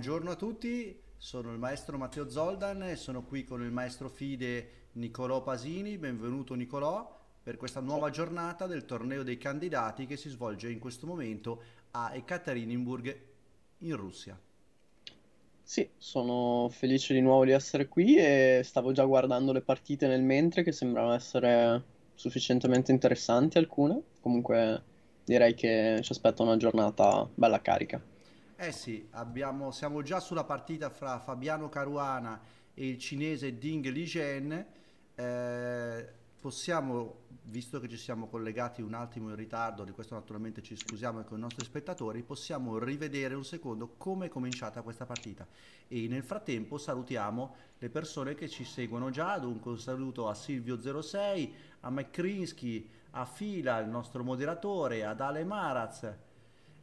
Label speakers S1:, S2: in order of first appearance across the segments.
S1: buongiorno a tutti, sono il maestro Matteo Zoldan e sono qui con il maestro Fide Nicolò Pasini, benvenuto Nicolò per questa nuova giornata del torneo dei candidati che si svolge in questo momento a Ekaterinburg in Russia.
S2: Sì, sono felice di nuovo di essere qui e stavo già guardando le partite nel mentre che sembrano essere sufficientemente interessanti alcune, comunque direi che ci aspetta una giornata bella carica.
S1: Eh sì, abbiamo, siamo già sulla partita fra Fabiano Caruana e il cinese Ding Ligen. Eh, possiamo, visto che ci siamo collegati un attimo in ritardo, di questo naturalmente ci scusiamo con i nostri spettatori, possiamo rivedere un secondo come è cominciata questa partita. E nel frattempo salutiamo le persone che ci seguono già, dunque un saluto a Silvio06, a McCrinsky, a Fila, il nostro moderatore, ad Ale Maraz.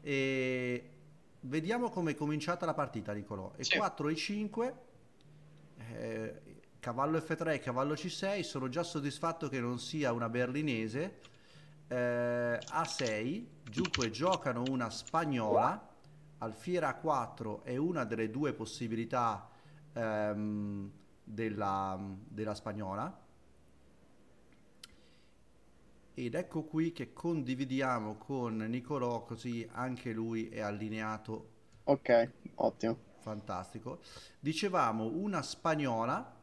S1: E vediamo come è cominciata la partita, Nicolò. E sì. 4 e 5, eh, cavallo F3 e cavallo C6, sono già soddisfatto che non sia una berlinese. Eh, A6, Giuque giocano una spagnola, alfiera A4 è una delle due possibilità ehm, della, della spagnola ed ecco qui che condividiamo con Nicolò così anche lui è allineato. Ok, ottimo. Fantastico. Dicevamo una spagnola,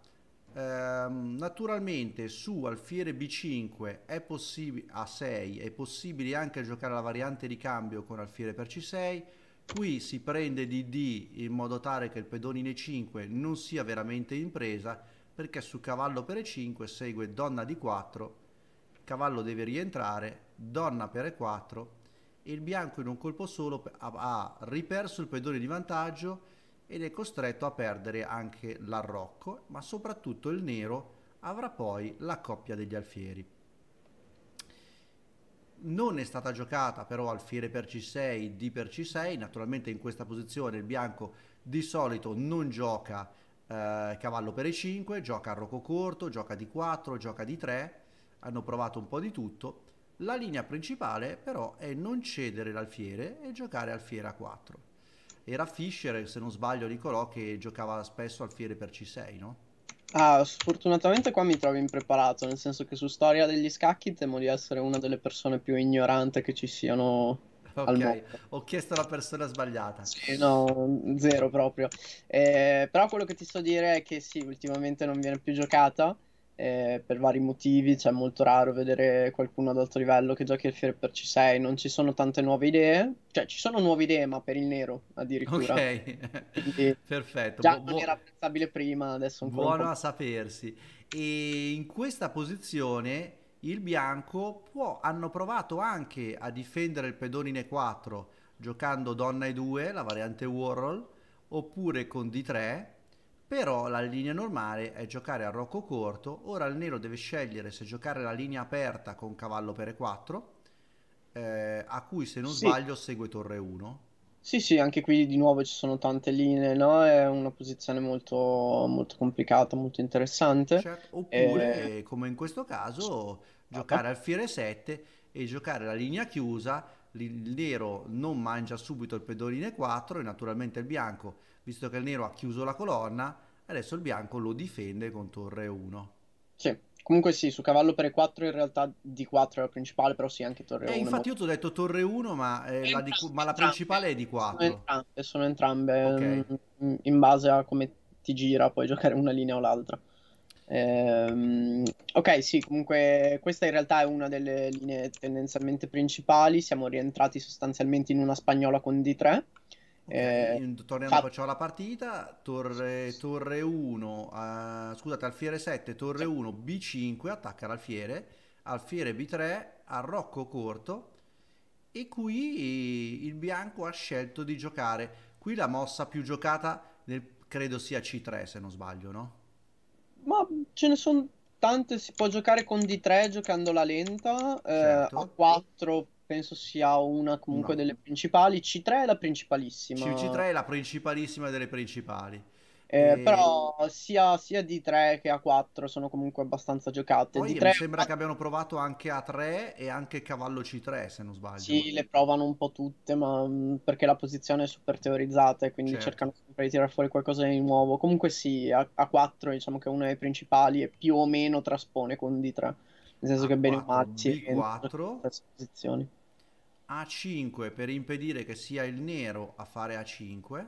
S1: ehm, naturalmente su alfiere B5 è possibile a 6 è possibile anche giocare la variante di cambio con alfiere per C6. Qui si prende di D in modo tale che il pedone in E5 non sia veramente in presa perché su cavallo per E5 segue donna di 4 cavallo deve rientrare, donna per E4 e il bianco in un colpo solo ha riperso il pedone di vantaggio ed è costretto a perdere anche l'arrocco, ma soprattutto il nero avrà poi la coppia degli alfieri. Non è stata giocata però alfiere per C6, D per C6, naturalmente in questa posizione il bianco di solito non gioca eh, cavallo per E5, gioca arrocco corto, gioca D4, gioca D3, hanno provato un po' di tutto, la linea principale però è non cedere l'alfiere e giocare alfiere a 4. Era Fischer, se non sbaglio, Nicolò, che giocava spesso alfiere per C6, no?
S2: Ah, sfortunatamente qua mi trovo impreparato, nel senso che su storia degli scacchi temo di essere una delle persone più ignorante che ci siano Ok,
S1: ho chiesto la persona sbagliata. Sì, no,
S2: zero proprio. Eh, però quello che ti so dire è che sì, ultimamente non viene più giocata eh, per vari motivi, cioè è molto raro vedere qualcuno ad alto livello che giochi il Fier per C6, non ci sono tante nuove idee, cioè ci sono nuove idee ma per il nero addirittura.
S1: Ok, perfetto. Già bu- non era
S2: apprezzabile prima, adesso un po'. Buono a
S1: sapersi. E in questa posizione il bianco può, hanno provato anche a difendere il pedone in E4 giocando donna E2, la variante Warhol, oppure con D3 però la linea normale è giocare a rocco corto, ora il nero deve scegliere se giocare la linea aperta con cavallo per E4, eh, a cui se non sì. sbaglio
S2: segue torre 1. Sì, sì, anche qui di nuovo ci sono tante linee, no? È una posizione molto, molto complicata, molto interessante. Certo.
S1: Oppure, e... Eh, come in questo caso, giocare al fiere 7 e giocare la linea chiusa, il nero non mangia subito il pedolino 4 e naturalmente il bianco, visto che il nero ha chiuso la colonna, Adesso il bianco lo difende con torre
S2: 1. Sì. Comunque sì, su cavallo per E4 in realtà D4 è la principale, però sì, anche torre 1. Eh, infatti io
S1: ti ho detto torre 1, ma, eh, la, di, ma la, principale è D4. Sono
S2: entrambe, sono entrambe okay. mh, mm, mm, in base a come ti gira, puoi giocare una linea o l'altra. Ehm, ok, sì, comunque questa in realtà è una delle linee tendenzialmente principali, siamo rientrati sostanzialmente in una spagnola con D3. Okay, eh,
S1: tornando fa... facciamo la partita, torre, torre 1, uh, scusate, alfiere 7, torre 1, B5, attacca l'alfiere, alfiere B3, arrocco corto e qui il bianco ha scelto di giocare. Qui la mossa più giocata nel, credo sia C3 se non sbaglio, no?
S2: Ma ce ne sono tante, si può giocare con D3 giocando la lenta, eh, certo. eh, A4 penso sia una comunque no. delle principali. C3 è la principalissima. C3 è la
S1: principalissima delle principali. Eh, e... Però
S2: sia, sia, D3 che A4 sono comunque abbastanza giocate. Poi D3... mi sembra che
S1: abbiano provato anche A3 e anche cavallo C3, se non sbaglio. Sì,
S2: le provano un po' tutte, ma mm, perché la posizione è super teorizzata e quindi certo. cercano sempre di tirare fuori qualcosa di nuovo. Comunque sì, A4 diciamo che è una delle principali e più o meno traspone con D3. Nel senso A4, che bene o male b
S1: A5 per impedire che sia il nero a fare A5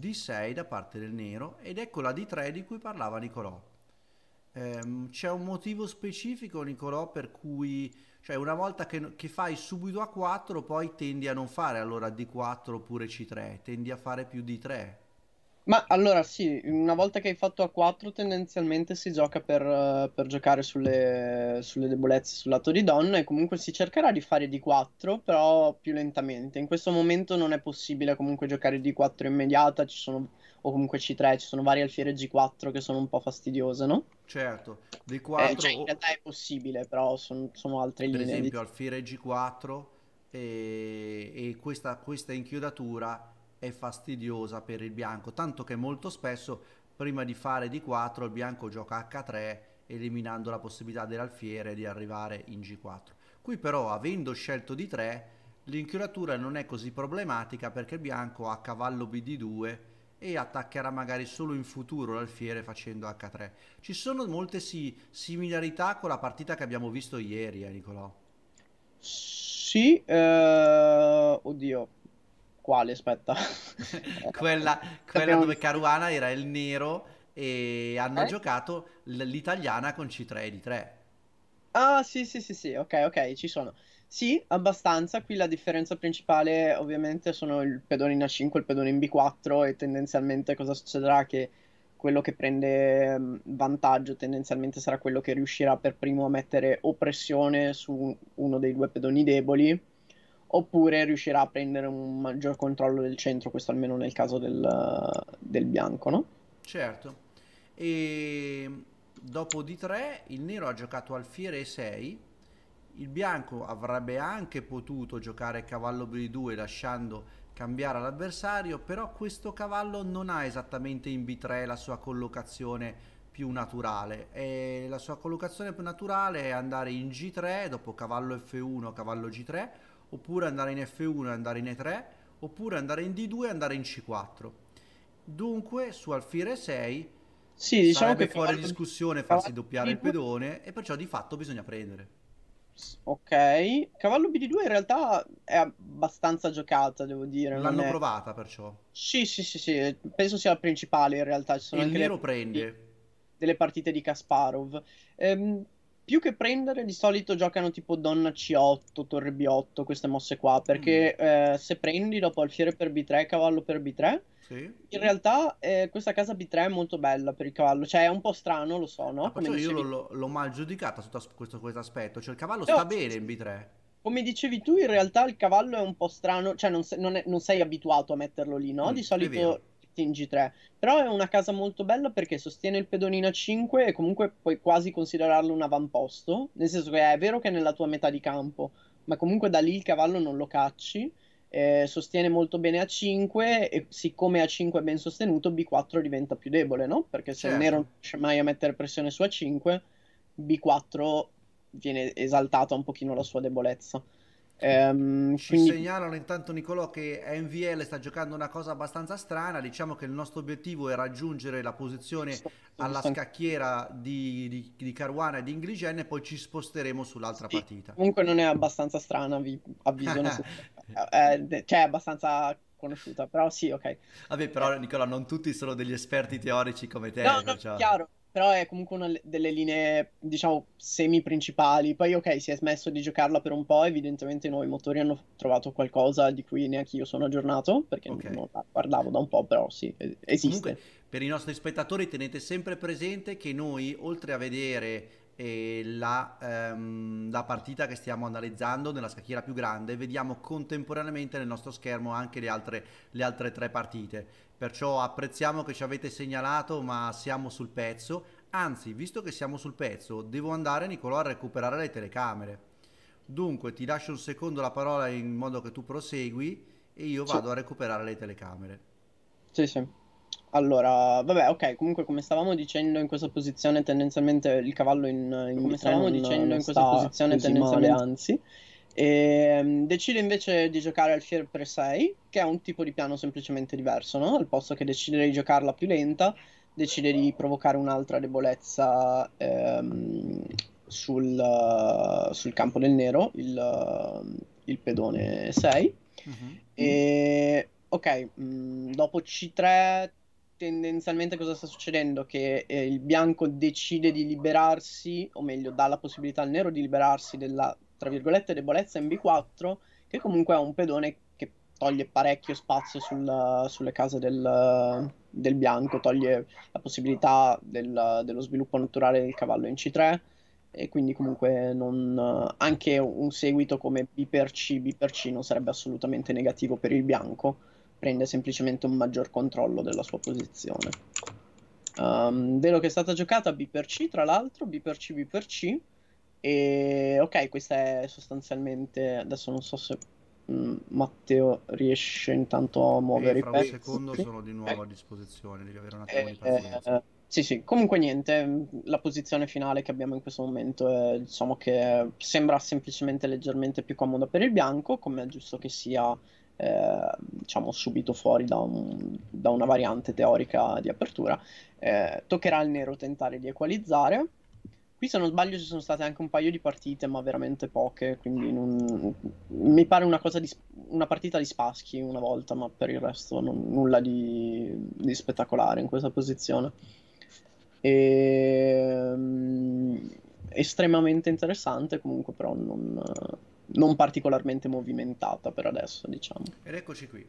S1: D6 da parte del nero ed ecco la D3 di cui parlava Nicolò ehm, c'è un motivo specifico Nicolò per cui cioè una volta che, che fai subito A4 poi tendi a non fare allora D4 oppure C3 tendi a fare più D3
S2: ma allora sì, una volta che hai fatto a 4 tendenzialmente si gioca per, eh, per giocare sulle, sulle, debolezze sul lato di donna e comunque si cercherà di fare d 4 però più lentamente. In questo momento non è possibile comunque giocare d 4 immediata, ci sono, o comunque C3, ci sono varie alfiere G4 che sono un po' fastidiose, no? Certo, di 4... Eh, cioè, in realtà è possibile però sono, sono altre linee. Per esempio alfiere
S1: G4 e, e questa, questa inchiodatura è fastidiosa per il bianco, tanto che molto spesso prima di fare D4 il bianco gioca H3 eliminando la possibilità dell'alfiere di arrivare in G4. Qui però avendo scelto D3 l'inchiodatura non è così problematica perché il bianco ha cavallo BD2 e attaccherà magari solo in futuro l'alfiere facendo H3. Ci sono molte si similarità con la partita che abbiamo visto ieri, eh, Nicolò.
S2: Sì, eh, oddio, quale, aspetta.
S1: Eh, quella, quella dove Caruana era il nero e hanno eh? giocato l'italiana con C3 di 3.
S2: Ah, sì, sì, sì, sì, ok, ok, ci sono. Sì, abbastanza. Qui la differenza principale ovviamente sono il pedone in A5 e il pedone in B4 e tendenzialmente cosa succederà? Che quello che prende mm, vantaggio tendenzialmente sarà quello che riuscirà per primo a mettere oppressione su uno dei due pedoni deboli oppure riuscirà a prendere un maggior controllo del centro, questo almeno nel caso del, del bianco, no?
S1: Certo. E dopo di 3 il nero ha giocato alfiere 6, il bianco avrebbe anche potuto giocare cavallo B2 lasciando cambiare l'avversario, però questo cavallo non ha esattamente in B3 la sua collocazione più naturale e la sua collocazione più naturale è andare in G3 dopo cavallo F1, cavallo G3 oppure andare in F1 e andare in E3, oppure andare in D2 e andare in C4. Dunque su alfiere 6 sì, diciamo che fuori discussione farsi doppiare il pedone e perciò di fatto bisogna prendere.
S2: Ok, cavallo BD2 in realtà è abbastanza giocata, devo dire. L'hanno è...
S1: provata perciò.
S2: Sì, sì, sì, sì, penso sia la principale in realtà. Ci sono il anche nero le... prende. Delle partite di Kasparov. Ehm, più che prendere, di solito giocano tipo donna C8, torre B8, queste mosse qua, perché mm. eh, se prendi dopo alfiere per B3, cavallo per B3, sì. in realtà eh, questa casa B3 è molto bella per il cavallo, cioè è un po' strano, lo so, no? Ah, Come dicevi... Io l'ho,
S1: l'ho mal giudicata sotto questo, questo, aspetto, cioè il cavallo no, sta bene in B3.
S2: Come dicevi tu, in realtà il cavallo è un po' strano, cioè non, se, non, è, non sei abituato a metterlo lì, no? Mm, di solito stringi 3. Però è una casa molto bella perché sostiene il pedonino a 5 e comunque puoi quasi considerarlo un avamposto, nel senso che è vero che è nella tua metà di campo, ma comunque da lì il cavallo non lo cacci. Eh, sostiene molto bene a 5 e siccome a 5 è ben sostenuto B4 diventa più debole, no? Perché se certo. il nero non riesce mai a mettere pressione su A5, B4 viene esaltata un pochino la sua debolezza. Um, quindi...
S1: segnalano intanto Nicolò che NVL sta giocando una cosa abbastanza strana, diciamo che il nostro obiettivo è raggiungere la posizione alla scacchiera di, di, di Caruana e di Ingrigen e poi ci sposteremo sull'altra sì, partita. Comunque non
S2: è abbastanza strana, vi avviso, so. eh, cioè è abbastanza conosciuta, però sì, ok.
S1: Vabbè, però Nicolò non tutti sono degli esperti teorici come te. No, no, cioè... chiaro,
S2: però è comunque una delle linee, diciamo, semi principali. Poi, ok, si è smesso di giocarla per un po', evidentemente i nuovi motori hanno trovato qualcosa di cui neanche io sono aggiornato, perché okay. non la guardavo da un po', però sì, esiste. Comunque,
S1: per i nostri spettatori tenete sempre presente che noi, oltre a vedere la, ehm, la, partita che stiamo analizzando nella scacchiera più grande, vediamo contemporaneamente nel nostro schermo anche le altre, le altre tre partite. Perciò apprezziamo che ci avete segnalato, ma siamo sul pezzo. Anzi, visto che siamo sul pezzo, devo andare, Nicolò, a recuperare le telecamere. Dunque, ti lascio un secondo la parola in modo che tu prosegui e io vado sì. a recuperare le telecamere.
S2: Sì, sì. Allora, vabbè, ok, comunque come stavamo dicendo in questa posizione tendenzialmente il cavallo in, in come stavamo dicendo non in questa posizione tendenzialmente male, anzi e ehm, decide invece di giocare al Fier per 6, che è un tipo di piano semplicemente diverso, no? Al posto che decidere di giocarla più lenta, decide di provocare un'altra debolezza ehm, sul, uh, sul, campo del nero, il, uh, il pedone 6. Uh-huh. Mhm. E ok, mh, mm, dopo C3 tendenzialmente cosa sta succedendo? Che eh, il bianco decide di liberarsi, o meglio, dà la possibilità al nero di liberarsi della, tra virgolette, debolezza in B4, che comunque è un pedone che toglie parecchio spazio sul, sulle case del, del, bianco, toglie la possibilità del, dello sviluppo naturale del cavallo in C3 e quindi comunque non, anche un seguito come B per C, B per C non sarebbe assolutamente negativo per il bianco prende semplicemente un maggior controllo della sua posizione. Um, ehm, vedo che è stata giocata B per C, tra l'altro, B per C, B per C. E ok, questa è sostanzialmente. Adesso non so se mh, mm, Matteo riesce intanto a muovere e eh, fra i pezzi. un secondo sono
S1: di nuovo a disposizione, devi avere un eh, attimo eh, di pazienza. Eh,
S2: sì, sì, comunque niente, mm, la posizione finale che abbiamo in questo momento è, diciamo che sembra semplicemente leggermente più comoda per il bianco, come è giusto che sia eh, diciamo subito fuori da, un, da, una variante teorica di apertura. Eh, toccherà al nero tentare di equalizzare. Qui se non sbaglio ci sono state anche un paio di partite, ma veramente poche, quindi non... mi pare una, di... una, partita di Spaschi una volta, ma per il resto non... nulla di... di spettacolare in questa posizione. E... Ehm, estremamente interessante comunque, però non non particolarmente movimentata per adesso, diciamo.
S1: Ed eccoci qui.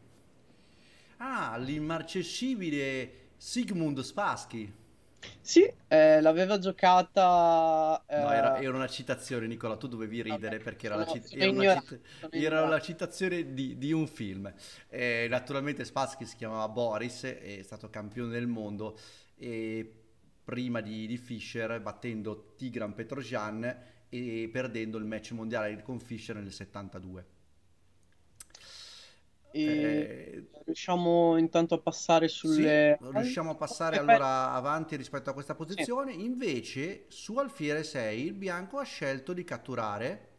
S1: Ah, l'immarcescibile Sigmund Spassky. Sì, eh, l'aveva
S2: giocata... Eh... No, era,
S1: era, una citazione, Nicola, tu dovevi ridere okay. perché era, no, la, cit- era, una, cit- era una, citazione di, di un film. Eh, naturalmente Spassky si chiamava Boris, è stato campione del mondo e prima di, di Fischer, battendo Tigran Petrojan, e perdendo il match mondiale con Fischer nel 72.
S2: Eh, riusciamo intanto a passare
S1: sulle... Sì, riusciamo a passare eh, allora avanti rispetto a questa posizione. Sì. Invece su alfiere 6 il bianco ha scelto di catturare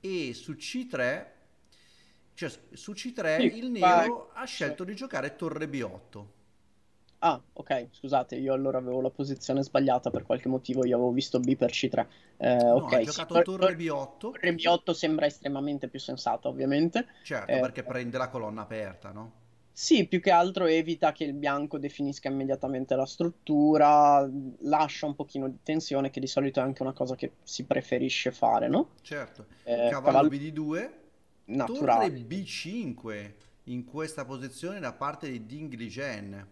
S1: e su
S2: C3, cioè su C3 sì, il nero ha scelto di giocare torre B8. Ah, ok, scusate, io allora avevo la posizione sbagliata per qualche motivo, io avevo visto B per C3. Eh, no, ok, ha giocato sì, torre B8. Torre B8 sembra estremamente più sensato, ovviamente. Certo, eh, perché prende la colonna aperta, no? Sì, più che altro evita che il bianco definisca immediatamente la struttura, lascia un pochino di tensione, che di solito è anche una cosa che si preferisce fare, no?
S1: Certo, eh, cavallo,
S2: BD2, naturale. torre
S1: B5 in questa posizione da parte di Dingligen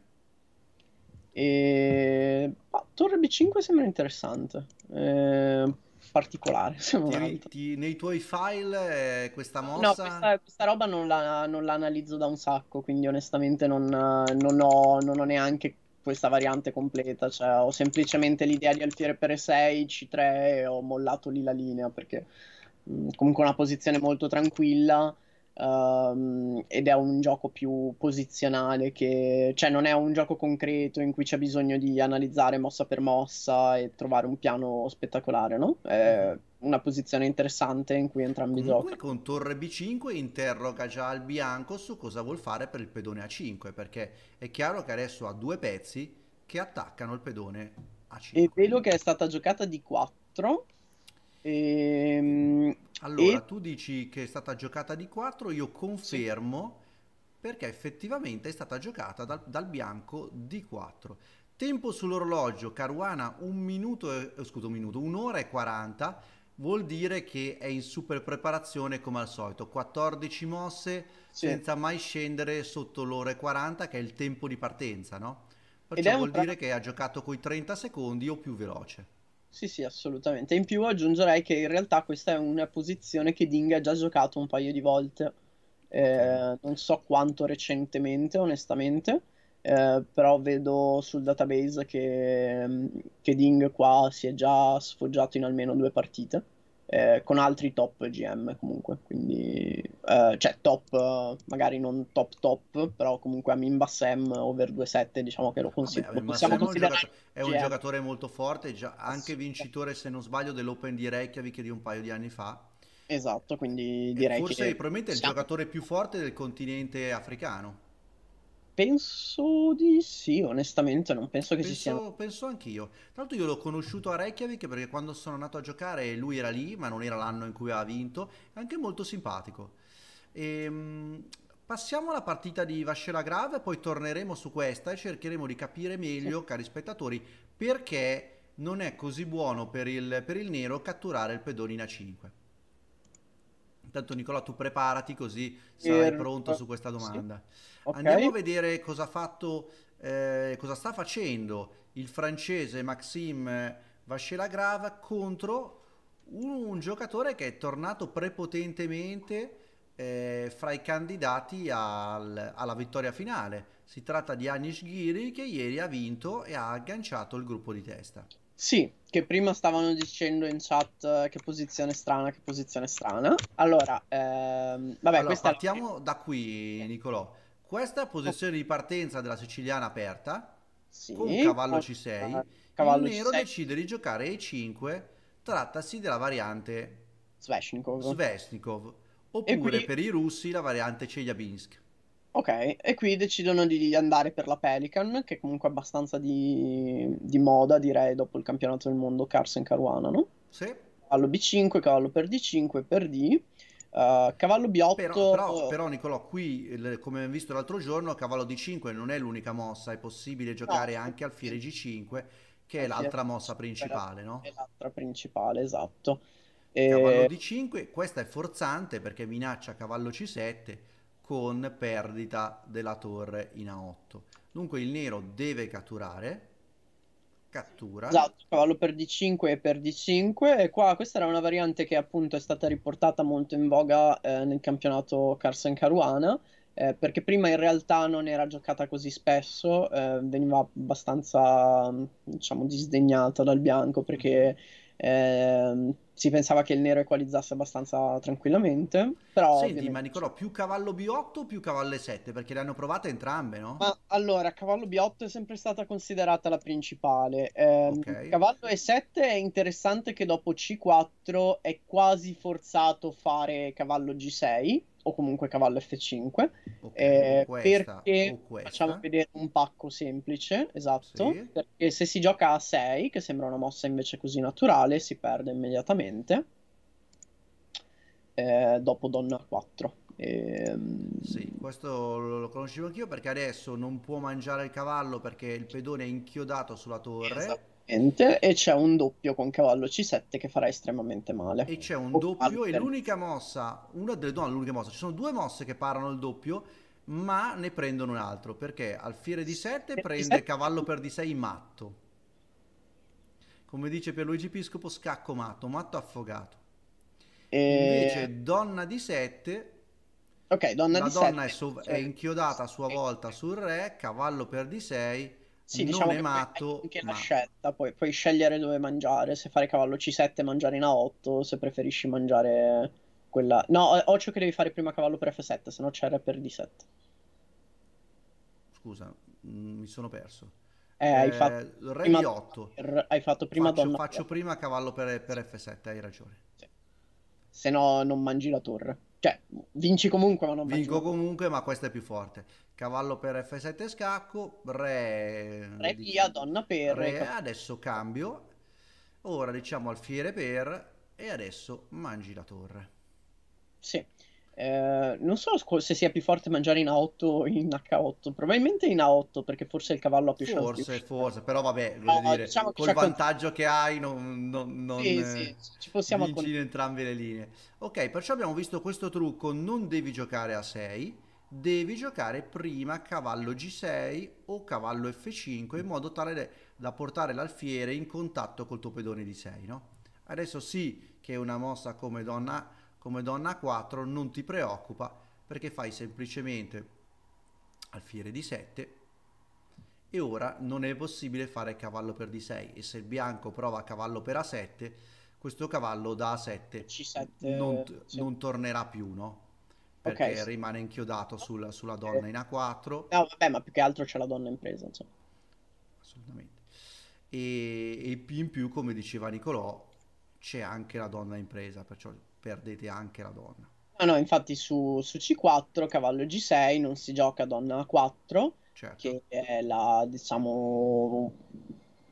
S2: e... Ah, torre B5 sembra interessante. Eh, particolare. Ti,
S1: ti, nei tuoi file eh, questa mossa... No, questa,
S2: questa roba non la, non la, analizzo da un sacco, quindi onestamente non, non, ho, non ho neanche questa variante completa, cioè ho semplicemente l'idea di alfiere per E6, C3 e ho mollato lì la linea perché mh, mm, comunque una posizione molto tranquilla Um, ed è un gioco più posizionale che cioè non è un gioco concreto in cui c'è bisogno di analizzare mossa per mossa e trovare un piano spettacolare no? È mhm. una posizione interessante in cui entrambi Comunque giocano
S1: con torre b5 interroga già il bianco su cosa vuol fare per il pedone a5 perché è chiaro che adesso ha due pezzi che attaccano il pedone a5 e vedo che è stata giocata di 4 e, ehm, allora, e... tu dici che è stata giocata di 4, io confermo sì. perché effettivamente è stata giocata dal, dal bianco di 4. Tempo sull'orologio, Caruana, un minuto, eh, scusa, un minuto, un'ora e 40, vuol dire che è in super preparazione come al solito, 14 mosse sì. senza mai scendere sotto l'ora e 40 che è il
S2: tempo di partenza, no?
S1: Perciò vuol dire
S2: che ha giocato coi 30 secondi o più veloce. Sì, sì, assolutamente. In più aggiungerei che in realtà questa è una posizione che Ding ha già giocato un paio di volte. Eh, non so quanto recentemente, onestamente, eh, però vedo sul database che, mm, che Ding qua si è già sfoggiato in almeno due partite eh, con altri top GM comunque, quindi eh, cioè top, magari non top top, però comunque Amin Sam over 2-7 diciamo che lo considero. Vabbè, possiamo è, un giocatore, è un
S1: giocatore molto forte, già, anche vincitore se non sbaglio dell'Open di Reykjavik di un paio di anni fa. Esatto, quindi direi forse che... Forse probabilmente è il giocatore più forte del continente africano.
S2: Penso di sì, onestamente, non penso che penso, ci siano.
S1: Penso anch'io. Tra l'altro, io l'ho conosciuto a Reykjavik perché quando sono andato a giocare lui era lì, ma non era l'anno in cui aveva vinto. È anche molto simpatico. E, ehm, passiamo alla partita di Vascela Grave, poi torneremo su questa e cercheremo di capire meglio, sì. cari spettatori, perché non è così buono per il, per il nero catturare il pedonina 5. Intanto, Nicola, tu preparati così sarai pronto su questa domanda. Sì. Okay. Andiamo a vedere cosa ha fatto, eh, cosa sta facendo il francese Maxime Vachelagrave contro un, un, giocatore che è tornato prepotentemente eh, fra i candidati al, alla vittoria finale. Si tratta di Anish Ghiri che ieri ha vinto e ha agganciato il gruppo di testa.
S2: Sì, che prima stavano dicendo in chat eh, che posizione strana, che posizione strana. Allora, ehm, vabbè, allora, partiamo
S1: da qui, Nicolò. Questa è posizione di partenza della siciliana aperta, sì, con cavallo C6. Cavallo il nero C6. decide di giocare E5, trattasi della variante Sveshnikov. Sveshnikov oppure qui... per i russi la variante Chelyabinsk.
S2: Ok, e qui decidono di andare per la Pelican, che è comunque abbastanza di, di moda, direi, dopo il campionato del mondo Carson Caruana, no? Sì. Cavallo B5, cavallo per D5, per D. Eh, cavallo B8. Però, però,
S1: però, Nicolò, qui come abbiamo visto l'altro giorno, cavallo D5 non è l'unica mossa, è possibile giocare no. anche alfiere G5, che è l'altra mossa principale,
S2: no? È l'altra principale, esatto. E... Cavallo
S1: D5, questa è forzante perché minaccia cavallo C7 con perdita della torre in A8. Dunque il nero deve catturare cattura. Esatto,
S2: cavallo per d5 e per d5 e qua questa era una variante che appunto è stata riportata molto in voga eh, nel campionato Carson Caruana eh, perché prima in realtà non era giocata così spesso, eh, veniva abbastanza diciamo disdegnata dal bianco perché ehm, si pensava che il nero equalizzasse abbastanza tranquillamente. Però Senti, ovviamente... ma
S1: Nicolò, più cavallo B8 o più cavallo E7? Perché le hanno provate entrambe, no? Ma
S2: allora, cavallo B8 è sempre stata considerata la principale. Eh, okay. Cavallo E7 è interessante che dopo C4 è quasi forzato fare cavallo G6 o comunque cavallo F5 okay, eh, questa, perché facciamo vedere un pacco semplice esatto sì. perché se si gioca a 6 che sembra una mossa invece così naturale si perde immediatamente eh, dopo donna 4 eh, sì,
S1: questo lo, lo, conoscevo anch'io perché adesso non può mangiare il cavallo perché il pedone è inchiodato sulla torre esatto
S2: e c'è un doppio con cavallo C7 che farà estremamente male. E c'è un o doppio e
S1: l'unica mossa, una delle donne, l'unica mossa, ci sono due mosse che parano il doppio, ma ne prendono un altro, perché alfiere di 7 sì, prende D7. cavallo per D6 matto. Come dice per Luigi Piscopo, scacco matto, matto affogato.
S2: E... Invece
S1: donna di 7
S2: Ok, donna la di donna 7 è, sov- è cioè
S1: inchiodata a sua volta sul re, cavallo per D6 sì, non diciamo è matto. Anche ma... la scelta,
S2: poi puoi scegliere dove mangiare, se fare cavallo C7 mangiare in A8, se preferisci mangiare quella... No, ho ciò che devi fare prima cavallo per F7, se no c'era per D7. Scusa, mm, mi sono perso. Eh, eh hai fatto... Re prima... D8. Hai fatto prima faccio, donna... Faccio
S1: prima cavallo per, per F7, hai ragione. Sì.
S2: Se no non mangi la torre. Cioè, vinci comunque ma non Vinco Vinco comunque ma questa è più forte
S1: cavallo per F7 scacco, re... Re via, donna per... Re, ecco. adesso cambio, ora diciamo alfiere per e adesso mangi la torre.
S2: Sì. Eh, non so se sia più forte mangiare in A8 o in H8, probabilmente in A8 perché forse il cavallo ha più forse, chance.
S1: Forse, forse, però vabbè, voglio no, dire, diciamo col vantaggio con... che hai non, non, non sì, sì, ci possiamo vinci con... entrambe le linee. Ok, perciò abbiamo visto questo trucco, non devi giocare a 6, devi giocare prima cavallo G6 o cavallo F5 in mm. modo tale da portare l'alfiere in contatto col tuo pedone di 6, no? Adesso sì che una mossa come donna, come donna 4 non ti preoccupa perché fai semplicemente alfiere di 7 e ora non è possibile fare cavallo per D6 e se il bianco prova cavallo per A7 questo cavallo da A7 C7, non, non tornerà più, no? perché okay, rimane inchiodato sul, ah, sulla donna in A4. No, vabbè, ma più che altro c'è la donna in presa, insomma. Assolutamente. E, e in più, come diceva Nicolò, c'è anche la donna in presa, perciò perdete anche la donna.
S2: Ah no, infatti su, su, C4, cavallo G6, non si gioca donna A4, certo. che è la, diciamo,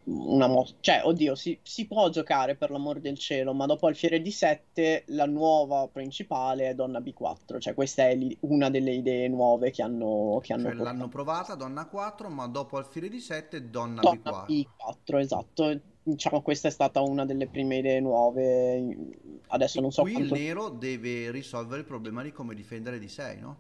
S2: una mossa, cioè, oddio, si, si, può giocare per l'amor del cielo, ma dopo Alfiere di 7 la nuova principale è Donna B4, cioè questa è l- una delle idee nuove che hanno, che hanno cioè, l'hanno
S1: provata Donna 4, ma dopo Alfiere di 7 Donna, Donna B4.
S2: B4, esatto. Diciamo questa è stata una delle prime idee nuove. Adesso e non so qui quanto... il nero
S1: deve risolvere il problema di come difendere d 6, no?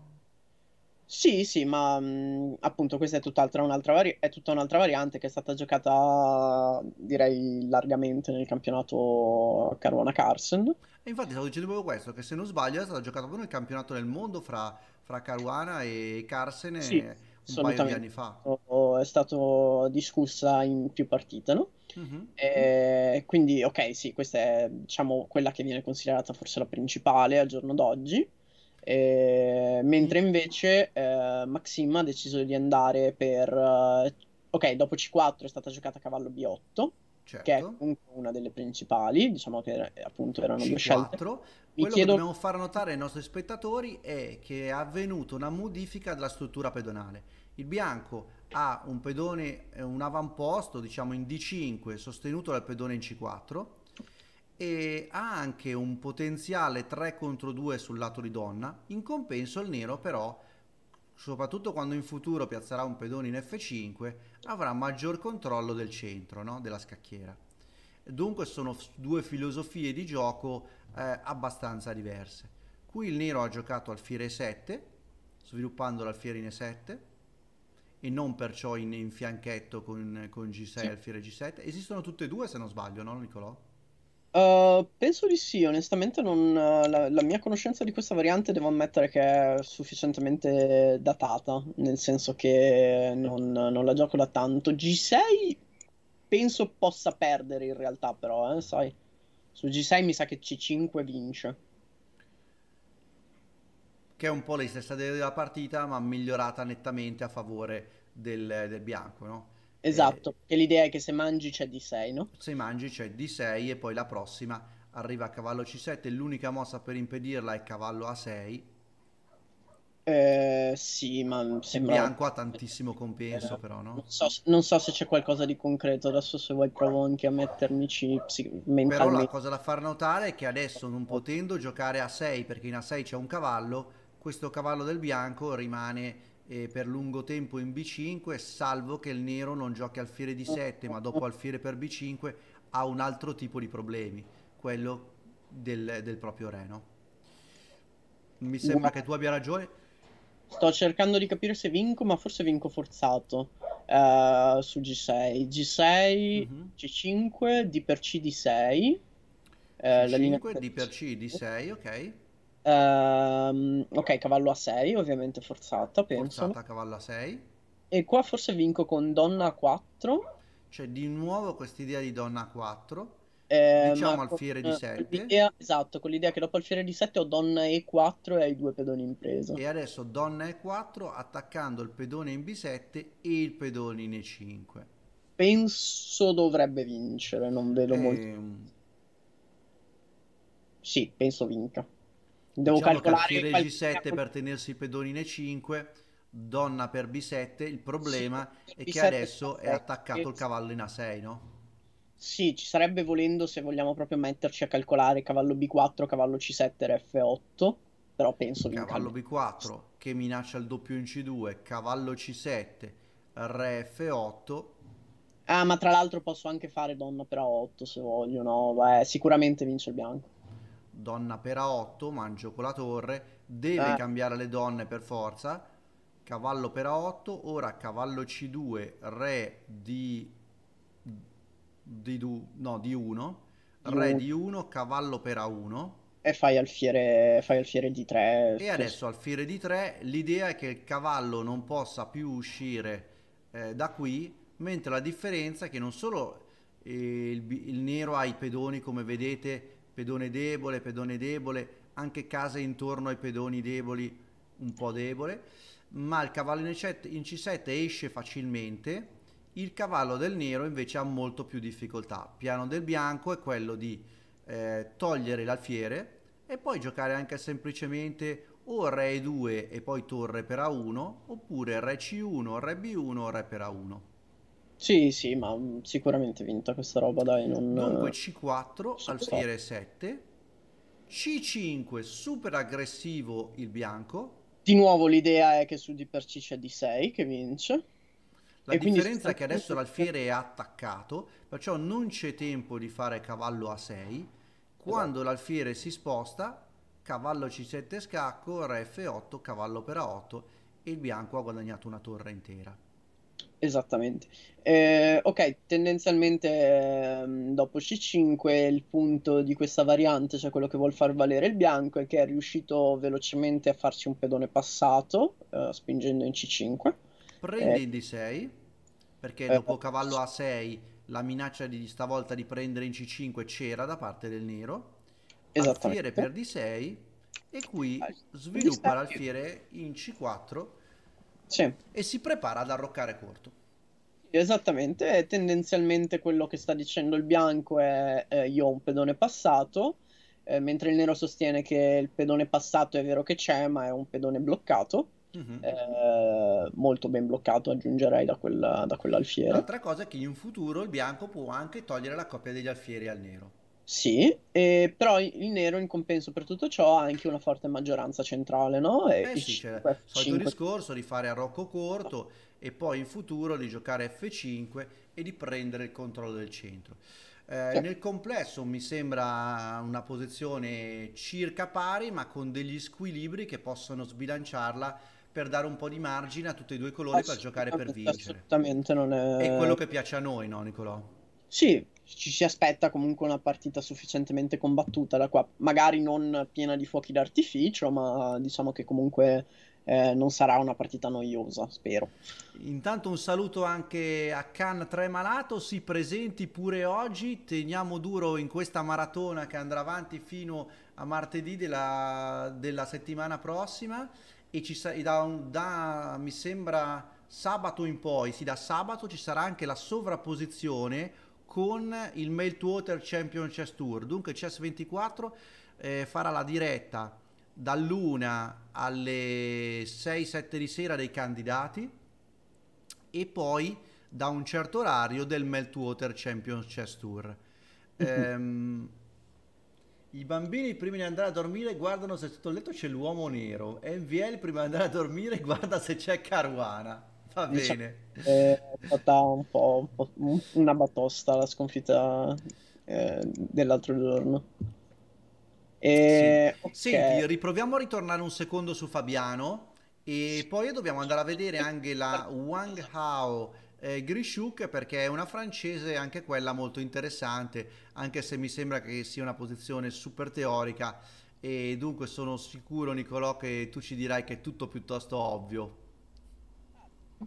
S2: Sì, sì, ma mh, mhmm, appunto questa è, un'altra vari- è tutta un'altra variante che è stata giocata direi largamente nel campionato Caruana Carson.
S1: E infatti stavo dicendo proprio questo, che se non sbaglio è stata giocata proprio nel campionato del mondo fra, fra Caruana e Carson sì, eh, un paio di anni fa.
S2: È stata discussa in più partite, no? Uh-huh. E quindi ok, sì, questa è diciamo quella che viene considerata forse la principale al giorno d'oggi. E, ehm, mentre invece eh, Maxim ha deciso di andare per... Eh, ok, dopo C4 è stata giocata a cavallo B8. Certo. che è certo. comunque una delle principali, diciamo che appunto erano C4. due scelte. Quello chiedo... che dobbiamo
S1: far notare ai nostri spettatori è che è avvenuta una modifica della struttura pedonale. Il bianco ha un pedone, eh, un avamposto, diciamo in D5, sostenuto dal pedone in C4, e ha anche un potenziale 3 contro 2 sul lato di donna. In compenso il nero però, soprattutto quando in futuro piazzerà un pedone in F5, avrà maggior controllo del centro, no? della scacchiera. Dunque sono due filosofie di gioco eh, abbastanza diverse. Qui il nero ha giocato alfiere 7, sviluppando l'alfiere in E7, e non perciò in, in fianchetto con, con G6 sì. alfiere G7. Esistono tutte e due se non sbaglio, no Nicolò?
S2: Uh, penso di sì, onestamente non, eh, la, la, mia conoscenza di questa variante devo ammettere che è sufficientemente datata, nel senso che non, non la gioco da tanto. G6 penso possa perdere in realtà però, eh, sai. Su G6 mi sa che C5 vince.
S1: Che è un po' la stessa della partita ma migliorata nettamente a favore del, del bianco, no? Esatto, e... Eh, perché l'idea è che se mangi c'è D6, no? Se mangi c'è D6 e poi la prossima arriva a cavallo C7, l'unica mossa per impedirla è cavallo A6.
S2: Eh, sì, ma sembra... Bianco ha tantissimo compenso eh, però, no? Non so, non so, se c'è qualcosa di concreto, adesso se vuoi provo anche a mettermi C mentalmente. Però la
S1: cosa da far notare è che adesso non potendo giocare A6, perché in A6 c'è un cavallo, questo cavallo del bianco rimane eh, per lungo tempo in B5, salvo che il nero non giochi alfiere di 7, ma dopo alfiere per B5 ha un altro
S2: tipo di problemi, quello del, del proprio re, no? Mi sembra che tu abbia ragione. Sto cercando di capire se vinco, ma forse vinco forzato uh, su G6. G6, mm-hmm. C5, D per C, D6. Uh, C5, D per C, D6, ok. Ehm, ok, cavallo a 6, ovviamente forzata, penso. Forzata,
S1: cavallo a 6.
S2: E qua forse vinco con donna a 4. Cioè, di nuovo quest'idea di donna a 4. Eh, diciamo al fiere di 7 eh, esatto con l'idea che dopo al fiere di 7 ho donna e4 e hai due pedoni in presa e
S1: adesso donna e4 attaccando il pedone in b7 e il pedone in e5
S2: penso dovrebbe vincere non vedo e... molto ehm. sì penso vinca Devo diciamo calcolare il
S1: G7 per tenersi il e 5, donna per B7. Il problema sì, è B7 che adesso è attaccato e... il cavallo in A6, no?
S2: Sì, ci sarebbe volendo se vogliamo proprio metterci a calcolare cavallo B4, cavallo C7, RF8, però penso che... Cavallo
S1: B4 che minaccia il doppio in C2, cavallo C7,
S2: RF8. Ah, ma tra l'altro posso anche fare donna per A8 se voglio, no? Beh, sicuramente vince il bianco donna per A8, mangio con la torre,
S1: deve eh. cambiare le donne per forza, cavallo per A8, ora cavallo C2, re di, di, du, no, di 1,
S2: re di 1, cavallo per A1. E fai alfiere, fai alfiere di 3. E adesso alfiere
S1: di 3, l'idea è che il cavallo non possa più uscire eh, da qui, mentre la differenza è che non solo eh, il, il nero ha i pedoni come vedete, pedone debole, pedone debole, anche case intorno ai pedoni deboli un po' debole, ma il cavallo in C7 esce facilmente, il cavallo del nero invece ha molto più difficoltà. Piano del bianco è quello di eh, togliere l'alfiere e poi giocare anche semplicemente o re 2 e poi torre per A1, oppure re C1, re B1, re
S2: per A1. Sì, sì, ma mm, sicuramente vinta questa roba, dai. Non... Dunque eh,
S1: C4, alfiere 7. C5, super aggressivo
S2: il bianco. Di nuovo l'idea è che su di per C c'è D6 che vince.
S1: La e differenza è che adesso l'alfiere è attaccato, perciò non c'è tempo di fare cavallo A6. Quando esatto. l'alfiere si sposta, cavallo C7 scacco, Re F8, cavallo per A8 e il bianco ha guadagnato una torre intera.
S2: Esattamente. Eh, ok, tendenzialmente ehm, dopo C5 il punto di questa variante, cioè quello che vuol far valere il bianco, è che è riuscito velocemente a farci un pedone passato, eh, spingendo in C5. Prende eh, in D6,
S1: perché eh. dopo cavallo A6 la minaccia di stavolta di prendere in C5 c'era da parte del nero.
S2: Esattamente. Alfiere per
S1: D6 e qui sviluppa l'alfiere in C4 sì. e si prepara ad arroccare corto.
S2: Esattamente, tendenzialmente quello che sta dicendo il bianco è eh, io ho un pedone passato, eh, mentre il nero sostiene che il pedone passato è vero che c'è, ma è un pedone bloccato. Mm-hmm. Eh, molto ben bloccato aggiungerei da, quel, da quell'alfiere l'altra
S1: cosa è che in futuro il bianco può anche togliere la coppia degli alfieri al nero
S2: sì, eh, però il nero in compenso per tutto ciò ha anche una forte maggioranza centrale, no? E eh sì, 5, il solito
S1: discorso di fare a Rocco corto no. e poi in futuro di giocare F5 e di prendere il controllo del centro. Eh, sì. Nel complesso mi sembra una posizione circa pari, ma con degli squilibri che possono sbilanciarla per dare un po' di margine a tutti e due i colori per giocare per vincere.
S2: Assolutamente non è... È quello che
S1: piace a noi,
S2: no Nicolò? Sì, ci si aspetta comunque una partita sufficientemente combattuta da qua, magari non piena di fuochi d'artificio, ma diciamo che comunque eh, non sarà una partita noiosa, spero. Intanto un saluto
S1: anche a Can 3 Malato, si presenti pure oggi, teniamo duro in questa maratona che andrà avanti fino a martedì della, della settimana prossima e ci sa- da, un, da, mi sembra sabato in poi, sì da sabato ci sarà anche la sovrapposizione con il Water Champion Chess Tour. Dunque Chess 24 eh, farà la diretta dall'una alle 6-7 di sera dei candidati e poi da un certo orario del Water Champion Chess Tour. Uh-huh. ehm, I bambini prima di andare a dormire guardano se sotto il letto c'è l'uomo nero. NVL prima di andare a dormire guarda se c'è Caruana. Va bene. Eh,
S2: è stata un po', un po', una batosta la sconfitta eh, dell'altro giorno. E, sì. Okay. Senti,
S1: riproviamo a ritornare un secondo su Fabiano e poi dobbiamo andare a vedere anche la Wang Hao eh, Grishuk perché è una francese anche quella molto interessante, anche se mi sembra che sia una posizione super teorica e dunque sono sicuro Nicolò che tu ci dirai che è tutto piuttosto ovvio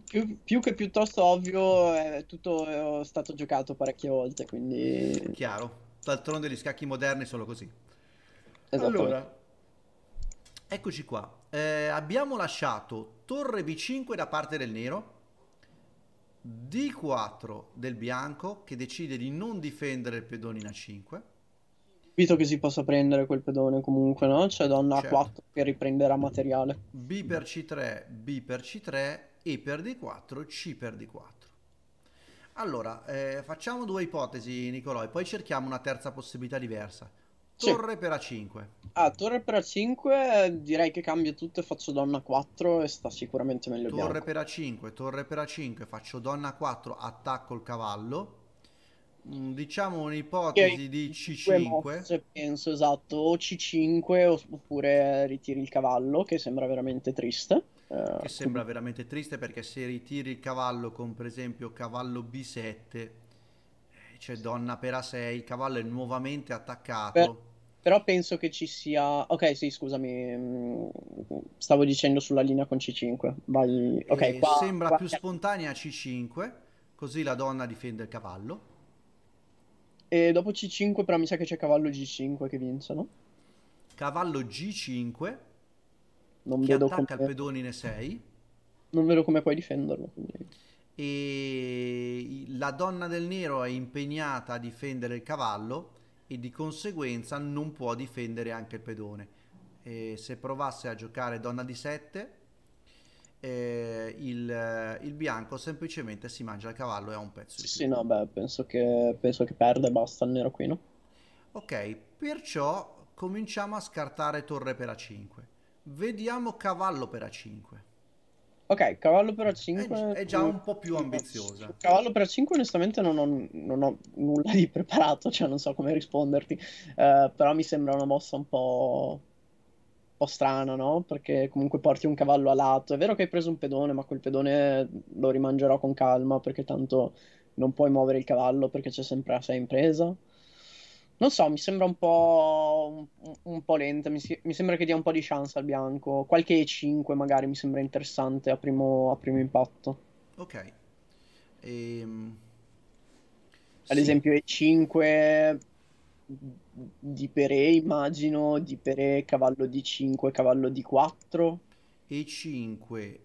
S2: più, più, che piuttosto ovvio, è tutto è stato giocato parecchie volte, quindi... Chiaro,
S1: d'altronde gli scacchi moderni sono così. Allora, eccoci qua. Eh, abbiamo lasciato torre B5 da parte del nero, D4 del bianco che decide di non difendere il pedone in A5.
S2: Capito che si possa prendere quel pedone comunque, no? C'è donna certo. A4 che riprenderà materiale.
S1: B per C3, B per C3 e per D4, C per D4. Allora, eh, facciamo due ipotesi, Nicolò, e poi cerchiamo una terza
S2: possibilità diversa. Torre
S1: sì. per A5.
S2: Ah, torre per A5 direi che cambio tutto e faccio donna 4 e sta sicuramente meglio Torre
S1: bianco. per A5, torre per A5, faccio donna 4, attacco il cavallo. Mm, diciamo un'ipotesi okay. di C5.
S2: Mosse, penso, esatto, o C5 oppure ritiri il cavallo, che sembra veramente triste. Eh, che sembra
S1: veramente triste perché se ritiri il cavallo con per esempio cavallo B7, eh, c'è donna per A6, il cavallo è nuovamente
S2: attaccato. Per, però penso che ci sia... Ok, sì, scusami, mm, stavo dicendo sulla linea con C5. Vai... Eh, okay, qua, sembra qua... più spontanea C5,
S1: così la donna difende il cavallo.
S2: E dopo C5 però mi sa che c'è cavallo G5 che vince, no?
S1: Cavallo G5
S2: non che vedo attacca come... il pedonine 6. Non vedo come puoi difenderlo. Quindi.
S1: E la donna del nero è impegnata a difendere il cavallo e di conseguenza non può difendere anche il pedone. E se provasse a giocare donna di 7, eh, il, il, bianco semplicemente si mangia il cavallo e ha un pezzo.
S2: Sì, sì, no, beh, penso che, penso che perde e basta il nero qui, no?
S1: Ok, perciò cominciamo a scartare torre per a 5 Vediamo cavallo per A5. Ok, cavallo per A5 è, è già un po' più
S3: ambiziosa.
S2: Cavallo per A5 onestamente non ho, non ho nulla di preparato, cioè non so come risponderti, uh, però mi sembra una mossa un po'... Un po' strana, no? Perché comunque porti un cavallo a lato. È vero che hai preso un pedone, ma quel pedone lo rimangerò con calma perché tanto non puoi muovere il cavallo perché c'è sempre a 6 in presa. Non so, mi sembra un po', un, un po lenta, mi, mi, sembra che dia un po' di chance al bianco, qualche 5 magari mi sembra interessante a primo, a primo impatto. Ok. Ehm... Ad sì. esempio E5 di Pere immagino, di Pere cavallo di 5, cavallo di 4. E5,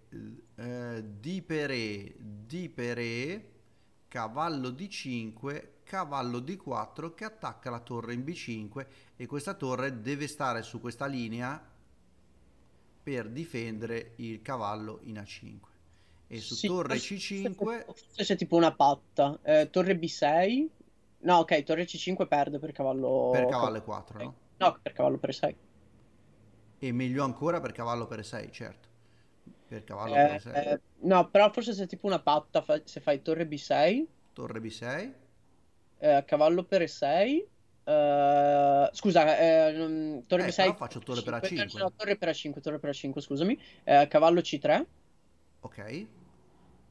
S2: eh, di
S1: Pere, di Pere, cavallo di 5, cavallo d4 che attacca la torre in b5 e questa torre deve stare su questa linea
S2: per difendere il cavallo in a5 e su sì, torre c5 forse c'è tipo una patta eh, torre b6 no ok torre c5 perde per cavallo per cavallo e 4 no? no per cavallo per 6 e meglio ancora per
S1: cavallo per 6 certo per cavallo eh, per 6 eh,
S2: no però forse c'è tipo una patta fa... se fai torre b6 torre b6 eh, cavallo per E6. Uh, eh, scusa, eh, torre eh, 6 faccio torre per A5. No, torre per A5, torre per A5, scusami. Eh, cavallo C3. Ok.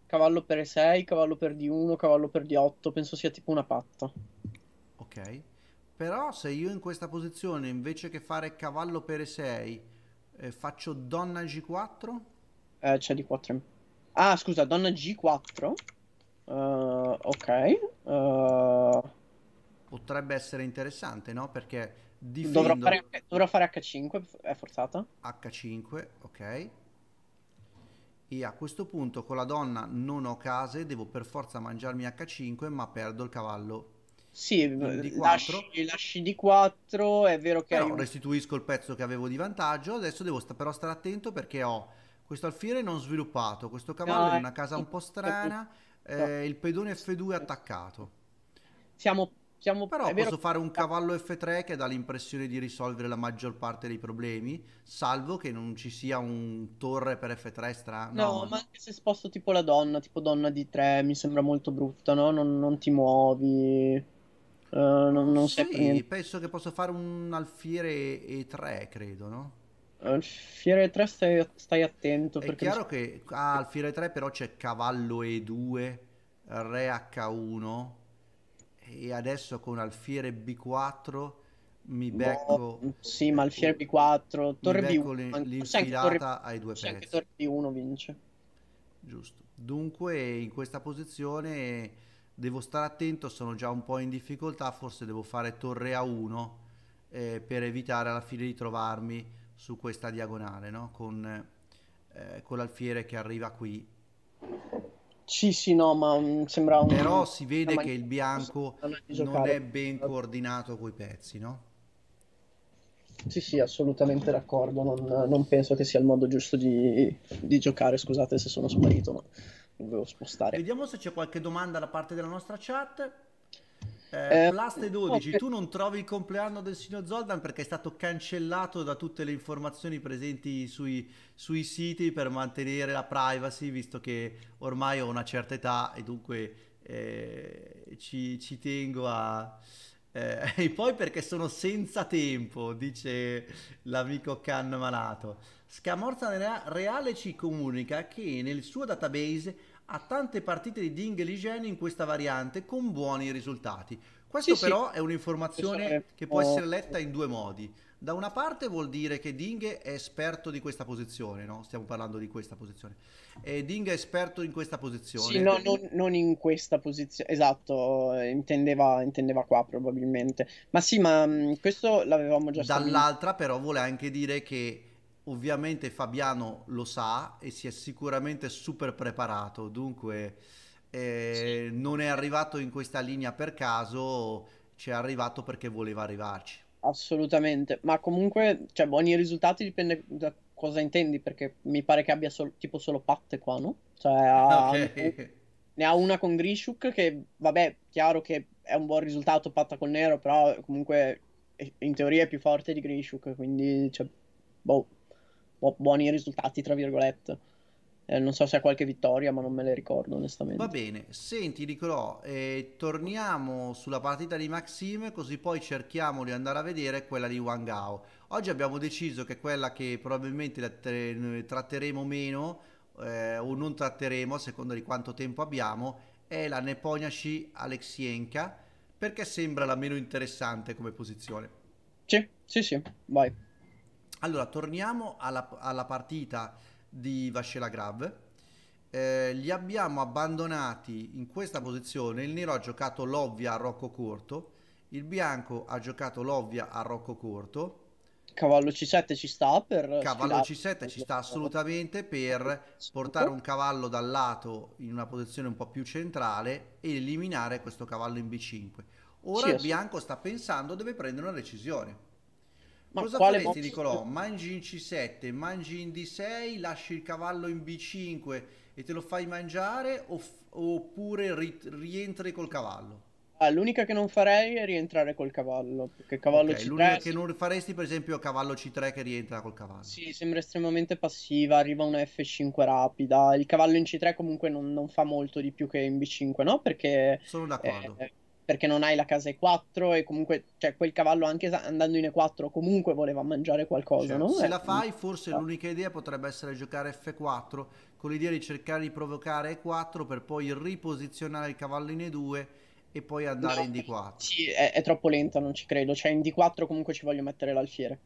S2: Cavallo per E6, cavallo per D1, cavallo per D8. Penso sia tipo una patta.
S1: Ok. Però se io in questa posizione invece che fare cavallo per E6 eh, faccio
S2: donna G4? Eh, c'è D4. Ah, scusa, donna G4? Uh, ok. Uh... Potrebbe essere interessante,
S1: no? Perché difendo... dovrò, fare, dovrò fare H5, è forzata. H5, ok. E a questo punto con la donna non ho case, devo per forza mangiarmi H5, ma perdo il cavallo. Sì, D4. Lasci, lasci D4, è vero che... Però un... restituisco il pezzo che avevo di vantaggio, adesso devo sta, però stare attento perché ho questo alfiere non sviluppato, questo cavallo no, in una casa eh, un po' strana, eh, il pedone F2 attaccato. Siamo, siamo Però posso vero... fare un cavallo F3 che dà l'impressione di risolvere la maggior parte dei problemi, salvo che non ci sia un torre per F3 strano. No,
S2: ma anche se sposto tipo la donna, tipo donna di 3 mi sembra molto brutta, no? non, non ti muovi. Uh, non, non sì,
S1: penso che posso fare un alfiere E3, credo, no?
S2: Al eh, Fiere 3 stai, stai attento. È chiaro mi...
S1: che ah, al Fiere 3 però c'è cavallo E2, re H1 e adesso con Alfiere B4 mi becco...
S2: No, sì, ma Alfiere B4, Torre B1...
S1: L'infilata torre... ai due pezzi. Anche Torre
S2: B1 vince.
S1: Giusto. Dunque in questa posizione devo stare attento, sono già un po' in difficoltà, forse devo fare Torre A1 eh, per evitare alla fine di trovarmi su questa diagonale, no? con, eh, con l'alfiere che arriva qui.
S2: Sì, sì, no, ma mm, sembra un... Però si vede che il bianco
S1: non è ben coordinato coi pezzi, no?
S2: Sì, sì, assolutamente d'accordo. Non, non, penso che sia il modo giusto di, di giocare. Scusate se sono sparito, ma dovevo spostare. Vediamo se
S1: c'è qualche domanda da parte della nostra chat. Eh, Plaste 12, okay. tu non trovi il compleanno del signor Zoldan perché è stato cancellato da tutte le informazioni presenti sui, sui siti per mantenere la privacy, visto che ormai ho una certa età e dunque eh, ci, ci, tengo a... Eh, e poi perché sono senza tempo, dice l'amico Can Malato. Scamorza Reale ci comunica che nel suo database a tante partite di Ding e Ligeni in questa variante con buoni risultati. Questo sì, però sì. è un'informazione è... che può essere letta in due modi. Da una parte vuol dire che Ding è esperto di questa posizione, no? Stiamo parlando di questa posizione. E eh, Ding è esperto in questa posizione. Sì, no, non,
S2: non in questa posizione, esatto, eh, intendeva, intendeva, qua probabilmente. Ma sì, ma mm, questo l'avevamo già... Dall'altra
S1: però vuole anche dire che ovviamente Fabiano lo sa e si è sicuramente super preparato, dunque eh, sì. non è arrivato in questa linea per caso, ci è arrivato perché voleva
S2: arrivarci. Assolutamente, ma comunque, cioè, buoni risultati dipende da cosa intendi, perché mi pare che abbia sol- tipo solo patte qua, no? Cioè, ha okay. ne ha una con Grishuk che, vabbè, chiaro che è un buon risultato patta con nero, però comunque eh, in teoria è più forte di Grishuk, quindi, cioè, boh, buoni risultati, tra virgolette. Eh, non so se ha qualche vittoria, ma non me le ricordo onestamente. Va
S1: bene, senti Nicolò, eh, torniamo sulla partita di Maxime così poi cerchiamo di andare a vedere quella di Wang Gao. Oggi abbiamo deciso che quella che probabilmente eh, tratteremo meno eh, o non tratteremo a seconda di quanto tempo abbiamo è la Neponiashi Alexienka perché sembra la meno interessante come posizione. Sì, sì, sì, vai. Allora, torniamo alla, alla partita di Vascela Grav. Eh, li abbiamo abbandonati in questa posizione. Il nero ha giocato l'ovvia a Rocco Corto. Il bianco ha giocato l'ovvia a Rocco Corto. Cavallo C7 ci sta per... Cavallo sfilare. C7 ci sta assolutamente per portare un cavallo dal lato in una posizione un po' più centrale e eliminare questo cavallo in B5. Ora il bianco sta pensando deve prendere una decisione. Ma Cosa quale faresti, box... Nicolò? Mangi in C7, mangi in D6, lasci il cavallo in B5 e te lo fai mangiare off- oppure
S2: ri- rientri col cavallo? Ah, l'unica che non farei è rientrare col cavallo, perché cavallo okay, C3... L'unica che
S1: non faresti per esempio è cavallo C3 che rientra col cavallo. Sì,
S2: sembra estremamente passiva, arriva una F5 rapida, il cavallo in C3 comunque non, non fa molto di più che in B5, no? Perché... Sono d'accordo. Eh, perché non hai la casa E4 e comunque cioè, quel cavallo anche andando in E4 comunque voleva mangiare qualcosa. Cioè, no? Se eh, la fai mm.
S1: forse no. Ah. l'unica idea potrebbe essere giocare F4 con l'idea di cercare di provocare E4 per poi riposizionare
S2: il cavallo in E2 e poi andare no, in D4. Eh, sì, è, è, troppo lenta, non ci credo. Cioè in D4 comunque ci voglio mettere l'alfiere.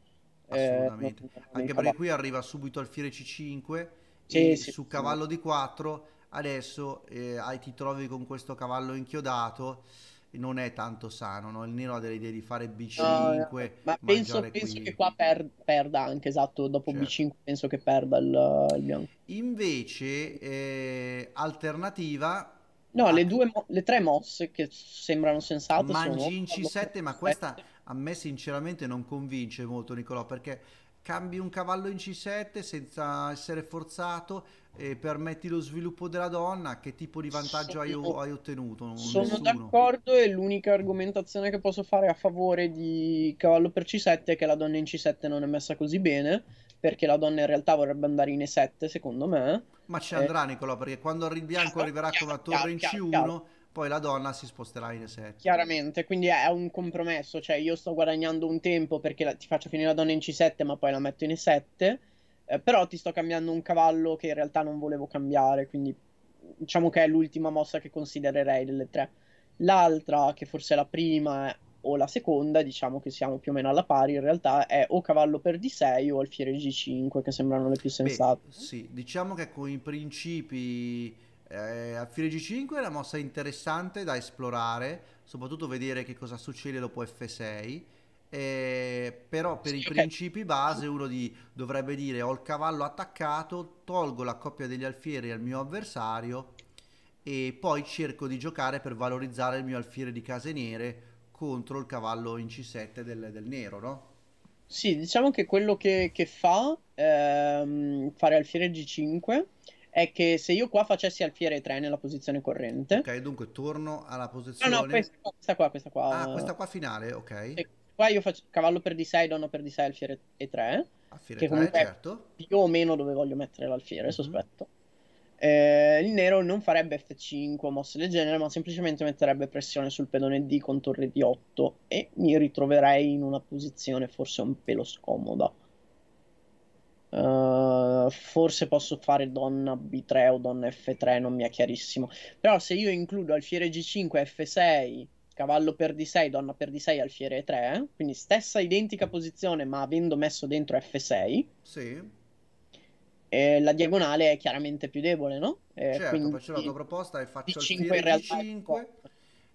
S2: Eh, Assolutamente. Eh, anche perché qui arriva subito
S1: alfiere C5 sì, sì, su cavallo sì. D4 adesso eh, ti trovi con questo cavallo inchiodato non è tanto sano, no? Il nero ha delle idee di fare B5. No,
S2: ma penso, penso che qua per, perda anche, esatto, dopo certo. B5 penso che perda il, il bianco.
S1: Invece, eh, alternativa... No, le, due, le tre mosse che sembrano sensate Mangi sono... Mangin C7, ma questa a me sinceramente non convince molto, Nicolò, perché cambi un cavallo in C7 senza essere forzato e permetti lo sviluppo della donna, che tipo di vantaggio hai, hai, ottenuto? Sono Nessuno.
S2: d'accordo e l'unica argomentazione che posso fare a favore di cavallo per C7 è che la donna in C7 non è messa così bene, perché la donna in realtà vorrebbe andare in E7 secondo me. Ma
S1: ci andrà eh. Nicola, perché quando il bianco arriverà con la torre in C1 poi la donna si sposterà in E7.
S2: Chiaramente, quindi è un compromesso, cioè io sto guadagnando un tempo perché la, ti faccio finire la donna in C7 ma poi la metto in E7, eh, però ti sto cambiando un cavallo che in realtà non volevo cambiare, quindi diciamo che è l'ultima mossa che considererei delle tre. L'altra, che forse è la prima o la seconda, diciamo che siamo più o meno alla pari, in realtà è o cavallo per D6 o alfiere G5, che sembrano le più sensate. Beh,
S1: sì, diciamo che con i principi eh, al fine G5 è una mossa interessante da esplorare, soprattutto vedere che cosa succede dopo F6. Eh, però per i principi base uno di, dovrebbe dire ho il cavallo attaccato, tolgo la coppia degli alfieri al mio avversario e poi cerco di giocare per valorizzare il mio alfiere di case nere contro il cavallo in C7
S2: del, del nero, no? Sì, diciamo che quello che, che fa ehm, fare alfiere G5 è che se io qua facessi alfiere 3 nella posizione corrente... Ok, dunque torno alla posizione... No, no, questa, questa qua, questa qua. Ah, questa qua finale, ok. E qua io faccio cavallo per D6, donno per D6, alfiere e 3. Alfiere che 3, certo. più o meno dove voglio mettere l'alfiere, mm-hmm. sospetto. Eh, il nero non farebbe F5 o mosse del genere, ma semplicemente metterebbe pressione sul pedone D con torre D8 e mi ritroverei in una posizione forse un pelo scomoda. Eh, forse posso fare donna B3 o donna F3, non mi è chiarissimo. Però se io includo alfiere G5, F6, cavallo per D6, donna per D6, alfiere 3, eh, quindi stessa identica posizione ma avendo messo dentro F6. Sì. Eh, la diagonale è chiaramente più debole, no? Eh, certo, faccio
S1: la tua proposta e faccio alfiere D5.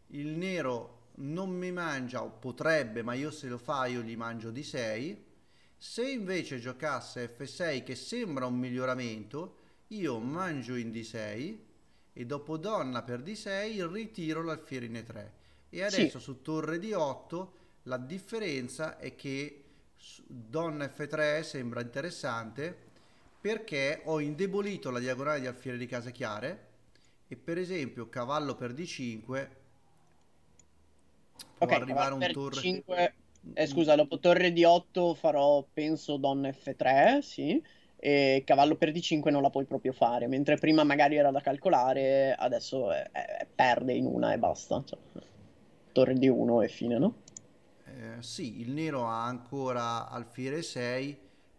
S1: Il nero non mi mangia, o potrebbe, ma io se lo fa io gli mangio D6 se invece giocasse F6 che sembra un miglioramento, io mangio in D6 e dopo donna per D6 ritiro l'alfiere in E3. E adesso sì. su torre D8 la differenza è che donna F3 sembra interessante perché ho indebolito la diagonale di alfiere di case chiare e per esempio cavallo
S2: per D5 può okay, arrivare un per torre... 5 eh, scusa, dopo torre di 8 farò, penso, donna F3, sì. E cavallo per D5 non la puoi proprio fare, mentre prima magari era da calcolare, adesso è, è, perde in una e basta. Cioè, torre di 1 e fine, no? Eh,
S1: sì, il nero ha ancora alfiere 6,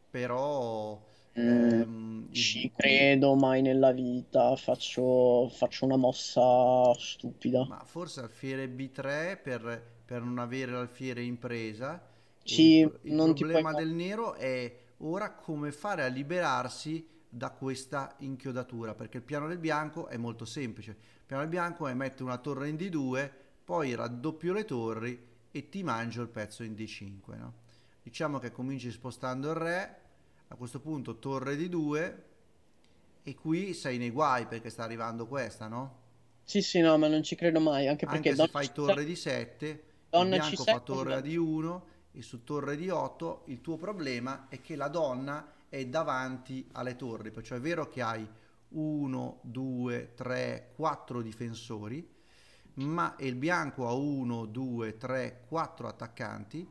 S1: però...
S2: Mm, ehm, ci il... credo mai nella vita, faccio, faccio una mossa stupida. Ma
S1: forse alfiere B3 per per non avere l'alfiere in presa. Ci, il, il problema puoi... del nero è ora come fare a liberarsi da questa inchiodatura, perché il piano del bianco è molto semplice. Il piano del bianco è mettere una torre in D2, poi raddoppio le torri e ti mangio il pezzo in D5. No? Diciamo che cominci spostando il re, a questo punto torre di 2 e qui sei nei guai perché sta arrivando questa, no?
S2: Sì, sì, no, ma non ci credo mai, anche perché... Anche se fai torre di
S1: 7
S2: donna il bianco fa torre
S1: di 1 e su torre di 8 il tuo problema è che la donna è davanti alle torri, perciò è vero che hai 1, 2, 3, 4 difensori, ma il bianco ha 1, 2, 3, 4 attaccanti,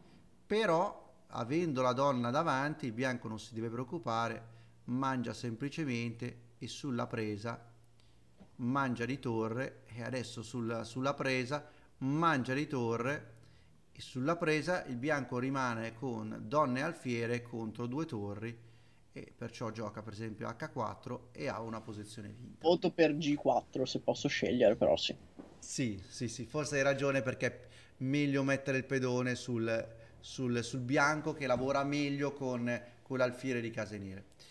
S1: però avendo la donna davanti il bianco non si deve preoccupare, mangia semplicemente e sulla presa mangia di torre e adesso sulla, sulla presa mangia di torre sulla presa il bianco rimane con donne alfiere contro due torri e perciò gioca per esempio H4 e ha una posizione vinta.
S2: Voto per G4 se posso scegliere però sì.
S1: Sì, sì, sì, forse hai ragione perché è meglio mettere il pedone sul, sul, sul bianco che lavora meglio con, con l'alfiere di case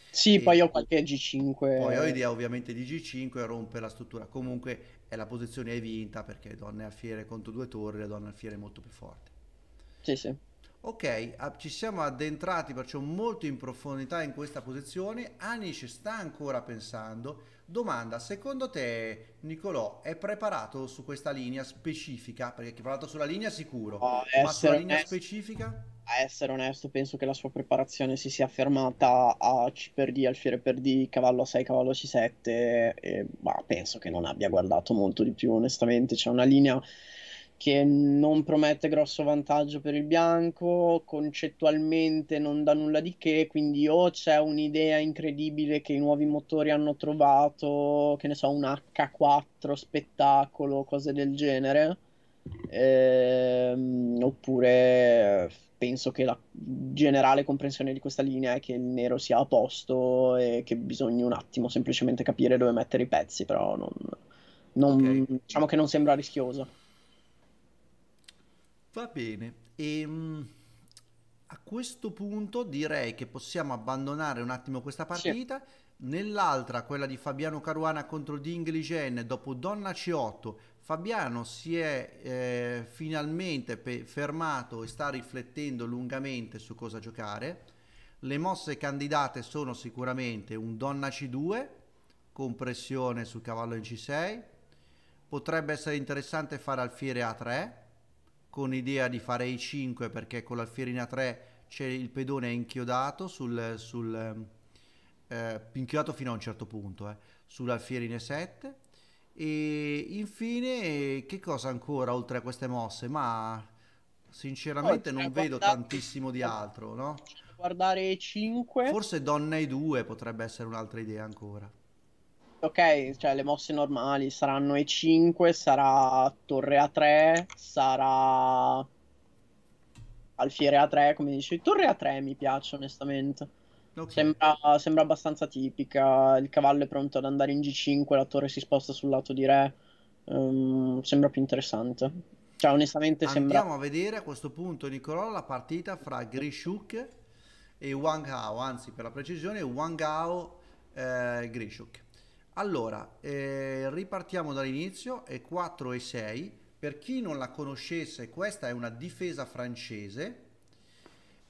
S1: Sì, e poi ho
S2: qualche G5. Poi ho idea
S1: ovviamente di G5 e rompe la struttura. Comunque è eh, la posizione è vinta perché donne alfiere contro due torri, la donna alfiere è molto più forte. Sì, sì. Ok, ci siamo addentrati perciò molto in profondità in questa posizione. Anish sta ancora pensando. Domanda, secondo te Nicolò è preparato su questa linea specifica? Perché è parlato sulla linea sicuro, oh, ma sulla linea onesto, specifica?
S2: A essere onesto, penso che la sua preparazione si sia fermata a C per D, alfiere per D, cavallo 6, cavallo C7. E, bah, penso che non abbia guardato molto di più, onestamente. C'è una linea che non promette grosso vantaggio per il bianco, concettualmente non dà nulla di che, quindi o c'è un'idea incredibile che i nuovi motori hanno trovato, che ne so, un H4 spettacolo, cose del genere, ehm, oppure penso che la generale comprensione di questa linea è che il nero sia a posto e che bisogna un attimo semplicemente capire dove mettere i pezzi, però non, non, okay. diciamo che non sembra rischioso.
S1: Va bene, e ehm, a questo punto direi che possiamo abbandonare un attimo questa partita. Sì. Nell'altra, quella di Fabiano Caruana contro Dingligen, dopo Donna C8, Fabiano si è eh, finalmente pe- fermato e sta riflettendo lungamente su cosa giocare. Le mosse candidate sono sicuramente un Donna C2, con pressione sul cavallo in C6. Potrebbe essere interessante fare alfiere A3 con idea di fare i 5 perché con l'alfierina 3 c'è il pedone è inchiodato sul, sul ehm, eh, inchiodato fino a un certo punto eh, sull'alfierina 7 e infine che cosa ancora oltre a queste mosse ma sinceramente non cioè, vedo
S2: tantissimo di altro no? guardare 5 forse donna e 2 potrebbe essere un'altra idea ancora ok, cioè le mosse normali saranno E5, sarà torre A3, sarà alfiere A3, come dici. Torre A3 mi piace onestamente. Okay. Sembra, sembra, abbastanza tipica, il cavallo è pronto ad andare in G5, la torre si sposta sul lato di Re, um, sembra più interessante. Cioè onestamente Andiamo sembra... Andiamo
S1: a vedere a questo punto Nicolò la partita fra Grishuk e Wang Hao, anzi per la precisione Wang Hao eh, Grishuk. Allora, eh, ripartiamo dall'inizio, è 4 e 6. Per chi non la conoscesse, questa è una difesa francese.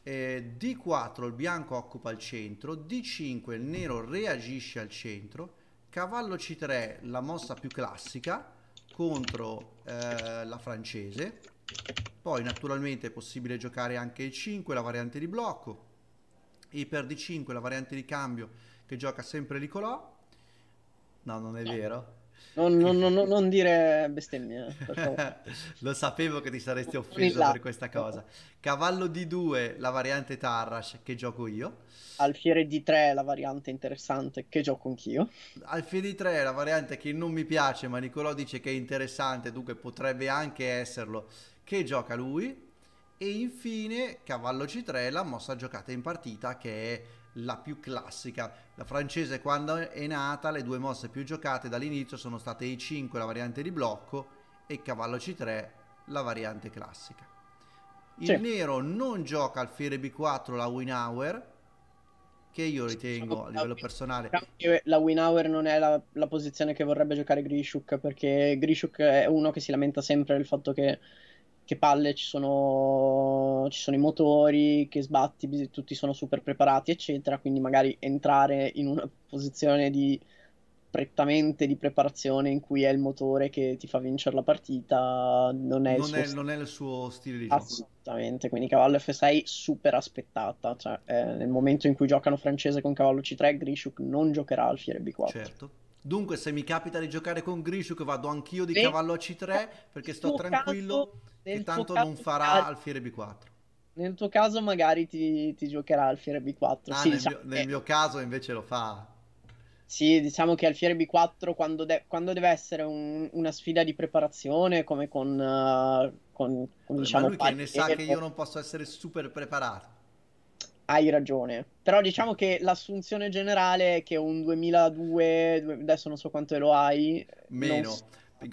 S1: Eh, D4 il bianco occupa il centro, D5 il nero reagisce al centro, cavallo C3 la mossa più classica contro eh, la francese, poi naturalmente è possibile giocare anche il 5, la variante di blocco, e per D5 la variante di cambio che gioca sempre Nicolò, No, non è no. Eh. vero.
S2: Non, non, non, non, dire
S1: bestemmie. Eh, Lo sapevo che ti saresti offeso per questa cosa. Cavallo di 2, la variante Tarrash, che gioco io. Alfiere di 3, la variante interessante, che gioco anch'io. Alfiere di 3, la variante che non mi piace, ma Nicolò dice che è interessante, dunque potrebbe anche esserlo, che gioca lui. E infine Cavallo C3, la mossa giocata in partita, che è la più classica. La francese quando è nata le due mosse più giocate dall'inizio sono state E5 la variante di blocco e cavallo C3 la variante classica. Il sì. nero non gioca al fiere B4 la Winauer che io ritengo a livello personale
S2: eh, la Winauer non è la, la posizione che vorrebbe giocare Grishuk perché Grishuk è uno che si lamenta sempre del fatto che che palle ci sono, ci sono i motori, che sbatti, tutti sono super preparati, eccetera. Quindi magari entrare in una posizione di prettamente di preparazione in cui è il motore che ti fa vincere la partita, non è, non il, suo è, st-
S1: non è il, suo stile di gioco.
S2: Assolutamente, quindi cavallo F6 super aspettata, cioè, eh, nel momento in cui giocano francese con cavallo C3, Grishuk non giocherà al fiere B4. Certo.
S1: Dunque, se mi capita di giocare con Grishuk, vado anch'io di Beh, cavallo a C3 perché sto tranquillo che tanto non farà alfiere B4.
S2: Nel tuo caso, magari ti, ti giocherà alfiere B4. Ah, sì, nel, diciamo
S1: mio, che... nel, mio, caso, invece, lo fa.
S2: Sì, diciamo che alfiere B4 quando, de quando deve essere un, una sfida di preparazione, come con. Uh, con, con diciamo, ma lui che ne sa che io
S1: non posso essere super
S2: preparato hai ragione. Però diciamo che l'assunzione generale è che un 2002, adesso non so quanto lo hai. Meno, so.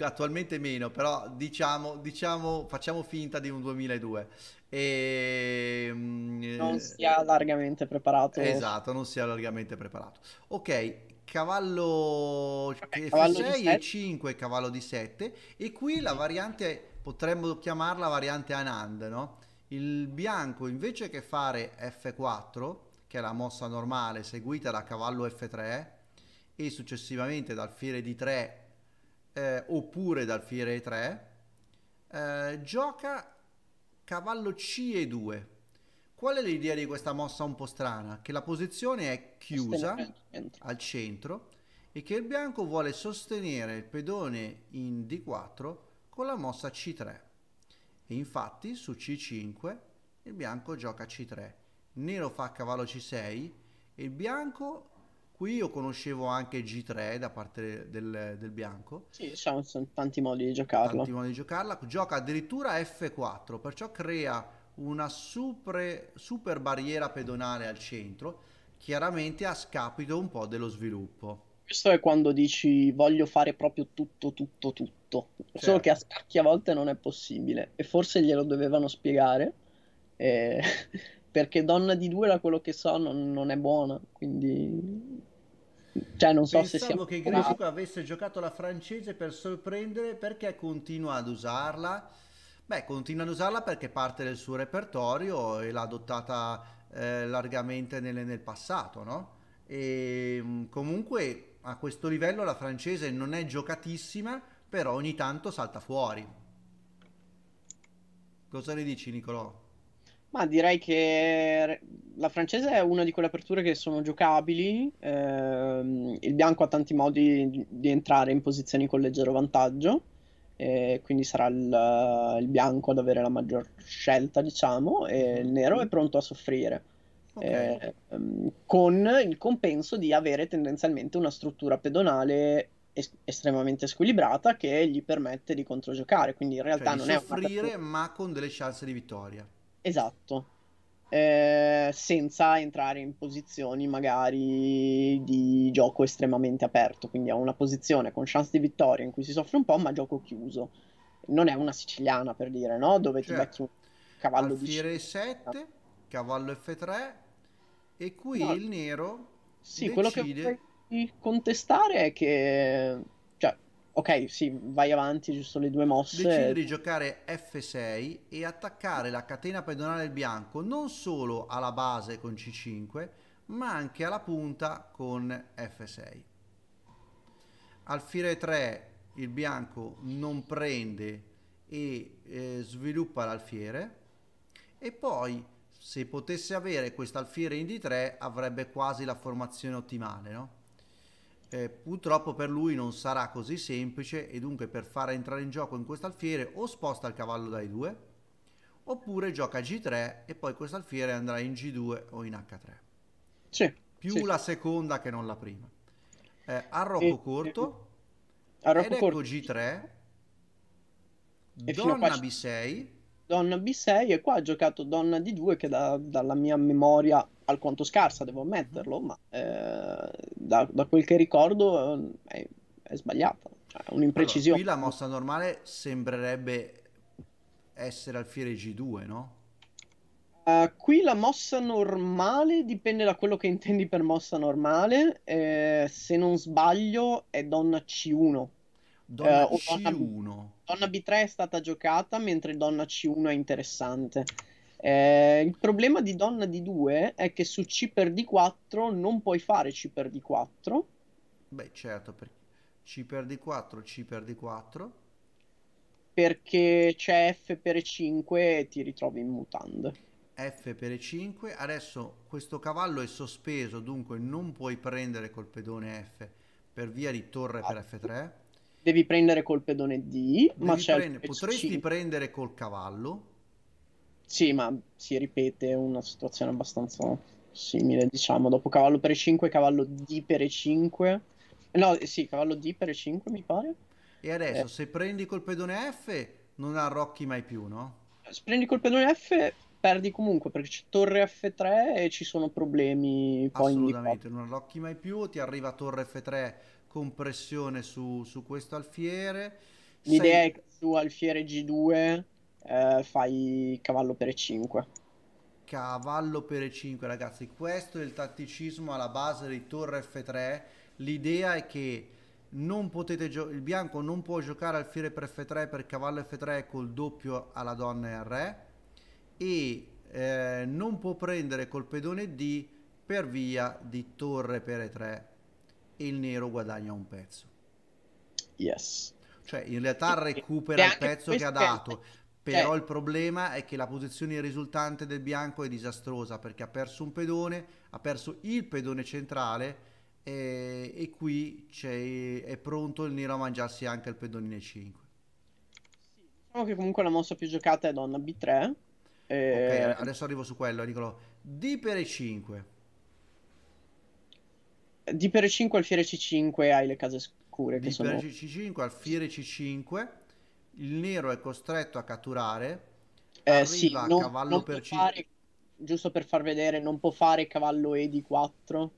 S2: attualmente
S1: meno, però diciamo, diciamo, facciamo finta di un 2002. E... Ehm, non eh, sia largamente preparato. Esatto, non sia largamente preparato. Ok, cavallo, okay, cavallo F6 e 5, cavallo di 7. E qui la variante, potremmo chiamarla variante Anand, no? Il bianco invece che fare F4, che è la mossa normale seguita da cavallo F3 e successivamente dal fiere D3 eh, oppure dal fiere E3, eh, gioca cavallo C 2. Qual è l'idea di questa mossa un po' strana? Che la posizione è chiusa al centro e che il bianco vuole sostenere il pedone in D4 con la mossa C3. Infatti su C5 il bianco gioca C3, nero fa cavallo C6 e il bianco, qui io conoscevo anche G3 da parte del, del bianco.
S2: Sì, diciamo, sono tanti modi di giocarla. Tanti
S1: modi di giocarla, gioca addirittura F4, perciò crea una
S2: super,
S1: super barriera pedonale al centro, chiaramente a scapito un po' dello
S2: sviluppo. Questo è quando dici voglio fare proprio tutto, tutto, tutto. Certo. Solo che a scacchi a volte non è possibile. E forse glielo dovevano spiegare. Eh, perché donna di due, da quello che so, non, non è buona. Quindi cioè non so Pensavo se siamo che Gresco
S1: avesse giocato la francese per sorprendere perché continua ad usarla beh continua ad usarla perché parte del suo repertorio e l'ha adottata eh, largamente nel, nel, passato no? e mm, comunque a questo livello la francese non è giocatissima, però ogni tanto salta fuori. Cosa ne dici Nicolò?
S2: Ma direi che la francese è una di quelle aperture che sono giocabili, ehm, il bianco ha tanti modi di entrare in posizioni con leggero vantaggio, eh, quindi sarà il, il, bianco ad avere la maggior scelta, diciamo, e il nero è pronto a soffrire okay. eh, con il compenso di avere tendenzialmente una struttura pedonale es- estremamente squilibrata che gli permette di controgiocare, quindi in realtà cioè, non soffrire, è... Soffrire
S1: ma con delle chance di vittoria.
S2: Esatto. Eh, senza entrare in posizioni magari di gioco estremamente aperto, quindi ha una posizione con chance di vittoria in cui si soffre un po', ma gioco chiuso. Non è una siciliana per dire, no? Dove cioè, ti becchi un cavallo di
S1: 7, cavallo F3, e qui no. il nero
S2: sì, decide... quello che vorrei contestare è che cioè, ok, sì, vai avanti, giusto le due mosse. Decide di
S1: giocare F6 e attaccare la catena pedonale del bianco non solo alla base con C5, ma anche alla punta con F6. Alfiere 3 il bianco non prende e eh, sviluppa l'alfiere e poi se potesse avere questa alfiere in D3 avrebbe quasi la formazione ottimale, no? Eh, purtroppo per lui non sarà così semplice e dunque per far entrare in gioco in questo alfiere o sposta il cavallo dai 2 oppure gioca G3 e poi questo alfiere andrà in G2 o in H3. Sì. Più sì. la seconda che non la prima.
S2: Eh, arrocco e, corto. Ecco e, arrocco ed corto. G3. E Donna B6 Donna B6 e qua ha giocato Donna D2 che da, dalla mia memoria alquanto scarsa, devo ammetterlo, ma eh, da, da, quel che ricordo eh, è, è sbagliata, cioè è un'imprecisione. Allora, qui la mossa normale
S1: sembrerebbe essere alfiere G2, no?
S2: Uh, qui la mossa normale dipende da quello che intendi per mossa normale. Eh, se non sbaglio, è donna C1. Donna eh, C1. Donna... Donna B3 è stata giocata mentre Donna C1 è interessante. Eh, il problema di Donna D2 è che su C per D4 non puoi fare C per D4.
S1: Beh, certo, perché C per D4, C per D4.
S2: Perché c'è F per E5 e ti ritrovi in mutand.
S1: F per E5, adesso questo cavallo è sospeso, dunque non puoi prendere col pedone F per via di torre per F3
S2: Devi prendere col pedone D,
S1: ma c'è prendere, potresti prendere col cavallo.
S2: Sì, ma si ripete una situazione abbastanza simile, diciamo, dopo cavallo per 5 cavallo D per 5. No, sì, cavallo D per 5 mi pare.
S1: E adesso eh. se prendi col pedone
S2: F non arrocchi mai più, no? Se prendi col pedone F perdi comunque perché c'è torre F3 e ci sono problemi poi Assolutamente, non arrocchi mai più, ti
S1: arriva torre F3 compressione su, su questo alfiere. L'idea Sei... è
S2: che su alfiere G2 eh, fai cavallo per E5.
S1: Cavallo per E5 ragazzi, questo è il tatticismo alla base di torre F3. L'idea è che non potete gio- il bianco non può giocare alfiere per F3 per cavallo F3 col doppio alla donna e al re e eh, non può prendere col pedone D per via di torre per E3 e il nero guadagna un pezzo. Yes. Cioè, in realtà recupera il pezzo che ha dato, però cioè il problema è che la posizione risultante del bianco è disastrosa perché ha perso un pedone, ha perso il pedone centrale e, e qui è pronto il nero a mangiarsi anche il pedonine 5. Sì,
S2: diciamo che comunque la mossa più giocata è donna B3.
S1: Eh, e... Ok, adesso arrivo su
S2: quello, Nicolo. D per E5 di per 5 alfiere C5 hai le case scure. Di sono... per
S1: C5 alfiere C5,
S2: il nero è
S1: costretto a catturare.
S2: Eh, arriva sì, a non, cavallo non per C5. Fare, giusto per far vedere, non può fare cavallo E di 4.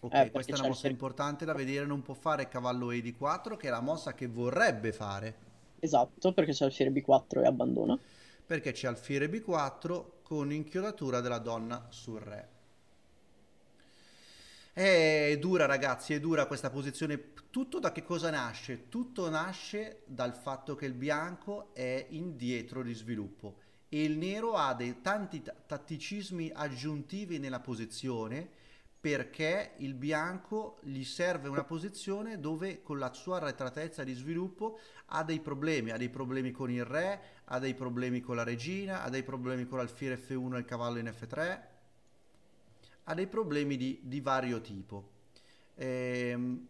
S2: Ok, eh, questa è una cioè, mossa il...
S1: importante da vedere, non può fare cavallo E di 4, che è la mossa che vorrebbe fare.
S2: Esatto, perché c'è alfiere B4 e abbandona.
S1: Perché c'è alfiere B4 con inchiodatura della donna sul re. È dura ragazzi, è dura questa posizione. Tutto da che cosa nasce? Tutto nasce dal fatto che il bianco è indietro di sviluppo e il nero ha dei tanti tatticismi aggiuntivi nella posizione perché il bianco gli serve una posizione dove con la sua arretratezza di sviluppo ha dei problemi, ha dei problemi con il re, ha dei problemi con la regina, ha dei problemi con l'alfiere F1 e il cavallo in F3 ha dei problemi di, di vario tipo. Eh,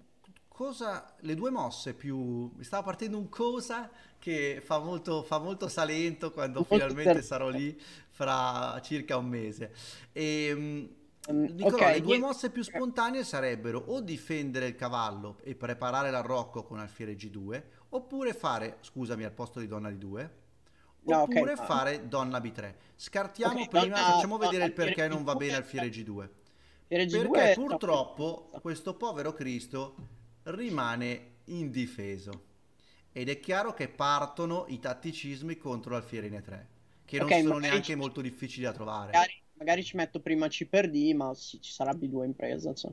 S1: cosa, le due mosse più... Mi stava partendo un cosa che fa molto, fa molto salento quando molto finalmente per... sarò lì fra circa un mese. E, ehm, ehm, Nicolò, okay, le due mosse più spontanee sarebbero o difendere il cavallo e preparare l'arrocco con alfiere G2, oppure fare, scusami, al posto di donna di 2, No, Oppure okay, ah. fare no. donna B3. Scartiamo okay, prima, donna, facciamo donna, vedere il perché non va bene al fiere G2. Fiere G2 perché purtroppo questo povero Cristo rimane indifeso. Ed è chiaro che partono i tatticismi contro l'alfierine 3, che okay, non sono neanche ci... molto difficili da trovare. Magari,
S2: magari, ci metto prima C per D, ma sì, ci sarà B2 impresa. Cioè.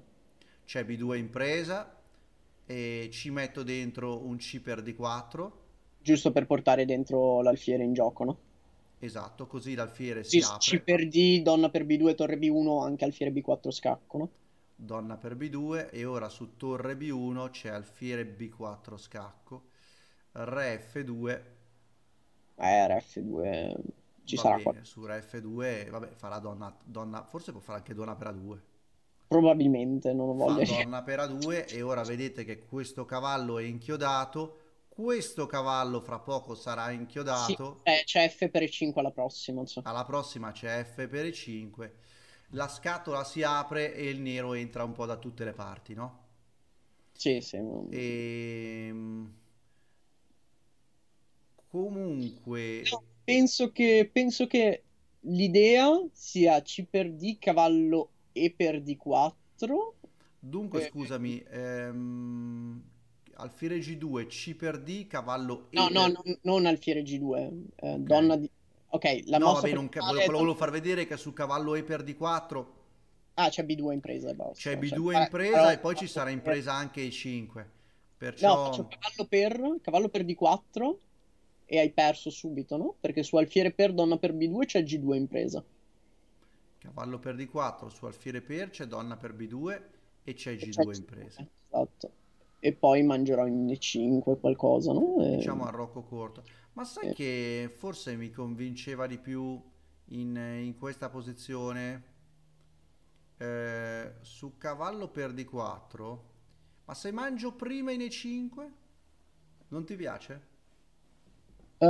S2: C'è B2
S1: impresa, e ci metto dentro un C per D4
S2: giusto per portare dentro l'alfiere in gioco, no?
S1: Esatto, così l'alfiere si, si apre. Ci
S2: per D, donna per B2, torre B1, anche alfiere B4 scacco, no?
S1: Donna per B2 e ora su torre B1 c'è alfiere B4 scacco, re F2.
S2: Eh, re F2 eh, ci Va sarà bene,
S1: Su re F2, vabbè, farà donna, donna, forse può fare anche donna per A2.
S2: Probabilmente, non lo voglio. Fa
S1: donna per A2 e ora vedete che questo cavallo è inchiodato questo cavallo fra poco sarà inchiodato. Sì, eh, c'è F per e 5 alla prossima. So. Alla prossima c'è F per e 5. La scatola si apre e il nero entra un po' da tutte le parti, no?
S2: Sì, sì. E... Ehm, comunque... No, penso che, penso che l'idea sia C per D, cavallo E per D4. Dunque, e... Eh,
S1: scusami, ehm, alfiere G2, C per D, cavallo E. No, no,
S2: no non alfiere G2, eh, okay. donna di... Ok, la no, mossa... Vabbè, non ca- volevo, volevo far
S1: vedere che su
S2: cavallo E per D4... Ah, c'è B2 in presa e C'è B2 cioè, in presa allora, e poi ci sarà in eh. presa
S1: anche E5.
S2: Perciò... No, faccio cavallo per, cavallo per D4 e hai perso subito, no? Perché su alfiere per, donna per B2 c'è G2 in presa.
S1: Cavallo per D4, su alfiere per c'è donna per B2 e c'è G2 in presa.
S2: Esatto e poi mangerò in 5 qualcosa, no? E... Eh, diciamo a
S1: rocco corto. Ma sai e... Eh. che forse mi convinceva di più in, in questa posizione eh, su cavallo per d4? Ma se mangio prima in e5? Non ti piace?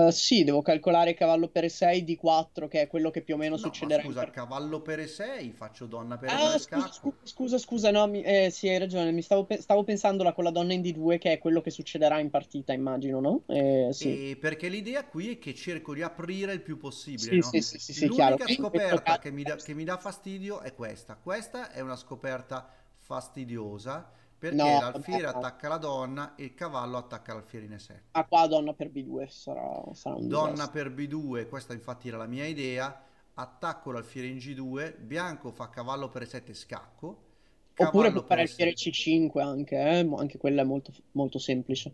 S2: Eh, sì, devo calcolare cavallo per 6 di 4, che è quello che più o meno no, succederà. scusa, per... cavallo per 6, faccio donna per 6. Ah, scusa, scusa, scusa, scusa, no, mi, eh, sì, hai ragione. Mi stavo, pe- stavo pensandola con la donna in D2, che è quello che succederà in partita, immagino, no? Eh, sì. E eh,
S1: perché l'idea qui è che cerco di aprire il più possibile. Sì, no? sì, sì, sì, sì L'unica chiaro. scoperta che mi, da, che mi dà fastidio è questa. Questa è una scoperta fastidiosa perché no, l'alfiere attacca la donna e il cavallo attacca l'alfiere in E7.
S2: Ah, qua donna per B2 sarà, sarà un Donna
S1: per B2, questa infatti era la mia idea. Attacco l'alfiere in G2, bianco fa cavallo per E7 scacco.
S2: Oppure può fare alfiere C5 anche, eh? anche quella è molto, molto semplice.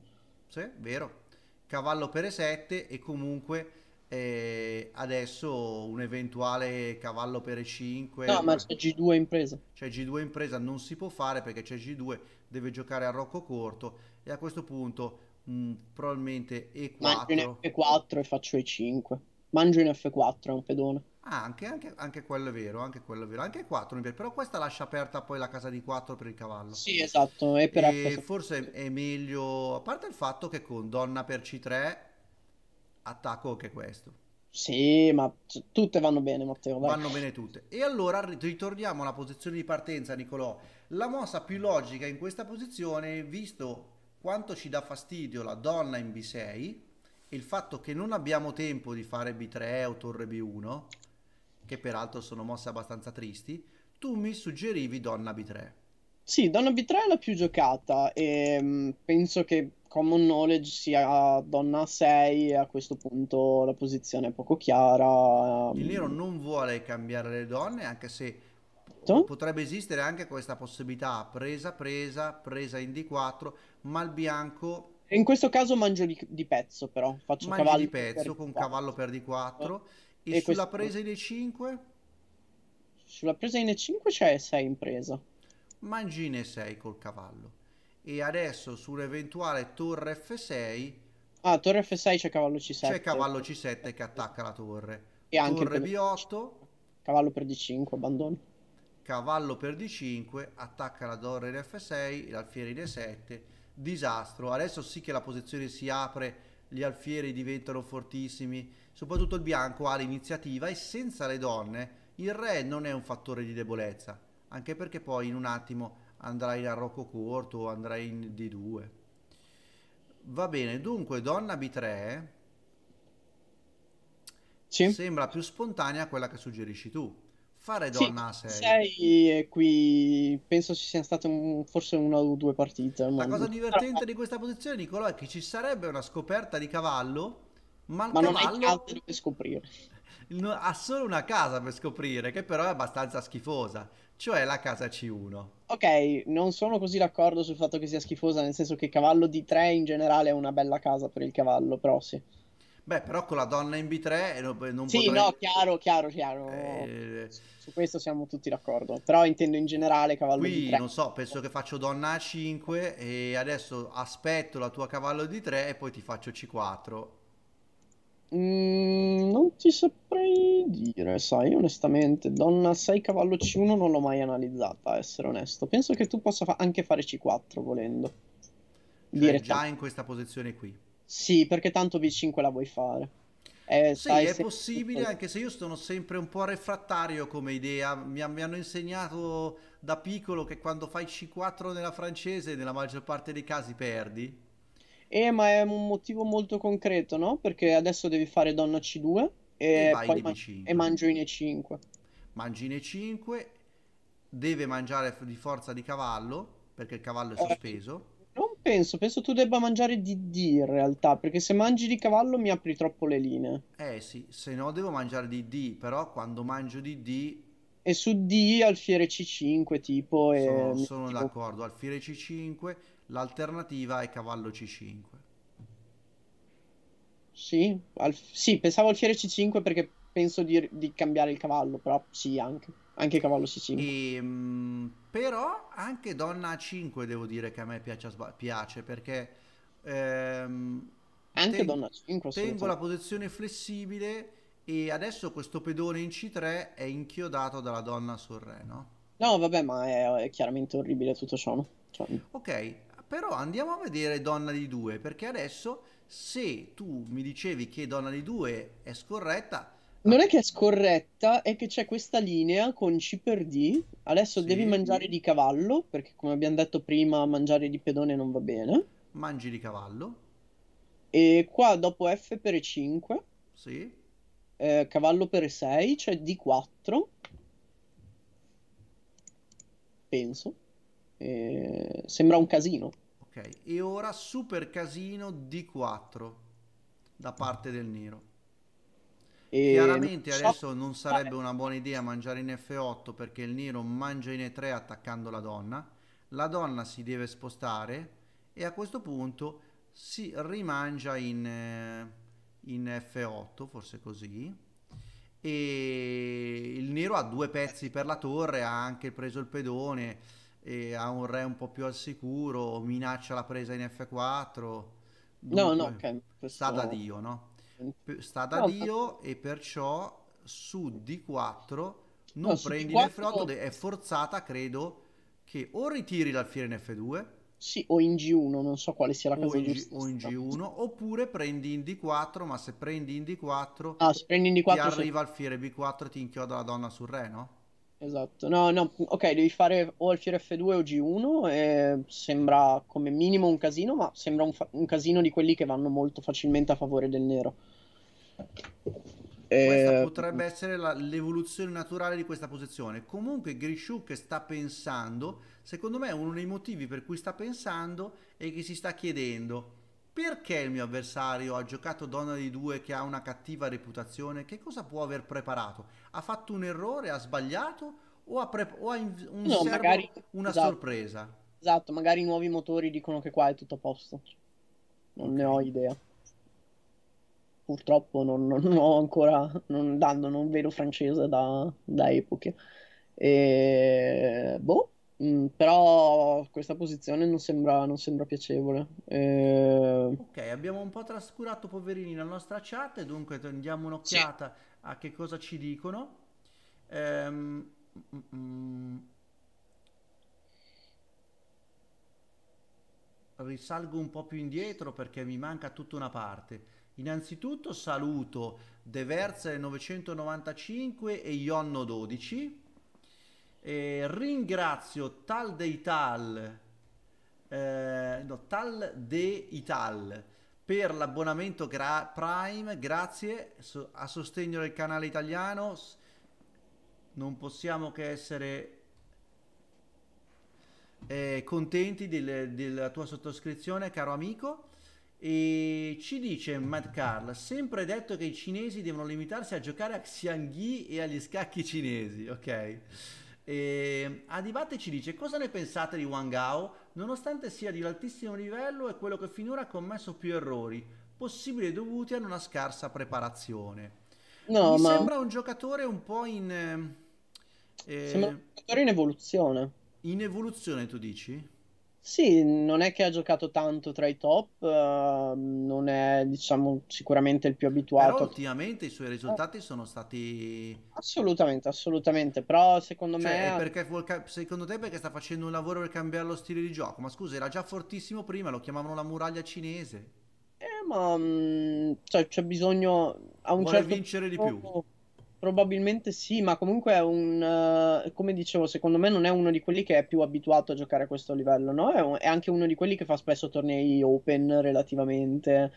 S1: Sì, vero. Cavallo per E7 e comunque e eh, adesso un eventuale cavallo per E5 no ma c'è G2 impresa c'è G2 impresa non si può fare perché c'è G2 deve giocare a rocco corto e a questo punto mh, mm, probabilmente E4 mangio in
S2: F4 e faccio E5 mangio in F4 è un pedone
S1: ah, anche, anche, anche, quello è vero anche quello è vero anche 4 però questa lascia aperta poi la casa di 4 per il cavallo sì
S2: esatto e, e
S1: forse è meglio a parte il fatto che con donna per C3
S2: attacco che questo. Sì, ma tutte vanno bene, Matteo. Vai. Vanno bene
S1: tutte. E allora ritorniamo alla posizione di partenza, Nicolò. La mossa più logica in questa posizione, visto quanto ci dà fastidio la donna in B6 il fatto che non abbiamo tempo di fare B3 o torre B1, che peraltro sono mosse abbastanza tristi, tu mi suggerivi donna B3.
S2: Sì, Donna B3 è la più giocata e mm, penso che Common Knowledge sia Donna 6 e a questo punto la posizione è poco chiara. Ehm. Il Nero
S1: non vuole cambiare le donne anche se to? potrebbe esistere anche questa possibilità presa, presa, presa in D4 ma il bianco...
S2: In questo caso mangio di, di pezzo però, faccio mangio cavallo di pezzo con D4. cavallo per D4 eh, e, e sulla questo... presa in
S1: E5?
S2: Sulla presa in E5 c'è 6 in presa
S1: mangine e6 col cavallo. E adesso sull'eventuale torre F6...
S2: Ah, torre F6 c'è cavallo C7. C'è cavallo
S1: C7 che attacca la torre. E anche torre
S2: B8. Cavallo per
S1: D5, abbandono. Cavallo per D5, attacca la torre F6, l'alfiere D7, disastro. Adesso sì che la posizione si apre, gli alfieri diventano fortissimi, soprattutto il bianco ha l'iniziativa e senza le donne il re non è un fattore di debolezza anche perché poi in un attimo andrai a Rocco Corto o andrai in D2. Va bene, dunque donna B3 sì. sembra più spontanea quella che suggerisci tu. Fare donna sì, A6.
S2: 6 qui penso ci sia stata un, forse una o due partite. La cosa
S1: divertente di questa posizione, Nicolò, è che ci sarebbe una scoperta di cavallo,
S2: ma, ma cavallo... non hai case per scoprire.
S1: ha solo una casa per scoprire, che però è abbastanza schifosa cioè la casa C1.
S2: Ok, non sono così d'accordo sul fatto che sia schifosa, nel senso che cavallo D3 in generale è una bella casa per il cavallo, però sì. Beh, però
S1: con la donna in B3 eh, non, non Sì, potrei... no,
S2: chiaro, chiaro, chiaro. Eh... Su questo siamo tutti d'accordo. Però intendo in generale cavallo Qui, D3. non so,
S1: penso che faccio donna A5 e adesso aspetto la tua cavallo D3 e poi ti faccio C4
S2: Mm, non ti saprei dire, sai, onestamente, donna 6 cavallo C1 non l'ho mai analizzata, a essere onesto. Penso che tu possa fa- anche fare C4 volendo. Cioè, dire già in
S1: questa posizione qui.
S2: Sì, perché tanto B5 la vuoi fare. Eh, sì, sai, è se... possibile, anche
S1: se io sono sempre un po' refrattario come idea. Mi, mi hanno insegnato da piccolo che quando fai C4 nella francese, nella maggior parte dei casi perdi
S2: eh, ma è un motivo molto concreto, no? Perché adesso devi fare donna C2 e, e poi man- e mangio in E5.
S1: Mangi in E5, deve mangiare di forza di cavallo, perché il cavallo è eh, sospeso.
S2: Eh, non penso, penso tu debba mangiare di D in realtà, perché se mangi di cavallo mi apri troppo le linee.
S1: Eh sì, se no devo mangiare di D, però quando mangio di D
S2: e su D alfiere C5 tipo sono, e sono tipo... d'accordo alfiere
S1: C5 L'alternativa è cavallo C5.
S2: Sì, al... sì, pensavo alfiere C5 perché penso di, di, cambiare il cavallo, però sì, anche, anche cavallo C5. E, ehm,
S1: però anche donna A5 devo dire che a me piace, piace perché... Ehm, anche ten- donna A5. Tengo la posizione flessibile e adesso questo pedone in C3 è inchiodato
S2: dalla donna sul re, no? No, vabbè, ma è, è chiaramente orribile tutto ciò. Cioè...
S1: Ok, però andiamo a vedere Donna di 2 perché adesso se tu mi dicevi che Donna di 2 è scorretta
S2: non ah, è che è scorretta, è che c'è questa linea con C per D. Adesso sì. devi mangiare di cavallo, perché come abbiamo detto prima, mangiare di pedone non va bene. Mangi di cavallo. E qua dopo F per e 5. Sì. Eh, cavallo per e 6, c'è cioè D4. Penso. Eh, sembra un casino.
S1: Ok, e ora super casino D4 da mm. parte del nero.
S2: E Chiaramente non so...
S1: adesso non sarebbe una buona idea mangiare in F8 perché il nero mangia in E3 attaccando la donna. La donna si deve spostare e a questo punto si rimangia in, eh, in F8, forse così e il nero ha due pezzi per la torre, ha anche preso il pedone, e ha un re un po' più al sicuro, minaccia la presa in F4. Dunque, no, no, okay. Questo... sta da Dio, no? Sta da no, Dio e perciò su D4 non no, prendi d 8 è forzata, credo, che o ritiri l'alfiere in F2.
S2: Sì, o in G1, non so quale sia la cosa giusta. o in G1,
S1: oppure prendi in D4, ma se prendi in D4, ah, prendi in D4 ti se... arriva alfiere B4 e ti inchioda la donna sul re, no?
S2: Esatto, no, no, ok, devi fare o Alfiere F2 o G1 e sembra come minimo un casino, ma sembra un, fa- un casino di quelli che vanno molto facilmente a favore del nero. Questa eh, potrebbe
S1: essere la, l'evoluzione naturale di questa posizione. Comunque Grisciù che sta pensando, secondo me uno dei motivi per cui sta pensando è che si sta chiedendo perché il mio avversario ha giocato donna di 2 che ha una cattiva reputazione? Che cosa può aver preparato? Ha fatto un errore? Ha sbagliato? O ha, pre- o ha un no, servo, magari... una esatto. sorpresa?
S2: Esatto, magari i nuovi motori dicono che qua è tutto a posto. Non ne ho idea. Purtroppo non, non ho ancora, non, dando, non vedo francese da, da epoche. E... Boh, Mm, però questa posizione non sembra, non sembra piacevole. Eh...
S1: Ok, abbiamo un po' trascurato, poverini, nella nostra chat, dunque diamo un'occhiata sì. a che cosa ci dicono. Ehm... Mm, mm, Risalgo un po' più indietro perché mi manca tutta una parte. Innanzitutto saluto Deverse 995 e Ionno 12 eh, ringrazio Tal dei Tal, eh, no, Tal de Ital per l'abbonamento gra Prime, grazie so a sostegno del canale italiano. Non possiamo che essere eh, contenti del, della tua sottoscrizione, caro amico. E ci dice Mad Carl, sempre detto che i cinesi devono limitarsi a giocare a Xianghi e agli scacchi cinesi, ok? E ehm, Adibate ci dice cosa ne pensate di Wang Gao nonostante sia di altissimo livello e quello che finora ha commesso più errori, possibili dovuti ad una scarsa preparazione.
S2: No, Mi ma... sembra
S1: un giocatore un po' in... Ehm, eh, sembra un giocatore in evoluzione. In evoluzione tu dici?
S2: Sì, non è che ha giocato tanto tra i top, uh, non è diciamo sicuramente il più abituato. Però ultimamente i suoi risultati eh. sono stati... Assolutamente, assolutamente, però secondo cioè, me...
S1: Perché, secondo te perché sta facendo un lavoro per cambiare lo stile di gioco? Ma scusa, era già fortissimo prima, lo chiamavano la muraglia cinese.
S2: Eh, ma... Mm, cioè, c'è bisogno... A un Vuole certo vincere punto... di più Probabilmente sì, ma comunque è un. Uh, come dicevo, secondo me non è uno di quelli che è più abituato a giocare a questo livello, no? È, un, è anche uno di quelli che fa spesso tornei open relativamente.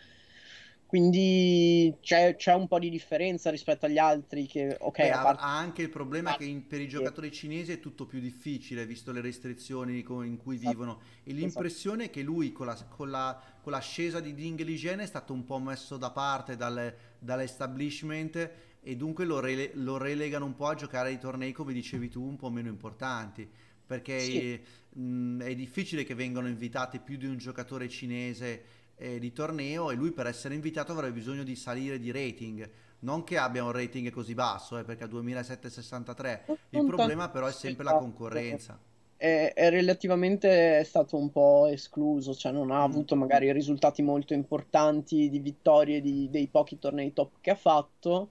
S2: Quindi c'è, c'è, un po' di differenza rispetto agli altri. Che, okay, Beh, parte... Ha
S1: anche il problema parte... Ah, che in, per i giocatori cinesi è tutto più difficile, visto le restrizioni in cui esatto. vivono. E esatto. l'impressione esatto. è che lui con, la, con, la, con l'ascesa di Ding Ligen è stato un po' messo da parte dal, dall'establishment e dunque lo, rele- lo, relegano un po' a giocare ai tornei, come dicevi tu, un po' meno importanti, perché sì. è, mh, è difficile che vengano invitati più di un giocatore cinese eh, di torneo e lui per essere invitato avrà bisogno di salire di rating, non che abbia un rating così basso, eh, perché a 2763, il problema però è sempre la esatto. concorrenza.
S2: È, è relativamente stato un po' escluso, cioè non ha mm. avuto magari risultati molto importanti di vittorie di, dei pochi tornei top che ha fatto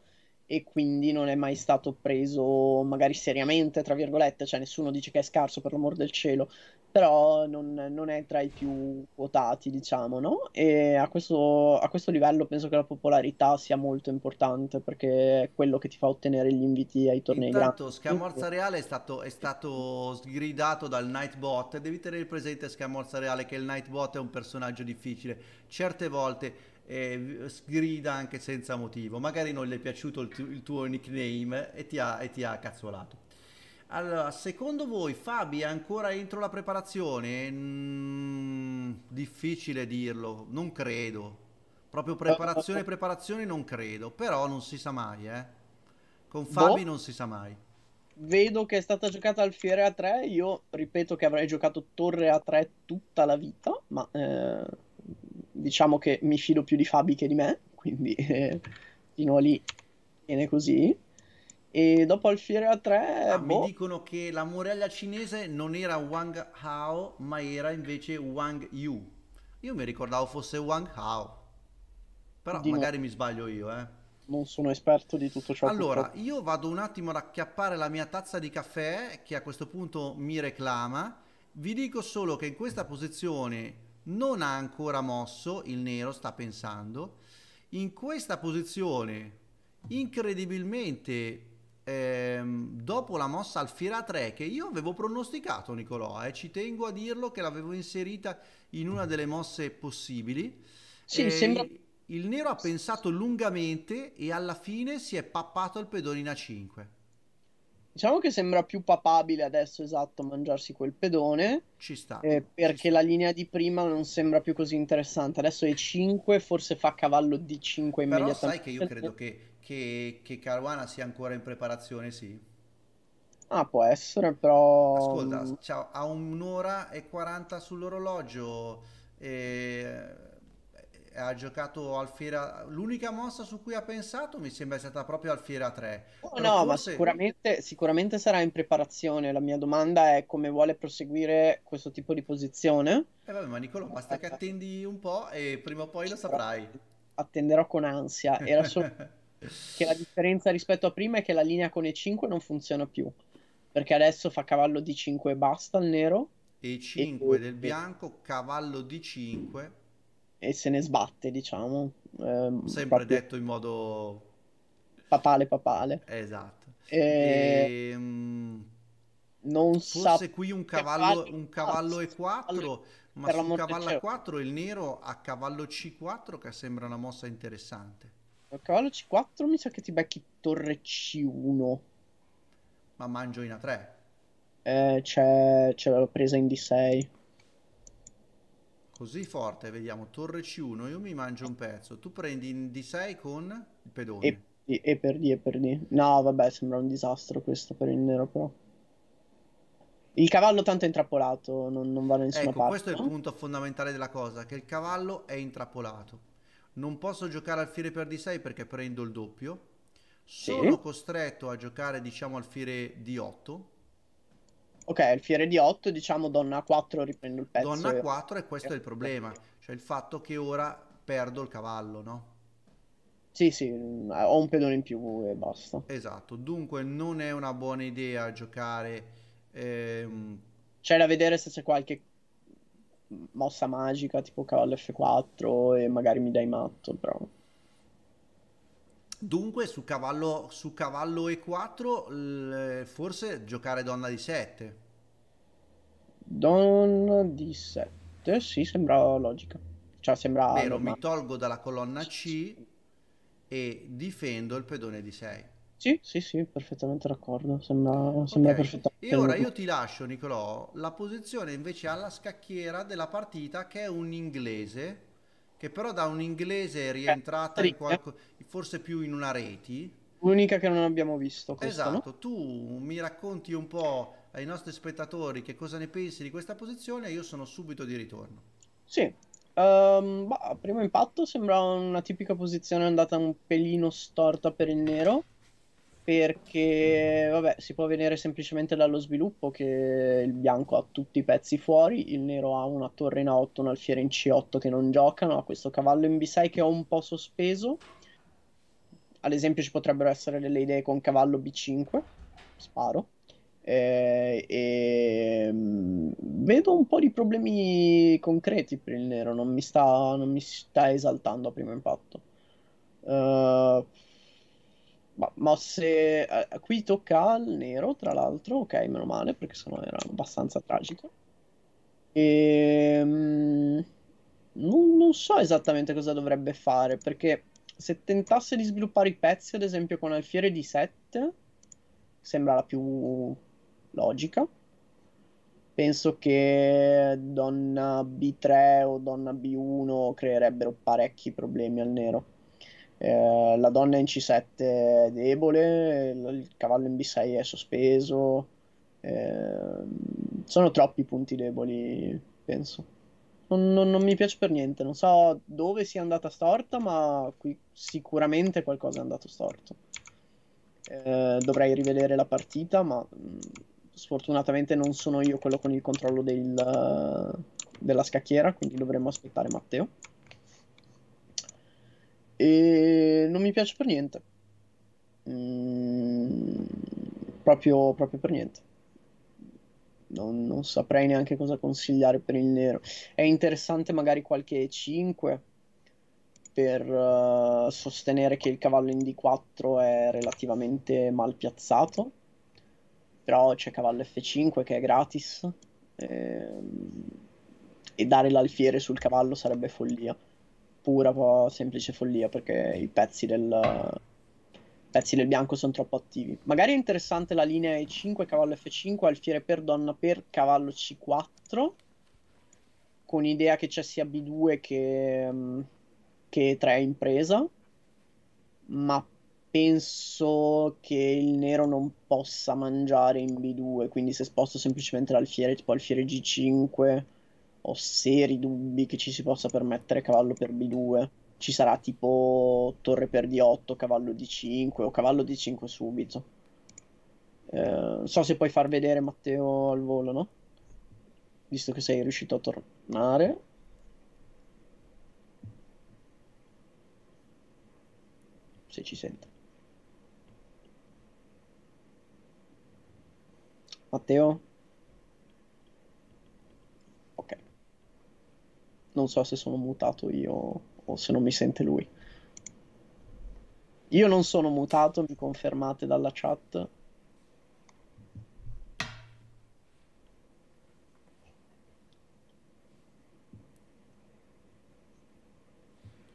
S2: e quindi non è mai stato preso magari seriamente, tra virgolette, cioè nessuno dice che è scarso per l'amor del cielo, però non, non è tra i più quotati, diciamo, no? E a questo, a questo, livello penso che la popolarità sia molto importante perché è quello che ti fa ottenere gli inviti ai tornei Intanto, grandi. Scamorza
S1: Reale è stato, è stato sgridato dal Nightbot, devi tenere presente Scamorza Reale che il Nightbot è un personaggio difficile, certe volte e sgrida anche senza motivo. Magari non gli è piaciuto il, tu- il tuo nickname e ti, ha, e ti ha cazzolato. Allora, secondo voi Fabi è ancora entro la preparazione? Mm, difficile dirlo, non credo. Proprio preparazione, preparazione
S2: non credo, però non si sa mai, eh. Con boh. Fabi boh. non si sa mai. Vedo che è stata giocata al Fiere a 3, io ripeto che avrei giocato Torre a 3 tutta la vita, ma eh, diciamo che mi fido più di Fabi che di me, quindi eh, fino a lì viene così. E dopo Alfiera 3... Ah, boh. Mi
S1: dicono che la morella cinese non era Wang Hao, ma era invece Wang Yu. Io mi ricordavo fosse Wang Hao. Però di magari no. mi sbaglio
S2: io, eh. Non sono esperto di tutto ciò. Allora, tutto.
S1: io vado un attimo ad acchiappare la mia tazza di caffè, che a questo punto mi reclama. Vi dico solo che in questa posizione non ha ancora mosso, il nero sta pensando, in questa posizione incredibilmente ehm, dopo la mossa alfiera 3 che io avevo pronosticato Nicolò e eh, ci tengo a dirlo che l'avevo inserita in una delle mosse possibili
S2: sì, eh, sembra...
S1: il nero ha pensato lungamente e alla fine si è pappato il a 5
S2: Diciamo che sembra più papabile adesso, esatto, mangiarsi quel pedone. Ci sta. Eh, perché ci sta. la linea di prima non sembra più così interessante. Adesso è 5, forse fa cavallo di 5 Però immediatamente. Però sai che io credo
S1: che, che, che Caruana sia ancora in preparazione, sì.
S2: Ah, può essere, però... Ascolta,
S1: ciao, a un'ora e 40 sull'orologio. E eh, ha giocato al Fiera. L'unica mossa su cui ha pensato mi sembra è stata proprio al Fiera 3. Oh, no, forse... ma sicuramente,
S2: sicuramente, sarà in preparazione. La mia domanda è come vuole proseguire questo tipo di posizione.
S1: Eh vabbè, ma Nicolò, basta che attendi un po' e prima o poi lo saprai.
S2: Attenderò con ansia. Era solo che la differenza rispetto a prima è che la linea con E5 non funziona più. Perché adesso fa cavallo D5 e basta il nero. E5 e... del bianco,
S1: cavallo D5
S2: e se ne sbatte, diciamo. Eh, Sempre proprio... detto in modo... Papale, papale. Esatto. E... E...
S1: Ehm,
S2: non Forse sa... qui un cavallo, un
S1: cavallo e ah, 4, ma sul cavallo a 4 il nero a cavallo C4 che sembra una mossa interessante.
S2: A cavallo C4 mi sa che ti becchi torre C1. Ma mangio in A3. Eh, c'è, c'è la presa in D6
S1: così forte, vediamo, torre C1, io mi mangio un pezzo, tu prendi in D6 con il pedone. E,
S2: e, e per D, e per D. No, vabbè, sembra un disastro questo per il nero però. Il cavallo tanto è intrappolato, non, non va da nessuna ecco, parte. questo è
S1: il punto fondamentale della cosa, che il cavallo è intrappolato. Non posso giocare al per D6 perché prendo il doppio. Sono sì. costretto a giocare, diciamo, al D8
S2: Ok, alfiere di 8, diciamo donna 4 riprendo il pezzo. Donna 4 e questo è il
S1: problema, cioè il fatto che ora perdo il cavallo, no?
S2: Sì, sì, mm, ho un pedone in più e basta.
S1: Esatto, dunque non è una buona idea giocare...
S2: Ehm... C'è da vedere se c'è qualche mossa magica tipo cavallo F4 e magari mi dai matto, però...
S1: Dunque su cavallo, su cavallo E4 forse giocare donna di 7.
S2: Donna di 7, sì, sembra logica. Cioè sembra... Vero, mi
S1: tolgo dalla colonna C e difendo il pedone di 6.
S2: Sì, sì, sì, perfettamente d'accordo. Sembra, sembra okay. perfettamente. E ora io
S1: ti lascio, Nicolò, la posizione invece alla scacchiera della partita che è un inglese che però da un inglese è eh, rientrata eh, in qualco... forse più in una rete.
S2: L'unica che non abbiamo visto. Questa, esatto, no? tu mi racconti un po'
S1: ai nostri spettatori che cosa ne pensi di questa posizione e io sono subito di ritorno.
S2: Sì, um, bah, a primo impatto sembra una tipica posizione andata un pelino storta per il nero, perché vabbè, si può vedere semplicemente dallo sviluppo che il bianco ha tutti i pezzi fuori, il nero ha una torre in A8, un alfiere in C8 che non giocano, ha questo cavallo in B6 che ho un po' sospeso. Ad esempio ci potrebbero essere delle idee con cavallo B5, sparo. Eh, eh, vedo un po' di problemi concreti per il nero, non mi sta, non mi sta esaltando a primo impatto. Uh, ma mosse. Eh, qui tocca al nero, tra l'altro. Ok, meno male, perché sennò era abbastanza tragico. E. Ehm, non, non so esattamente cosa dovrebbe fare, perché se tentasse di sviluppare i pezzi, ad esempio, con alfiere di 7, sembra la più logica. Penso che donna B3 o donna B1 creerebbero parecchi problemi al nero. Eh, la donna in C7 è debole, il cavallo in B6 è sospeso, eh, sono troppi punti deboli, penso. Non, non, non, mi piace per niente, non so dove sia andata storta, ma qui sicuramente qualcosa è andato storto. Eh, dovrei rivedere la partita, ma mm, sfortunatamente non sono io quello con il controllo del, della scacchiera, quindi dovremmo aspettare Matteo. E non mi piace per niente. Mm, proprio, proprio per niente. Non, non, saprei neanche cosa consigliare per il nero. È interessante magari qualche 5 per uh, sostenere che il cavallo in D4 è relativamente mal piazzato, però c'è cavallo F5 che è gratis e, ehm, e dare l'alfiere sul cavallo sarebbe follia pura po' semplice follia perché i pezzi del, pezzi del bianco sono troppo attivi. Magari è interessante la linea E5, cavallo F5, alfiere per donna per cavallo C4, con idea che c'è sia B2 che, che 3 in presa, ma penso che il nero non possa mangiare in B2, quindi se sposto semplicemente l'alfiere tipo alfiere G5 ho seri dubbi che ci si possa permettere cavallo per B2. Ci sarà tipo torre per D8, cavallo D5 o cavallo D5 subito. Eh, non so se puoi far vedere Matteo al volo, no? Visto che sei riuscito a tornare. Se ci sente. Matteo? non so se sono mutato io o se non mi sente lui. Io non sono mutato, mi confermate dalla chat.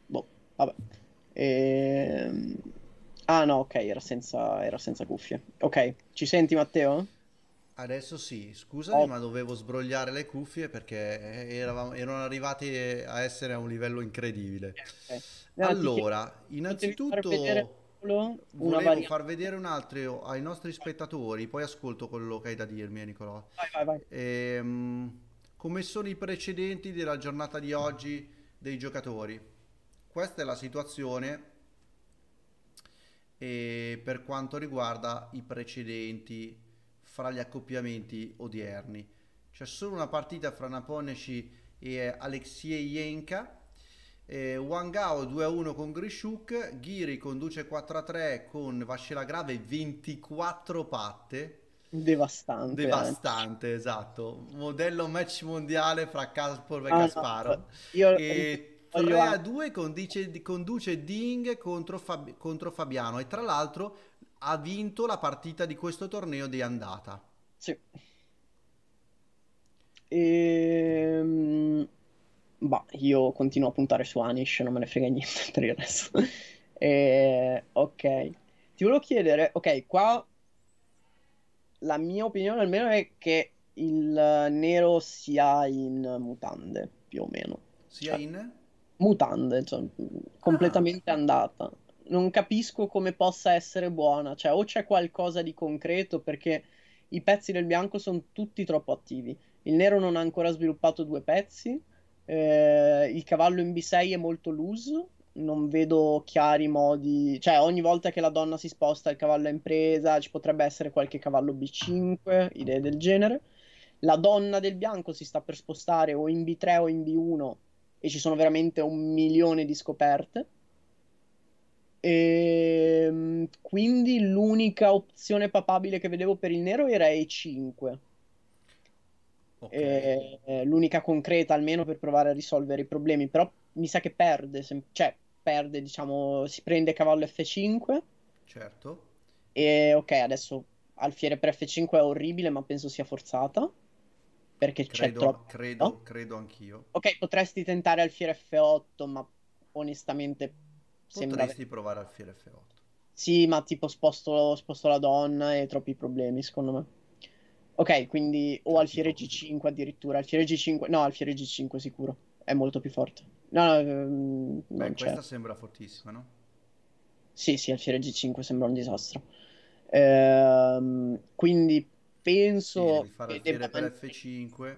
S2: Boh, vabbè. E... Ehm, ah no, ok, era senza, era senza cuffie. Ok, ci senti Matteo?
S1: Adesso sì, scusami, oh. ma dovevo sbrogliare le cuffie perché eravamo, erano arrivati a essere a un livello incredibile. Okay. Eh, eh. No, allora, innanzitutto
S2: vedere volevo variante. far
S1: vedere un altro ai nostri spettatori, poi ascolto quello che hai da dirmi, Nicolò. Vai, vai, vai. Ehm, come sono i precedenti della giornata di oggi dei giocatori? Questa è la situazione per quanto riguarda i precedenti fra gli accoppiamenti odierni. C'è solo una partita fra Naponici e Alexiejenka. Eh, Wang Gao 2-1 con Grishuk, Ghiri conduce 4-3 con Vascela Grave 24 patte.
S2: Devastante. Eh.
S1: Devastante, eh. esatto. Modello match mondiale fra Kasparov e ah, Kasparov. No. Io... E... 3 a 2 conduce, conduce Ding contro, Fab, contro, Fabiano e tra l'altro ha vinto la partita di questo torneo di andata.
S2: Sì. Ehm... Bah, io continuo a puntare su Anish, non me ne frega niente per il resto. e... Eh, ok. Ti volevo chiedere, ok, qua la mia opinione almeno è che il nero sia in mutande, più o meno. Sia cioè, in? Mutande, cioè, ah. completamente andata non capisco come possa essere buona, cioè o c'è qualcosa di concreto perché i pezzi del bianco sono tutti troppo attivi, il nero non ha ancora sviluppato due pezzi, eh, il cavallo in B6 è molto loose, non vedo chiari modi, cioè ogni volta che la donna si sposta il cavallo è in presa, ci potrebbe essere qualche cavallo B5, idee del genere. La donna del bianco si sta per spostare o in B3 o in B1 e ci sono veramente un milione di scoperte. E ehm, quindi l'unica opzione papabile che vedevo per il nero era E5. Okay. E, eh, eh, l'unica concreta almeno per provare a risolvere i problemi, però mi sa che perde, sem- cioè perde, diciamo, si prende cavallo F5.
S1: Certo.
S2: E ok, adesso alfiere per F5 è orribile, ma penso sia forzata. Perché credo, c'è troppo. Credo, no?
S1: credo anch'io.
S2: Ok, potresti tentare alfiere F8, ma onestamente Potresti provare al Fiera F8. Sì, ma tipo sposto, sposto la donna e troppi problemi, secondo me. Ok, quindi o al Fiere certo. G5 addirittura, Al Fiere G5, no, al Fiere G5 sicuro, è molto più forte. No, no, ehm, Beh, questa
S1: sembra fortissima, no?
S2: Sì, sì, al Fiere G5 sembra un disastro. Ehm, quindi penso... Sì, fare Alfiere per
S1: F5.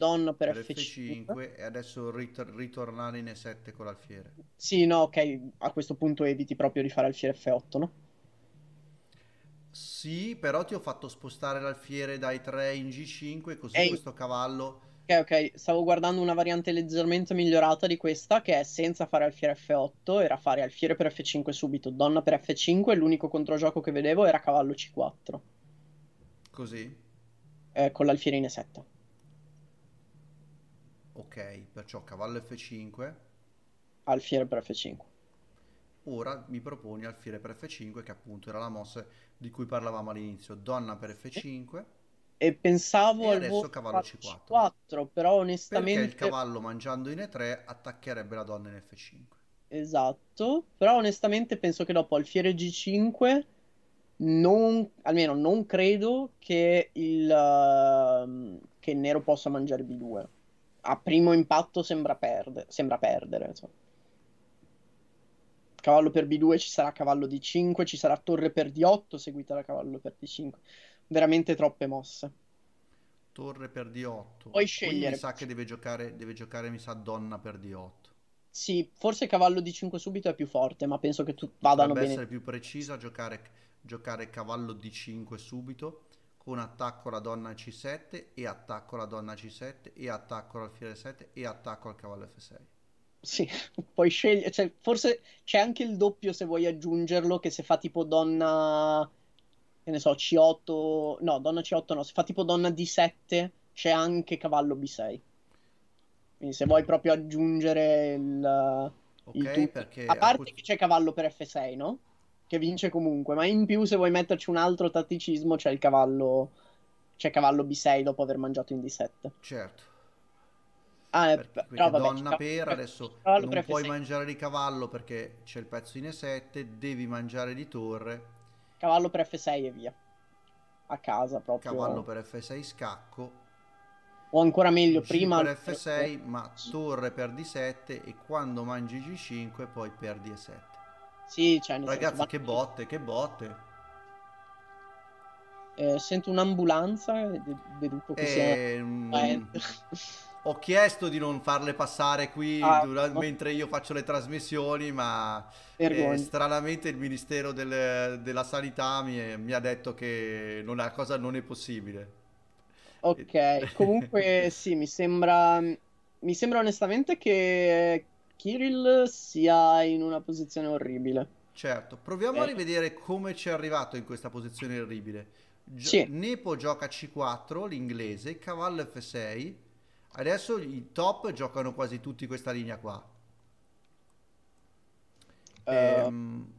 S1: Dawn per, per F5. F5. e adesso rit- ritornare in E7 con l'alfiere.
S2: Sì, no, ok, a questo punto eviti proprio di fare alfiere F8, no?
S1: Sì, però ti ho fatto spostare l'alfiere dai 3 in G5 così Ehi. questo
S2: cavallo... Ok, ok, stavo guardando una variante leggermente migliorata di questa che è senza fare alfiere F8, era fare alfiere per F5 subito, donna per F5 e l'unico controgioco che vedevo era cavallo C4. Così? Eh, con l'alfiere in E7
S1: ok, perciò cavallo f5.
S2: Alfiere per f5.
S1: Ora mi proponi alfiere per f5 che appunto era la mossa di cui parlavamo all'inizio, donna per f5.
S2: E pensavo e adesso cavallo c4.
S1: c4. però onestamente... Perché il cavallo mangiando
S2: in e3 attaccherebbe la donna in f5. Esatto, però onestamente penso che dopo alfiere g5 non, almeno non credo che il, uh, che il nero possa mangiare B2 a primo impatto sembra, perde, sembra perdere. Insomma. Cavallo per B2 ci sarà cavallo D5, ci sarà torre per D8 seguita da cavallo per D5. Veramente troppe mosse.
S1: Torre per D8. Puoi scegliere. mi sa
S2: che deve giocare, deve giocare, mi sa, donna per D8. Sì, forse cavallo D5 subito è più forte, ma penso che tu vadano Dovrebbe bene. Deve essere
S1: più precisa, giocare, giocare cavallo D5 subito con attacco alla donna C7 e attacco alla donna C7 e attacco al alfiere 7 e attacco al cavallo F6.
S2: Sì, puoi scegliere, cioè, forse c'è anche il doppio se vuoi aggiungerlo che se fa tipo donna che ne so, C8, no, donna C8 no, se fa tipo donna D7 c'è anche cavallo B6. Quindi se vuoi proprio aggiungere il... Ok, il perché... A parte appunto... che c'è cavallo per F6, no? che vince comunque, ma in più se vuoi metterci un altro tatticismo c'è il cavallo, c'è cavallo B6 dopo aver mangiato in D7. Certo. Ah, eh, perché, però, vabbè, donna per adesso non puoi
S1: mangiare di cavallo perché c'è il pezzo in E7, devi mangiare di torre.
S2: Cavallo per F6 e via. A casa proprio. Cavallo per F6 scacco. O ancora meglio, G prima... Per F6 ma torre
S1: per D7 e quando mangi G5 poi perdi e 7 sì, cioè, Ragazzi, senso, che botte, che botte.
S2: Eh, sento un'ambulanza eh, e deduco
S1: che eh, sia... Ehm, ho chiesto di non farle passare qui ah, durante, no. mentre io faccio le trasmissioni, ma eh, stranamente il Ministero del, della Sanità mi, è, mi, ha detto che la cosa non è possibile.
S2: Ok, comunque sì, mi sembra mi sembra onestamente che, Kirill sia in una posizione orribile. Certo, proviamo eh. a
S1: rivedere come ci è arrivato in questa posizione orribile. Gio- sì. Nepo gioca C4, l'inglese, cavallo F6. Adesso i top giocano quasi tutti questa linea qua. Uh, ehm,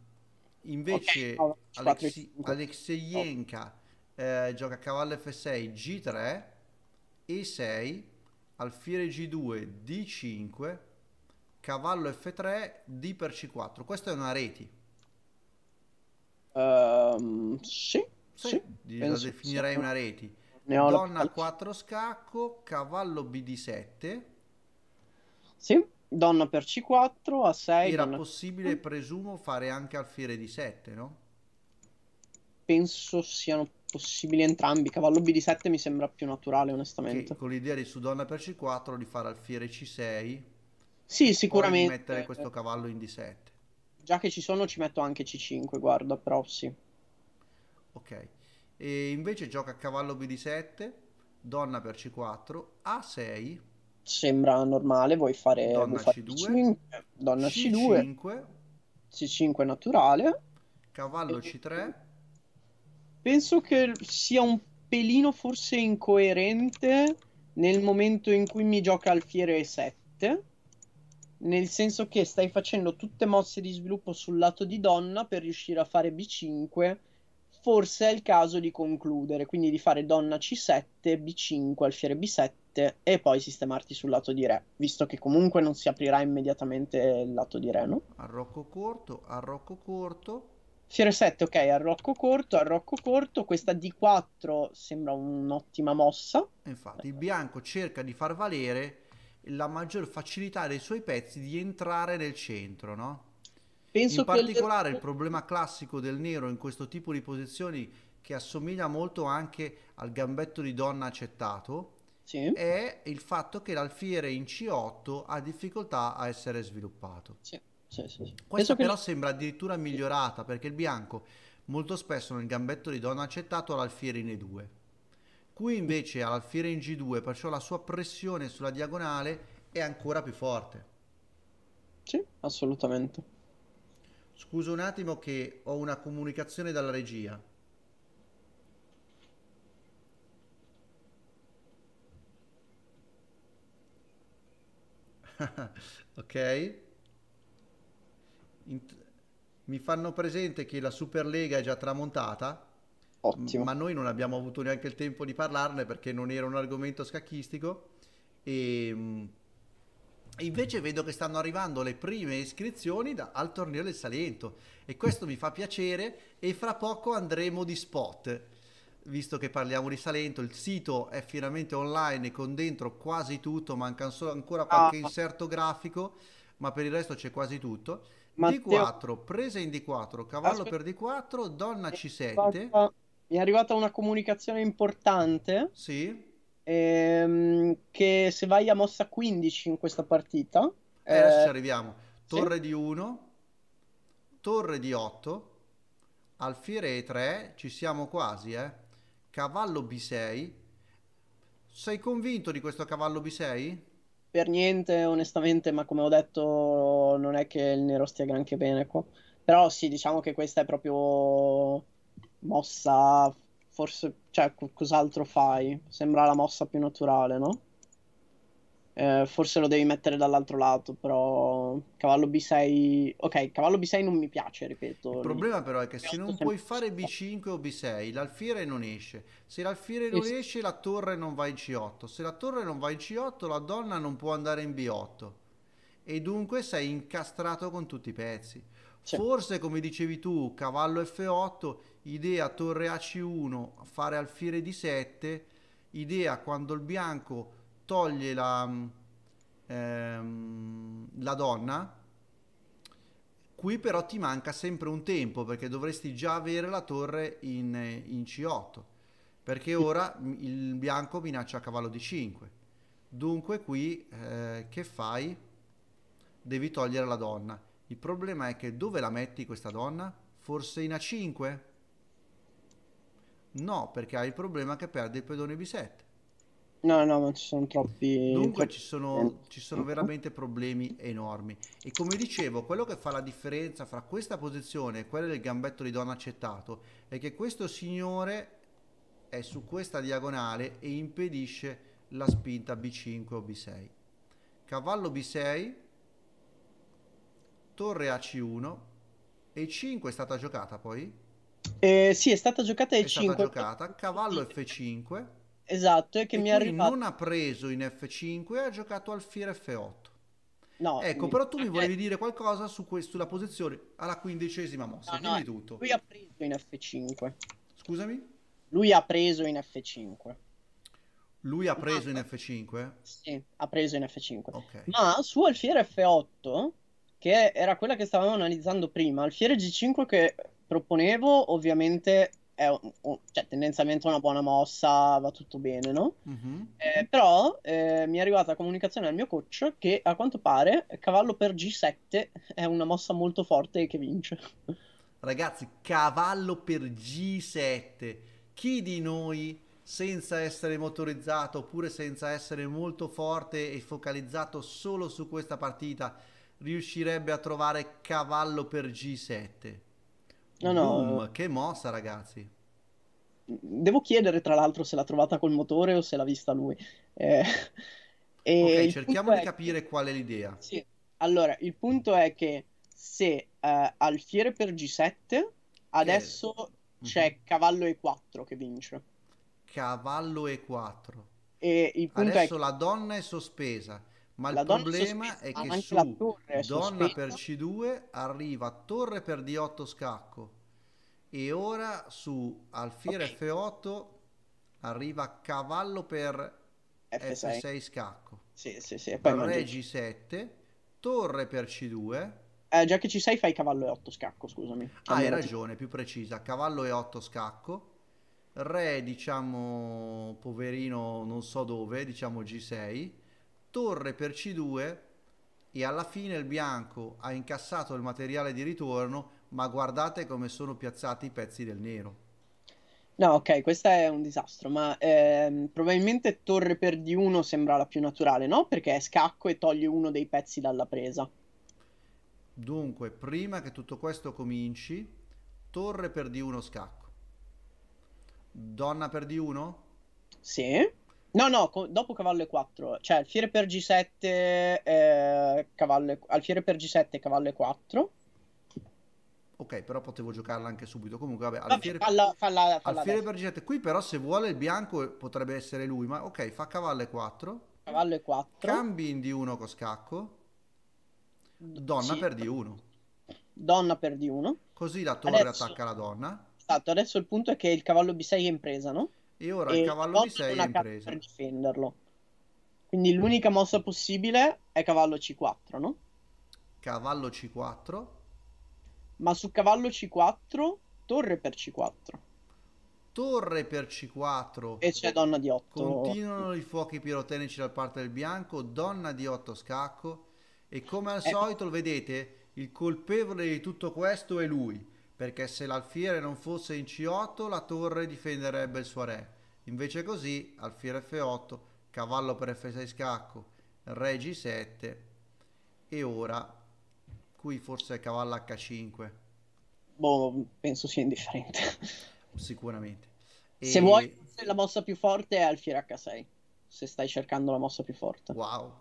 S1: invece okay. Alexi- Alexeyenka oh. eh, gioca cavallo F6, G3, E6, alfiere G2, D5, cavallo F3, D per C4. Questa è una reti.
S2: Um, sì, sì, sì, la definirei sì. una reti.
S1: Donna 4 scacco, cavallo BD7.
S2: Sì, donna per C4 a 6. Era donna...
S1: possibile, presumo, fare anche alfiere di 7, no?
S2: Penso siano possibili entrambi. Cavallo BD7 mi sembra più naturale, onestamente. Che, con
S1: l'idea di su donna per C4 di fare alfiere C6
S2: sì, sicuramente. mettere questo cavallo in D7. Già che ci sono ci metto anche C5, guarda, però sì. Ok. E invece gioca cavallo
S1: BD7, donna per C4, A6.
S2: Sembra normale, vuoi fare... Donna vuoi fare C2. 5, donna C2. C5. C5 naturale.
S1: Cavallo e... C3.
S2: Penso che sia un pelino forse incoerente nel momento in cui mi gioca alfiere 7 nel senso che stai facendo tutte mosse di sviluppo sul lato di donna per riuscire a fare B5, forse è il caso di concludere, quindi di fare donna C7, B5, alfiere B7 e poi sistemarti sul lato di re, visto che comunque non si aprirà immediatamente il lato di re, no?
S1: Arrocco corto, arrocco corto.
S2: Fiore 7, ok, arrocco corto, arrocco corto, questa D4 sembra un'ottima mossa. Infatti
S1: il bianco cerca di far valere la maggior facilità dei suoi pezzi di entrare nel centro, no? Penso in particolare il... il problema classico del nero in questo tipo di posizioni che assomiglia molto anche al gambetto di donna accettato sì. è il fatto che l'alfiere in C8 ha difficoltà a essere sviluppato. Sì. Sì, Questa Penso però che... sembra addirittura migliorata perché il bianco molto spesso nel gambetto di donna accettato ha l'alfiere in E2. Qui invece all'alfiere in G2, perciò la sua pressione sulla diagonale è ancora più forte. Sì, assolutamente. Scusa un attimo che ho una comunicazione dalla regia. ok. Int mi fanno presente che la Superlega è già tramontata. Ottimo. Ma noi non abbiamo avuto neanche il tempo di parlarne perché non era un argomento scacchistico. Mm, e invece vedo che stanno arrivando le prime iscrizioni da, al torneo del Salento e questo mi fa piacere e fra poco andremo di spot. Visto che parliamo di Salento, il sito è finalmente online con dentro quasi tutto, manca solo, ancora qualche ah. inserto grafico, ma per il resto c'è quasi tutto. Matteo... D4, presa in D4,
S2: cavallo Aspetta. per D4, donna C7. Eh, Aspetta mi è arrivata una comunicazione importante. Sì. Ehm, che se vai a mossa 15 in questa partita... Eh, eh adesso ci eh, arriviamo. Torre sì. di 1, torre di 8,
S1: alfiere 3, ci siamo quasi, eh. Cavallo B6. Sei convinto di questo cavallo B6?
S2: Per niente, onestamente, ma come ho detto non è che il nero stia granché bene qua. Però sì, diciamo che questa è proprio mossa forse cioè cos'altro fai sembra la mossa più naturale no eh, forse lo devi mettere dall'altro lato però cavallo b6 ok cavallo b6 non mi piace ripeto il problema
S1: però è che se non puoi fare b5 o b6 l'alfiere non esce se l'alfiere non sì. esce la torre non va in c8 se la torre non va in c8 la donna non può andare in b8 e dunque sei incastrato con tutti i pezzi Forse, come dicevi tu, cavallo F8 idea torre ac1 fare alfiere di 7 idea quando il bianco toglie la, mm, ehm, la donna qui però ti manca sempre un tempo perché dovresti già avere la torre in, eh, in c8 perché ora mm, il bianco minaccia a cavallo di 5 dunque qui eh, che fai? devi togliere la donna il problema è che dove la metti questa donna? forse in a5? No, perché hai il problema che perde il pedone B7.
S2: No, no, ma ci sono troppi... Dunque Ci, sono,
S1: ci sono veramente problemi enormi. E come dicevo, quello che fa la differenza fra questa posizione e quella del gambetto di donna accettato è che questo signore è su questa diagonale e impedisce la spinta B5 o B6. Cavallo B6, torre ac 1 E5 è stata giocata poi?
S2: Eh, sì, è stata giocata e 5. È stata
S1: giocata, cavallo F5. Esatto, e che e mi ha arrivato... non ha preso in F5 e ha giocato alfiere F8. No, ecco, però tu mi eh, volevi dire qualcosa su questo, sulla posizione alla quindicesima mossa. No, no,
S2: tutto. Lui ha preso in F5. Scusami? Lui ha preso in F5.
S1: Lui ha preso Ma... in esatto. F5?
S2: Sì, ha preso in F5. Okay. Ma su alfiere F8, che era quella che stavamo analizzando prima, alfiere G5 che proponevo ovviamente è un, cioè, tendenzialmente una buona mossa, va tutto bene, no? Mm-hmm. Eh, però eh, mi è arrivata comunicazione al mio coach che a quanto pare cavallo per G7 è una mossa molto forte che vince. Ragazzi, cavallo per G7. Chi di noi senza
S1: essere motorizzato oppure senza essere molto forte e focalizzato solo su questa partita riuscirebbe a trovare cavallo per G7? No, no. Boom, che mossa, ragazzi.
S2: Devo chiedere, tra l'altro, se l'ha trovata col motore o se l'ha vista lui. Eh, ok, cerchiamo di è...
S1: capire qual è l'idea.
S2: Sì. Allora, il punto è che se eh, al per G7 adesso che... Mhm. c'è mm-hmm. cavallo E4 che vince. Cavallo E4. E il punto adesso è...
S1: la donna è sospesa. Ma la il problema è che su torre, donna per C2 arriva torre per D8 scacco e ora su alfiere okay. F8 arriva cavallo per F6, F6 scacco.
S2: Sì, sì, sì. E poi re
S1: G7, torre per C2. Eh, già che ci sei fai cavallo e 8 scacco, scusami. Ah, hai ragione, più precisa. Cavallo e 8 scacco. Re, diciamo, poverino, non so dove, diciamo G6 torre per C2 e alla fine il bianco ha incassato il materiale di ritorno, ma guardate come sono piazzati i pezzi del nero.
S2: No, ok, questo è un disastro, ma ehm, probabilmente torre per D1 sembra la più naturale, no? Perché è scacco e toglie uno dei pezzi dalla presa.
S1: Dunque, prima che tutto questo cominci,
S2: torre per D1 scacco. Donna per D1? Sì. No, no, co- dopo cavallo e4, cioè alfiere per g7, eh, cavallo e- alfiere per g7, cavallo e4. Ok, però potevo giocarla anche subito. Comunque, vabbè, vabbè alfiere,
S1: falla, falla, falla alfiere per g7. Qui però se vuole il bianco potrebbe essere lui, ma ok, fa cavallo e4. Cavallo e4. Cambi in d1 con scacco.
S2: Donna sì. per d1. Donna per d1. Così la torre adesso, attacca la donna. Esatto, adesso il punto è che il cavallo b6 è in presa, no? E ora e il cavallo di 6 è in presa. Per difenderlo. Quindi l'unica mossa possibile è cavallo C4, no? Cavallo C4. Ma su cavallo C4, torre per C4. Torre per C4. E c'è donna di 8. Continuano
S1: i fuochi pirotecnici da parte del bianco, donna di 8 scacco. E come al eh. solito, vedete, il colpevole di tutto questo è lui perché se l'alfiere non fosse in C8 la torre difenderebbe il suo re. Invece così, alfiere F8, cavallo per F6 scacco, re G7 e ora qui forse cavallo H5.
S2: Boh, penso sia indifferente. Sicuramente. E... Se vuoi la mossa più forte è alfiere H6, se stai cercando la mossa più forte. Wow.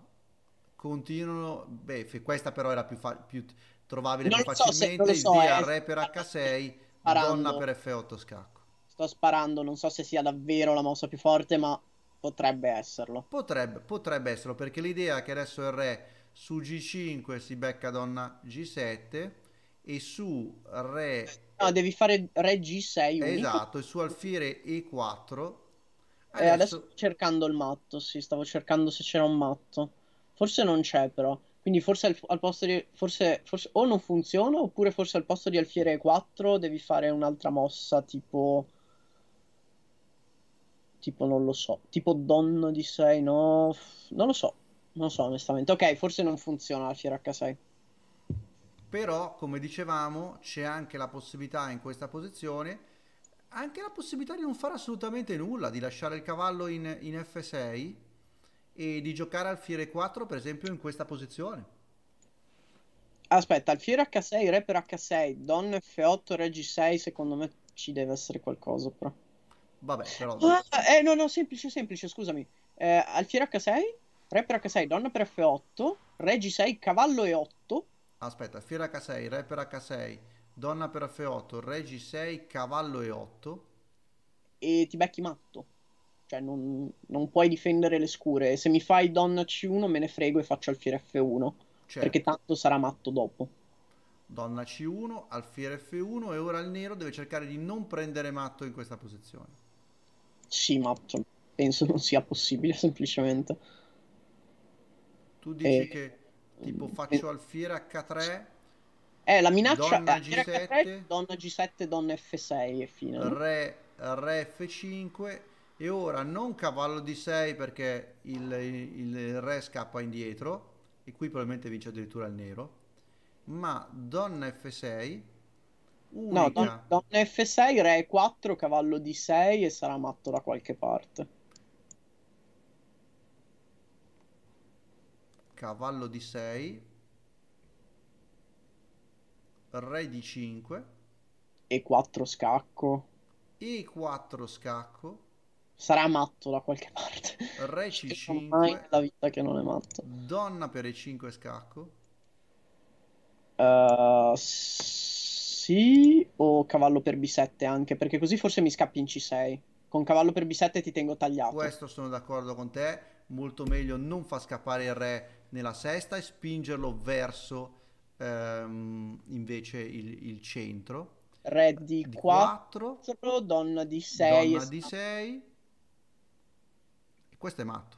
S2: Continuano,
S1: beh, questa però era più, fa... più trovabile non più so facilmente so, il DR eh,
S2: per H6, sparando. Madonna per F8 scacco. Sto sparando, non so se sia davvero la mossa più forte, ma potrebbe esserlo. Potrebbe, potrebbe esserlo, perché l'idea è che adesso il re su
S1: G5 si becca donna G7 e su re...
S2: No, devi fare re G6 Esatto,
S1: e su alfiere E4. Adesso... Eh, adesso
S2: cercando il matto, sì, stavo cercando se c'era un matto. Forse non c'è però. Quindi forse al, al posto di. Forse, forse, o non funziona, oppure forse al posto di alfiere 4 devi fare un'altra mossa tipo. Tipo non lo so. Tipo Don di 6, no. Non lo so. Non lo so, onestamente. Ok, forse non funziona alfiere H6.
S1: Però, come dicevamo, c'è anche la possibilità in questa posizione. Anche la possibilità di non fare assolutamente nulla, di lasciare il cavallo in, in F6 e di giocare alfiere 4 per esempio in questa posizione.
S2: Aspetta, alfiere H6, re per H6, donne F8, re G6, secondo me ci deve essere qualcosa però. Vabbè, però... Ah, eh, no, no, semplice, semplice, scusami. Eh, alfiere H6, re per H6, donna per F8, re G6, cavallo E8.
S1: Aspetta, alfiere
S2: H6, re per H6, donna per F8,
S1: re G6, cavallo E8.
S2: E ti becchi matto cioè non, non, puoi difendere le scure. Se mi fai donna C1 me ne frego e faccio alfiere F1, certo. perché tanto sarà matto dopo. Donna C1,
S1: alfiere F1 e ora il nero deve cercare di non prendere matto in questa posizione.
S2: Sì, ma cioè, penso non sia possibile semplicemente. Tu dici e... Eh, che tipo mm, faccio e...
S1: Eh, alfiere H3? Eh, la minaccia donna è G7,
S2: H3, donna G7, donna F6 e fine. Re, re F5 e ora non
S1: cavallo di 6 perché il, il, il, re scappa indietro e qui probabilmente
S2: vince addirittura il nero
S1: ma donna f6 unica. no don,
S2: donna f6 re 4 cavallo di 6 e sarà matto da qualche parte
S1: cavallo di 6 re di 5
S2: e 4 scacco
S1: e 4 scacco sarà matto da
S2: qualche parte. Re C5. Mai la vita che non è matto.
S1: Donna per E5 scacco.
S2: Uh, sì, o cavallo per B7 anche, perché così forse mi scappi in C6. Con cavallo per B7 ti tengo tagliato. Questo sono d'accordo con te. Molto meglio non far scappare il re nella sesta e
S1: spingerlo verso ehm, invece il, il, centro. Re di, di 4,
S2: 4, donna di 6. Donna di 6 questo è matto.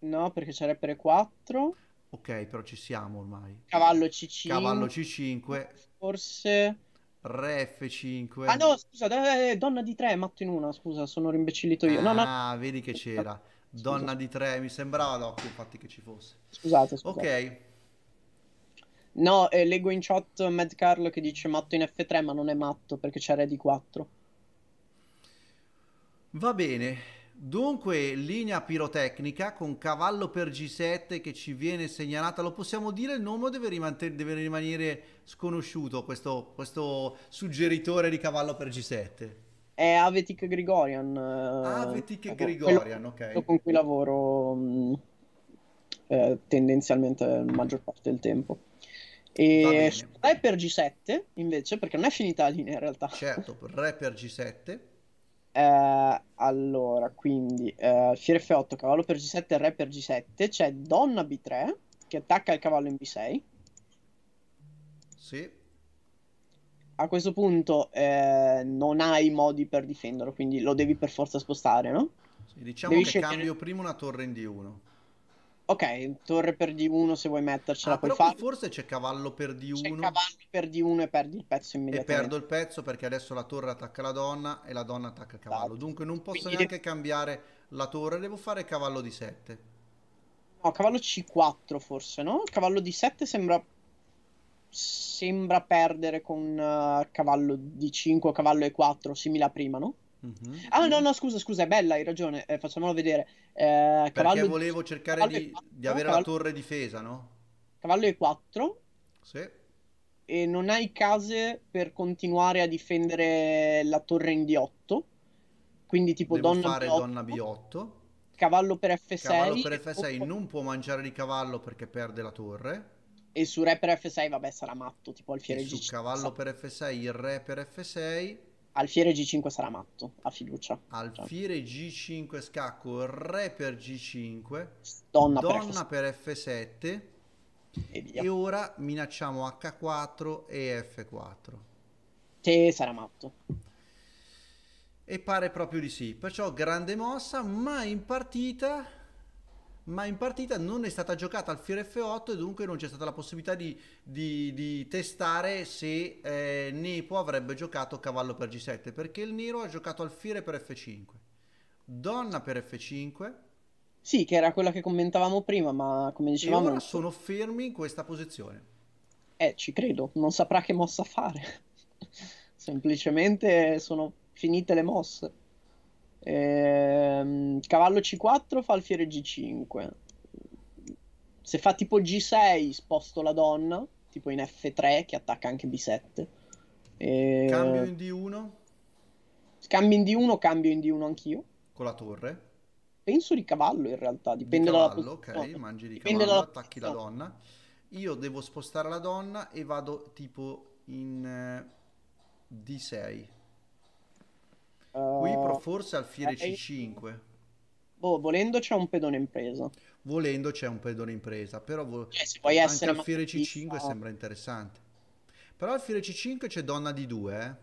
S2: No, perché sarebbe 4.
S1: Ok, però ci siamo ormai. Cavallo C5. Cavallo
S2: C5. Forse... Re F5. Ah no, scusa, eh, eh, eh, donna di 3, matto in una, scusa, sono rimbecillito io. No, no. Ah,
S1: vedi che c'era. Donna di 3, mi sembrava d'occhio infatti che ci fosse.
S2: Scusate, scusate.
S1: Ok.
S2: No, eh, leggo in chat Mad Carlo che dice matto in F3, ma non è matto perché c'è re di 4. Va bene.
S1: Dunque, linea pirotecnica con cavallo per G7 che ci viene segnalata, lo possiamo dire, il nome deve, rimanere, deve rimanere sconosciuto questo, questo,
S2: suggeritore
S1: di cavallo per G7?
S2: È Avetic Grigorian. Eh, Avetic eh, Grigorian, ok. Con cui lavoro mm, eh, tendenzialmente la maggior parte del tempo. E su Re per G7 invece, perché non è finita la linea in realtà. Certo, Re per G7 eh, allora, quindi eh, Fiere F8, cavallo per G7, re per G7. C'è donna B3 che attacca il cavallo in B6. Sì. A questo punto eh, non hai modi per difenderlo, quindi lo devi per forza spostare, no? Sì,
S1: diciamo devi che scegliere... cambio prima una torre in D1.
S2: Ok, torre per D1 se vuoi mettercela ah, puoi farlo. Forse c'è cavallo per D1. C'è cavallo per D1 e perdi il pezzo immediatamente. E perdo il
S1: pezzo perché adesso la torre attacca la donna e la donna attacca il cavallo. Esatto. Dunque non posso Quindi neanche de... cambiare la torre, devo fare cavallo d 7.
S2: No, cavallo C4 forse, no? Cavallo di 7 sembra sembra perdere con uh, cavallo di 5 cavallo E4, simile a prima, no? Mm-hmm. Ah, no, no, scusa, scusa, è bella, hai ragione. Eh, facciamolo vedere. Eh, Perché volevo cercare di, di, avere cavallo... la torre difesa, no? Cavallo E4. Sì. E non hai case per continuare a difendere la torre in D8. Quindi tipo Devo donna fare B8, donna
S1: B8.
S2: Cavallo per F6. Cavallo per F6 o...
S1: non può mangiare di cavallo perché perde la torre.
S2: E su re per F6, vabbè, sarà matto, tipo alfiere G. Su
S1: cavallo per F6, il re per
S2: F6 Alfiere G5 sarà matto, a fiducia. Alfiere G5
S1: scacco, re per G5, donna, donna per, F7, per F7 e, e, ora minacciamo H4 e F4. Che sarà matto. E pare proprio di sì, perciò grande mossa, ma in partita ma in partita non è stata giocata al Fiore F8 e dunque non c'è stata la possibilità di, di, di testare se eh, Nepo avrebbe giocato cavallo per G7 perché il Nero ha giocato al alfiere per F5 donna per
S2: F5 sì che era quella che commentavamo prima ma come dicevamo e ora sono fermi in questa posizione eh ci credo non saprà che mossa fare semplicemente sono finite le mosse Ehm, cavallo C4 fa alfiere G5. Se fa tipo G6 sposto la donna, tipo in F3 che attacca anche B7. E... Ehm, cambio in D1? Cambio in D1, cambio in D1 anch'io.
S1: Con la torre?
S2: Penso di cavallo in realtà, dipende di cavallo, dalla posizione. Ok, mangi di dipende cavallo, dalla... attacchi la donna. Io
S1: devo spostare la donna e vado tipo in eh, D6. Uh, Qui però eh, forse Alfiere eh, C5. Boh, volendo c'è un pedone in presa. Volendo c'è un pedone in presa, però vo- cioè, se vuoi anche Alfiere C5 sembra interessante. Però al Alfiere C5 c'è donna di 2, eh.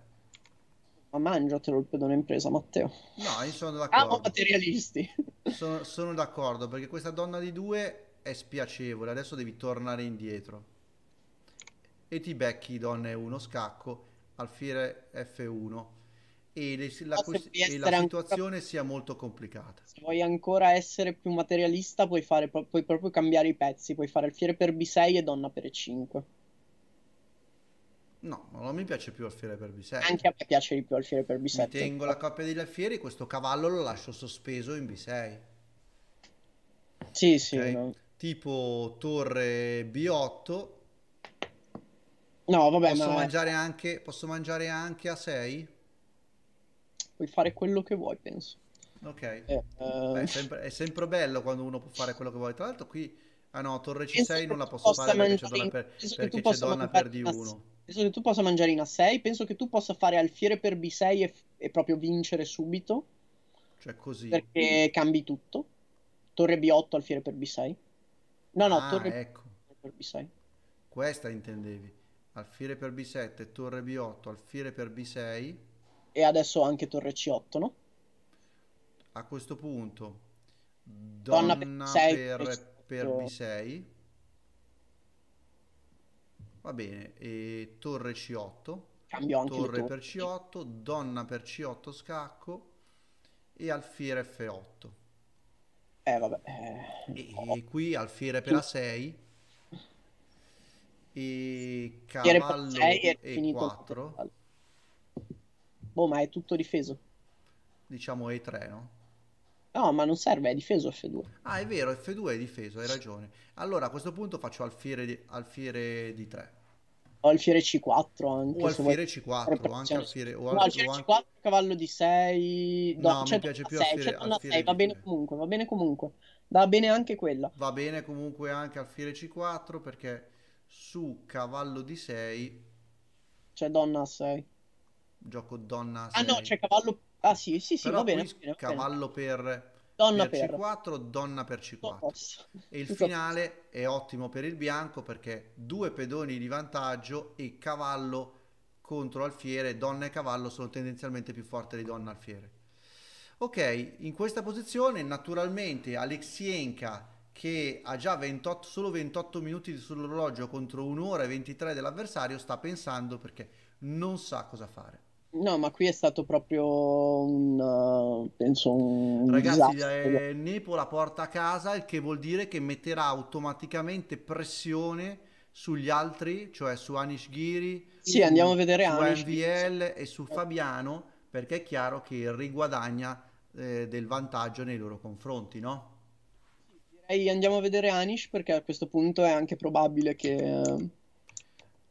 S1: Ma
S2: mangiatelo il pedone in presa, Matteo.
S1: No, io sono ah, d'accordo. Ah, materialisti. Sono, sono d'accordo, perché questa donna di 2 è spiacevole. Adesso devi tornare indietro. E ti becchi donna e 1 scacco, al alfiere F1 e, le, la, e la, situazione ancora, sia molto complicata.
S2: Se vuoi ancora essere più materialista, puoi, fare, puoi proprio cambiare i pezzi, puoi fare alfiere per B6 e donna per E5.
S1: No, non mi piace più alfiere per B7. Anche a me piace di più alfiere per B7. Mi tengo la coppia degli alfieri, questo cavallo lo lascio sospeso in B6. Sì, okay. sì. No. Tipo torre B8.
S2: No, vabbè, posso ma... mangiare
S1: anche posso mangiare anche
S2: a 6? puoi fare quello che vuoi, penso.
S1: Ok. Eh, Beh, è, eh, sempre, è, sempre, bello quando uno può fare quello che vuoi. Tra l'altro qui... Ah no, Torre C6 non la posso fare perché c'è donna per, perché c'è donna per D1.
S2: Penso che tu possa mangiare in A6. Penso che tu possa fare alfiere per B6 e, e proprio vincere subito.
S1: Cioè così. Perché
S2: cambi tutto. Torre B8, alfiere per B6. No, no, ah, torre ecco. per B6.
S1: Questa intendevi. Alfiere per B7, torre B8, alfiere per B6
S2: e adesso anche Torre C8, no?
S1: A questo punto, donna, donna per, B6, per, per B6. Va bene, e torre C8. Cambio anche torre per C8, donna per C8 scacco e alfiere F8. Eh vabbè. Eh, e, e, qui alfiere per A6
S2: e cavallo E4. Boh, ma è tutto difeso. Diciamo E3, no? No, ma non serve, è difeso F2.
S1: Ah, è vero, F2 è difeso, hai ragione. Allora a questo punto faccio alfiere di, alfiere di 3.
S2: O alfiere C4 anche. O alfiere C4, anche alfiere... O no, alfiere C4, anche... cavallo di 6... No, no cioè, mi piace più 6, alfiere, cioè, alfiere 6, va bene 3. comunque, va bene comunque. Va bene anche quella. Va bene comunque anche alfiere C4
S1: perché su cavallo di 6... C'è donna a 6 gioco donna. Ah no, c'è cavallo. Ah sì, sì, sì, va bene, va bene. cavallo per donna per, C4, donna per C4. E il finale è ottimo per il bianco perché due pedoni di vantaggio e cavallo contro alfiere, donna e cavallo sono tendenzialmente più forti di donna alfiere. Ok, in questa posizione naturalmente Alexienka che ha già 28, solo 28 minuti sull'orologio contro un'ora e 23 dell'avversario sta pensando perché non sa cosa fare.
S2: No, ma qui è stato proprio un, eh, penso un Ragazzi, disastro. Eh,
S1: Nepo la porta a casa, il che vuol dire che metterà automaticamente pressione sugli altri, cioè su Anish Ghiri, sì, andiamo a vedere su Anish MVL e su Fabiano, perché è chiaro che riguadagna eh, del vantaggio nei loro confronti, no?
S2: Direi andiamo a vedere Anish perché a questo punto è anche probabile che eh,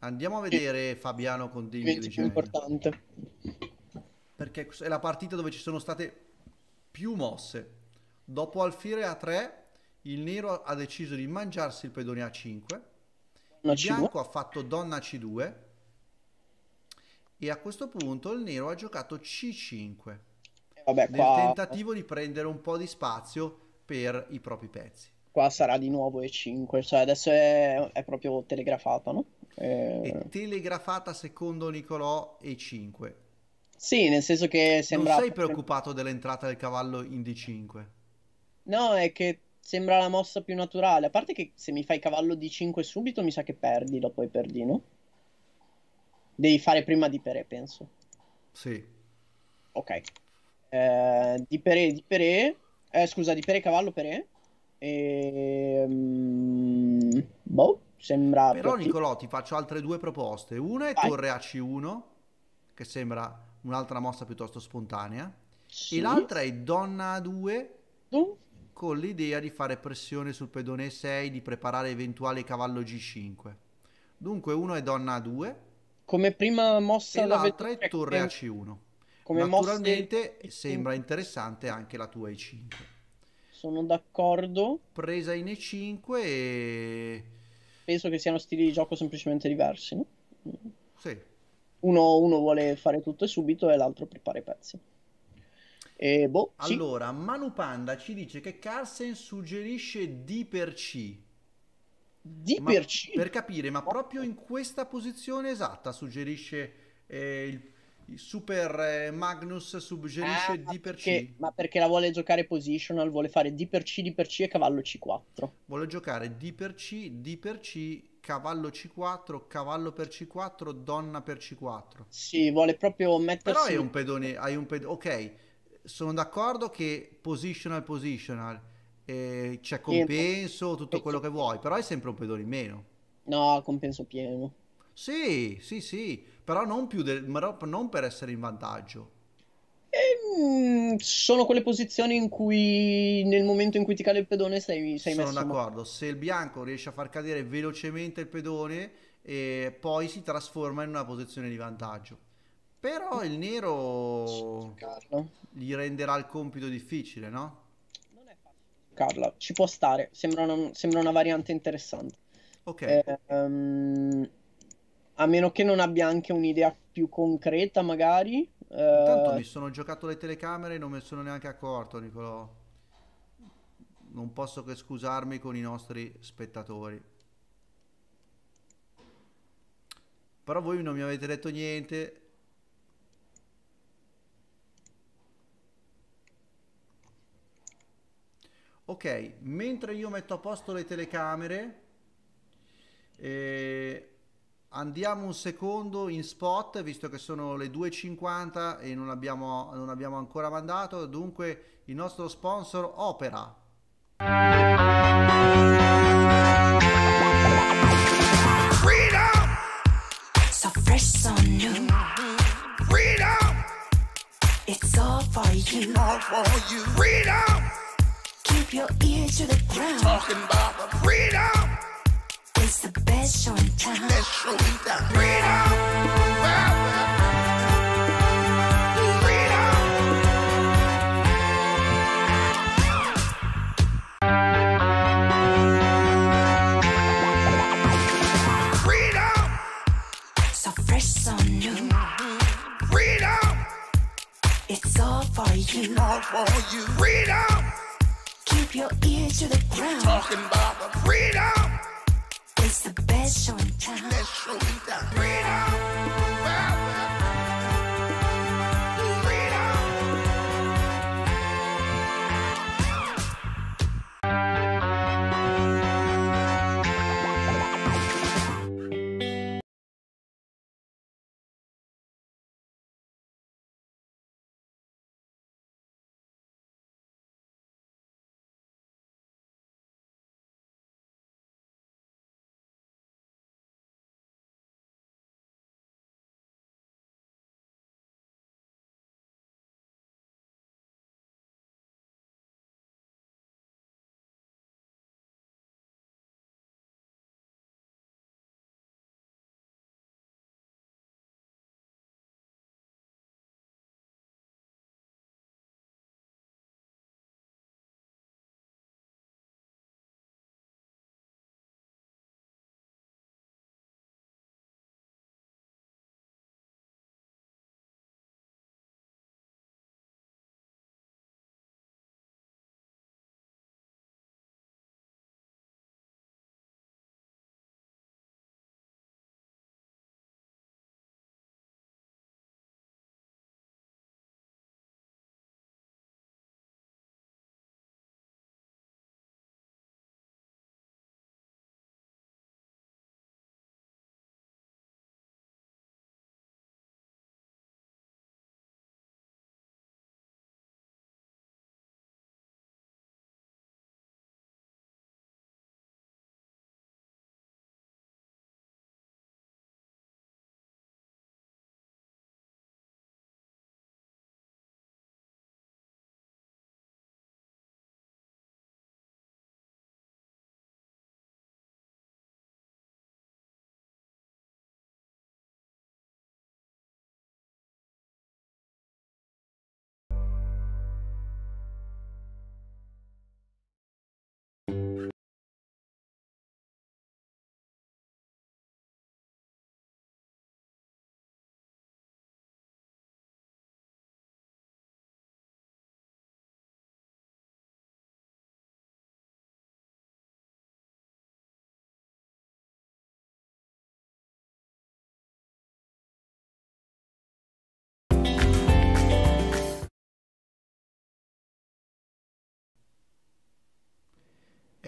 S1: Andiamo a vedere Fabiano con Contini. È più importante. Perché è la partita dove ci sono state più mosse. Dopo Alfiere A3, il nero ha deciso di mangiarsi il pedone A5. Il bianco ha fatto donna C2. E a questo
S2: punto il nero ha giocato C5. Eh, vabbè, nel qua... tentativo
S1: di prendere un po' di spazio per i propri pezzi.
S2: Qua sarà di nuovo E5, cioè adesso è, è proprio telegrafato, no? Eh... È
S1: telegrafata secondo Nicolò e 5.
S2: Sì, nel senso che sembra... Non sei
S1: preoccupato dell'entrata del cavallo in D5?
S2: No, è che sembra la mossa più naturale. A parte che se mi fai cavallo D5 subito mi sa che perdi dopo e perdi, no? Devi fare prima di pere, penso. Sì. Ok. Eh, di pere, di pere... Eh, scusa, di pere cavallo pere. E... Um... Boh. Sembra Però Nicolò
S1: ti faccio altre due proposte. Una è Vai. torre AC1, che sembra un'altra mossa piuttosto spontanea. Sì. E l'altra è donna A2, mm. con l'idea di fare pressione sul pedone E6, di preparare eventuale cavallo G5. Dunque uno è donna A2. Come prima mossa... E l'altra è torre AC1. Come Naturalmente mosse... Eh, sembra interessante anche la tua E5.
S2: Sono d'accordo. Presa in E5 e penso che siano stili di gioco semplicemente diversi. No? Sì. Uno, uno, vuole fare tutto e subito e l'altro prepara i pezzi. E boh, allora, sì. Manu Panda ci
S1: dice che Carsen suggerisce D per C. D ma, per C? Per capire, ma proprio in questa posizione esatta suggerisce eh, il
S2: Super eh, Magnus suggerisce ah, eh, D per perché, C. Ma perché la vuole giocare positional, vuole fare D per C, D per C e cavallo C4. Vuole giocare D per C, D per C, cavallo
S1: C4, cavallo per C4, donna per C4.
S2: Sì, vuole proprio mettersi... Però hai un
S1: pedone, hai un pedone... Ok, sono d'accordo che positional, positional, eh, c'è compenso, tutto quello che vuoi, però hai sempre un pedone in meno. No, compenso pieno. Sì, sì, sì però non, più del, non per essere in vantaggio.
S2: E, ehm, sono quelle posizioni in cui nel momento in cui ti cade il pedone sei, sei sono messo. Sono
S1: d'accordo. Se il bianco riesce a far cadere velocemente il pedone, eh, poi si trasforma in una posizione di vantaggio. Però il nero gli renderà il compito difficile, no? Non
S2: è facile. Carla, ci può stare. Sembra una, sembra una variante interessante. Ok. Eh, um a meno che non abbia anche un'idea più concreta magari. Intanto eh... mi
S1: sono giocato le telecamere e non me ne sono neanche accorto, Nicolò. Non posso che scusarmi con i nostri spettatori. Però voi non mi avete detto niente. Ok, mentre io metto a posto le telecamere... Eh Andiamo un secondo in spot, visto che sono le 2.50 e non abbiamo, non abbiamo ancora mandato, dunque il nostro sponsor Opera.
S3: Freedom! So fresh, so new. Freedom! It's all for you. All for you. Freedom! Keep your ear to the ground. talking about freedom! It's the best show in town. Freedom. Freedom. Freedom. So fresh, so new.
S2: Freedom. It's all for you. Freedom. Keep your ear to the ground. freedom. It's the
S3: best show in town. Best show in town. Freedom.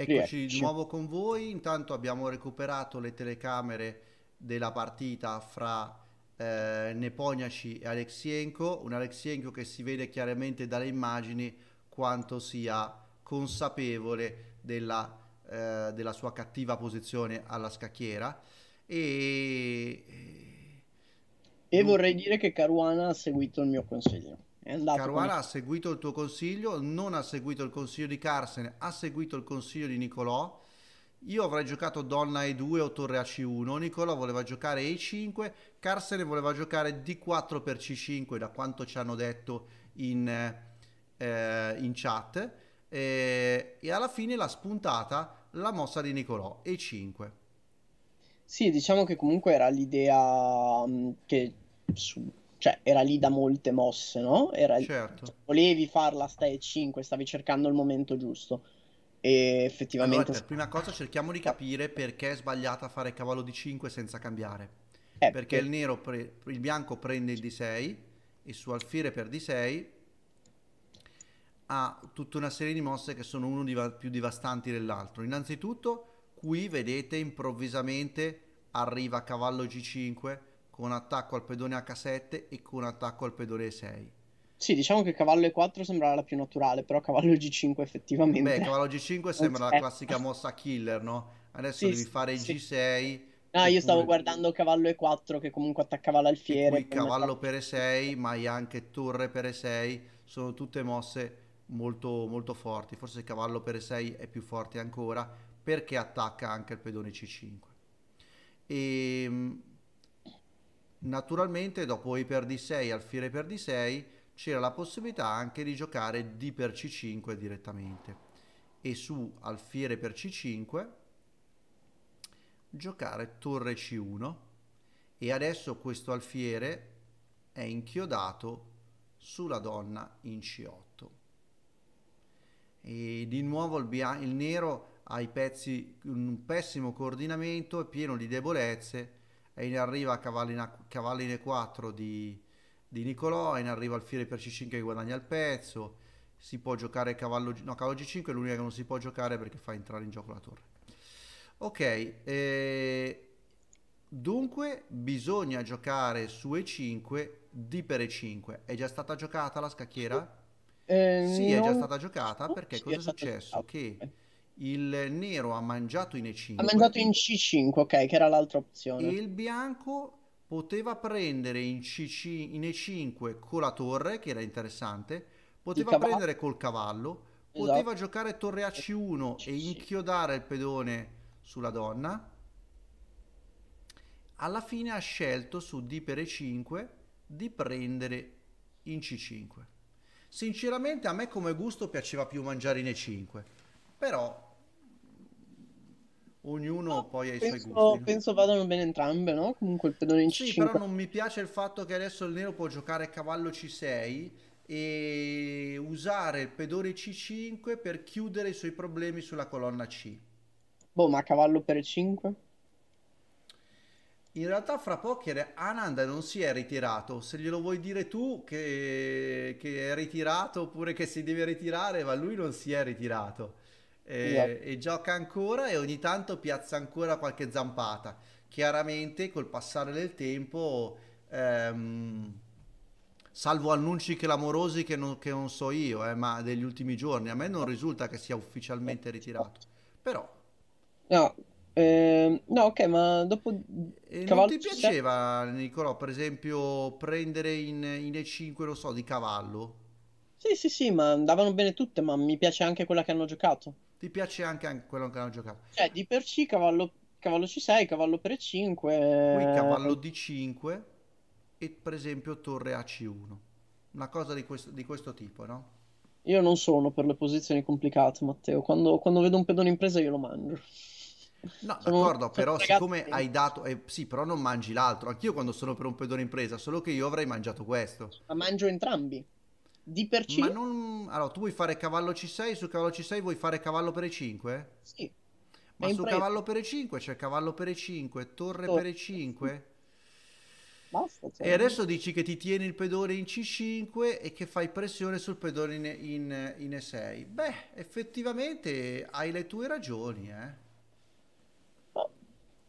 S1: Eccoci di nuovo con voi, intanto abbiamo recuperato le telecamere della partita fra eh, Neponiaci e Alexienko, un Alexienko che si vede chiaramente dalle immagini quanto sia consapevole della, eh, della sua cattiva posizione alla scacchiera
S2: e... e vorrei dire che Caruana ha seguito il mio consiglio. Caruana ha
S1: seguito il tuo consiglio, non ha seguito il consiglio di Carsen, ha seguito il consiglio di Nicolò. Io avrei giocato donna E2 o torre a c 1 Nicolò voleva giocare E5, Carsen voleva giocare D4 per C5 da quanto ci hanno detto in, eh, in chat e, e alla fine l'ha spuntata la mossa di Nicolò E5.
S2: Sì, diciamo che comunque era l'idea mm, che cioè, era lì da molte mosse, no? Era, certo. Cioè, volevi farla stai 5, stavi cercando il momento giusto. E effettivamente... Allora, per
S1: prima cosa cerchiamo di capire perché è sbagliata fare cavallo di 5 senza cambiare. Eh, perché per... Eh. il, pre... il bianco prende il D6 e su alfiere per D6 ha tutta una serie di mosse che sono uno diva... più devastanti dell'altro. Innanzitutto qui vedete improvvisamente arriva cavallo G5 con attacco al pedone H7 e con attacco
S2: al pedone E6. Sì, diciamo che cavallo E4 sembrava la più naturale, però cavallo G5 effettivamente. Beh, cavallo
S1: G5 sembra la classica mossa killer, no? Adesso sì, devi fare sì. G6. No, io stavo
S2: guardando cavallo E4 che comunque attaccava l'alfiere. Poi cavallo
S1: per E6, ma hai anche torre per E6, sono tutte mosse molto, molto forti. Forse cavallo per E6 è più forte ancora perché attacca anche il pedone C5. E ehm, Naturalmente dopo i per D6 alfiere per D6 c'era la possibilità anche di giocare D per C5 direttamente e su alfiere per C5 giocare torre C1 e adesso questo alfiere è inchiodato sulla donna in C8 e di nuovo il, il nero ha i pezzi un pessimo coordinamento e pieno di debolezze è in arriva e 4 di, di Nicolò, è in arriva alfiere per C5 che guadagna il pezzo, si può giocare cavallo, no, cavallo G5 è l'unica che non si può giocare perché fa entrare in gioco la torre. Ok, eh, dunque bisogna giocare su E5, di per E5. È già stata giocata la scacchiera?
S2: Eh, sì, non... è già stata
S1: giocata perché cosa è successo? Che... Okay il nero ha mangiato in E5. Ha mangiato in
S2: C5, ok, che era l'altra opzione. E il bianco
S1: poteva prendere in, C5, in E5 con la torre, che era interessante, poteva prendere col cavallo, esatto. poteva giocare torre a 1 C5. e inchiodare il pedone sulla donna. Alla fine ha scelto su D per E5 di prendere in C5. Sinceramente a me come gusto piaceva più mangiare in E5, però
S2: Ognuno no, poi ha i suoi gusti. Penso vadano bene entrambe, no? Comunque il pedone in C5. Sì, però non
S1: mi piace il fatto che adesso il nero può giocare cavallo C6 e usare il pedone C5 per chiudere i suoi problemi sulla colonna C.
S2: Boh, ma cavallo per 5?
S1: In realtà fra poker Ananda non si è ritirato, se glielo vuoi dire tu che, che è ritirato oppure che si deve ritirare, ma lui non si è ritirato e, yeah. e gioca ancora e ogni tanto piazza ancora qualche zampata. Chiaramente col passare del tempo, ehm, salvo annunci clamorosi che non, che non so io, eh, ma degli ultimi giorni, a me non risulta che sia ufficialmente eh, ritirato. Esatto. Però... No, eh, no, ok, ma dopo... cavallo... Non ti piaceva, Nicolò, per esempio, prendere in, in,
S2: E5, lo so, di cavallo? Sì, sì, sì, ma andavano bene tutte, ma mi piace anche quella che hanno giocato ti piace anche, anche quello che hanno giocato. Cioè, di per C, cavallo, cavallo C6, cavallo per E5. Poi eh, cavallo
S1: D5
S2: e per esempio torre AC1.
S1: Una cosa di questo, di questo tipo, no?
S2: Io non sono per le posizioni complicate, Matteo. Quando, quando vedo un pedone in presa io lo mangio.
S1: No, sono d'accordo, però siccome ragazzi... hai dato... Eh, sì, però non mangi l'altro. Anch'io quando sono per un pedone in presa, solo che io avrei mangiato questo. Ma mangio entrambi di per C. Ma non... Allora, tu vuoi fare cavallo C6, su cavallo C6 vuoi fare cavallo per E5? Sì. Ma su prezzo. cavallo per E5 c'è cavallo per E5, torre Tor- per E5. Basta, cioè. E adesso dici che ti tieni il pedone in C5 e che fai pressione sul pedone in, in, in E6. Beh,
S2: effettivamente hai le tue ragioni, eh. No,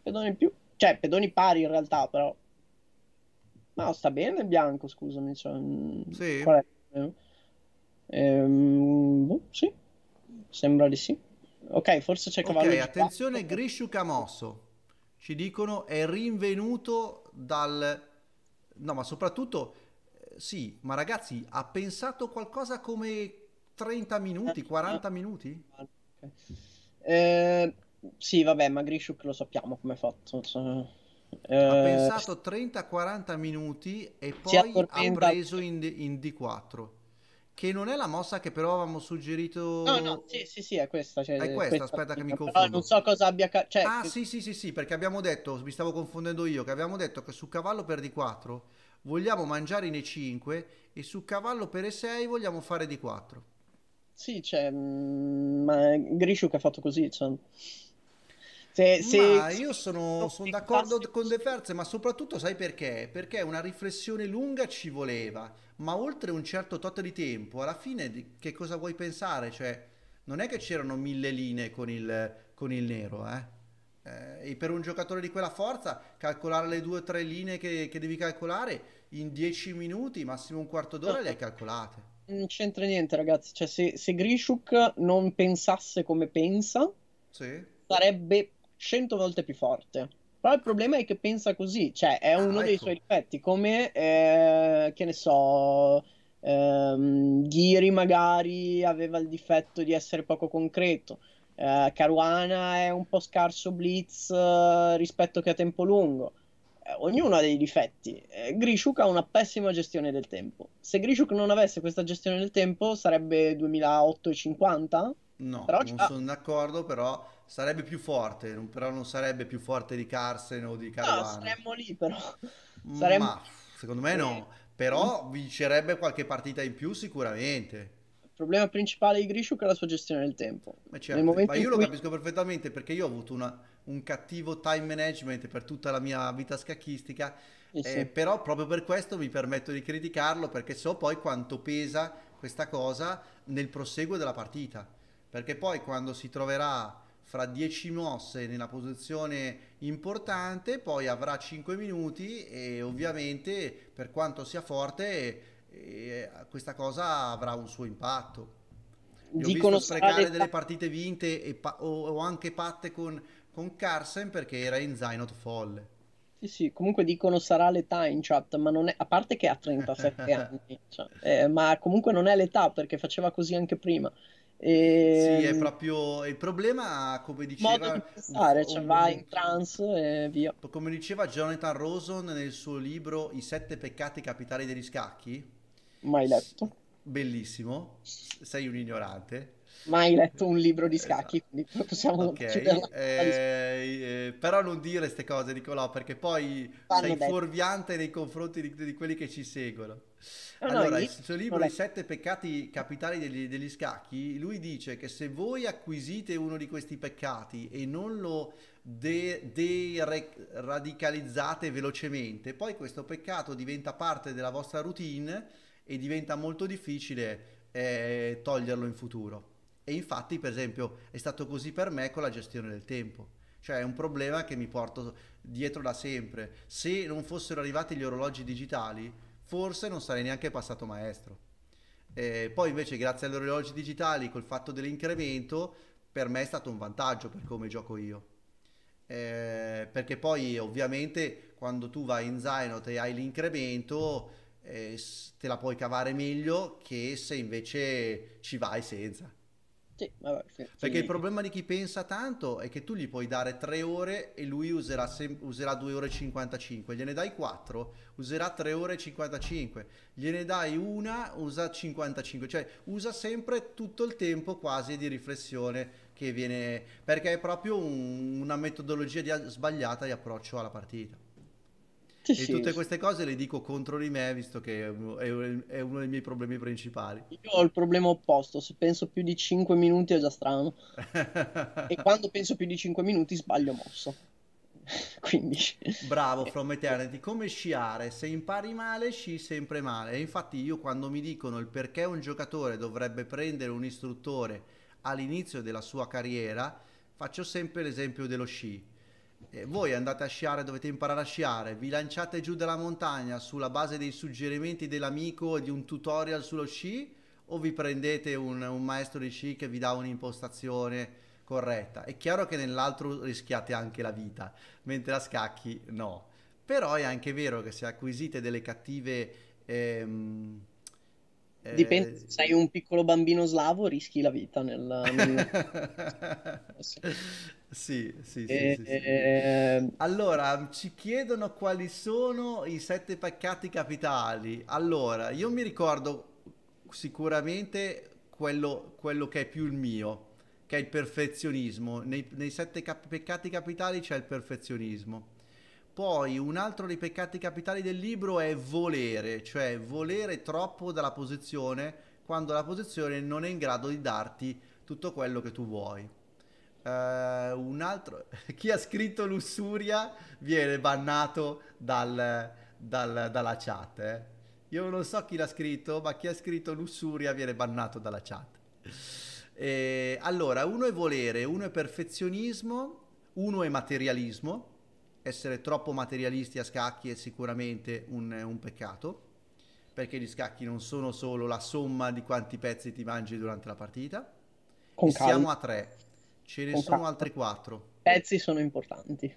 S2: pedoni più. Cioè, pedoni pari in realtà, però. No, sta bene il bianco, scusami. Cioè, mm, sì. Qual è? Eh, ehm, boh, sì, sembra di sì. Ok, forse c'è cavallo. Ok,
S1: attenzione, Grishu Camosso. Ci dicono è rinvenuto dal... No, ma soprattutto, eh, sì, ma ragazzi, ha pensato qualcosa come 30 minuti, 40 eh, minuti?
S2: Okay. Eh, sì, vabbè, ma Grishuk lo sappiamo come è fatto. Cioè ha eh,
S1: pensato 30-40 minuti e poi ha preso in, in, D4 che non è la mossa che però avevamo suggerito no no
S2: sì sì sì è questa cioè, è questa, questa aspetta che mi confondo non so cosa abbia ca- cioè, ah che... sì
S1: sì sì sì perché abbiamo detto mi stavo confondendo io che abbiamo detto che su cavallo per D4 vogliamo mangiare in E5 e su cavallo per E6 vogliamo fare D4
S2: sì cioè mh, mm, ma Grishu ha fatto così cioè se, se... io sono, sono
S1: d'accordo con De Ferze, ma soprattutto sai perché? Perché una riflessione lunga ci voleva, ma oltre un certo tot di tempo, alla fine che cosa vuoi pensare? Cioè, non è che c'erano mille linee con il, con il nero, eh? Eh, e per un giocatore di quella forza, calcolare le due o tre linee che, che, devi calcolare in dieci minuti, massimo un quarto d'ora, le hai calcolate.
S2: Non c'entra niente, ragazzi. Cioè, se, se Grishuk non pensasse come pensa, sì. sarebbe 100 volte più forte. Però il problema è che pensa così, cioè è uno ah, ecco. dei suoi difetti, come eh, che ne so, ehm, Ghiri magari aveva il difetto di essere poco concreto. Eh, Caruana è un po' scarso blitz eh, rispetto che a tempo lungo. Eh, ognuno ha dei difetti. Eh, Grishuk ha una pessima gestione del tempo. Se Grishuk non avesse questa gestione del tempo sarebbe 2008 e 50?
S1: No, Però non sono d'accordo, però Sarebbe più forte, non, però non sarebbe più forte di Carsen o di Caruana. No, saremmo
S2: lì però. Saremmo... Ma
S1: secondo me no, però vincerebbe qualche partita in più sicuramente.
S2: Il problema principale di Grishuk è la sua gestione del tempo.
S1: Ma, certo, ma io lo cui... capisco perfettamente perché io ho avuto una, un cattivo time management per tutta la mia vita scacchistica, eh sì. eh, però proprio per questo mi permetto di criticarlo perché so poi quanto pesa questa cosa nel proseguo della partita. Perché poi quando si troverà fra 10 mosse nella posizione importante, poi avrà 5 minuti e ovviamente per quanto sia forte eh, questa cosa avrà un suo impatto. Io Dicono ho visto sprecare delle partite vinte e pa- o, o, anche patte con, con Carsen perché era in zaino
S2: folle. Sì, sì, comunque dicono sarà l'età in chat, ma non è, a parte che ha 37 anni, cioè, eh, ma comunque non è l'età perché faceva così anche prima. E... Sì, è ehm,
S1: proprio il problema, come diceva... Modo di pensare, cioè va in
S2: trance e via.
S1: Come diceva Jonathan Rosen nel suo libro I sette peccati capitali degli scacchi. Mai letto. Bellissimo, sei un ignorante.
S2: Mai letto un libro di scacchi, esatto. quindi possiamo okay. La... Eh,
S1: eh, però non dire queste cose, Nicolò, perché poi Fanno sei detto. fuorviante nei confronti di, di quelli che ci seguono allora, no, il suo libro I sette peccati capitali degli, degli, scacchi, lui dice che se voi acquisite uno di questi peccati e non lo deradicalizzate de velocemente, poi questo peccato diventa parte della vostra routine e diventa molto difficile eh, toglierlo in futuro. E infatti, per esempio, è stato così per me con la gestione del tempo cioè è un problema che mi porto dietro da sempre. Se non fossero arrivati gli orologi digitali, forse non sarei neanche passato maestro. Eh, poi invece grazie agli orologi digitali col fatto dell'incremento per me è stato un vantaggio per come gioco io. Eh, perché poi ovviamente quando tu vai in zaino e hai l'incremento eh, te la puoi cavare meglio che se invece ci vai senza.
S2: Sì, vabbè, sì, Perché il
S1: problema di chi pensa tanto è che tu gli puoi dare 3 ore e lui userà, userà 2 ore e 55, gliene dai 4, userà 3 ore e 55, gliene dai una, usa 55, cioè usa sempre tutto il tempo quasi di riflessione che viene, perché è proprio un, una metodologia di, sbagliata di approccio alla partita. Sì, e tutte sì. queste cose le dico contro di me, visto che è uno,
S2: dei miei problemi principali. Io ho il problema opposto, se penso più di 5 minuti è già strano. e quando penso più di 5 minuti sbaglio mossa. Quindi...
S1: Bravo From Eternity, come sciare, se impari male sci sempre male. E infatti io quando mi dicono il perché un giocatore dovrebbe prendere un istruttore all'inizio della sua carriera, faccio sempre l'esempio dello sci eh, voi andate a sciare, dovete imparare a sciare, vi lanciate giù dalla montagna sulla base dei suggerimenti dell'amico o di un tutorial sullo sci o vi prendete un, un maestro di sci che vi dà un'impostazione corretta. È chiaro che nell'altro rischiate anche la vita, mentre a scacchi no. Però è anche vero che se acquisite delle cattive... Ehm,
S2: eh... Dipende, se sei un piccolo bambino slavo rischi la vita nel...
S3: nel...
S1: Sì, sì, sì, e, sì, sì. E...
S2: Allora,
S1: ci chiedono quali sono i sette peccati capitali. Allora, io mi ricordo sicuramente quello, quello che è più il mio, che è il perfezionismo. Nei, nei sette cap- peccati capitali c'è il perfezionismo. Poi un altro dei peccati capitali del libro è volere, cioè volere troppo dalla posizione quando la posizione non è in grado di darti tutto quello che tu vuoi. Uh, un altro, chi ha scritto Lussuria viene bannato dal, dal, dalla chat. Eh. Io non so chi l'ha scritto, ma chi ha scritto Lussuria viene bannato dalla chat. E, eh, allora, uno è volere, uno è perfezionismo, uno è materialismo. Essere troppo materialisti a scacchi è sicuramente un, un peccato, perché gli scacchi non sono solo la somma di quanti pezzi ti mangi durante la partita.
S2: siamo a tre Ce ne esatto. sono
S1: altri quattro.
S2: I pezzi sono importanti.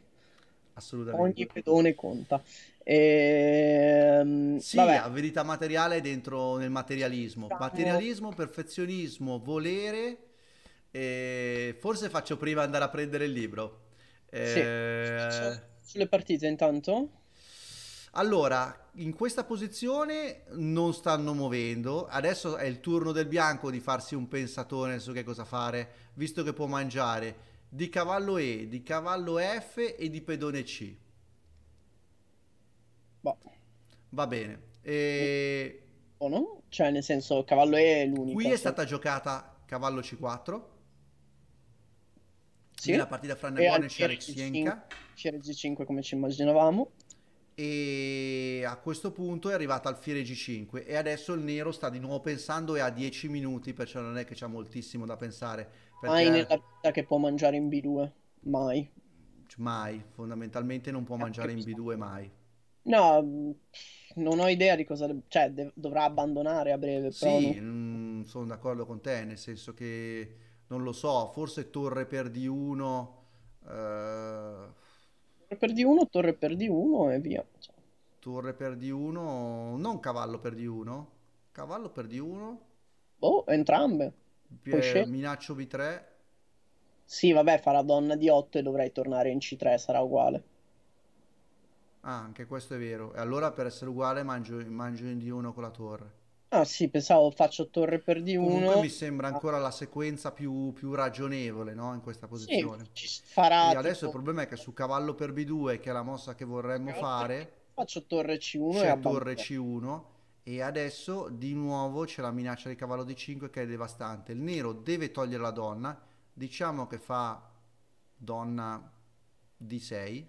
S2: Assolutamente. Ogni pedone conta. E... Ehm, sì, Vabbè. a verità materiale
S1: dentro nel materialismo. Esatto. Materialismo, perfezionismo, volere. E... Eh, forse faccio prima andare a prendere il libro. Sì. Eh,
S2: Sulle partite intanto?
S1: Allora,
S2: in questa posizione non
S1: stanno muovendo, adesso è il turno del bianco di farsi un pensatone su che cosa fare, visto che può mangiare di cavallo E, di cavallo F e di pedone C. Boh. Va bene. E...
S2: O no? Cioè, nel senso, cavallo E è l'unico. Qui è cioè. stata giocata cavallo C4. Sì. Nella partita fra Nebon e Sheriff Sienka. C'era G5 come ci
S1: immaginavamo e a questo punto è arrivata al Fiere G5 e adesso il nero sta di nuovo pensando e ha 10 minuti perciò non è che c'ha moltissimo da pensare perché...
S3: mai nella
S2: vita che può mangiare in B2 mai mai fondamentalmente non può mangiare in B2 mai no non ho idea di cosa cioè dovrà abbandonare a breve però sì non... Mm, sono d'accordo con te nel senso che non lo
S1: so forse torre per D1 eh
S2: Torre per D1, torre per D1 e via.
S1: Torre per D1, non cavallo per D1.
S2: Cavallo per D1. Oh, entrambe. Poi minaccio B3. Sì, vabbè, farà donna di 8 e dovrei tornare in C3, sarà uguale.
S1: Ah, anche questo è vero. E allora per essere uguale mangio, mangio in D1 con la torre.
S2: Ah sì, pensavo faccio torre per D1. Comunque mi sembra ancora
S1: la sequenza più, più ragionevole no? in questa posizione.
S2: Sì, farà e adesso tipo... il
S1: problema è che su cavallo per B2, che è la mossa che vorremmo cavallo fare,
S2: faccio torre C1. C'è torre
S1: C1 e adesso di nuovo c'è la minaccia di cavallo D5 che è devastante. Il nero deve togliere la donna, diciamo che fa donna D6.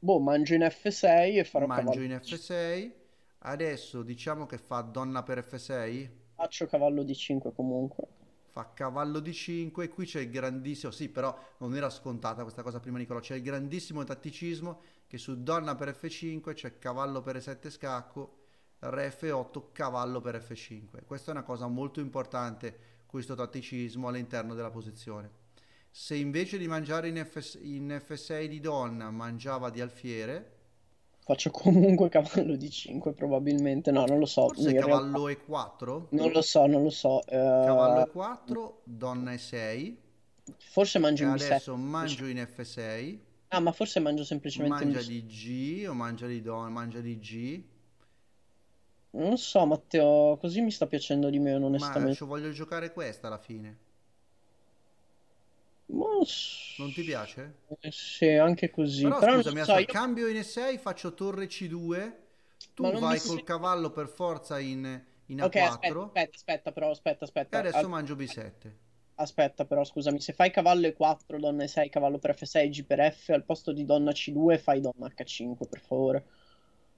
S1: Boh, mangio in F6 e farò mangio in F6 Adesso diciamo che fa donna per F6. Faccio cavallo di 5 comunque. Fa cavallo di 5, qui c'è il grandissimo, sì però non era scontata questa cosa prima Nicola, c'è il grandissimo tatticismo che su donna per F5 c'è cavallo per E7 scacco, re F8, cavallo per F5. Questa è una cosa molto importante, questo tatticismo all'interno della posizione. Se invece di mangiare in, F- in F6 di donna mangiava di alfiere,
S2: faccio comunque cavallo di 5 probabilmente, no non lo so. Forse cavallo
S1: realtà... e 4? Non lo
S2: so, non lo so. Eh, cavallo e
S1: 4,
S2: donna e 6. Forse mangio e in B6. Adesso mangio
S1: in F6. Ah, ma forse mangio
S2: semplicemente mangia in Mangia
S1: di G o mangia di donna, mangia di G.
S2: Non so Matteo, così mi sta piacendo di meno onestamente. Ma ci
S1: voglio giocare questa alla fine. Ma... Non ti piace?
S2: Eh, sì, anche così. Però, Però scusami, so, io...
S1: cambio in E6, faccio torre C2,
S2: tu vai col sei...
S1: cavallo per
S2: forza in, in A4. Aspetta, aspetta, aspetta, però, aspetta, aspetta. E adesso mangio B7. Aspetta, però, scusami, se fai cavallo E4, donna E6, cavallo per F6, G per F, al posto di donna C2 fai donna H5, per favore.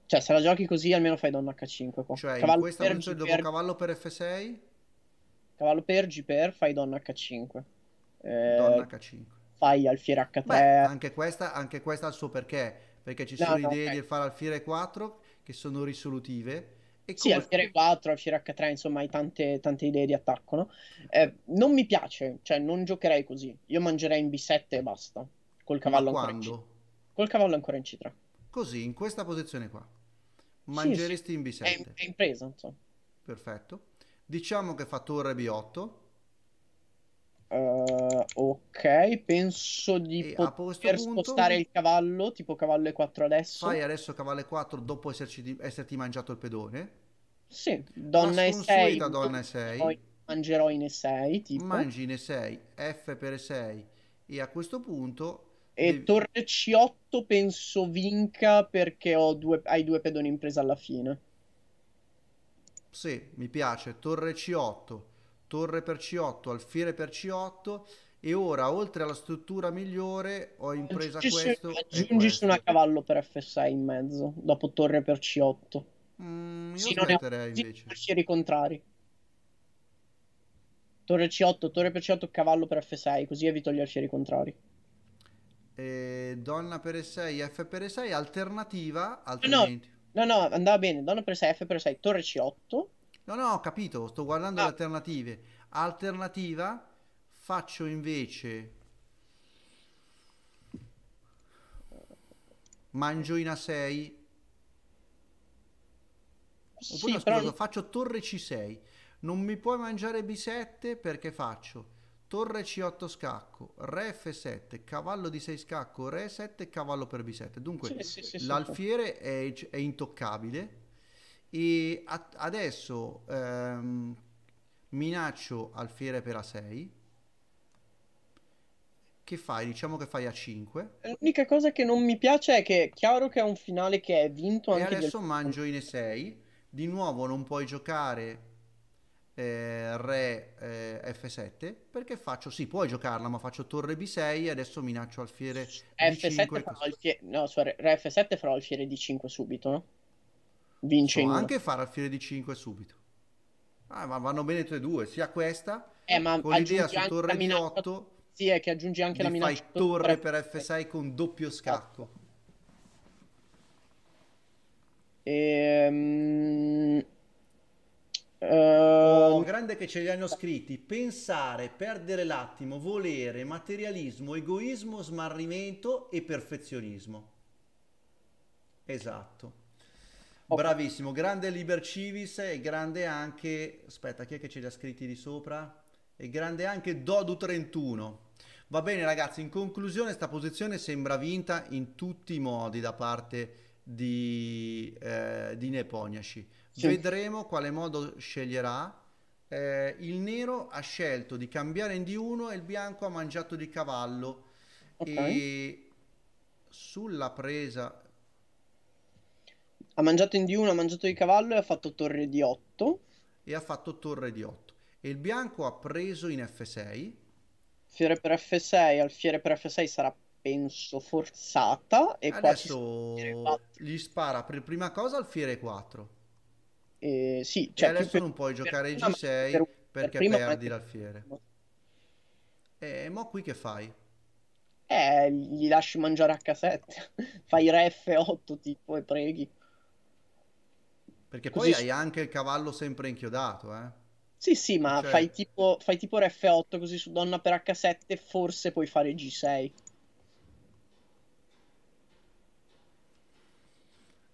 S2: Cioè, se la giochi così, almeno fai donna H5. Qua. Cioè, cavallo in questa per, dopo per...
S1: cavallo per F6?
S2: Cavallo per G per, fai donna H5. Eh, Donna H5. Fai alfiere H3. Beh, anche, questa, anche questa ha il suo perché, perché
S1: ci sono no, idee no, okay. di fare alfiere 4 che sono risolutive.
S2: E sì, come... alfiere 4, alfiere H3, insomma, hai tante, tante idee di attacco, no? eh, non mi piace, cioè non giocherei così. Io mangerei in B7 e basta, col cavallo ancora in C3. Col cavallo ancora in C3.
S1: Così, in questa posizione qua. Mangeresti sì, sì. in B7. È, è impresa, insomma.
S2: Perfetto.
S1: Diciamo che fa torre B8
S2: Uh, ok, penso di e poter spostare punto... il cavallo, tipo cavallo E4 adesso. Fai
S1: adesso cavallo E4 dopo esserci, esserti mangiato il pedone.
S2: Sì, donna E6. donna E6. Poi mangerò in E6, tipo. Mangi in E6, F per E6. E a questo punto... E devi... torre C8 penso vinca perché ho due, hai due pedoni in presa alla fine.
S1: Sì, mi piace. Torre C8 torre per C8, alfiere per C8 e ora oltre alla struttura migliore ho impresa aggiungi, questo aggiungi
S2: una cavallo per F6 in mezzo dopo torre per C8 mm, io sì, non metterei invece alfieri contrari torre C8, torre per C8, cavallo per F6 così evito gli arcieri contrari
S1: e donna per E6, F per E6 alternativa altrimenti
S2: no, no, no andava bene donna per E6, F per E6, torre
S1: C8 No, no, ho capito, sto guardando ah. le alternative. Alternativa, faccio invece... Mangioina 6. Sì, Oppure, scusa, però... faccio torre C6. Non mi puoi mangiare B7 perché faccio torre C8 scacco, re F7, cavallo di 6 scacco, re 7, cavallo per B7. Dunque sì, sì, l'alfiere è, è intoccabile e a- adesso ehm, minaccio alfiere per A6 che fai? Diciamo che fai
S2: A5 l'unica cosa che non mi piace è che è chiaro che è un finale che è vinto e adesso del...
S1: mangio in E6 di nuovo non puoi giocare eh, Re eh, F7 perché faccio, sì puoi giocarla ma faccio Torre B6 e adesso minaccio alfiere F7 D5
S2: alfie... no, Re F7 farò alfiere D5 subito vince in anche fare al fine di
S1: 5 subito.
S2: Ah, ma vanno bene tutte e due, sia questa eh, ma con l'idea su torre di 8. Sì, è che
S1: aggiungi anche la minaccia. Fai torre per F6 con doppio eh. scacco.
S2: Ehm...
S1: Oh, ehm, grande che ce li hanno scritti. Pensare, perdere l'attimo, volere, materialismo, egoismo, smarrimento e perfezionismo. Esatto. Bravissimo, grande Liber Civis e grande anche, aspetta, chi è che ce li ha scritti di sopra? E grande anche Dodu 31. Va bene ragazzi, in conclusione questa posizione sembra vinta in tutti i modi da parte di, eh, di Neponiashi. Sì. Vedremo quale modo sceglierà. Eh, il nero ha scelto di cambiare in D1 e il bianco ha mangiato di cavallo. Okay. E sulla presa
S2: ha mangiato in D1, ha mangiato di cavallo e ha fatto torre di 8. E ha fatto torre di 8. E il bianco ha preso in F6. Fiore per F6, al fiore per F6 sarà penso forzata e adesso
S1: gli spara per prima cosa al fiere 4. Eh,
S2: sì, cioè, e adesso non puoi giocare prima, G6 per, perché per perdi l'alfiere. E mo qui che fai? Eh, gli lasci mangiare H7, fai Re F8 tipo e preghi. Perché Così... poi hai anche il cavallo sempre inchiodato, eh? Sì, sì, ma cioè... fai, tipo, fai tipo RF8 così su donna per H7, forse puoi fare G6.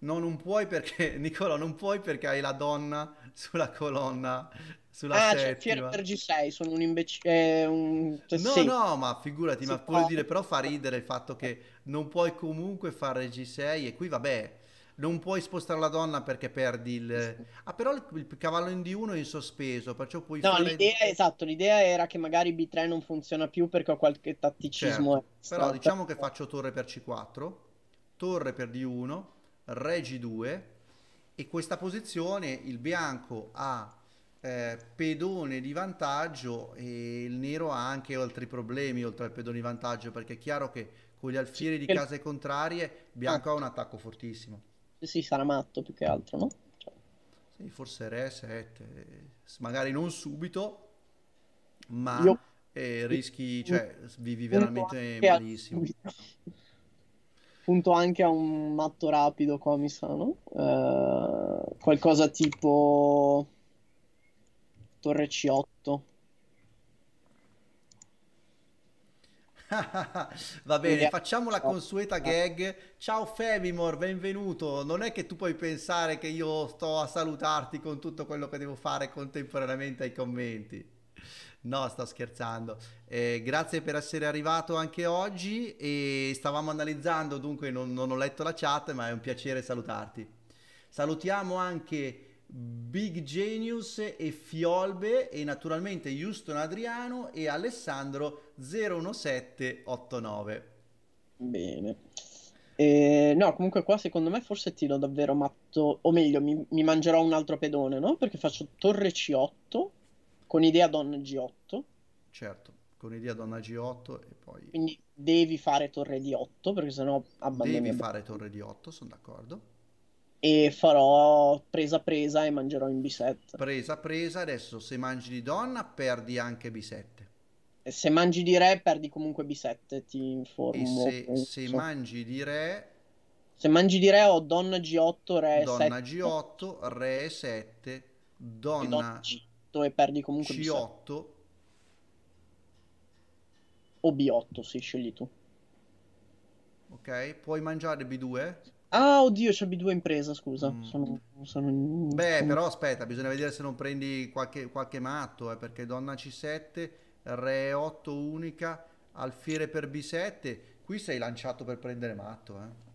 S2: No, non puoi perché, Nicola, non puoi perché hai la donna
S1: sulla colonna, sulla ah, settima. Ah, cioè, per
S2: G6, sono un imbecille,
S1: eh, un... no, sì. no, ma figurati, si ma può. vuol dire, però fa ridere il fatto che non puoi comunque fare G6 e qui, vabbè, non puoi spostare la donna perché perdi il... Ah, però il, il cavallo in D1 è in sospeso, perciò puoi... No, fare... l'idea,
S2: esatto, l'idea era che magari B3 non funziona più perché ho qualche tatticismo. Certo. Però diciamo che faccio torre per C4,
S1: torre per D1, re G2 e questa posizione il bianco ha eh, pedone di vantaggio e il nero ha anche altri problemi oltre al pedone di vantaggio perché è chiaro che con gli alfieri di case
S2: contrarie
S1: bianco ha un attacco fortissimo
S2: sì, sarà matto più che altro, no? Cioè. Sì,
S1: forse re 7, magari non subito, ma Io... eh, rischi, cioè, vivi veramente malissimo.
S2: Punto anche a un matto rapido qua, mi sa, no? Eh, qualcosa tipo Torre C8
S1: Va bene, yeah. facciamo la consueta gag. Ciao Femimor, benvenuto. Non è che tu puoi pensare che io sto a salutarti con tutto quello che devo fare contemporaneamente ai commenti. No, sto scherzando. Eh, grazie per essere arrivato anche oggi e stavamo analizzando, dunque non, non ho letto la chat, ma è un piacere salutarti. Salutiamo anche Big Genius e Fiolbe e naturalmente Houston Adriano e Alessandro 01789.
S2: Bene. Eh, no, comunque qua secondo me forse tiro davvero matto, o meglio, mi, mi mangerò un altro pedone, no? Perché faccio torre C8 con idea donna G8. Certo, con idea donna G8 e poi... Quindi devi fare torre D8 perché sennò abbandoni... Devi fare
S1: torre D8, sono d'accordo
S2: e farò presa presa e mangerò
S1: in B7. Presa presa, adesso se mangi di donna perdi anche B7. E
S2: se mangi di re perdi comunque B7, ti informo. E se, se mangi di re... Se mangi di re ho donna G8, re donna 7. G8, re 7,
S1: donna, C8
S2: e perdi comunque C8. B7. O B8, se scegli tu.
S1: Ok, puoi mangiare
S2: B2? Ah, oddio, c'è B2 impresa, scusa. Mm. Sono, sono... Beh, però
S1: aspetta, bisogna vedere se non prendi qualche, qualche matto, eh, perché donna C7, re 8 unica, alfiere per B7. Qui sei lanciato per prendere matto, eh.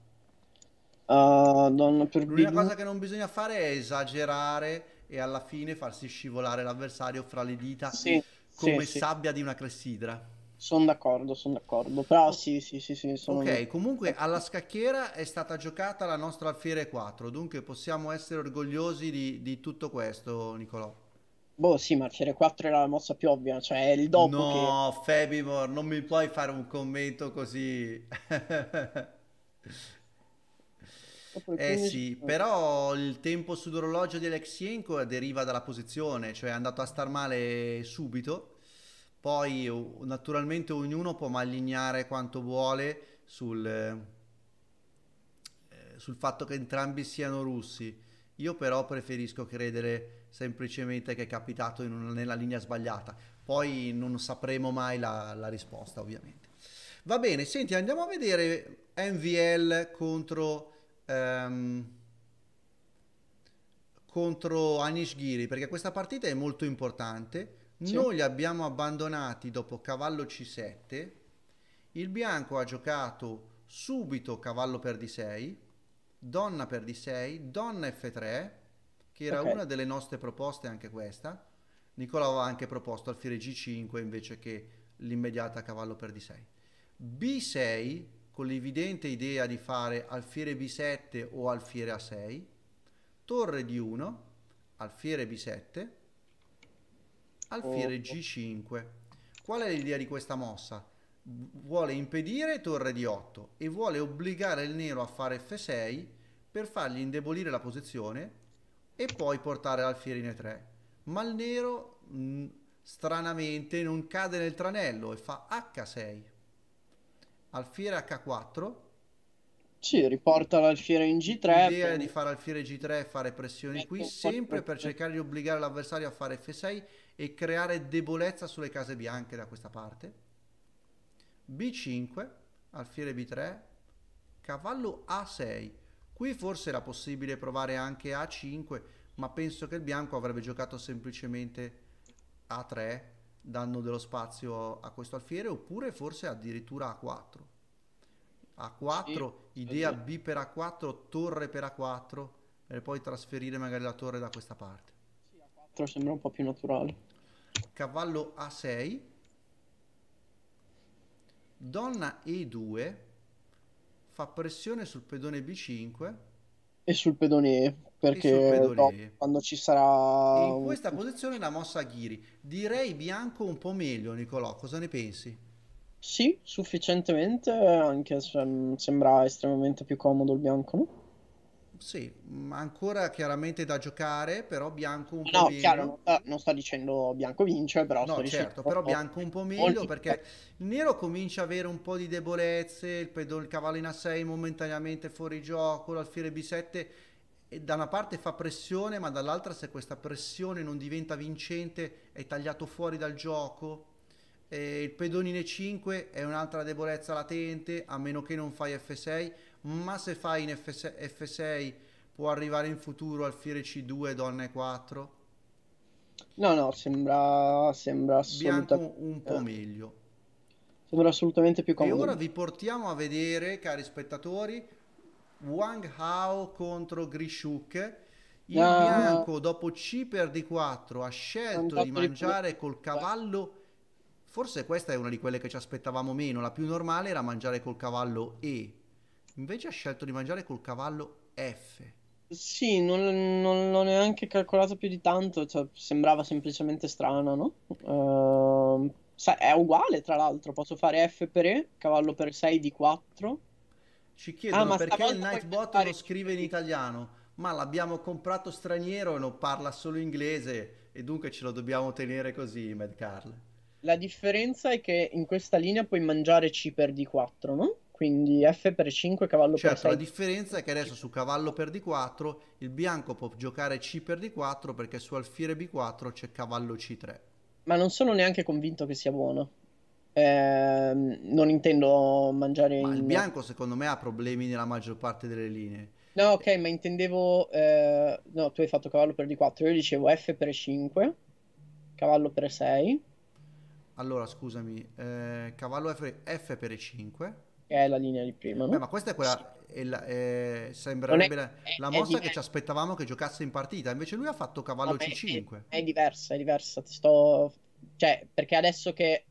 S2: Uh, donna per B2. L'unica cosa
S1: che non bisogna fare è esagerare e alla fine farsi scivolare l'avversario fra le dita sì, come sì, sabbia sì. di una clessidra.
S2: Sono d'accordo, sono d'accordo. Però sì, sì, sì, sì sono... Ok, comunque alla scacchiera
S1: è stata giocata la nostra Fiere 4, dunque possiamo essere orgogliosi di, di tutto
S2: questo, Nicolò. Boh, sì, ma Fiere 4 era la mossa più ovvia, cioè il dopo No,
S1: che... Febimor, non mi puoi fare un commento così. Eh sì, però il tempo sull'orologio di Alexienko deriva dalla posizione, cioè è andato a star male subito poi naturalmente ognuno può malignare quanto vuole sul, eh, sul fatto che entrambi siano russi. Io però preferisco credere semplicemente che è capitato un, nella linea sbagliata. Poi non sapremo mai la, la risposta, ovviamente. Va bene, senti, andiamo a vedere NVL contro, um, contro Anish Ghiri, perché questa partita è molto importante noi li abbiamo abbandonati dopo cavallo C7. Il bianco ha giocato subito cavallo per D6, donna per D6, donna F3, che era okay. una delle nostre proposte anche questa. Nicola aveva anche proposto alfiere G5 invece che l'immediata cavallo per D6. B6 con l'evidente idea di fare alfiere B7 o alfiere A6, torre D1, alfiere B7, alfiere G5. Qual è l'idea di questa mossa? Vuole impedire torre D8 e vuole obbligare il nero a fare F6 per fargli indebolire la posizione e poi portare l'alfiere in E3. Ma il nero mh, mm, stranamente non cade nel tranello e fa H6. Alfiere H4.
S2: Sì, riporta l'alfiere in G3. L'idea per... di
S1: fare alfiere G3 e fare pressioni ecco, qui, sempre per cercare di obbligare l'avversario a fare F6 e creare debolezza sulle case bianche da questa parte. B5, alfiere B3, cavallo A6. Qui forse era possibile provare anche A5, ma penso che il bianco avrebbe giocato semplicemente A3, dando dello spazio a questo alfiere, oppure forse addirittura A4. A4, sì, idea sì. Esatto. B per A4, torre per A4, e poi trasferire magari la torre da questa parte.
S2: 4 sembra un po' più naturale.
S1: Cavallo A6. Donna E2 fa pressione sul pedone B5
S2: e sul pedone E perché pedone no, e. quando ci sarà e in questa
S1: posizione la mossa Ghiri direi bianco un po' meglio Nicolò cosa ne pensi?
S2: Sì, sufficientemente anche se mm, sembra estremamente più comodo il bianco no?
S1: sì, mm, ancora chiaramente da giocare, però Bianco un no, po' no, meglio. Chiaro,
S2: eh, non sto dicendo Bianco vince, però no, sto certo, però Bianco un po' meglio molti...
S1: perché il nero comincia a avere un po' di debolezze, il, pedo, il cavallo in A6 momentaneamente fuori gioco, l'alfiere B7 da una parte fa pressione, ma dall'altra se questa pressione non diventa vincente è tagliato fuori dal gioco. il pedonine 5 è un'altra debolezza latente, a meno che non fai F6 ma se fai in F6, F6 può arrivare in futuro alfiere C2, donne 4
S2: No, no, sembra, sembra assolutamente... un po' eh, meglio. Sembra assolutamente più comodo. E ora
S1: vi portiamo a vedere, cari spettatori, Wang Hao contro Grishuk.
S2: Il no. Ah. bianco
S1: dopo C per D4 ha scelto di mangiare di col cavallo... Forse questa è una di quelle che ci aspettavamo meno. La più normale era mangiare col cavallo E Invece ha scelto di mangiare col cavallo F.
S2: Sì, non, non l'ho neanche calcolato più di tanto, cioè, sembrava semplicemente strana, no? Uh, è uguale, tra l'altro, posso fare F per E, cavallo per 6 di 4. Ci chiedono ah, perché il
S1: Nightbot lo scrive in italiano, ma l'abbiamo comprato straniero e non parla solo inglese e dunque ce lo dobbiamo tenere così, Mad Carl.
S2: La differenza è che in questa linea puoi mangiare C per D4, no? quindi F per 5, cavallo certo, per 6. Certo, la
S1: differenza è che adesso su cavallo per D4 il bianco può giocare C per D4 perché su alfiere B4 c'è cavallo C3.
S2: Ma non sono neanche convinto che sia buono. Eh, non intendo mangiare... Ma in... il bianco secondo me ha problemi nella maggior parte delle linee. No, ok, ma intendevo... Eh... no, tu hai fatto cavallo per D4, io dicevo F per 5, cavallo per 6.
S1: Allora, scusami, eh, cavallo F, F per 5
S2: che è la linea di prima. No? Beh, ma questa è quella. È
S1: la, è, sembrerebbe è, la, la mossa che ci aspettavamo che giocasse in partita, invece lui ha fatto cavallo no, C5. È,
S2: diversa, è diversa. Ti Sto... Cioè, perché adesso che.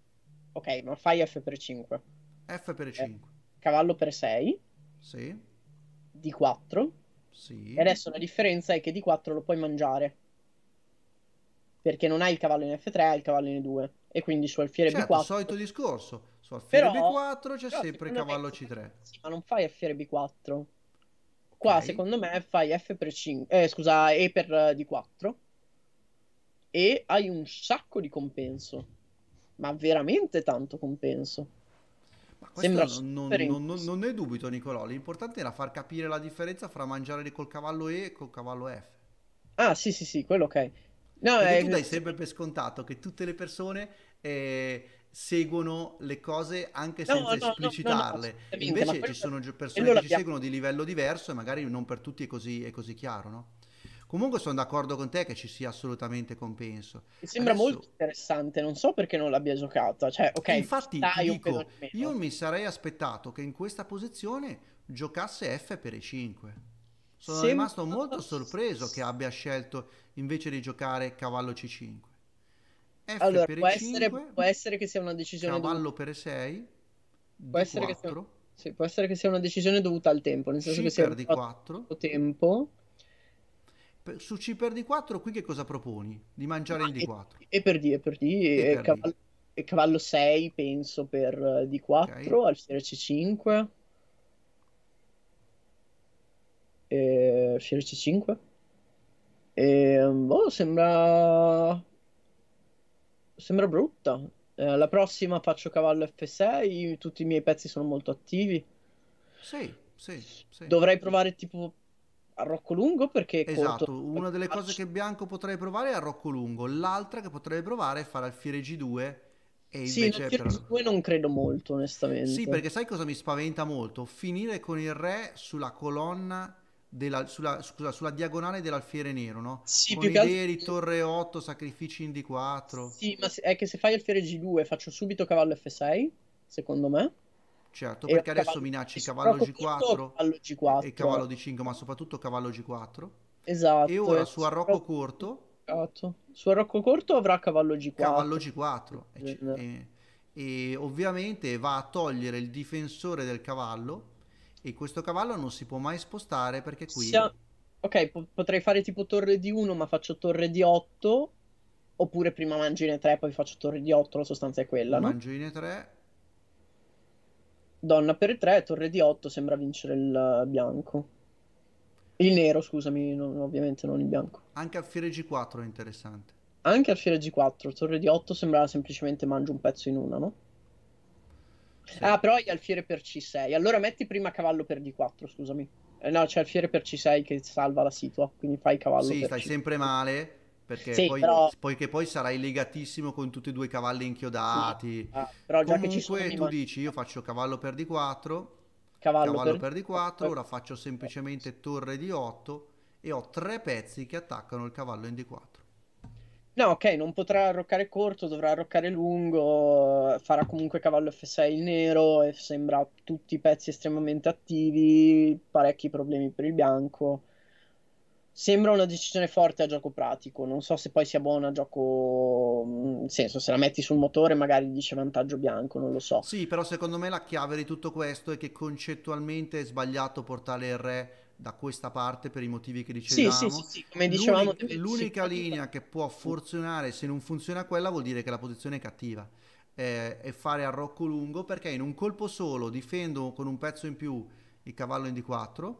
S2: Ok, ma fai F per 5. F per 5. Eh, cavallo per 6. Sì. D4. Sì. E adesso la differenza è che D4 lo puoi mangiare. Perché non hai il cavallo in F3, hai il cavallo in E2. E quindi su alfiere certo, B4. Il solito discorso Sto alfiere però, B4 c'è sempre cavallo me, C3. Sì, ma non fai alfiere B4. Qua okay. secondo me fai F per 5, eh, scusa, E per eh, D4 e hai un sacco di compenso. Ma veramente tanto compenso. Ma Sembra non, non,
S1: non, non, ne dubito, Nicolò. L'importante era far capire la differenza fra mangiare col cavallo E e col cavallo F.
S2: Ah, sì, sì, sì, quello ok. No, è... tu dai
S1: sempre per scontato che tutte le persone eh, seguono le cose anche senza no, no, esplicitarle. No, Invece ci sono persone che ci abbiamo. seguono di livello diverso e magari non per tutti è così, è così chiaro, Comunque sono d'accordo con te che ci sia assolutamente compenso. Mi sembra Adesso... molto
S2: interessante, non so perché non l'abbia giocata. Cioè, okay, Infatti, dico,
S1: io mi sarei aspettato che in questa posizione giocasse F per i 5. Sono Sembra... rimasto molto sorpreso che abbia scelto invece di giocare cavallo C5.
S2: F allora, può essere, può, essere, che sia una decisione cavallo dovuta... per 6 può essere, che sia, sì, può essere che sia una decisione dovuta al tempo nel senso C che sia di 4 tempo su C per D4 qui che cosa
S1: proponi? Di mangiare ah, il D4
S2: e, per D e per D e, e cavallo, D. cavallo, 6 penso per eh, D4 okay. alfiere C5 e alfiere C5 e boh, sembra sembra brutta. Eh, la prossima faccio cavallo F6, tutti i miei pezzi sono molto attivi.
S1: Sì, sì,
S2: sì. Dovrei provare tipo a rocco lungo perché... Esatto, conto... una
S1: delle faccio... cose che Bianco potrei provare è a rocco lungo, l'altra che potrei provare è fare alfiere G2 e sì, invece sì, però...
S2: 2 non credo molto, onestamente. Sì, perché
S1: sai cosa mi spaventa molto? Finire con il re sulla colonna della, sulla, scusa, sulla, diagonale dell'alfiere nero, no? Sì, Con più altro... torre 8, sacrifici in
S2: D4. Sì, ma è che se fai alfiere G2 faccio subito cavallo F6, secondo me. Certo, e perché adesso minacci cavallo G4, cavallo
S1: G4 e cavallo D5, ma soprattutto cavallo G4. Esatto. E ora su arrocco però... corto...
S2: Esatto. Su arrocco corto avrà cavallo G4. Cavallo G4.
S1: e, e ovviamente va a togliere il difensore del cavallo e questo cavallo non si
S2: può mai spostare perché qui... Sia... Ok, po- potrei fare tipo torre di 1 ma faccio torre di 8. Oppure prima mangine 3 poi faccio torre di 8, la sostanza è quella, no? Mangine 3. Donna per 3, torre di 8 sembra vincere il bianco. Il nero, scusami, non, ovviamente non il bianco.
S1: Anche alfiere G4 è
S2: interessante. Anche alfiere G4, torre di 8 sembrava semplicemente mangio un pezzo in una, no? Sì. Ah, però hai alfiere per C6. Allora metti prima cavallo per D4, scusami. Eh, no, c'è alfiere per C6 che salva la situa, quindi fai cavallo sì, per stai C6.
S1: sempre male perché sì, poi, però...
S2: poiché poi sarai
S1: legatissimo con tutti e due i
S2: cavalli inchiodati.
S1: Sì. Ah, però già Comunque che ci tu dici io faccio cavallo per D4, cavallo, cavallo per... per D4, ora faccio semplicemente torre di 8 e ho tre pezzi che attaccano il cavallo in D4.
S2: No, ok, non potrà arroccare corto, dovrà arroccare lungo, farà comunque cavallo F6 il nero e sembra tutti i pezzi estremamente attivi, parecchi problemi per il bianco. Sembra una decisione forte a gioco pratico, non so se poi sia buona a gioco... nel mm, senso, se la metti sul motore magari dice vantaggio bianco, non lo so. Sì,
S1: però secondo me la chiave di tutto questo è che concettualmente è sbagliato portare il re da questa parte per i motivi che dicevamo. Sì, sì, sì, come dicevamo. L'unica, l'unica linea che può funzionare, se non funziona quella, vuol dire che la posizione è cattiva. e fare arrocco lungo perché in un colpo solo difendo con un pezzo in più il cavallo in D4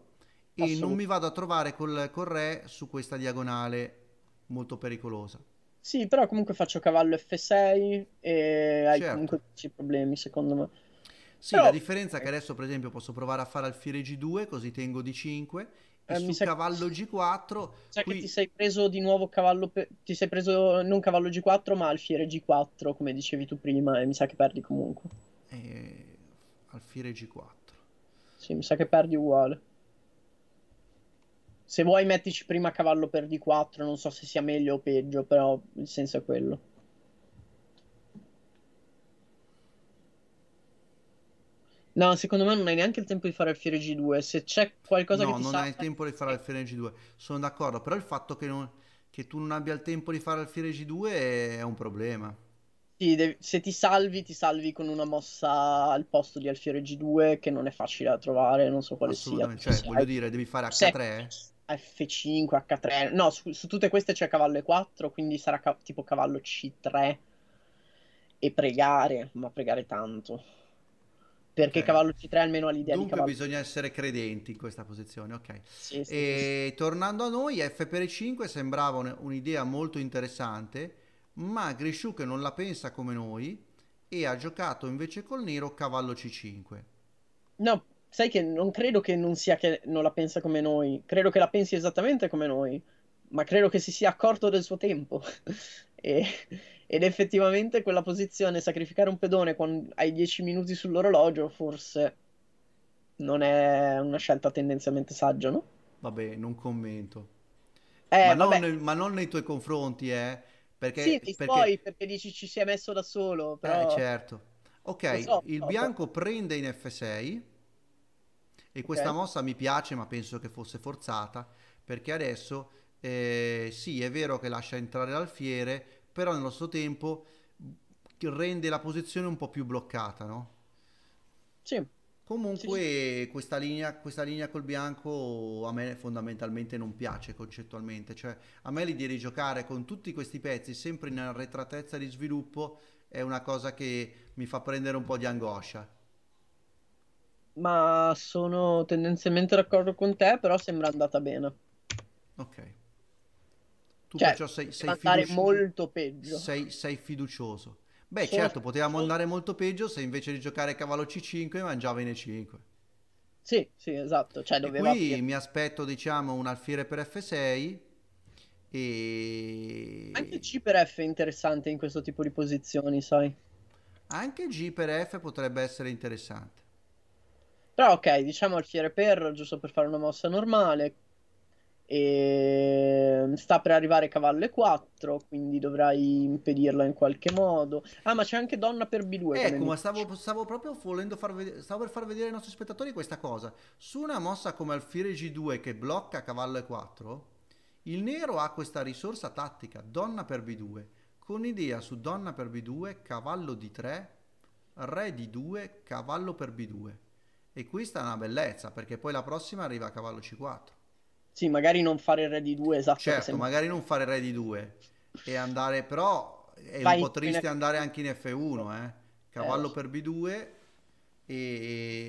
S1: e non mi vado a trovare col, col re su questa diagonale molto pericolosa.
S2: Sì, però comunque faccio cavallo F6 e certo. hai comunque problemi secondo me. Sì, Però, la
S1: differenza è che adesso per esempio posso provare a fare alfiere G2 così
S2: tengo d 5 eh, su cavallo che... G4 cioè qui... che ti sei preso di nuovo cavallo pe... ti sei preso non cavallo G4 ma alfiere G4 come dicevi tu prima e mi sa che perdi comunque eh, alfiere G4 sì mi sa che perdi uguale se vuoi mettici prima cavallo per D4 non so se sia meglio o peggio però il senso è quello No, secondo me non hai neanche il tempo di fare Alfiere G2. Se c'è qualcosa no, che ti No, non sa... hai il
S1: tempo di fare Alfiere G2. Sono d'accordo, però il fatto che, non... che tu non abbia il tempo di fare Alfiere G2 è un problema.
S2: Sì, devi... se ti salvi, ti salvi con una mossa al posto di Alfiere G2 che non è facile da trovare, non so quale sia. Cioè, voglio
S1: dire, devi fare H3. Se...
S2: F5, H3. No, su, su, tutte queste c'è cavallo E4, quindi sarà ca- tipo cavallo C3 e pregare, ma pregare tanto perché okay. cavallo C3 almeno ha l'idea Dunque di cavallo.
S1: bisogna essere credenti in questa posizione, ok. Sì, sì, e sì. tornando a noi, f per e 5 sembrava un'idea molto interessante, ma Grisciù che non la pensa come noi e ha giocato invece col nero cavallo C5.
S2: No, sai che non credo che non sia che non la pensa come noi, credo che la pensi esattamente come noi, ma credo che si sia accorto del suo tempo. E, ed effettivamente quella posizione, sacrificare un pedone quando hai 10 minuti sull'orologio, forse non è una scelta tendenzialmente saggia, no? Vabbè, non commento. Eh, ma, non nel, ma, non nei tuoi confronti,
S1: eh? Perché, sì, poi
S2: perché dici ci si è messo da solo, eh, però... Eh, certo.
S1: Ok, so, il so, bianco so. prende in F6 e questa mossa mi piace, ma penso che fosse forzata, perché adesso eh, sì è vero che lascia entrare l'alfiere, però nello stesso tempo rende la posizione un po' più bloccata, no? Sì. Comunque sì, sì. Questa, linea, questa, linea, col bianco a me fondamentalmente non piace concettualmente, cioè a me l'idea di giocare con tutti questi pezzi sempre in arretratezza di sviluppo è una cosa che mi fa prendere
S2: un po' di angoscia. Ma sono tendenzialmente d'accordo con te, però sembra andata bene.
S1: Ok tu cioè, perciò sei, sei andare molto peggio. Sei, sei fiducioso. Beh, Sono... certo, potevamo andare molto peggio se invece di giocare cavallo C5 mangiava in E5.
S2: Sì, sì, esatto. Cioè, doveva qui
S1: mi aspetto, diciamo, un alfiere per F6 e...
S2: Anche G per F è interessante in questo tipo di posizioni, sai?
S1: Anche G per F potrebbe essere interessante.
S2: Però ok, diciamo alfiere per, giusto per fare una mossa normale, e sta per arrivare cavallo e 4, quindi dovrai impedirla in qualche modo. Ah, ma c'è anche donna per B2. Ecco, ma
S1: stavo, stavo, proprio volendo far vedere, stavo per far vedere ai nostri spettatori questa cosa. Su una mossa come alfiere G2 che blocca cavallo e 4, il nero ha questa risorsa tattica, donna per B2, con idea su donna per B2, cavallo D3, re D2, cavallo per B2. E questa è una bellezza, perché poi la prossima arriva a cavallo C4.
S2: Sì, magari non fare re di 2, esatto. Certo, magari non fare
S1: re di 2 e andare, però è Vai un po' triste andare anche in F1, eh. eh. Cavallo eh. per B2 e,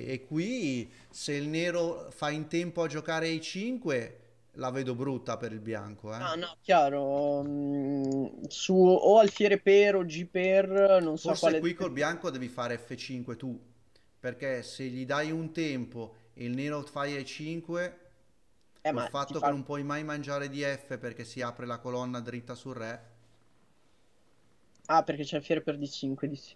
S1: e, qui se il nero fa in tempo a giocare ai 5 la vedo brutta per il bianco. Eh. Ah no,
S2: chiaro. Mm, su o alfiere per o G per, non so Forse quale... qui col
S1: bianco devi fare F5 tu, perché se gli dai un tempo e il nero fa ai 5
S4: eh, il fatto fa... che non
S1: puoi mai mangiare di F perché si apre la colonna dritta sul re. Ah, perché c'è il fiere per D5, dici.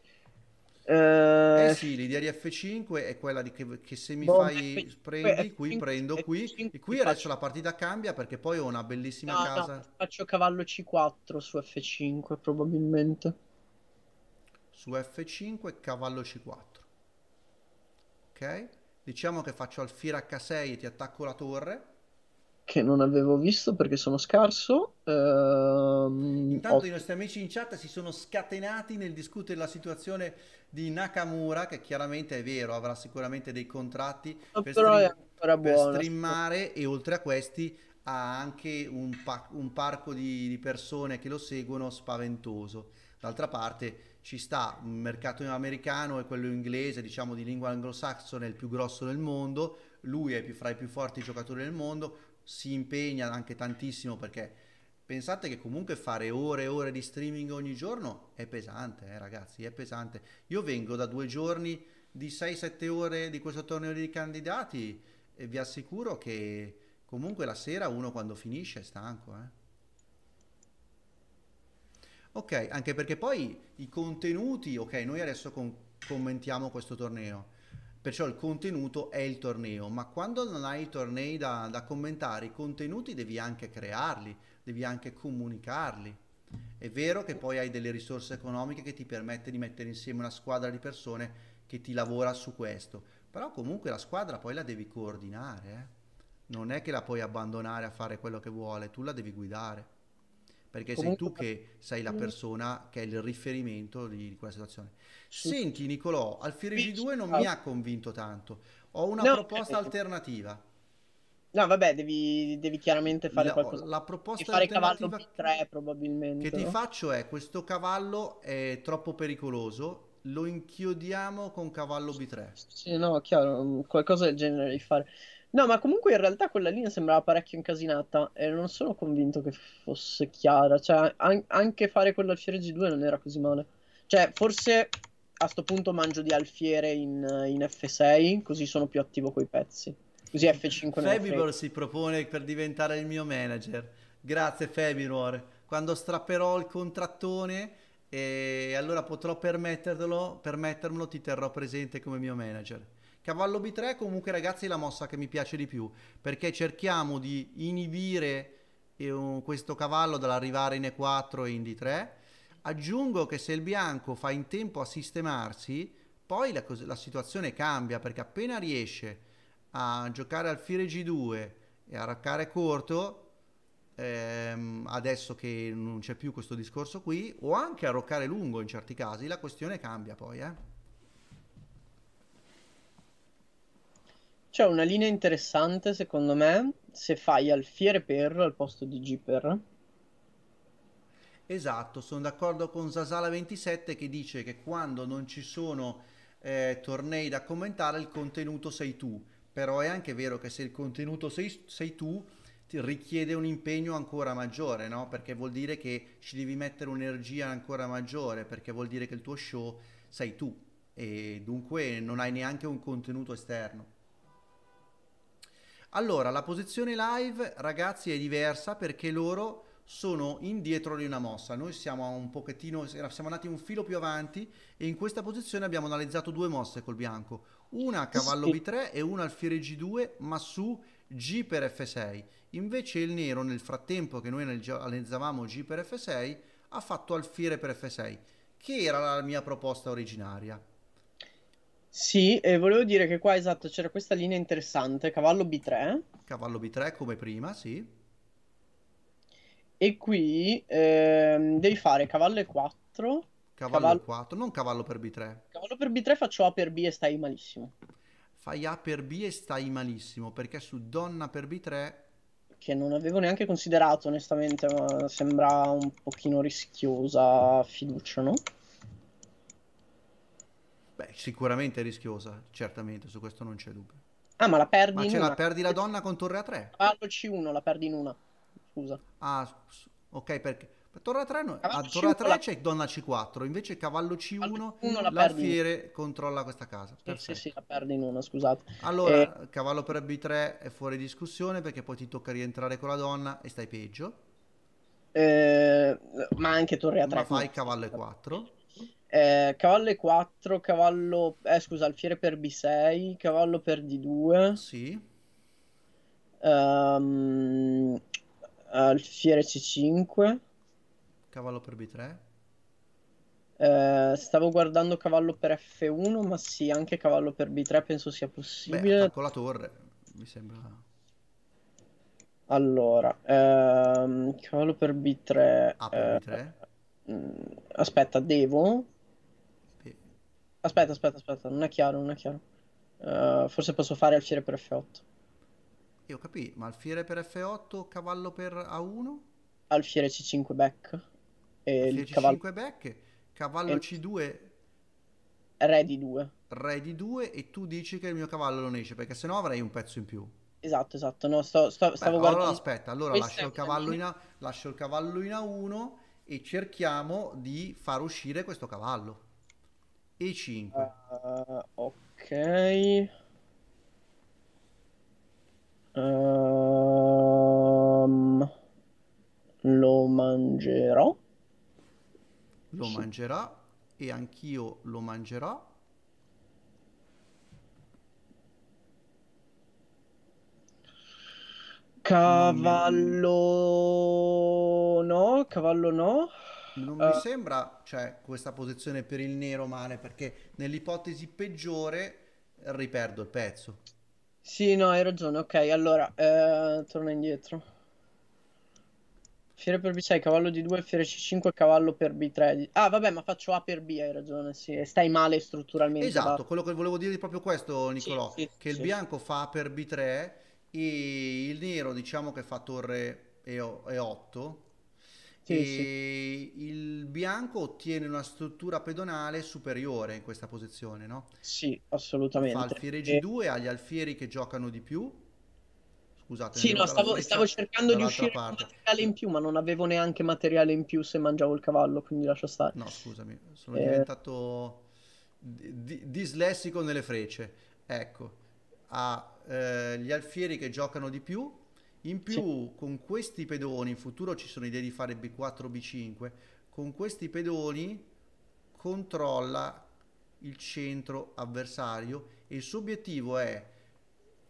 S1: Eh, eh sì, l'idea di F5 è quella di che, che se mi boh, fai F5, prendi F5, qui, F5, prendo eh, qui, e qui adesso la partita cambia perché poi ho una bellissima no, casa. No,
S2: faccio cavallo C4
S1: su F5 probabilmente. Su F5 cavallo C4. Ok? Diciamo che faccio alfiere H6 e ti attacco la torre
S2: che non avevo visto perché sono scarso. Ehm, Intanto ho... i
S1: nostri amici in chat si sono scatenati nel discutere la situazione di Nakamura, che chiaramente è vero, avrà sicuramente dei contratti no, per, stream... per buona, streamare e oltre a questi ha anche un, pa- un parco di, di persone che lo seguono spaventoso. D'altra parte ci sta un mercato americano e quello inglese, diciamo di lingua anglosassone, il più grosso del mondo, lui è più, fra i più forti giocatori del mondo, si impegna anche tantissimo perché pensate che comunque fare ore e ore di streaming ogni giorno è pesante, eh, ragazzi, è pesante. Io vengo da due giorni di 6-7 ore di questo torneo di candidati e vi assicuro che comunque la sera uno quando finisce è stanco. Eh. Ok, anche perché poi i contenuti, ok, noi adesso con commentiamo questo torneo Perciò il contenuto è il torneo, ma quando non hai i tornei da, da commentare, i contenuti devi anche crearli, devi anche comunicarli. È vero che poi hai delle risorse economiche che ti permette di mettere insieme una squadra di persone che ti lavora su questo, però comunque la squadra poi la devi coordinare, eh? non è che la puoi abbandonare a fare quello che vuole, tu la devi guidare perché Comunque... sei tu che sei la mm. persona che è il riferimento di, di quella situazione. Sì. Senti Nicolò, Alfieri 2 non mi ha convinto tanto, ho una no, proposta no. Eh. alternativa.
S2: No, vabbè, devi, devi chiaramente fare la, qualcosa. La proposta fare cavallo B3 probabilmente. Che ti faccio
S1: è, questo cavallo è troppo pericoloso, lo inchiodiamo con cavallo B3.
S2: Sì, no, chiaro, qualcosa del genere di fare. No, ma comunque in realtà quella linea sembrava parecchio incasinata e non sono convinto che fosse chiara. Cioè, an- anche fare quello al g 2 non era così male. Cioè, forse a sto punto mangio di alfiere in, in F6, così sono più attivo coi pezzi. Così F5 non Fabibor
S1: si propone per diventare il mio manager. Grazie Fabibor. Quando strapperò il contrattone e allora potrò permetterlo, permettermelo, ti terrò presente come mio manager. Cavallo B3 comunque ragazzi è la mossa che mi piace di più perché cerchiamo di inibire eh, questo cavallo dall'arrivare in E4 e in D3. Aggiungo che se il bianco fa in tempo a sistemarsi poi la, la situazione cambia perché appena riesce a giocare al Fire G2 e a raccare corto ehm, adesso che non c'è più questo discorso qui o anche a roccare lungo in certi casi la questione cambia poi eh.
S2: C'è una linea interessante, secondo me, se fai alfiere per al posto di G per.
S1: Esatto, sono d'accordo con zasala 27 che dice che quando non ci sono eh, tornei da commentare il contenuto sei tu, però è anche vero che se il contenuto sei, sei tu richiede un impegno ancora maggiore, no? Perché vuol dire che ci devi mettere un'energia ancora maggiore, perché vuol dire che il tuo show sei tu e dunque non hai neanche un contenuto esterno. Allora, la posizione live, ragazzi, è diversa perché loro sono indietro di una mossa. Noi siamo un pochettino, siamo andati un filo più avanti e in questa posizione abbiamo analizzato due mosse col bianco. Una a cavallo B3 e una alfiere G2, ma su G per F6. Invece il nero, nel frattempo che noi analizzavamo G per F6, ha fatto alfiere per F6, che era la mia proposta originaria.
S2: Sì, e volevo dire che qua esatto c'era questa linea interessante, cavallo B3. Cavallo B3 come prima, sì. E qui ehm, devi fare cavallo E4.
S1: Cavallo, cavallo E4, non cavallo per B3.
S2: Cavallo per B3 faccio A per B e stai malissimo.
S1: Fai A per B e stai malissimo, perché su donna per B3...
S2: Che non avevo neanche considerato, onestamente, ma sembra un pochino rischiosa fiducia, no? Beh,
S1: sicuramente è rischiosa, certamente, su questo non c'è dubbio.
S2: Ah, ma la perdi ma in una. Ma la perdi la donna con torre a 3? Cavallo C1, la perdi in una. Scusa. Ah, ok, perché... Torre a 3, no... a torre a 3 la...
S1: c'è donna C4, invece cavallo C1, c la l'alfiere
S2: controlla questa casa. Sì, Perfetto. sì, sì, la perdi in una, scusate. Allora,
S1: eh... cavallo per B3 è fuori discussione perché poi ti tocca rientrare con la donna e stai peggio.
S2: Eh... Ma anche torre a 3. Ma fai cavallo E4 eh, cavallo E4, cavallo... Eh, scusa, alfiere per B6, cavallo per D2. Sì. Um, alfiere C5. Cavallo per B3. Eh, stavo guardando cavallo per F1, ma sì, anche cavallo per B3 penso sia possibile. Con la torre,
S1: mi sembra...
S2: Allora, ehm, cavallo per B3. A B3? aspetta, devo? Aspetta, aspetta, aspetta, non è chiaro, non è chiaro. Uh, forse posso fare alfiere per F8. Io
S1: capì, ma alfiere per F8, cavallo per A1?
S2: Alfiere C5 back. E alfiere il C5 cavallo...
S1: back, cavallo e... C2... Re di 2. Re di 2 e tu dici che il mio cavallo non esce, perché sennò avrei un pezzo in più.
S2: Esatto, esatto. No, sto, sto, Beh, stavo allora guardando... aspetta, allora lascio il, a,
S1: lascio il, cavallo in A1 e cerchiamo di far uscire questo cavallo e 5.
S2: Uh, eh, ok. Um, lo mangerò.
S1: Lo sì. mangerà e anch'io lo mangerò.
S2: Cavallo no, cavallo no.
S1: Non uh, mi eh, sembra cioè questa posizione per il nero male perché nell'ipotesi
S2: peggiore
S1: riperdo il pezzo.
S2: Sì, no, hai ragione. Ok, allora eh, torno indietro. Fiere per B6, cavallo di 2, fiere C5, cavallo per B3. Ah, vabbè, ma faccio A per B, hai ragione, sì. stai male strutturalmente. Esatto, va. quello che volevo dire è proprio questo,
S1: Nicolò, sì, sì, che sì. il bianco fa A per B3 e il nero diciamo che fa torre E8 sì, sì. il bianco ottiene una struttura pedonale superiore in questa posizione, no? Sì, assolutamente. Fa alfiere G2 e... ha gli alfieri che giocano di più. Scusate. Sì, no, stavo, stavo, cercando di uscire parte. con
S2: materiale in più, ma non avevo neanche materiale in più se mangiavo il cavallo, quindi lascia stare. No, scusami, sono eh... diventato
S1: di- dislessico nelle frecce. Ecco, ha eh, gli alfieri che giocano di più in più, sì. con questi pedoni, in futuro ci sono idee di fare B4, B5, con questi pedoni controlla il centro avversario e il suo obiettivo è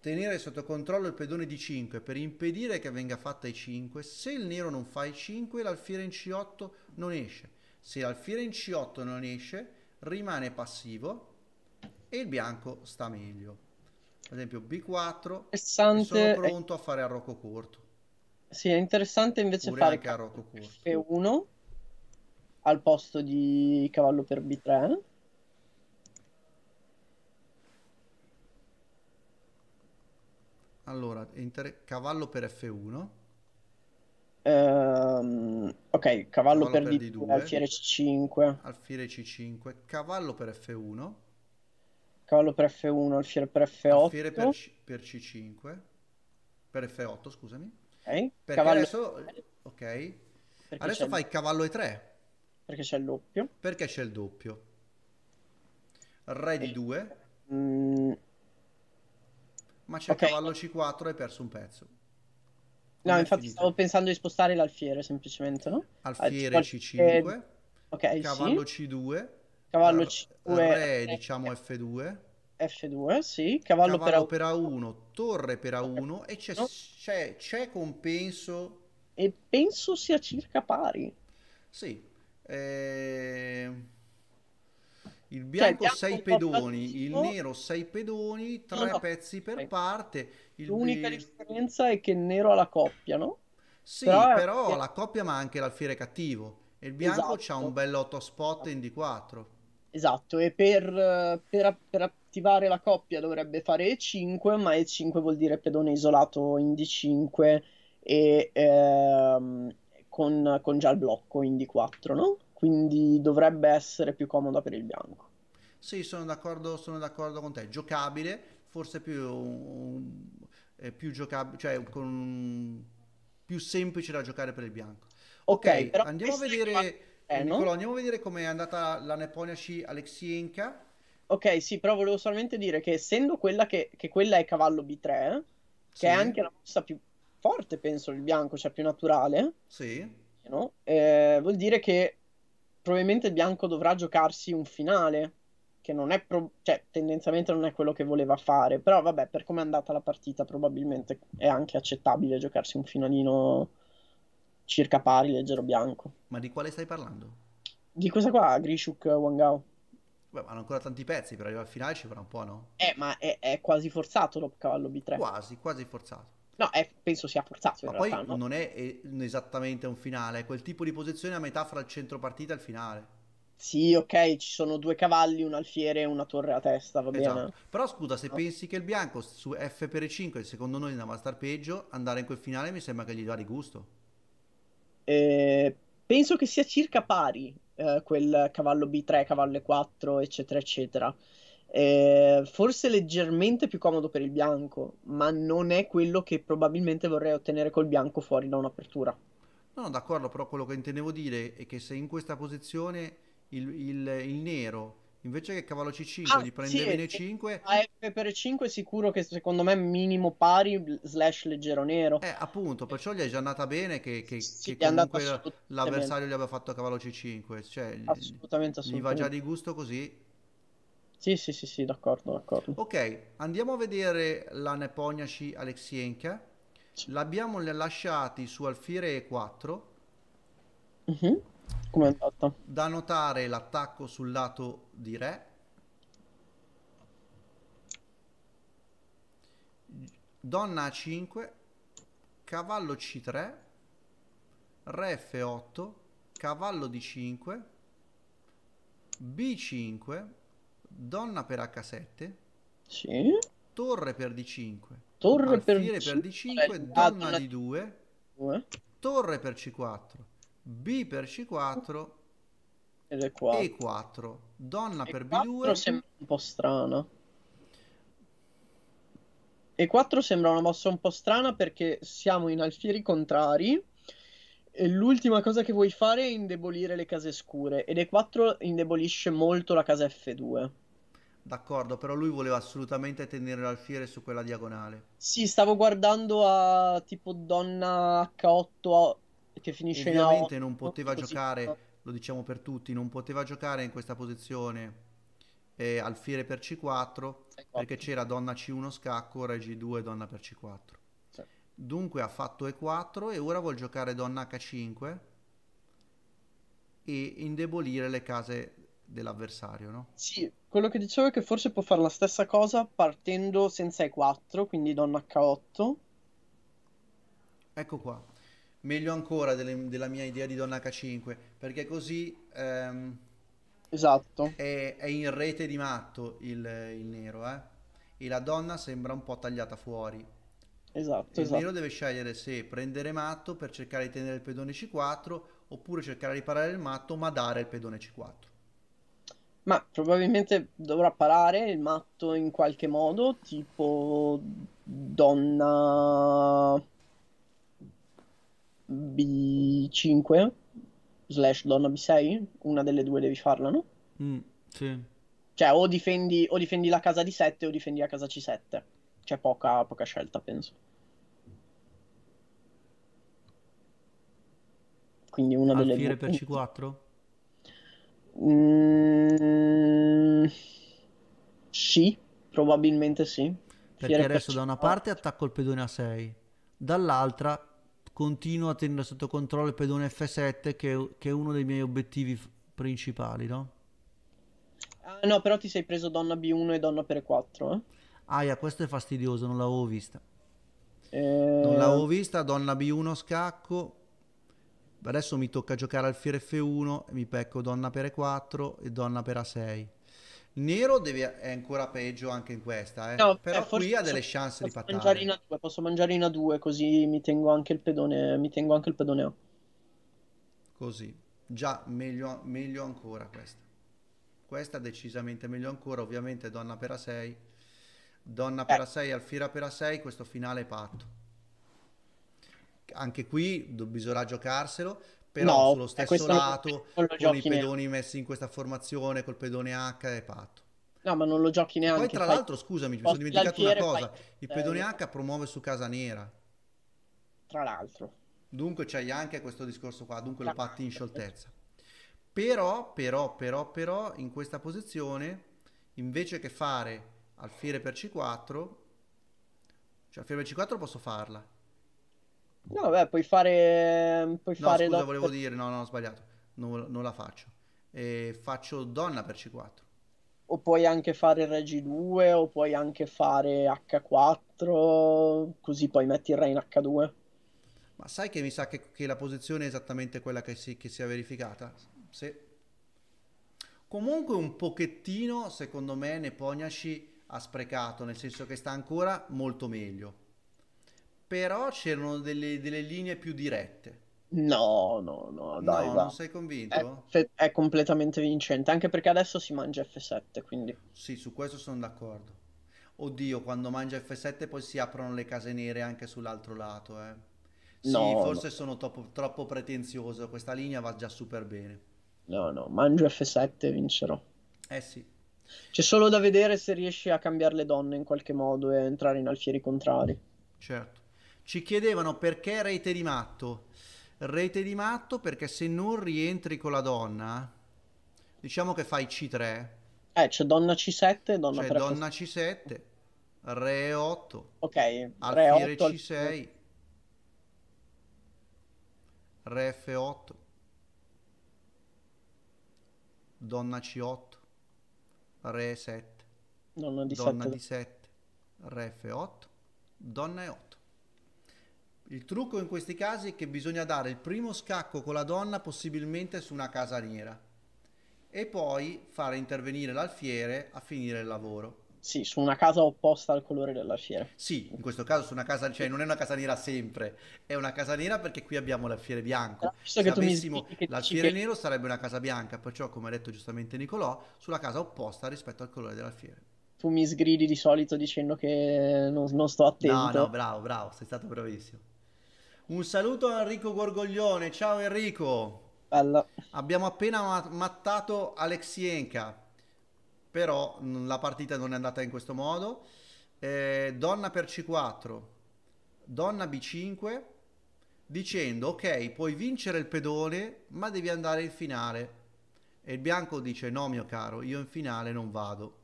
S1: tenere sotto controllo il pedone di 5 per impedire che venga fatta I5. Se il nero non fa I5, l'alfiere in C8 non esce. Se l'alfiere in C8 non esce, rimane passivo e il bianco sta meglio ad esempio B4 e sono pronto a fare a rocco corto
S2: sì è interessante invece Pure fare rocco corto. F1 al posto di cavallo per B3
S1: allora inter... cavallo per F1
S2: ehm, ok cavallo, cavallo per, per D2, D2 alfiere C5
S1: alfiere C5 cavallo per F1
S2: cavallo per F1, alfiere per F8. Alfiere per,
S1: C- per C5, per F8 scusami. Ok, Perché cavallo... adesso, ok. Perché adesso fai il... cavallo E3. Perché c'è il doppio. Perché c'è il doppio. Re di 2. Mm. Ma c'è okay. cavallo C4 hai perso un pezzo.
S2: Come no, infatti finito? stavo pensando di spostare l'alfiere semplicemente, no? Alfiere C5. C5 ok, cavallo
S1: sì. C2 cavallo C2 re, diciamo F2 F2 sì cavallo, cavallo per, A1. per A1 torre per A1 e c'è, c'è, compenso e penso sia circa pari sì eh... il cioè, bianco 6 cioè, pedoni il nero 6 pedoni 3 no, no. pezzi per parte l'unica bil... differenza
S2: è che il nero ha la coppia no?
S1: sì però, però è... la coppia ma anche l'alfiere cattivo e il bianco esatto. ha un bel 8 spot in D4
S2: Esatto, e per, per, per, attivare la coppia dovrebbe fare E5, ma E5 vuol dire pedone isolato in D5 e ehm, con, con, già il blocco in D4, no? Quindi dovrebbe essere più comoda per il bianco.
S1: Sì, sono d'accordo, sono d'accordo con te, giocabile, forse più, più giocabile, cioè con, più semplice da giocare per il bianco. Ok, okay andiamo a vedere...
S2: Qua eh, Nicola, no? andiamo a vedere com'è andata la Neponiaci Alexienka. Ok, sì, però volevo solamente dire che essendo quella che, che quella è cavallo B3, che sì. è anche la mossa più forte, penso, il bianco, cioè più naturale, sì. no? eh, vuol dire che probabilmente il bianco dovrà giocarsi un finale, che non è, pro- cioè, tendenzialmente non è quello che voleva fare, però vabbè, per come è andata la partita probabilmente è anche accettabile giocarsi un finalino circa pari, leggero bianco. Ma di quale stai parlando? Di questa qua, Grishuk Wangao.
S1: Beh, hanno ancora tanti pezzi per arrivare al finale, ci vorrà un po', no?
S2: Eh, ma è, è quasi forzato lo cavallo B3. Quasi, quasi forzato. No, è, penso sia forzato.
S1: ma realtà, poi no? non è, esattamente un finale, è quel tipo di posizione a metà
S2: fra il centro partita e il finale. Sì, ok, ci sono due cavalli, un alfiere e una torre a testa, va esatto. bene.
S1: Però scusa, se no. pensi che il bianco su F per 5 secondo noi andava a star peggio, andare in quel finale mi sembra che gli dà di gusto.
S2: Eh, penso che sia circa pari eh, quel cavallo B3, cavallo E4, eccetera, eccetera. Eh, forse leggermente più comodo per il bianco, ma non è quello che probabilmente vorrei ottenere col bianco fuori da un'apertura.
S1: No, d'accordo, però quello che intendevo dire è che se in questa posizione il, il, il nero Invece che cavallo C5 ah, gli prendevi sì,
S2: E5. AF per 5 sicuro che secondo me minimo pari slash leggero nero. Eh, appunto, perciò gli è già andata bene che, che, sì, che comunque l'avversario
S1: gli aveva fatto cavallo C5. Cioè, assolutamente, assolutamente. Gli va già di gusto così. Sì, sì, sì,
S2: sì, d'accordo, d'accordo.
S1: Ok, andiamo a vedere la Nepognaci Alexienka. L'abbiamo lasciati su alfiere 4. Uh -huh. Come è andata? Da notare l'attacco sul lato di re. Donna A5, cavallo C3, re F8, cavallo D5, B5, donna per H7, sì. torre per D5, torre per D5, per D5 donna, di 2. torre per C4, B per C4 ed e 4. E4.
S2: Donna E4 per
S1: B2. sembra
S2: un po' strana. E4 sembra una mossa un po' strana perché siamo in alfieri contrari. E l'ultima cosa che vuoi fare è indebolire le case scure. Ed E4 indebolisce molto la casa F2.
S1: D'accordo, però lui voleva assolutamente tenere l'alfiere su quella diagonale.
S2: Sì, stavo guardando a tipo donna H8 che finisce Ovviamente in non poteva così. giocare,
S1: lo diciamo per tutti, non poteva giocare in questa posizione eh, alfiere per C4 sì, perché c'era donna C1 scacco, re G2, donna per C4. Sì. Dunque ha fatto E4 e ora vuol giocare donna H5
S2: e indebolire le case dell'avversario, no? Sì, quello che dicevo è che forse può fare la stessa cosa partendo senza E4, quindi donna H8.
S1: Ecco qua meglio ancora delle, della mia idea di donna H5, perché così ehm, esatto. è, è, in rete di matto il, il nero, eh? e la donna sembra un po' tagliata fuori. Esatto, il esatto. nero deve scegliere se prendere matto per cercare di tenere il pedone C4 oppure cercare di parare il matto ma dare il pedone C4.
S2: Ma probabilmente dovrà parare il matto in qualche modo, tipo donna B5 slash donna B6, una delle due devi farla, no?
S3: Mm, sì.
S2: Cioè, o difendi, o difendi la casa di 7 o difendi la casa C7. C'è poca, poca scelta, penso. Quindi una Alfiere delle due. per C4? Mm... Sì, probabilmente sì. Perché Fiere adesso per da
S1: una parte attacco il pedone a 6, dall'altra continuo a tenere sotto controllo il pedone F7 che, che è uno dei miei obiettivi principali, no?
S2: Ah, no, però ti sei preso donna B1 e donna per 4. Eh?
S1: Aia, questo è fastidioso, non l'avevo vista. Eh... Non l'avevo vista, donna B1 scacco. Adesso mi tocca giocare al fiere F1, e mi pecco donna per e 4 e donna per A6. Nero deve, è ancora peggio anche in questa, eh. no, eh, però eh, qui ha delle chance di pattare. in
S2: A2, posso mangiare in a due, così mi tengo anche il pedone, mi tengo anche il pedone A. Così, già
S1: meglio, meglio ancora questa. Questa decisamente meglio ancora, ovviamente donna per A6, donna per A6, eh. alfiera per A6, questo finale è patto. Anche qui bisognerà giocarselo, però no, sullo eh, stesso lato con i pedoni neanche. messi in questa formazione col pedone H è patto
S2: no ma non lo giochi neanche poi tra fai... l'altro scusami mi sono dimenticato una cosa fai... il pedone eh,
S1: H promuove su casa nera tra l'altro dunque c'hai anche questo discorso qua dunque tra lo patti in scioltezza però però però però in questa posizione invece che fare alfiere per c4 cioè alfiere per c4 posso farla
S2: No, vabbè, puoi fare. Puoi no, fare scusa, la... volevo
S1: dire, no, no, ho sbagliato. Non,
S2: non la faccio. E
S1: faccio donna per C4.
S2: O puoi anche fare Regi 2, o puoi anche fare H4, così poi metti il re in H2.
S1: Ma sai che mi sa che, che la posizione è esattamente quella che si, che si è verificata? Se... Comunque un pochettino, secondo me, Nepognaci ha sprecato, nel senso che sta ancora molto meglio però c'erano delle, delle linee più dirette.
S2: No, no, no, dai, no, va. non sei
S1: convinto?
S2: È, è, completamente vincente, anche perché adesso si mangia F7, quindi... Sì, su questo sono d'accordo. Oddio,
S1: quando mangia F7 poi si aprono le case nere
S2: anche sull'altro lato, eh. Sì, no, forse
S1: no. sono troppo, troppo, pretenzioso, questa linea va già super bene.
S2: No, no, mangio F7 e vincerò. Eh sì. C'è solo da vedere se riesci a cambiare le donne in qualche modo e entrare in alfieri contrari. Certo. Ci
S1: chiedevano perché rete di matto. Rete di matto perché se non rientri con la donna, diciamo che fai C3. Eh, c'è donna C7 donna C'è donna C7, re 8. Ok, alfiere re 8, C6. Eh. Re F8. Donna C8. Re 7. Donna di donna 7. 7. Re F8. Donna E8. Il trucco in questi casi è che bisogna dare il primo scacco con la donna possibilmente su una casaniera e poi fare intervenire l'alfiere a finire il lavoro.
S2: Sì, su una casa opposta al colore dell'alfiere.
S1: Sì, in questo caso su una casa, cioè non è una casa nera sempre, è una casa nera perché qui abbiamo l'alfiere bianco. Se avessimo l'alfiere che... nero sarebbe una casa bianca, perciò come ha detto giustamente Nicolò, sulla casa opposta rispetto al colore dell'alfiere.
S2: Tu mi sgridi di solito dicendo che non, non sto attento. No, no,
S1: bravo, bravo, sei stato bravissimo. Un saluto a Enrico Gorgoglione, ciao Enrico. Bella. Abbiamo appena mat mattato Alexienka, però la partita non è andata in questo modo. Eh, donna per C4, donna B5, dicendo ok, puoi vincere il pedone, ma devi andare in finale. E il bianco dice no mio caro, io in finale non vado.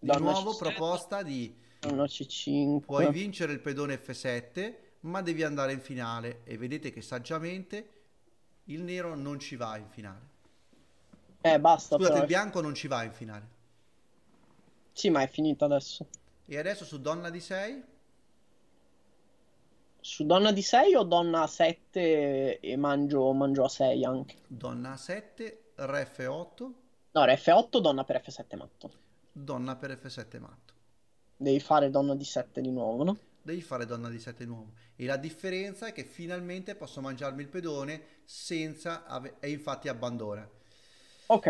S1: Di donna nuovo C7. proposta di...
S2: Donna C5. Puoi
S1: vincere il pedone F7 ma devi andare in finale e vedete che saggiamente il nero non ci va in finale. Eh, basta. Scusate, però. il bianco non ci va in finale.
S2: Sì, ma è finito adesso.
S1: E adesso su donna di 6?
S2: Su donna di 6 o donna a 7 e mangio, mangio a 6 anche? Donna a 7, re F8. No, re F8, donna per F7 matto.
S1: Donna per F7 matto.
S2: Devi fare donna di 7 di nuovo, no? devi fare donna di sette nuovo
S1: e la differenza è che finalmente posso mangiarmi il pedone senza ave- e infatti abbandona ok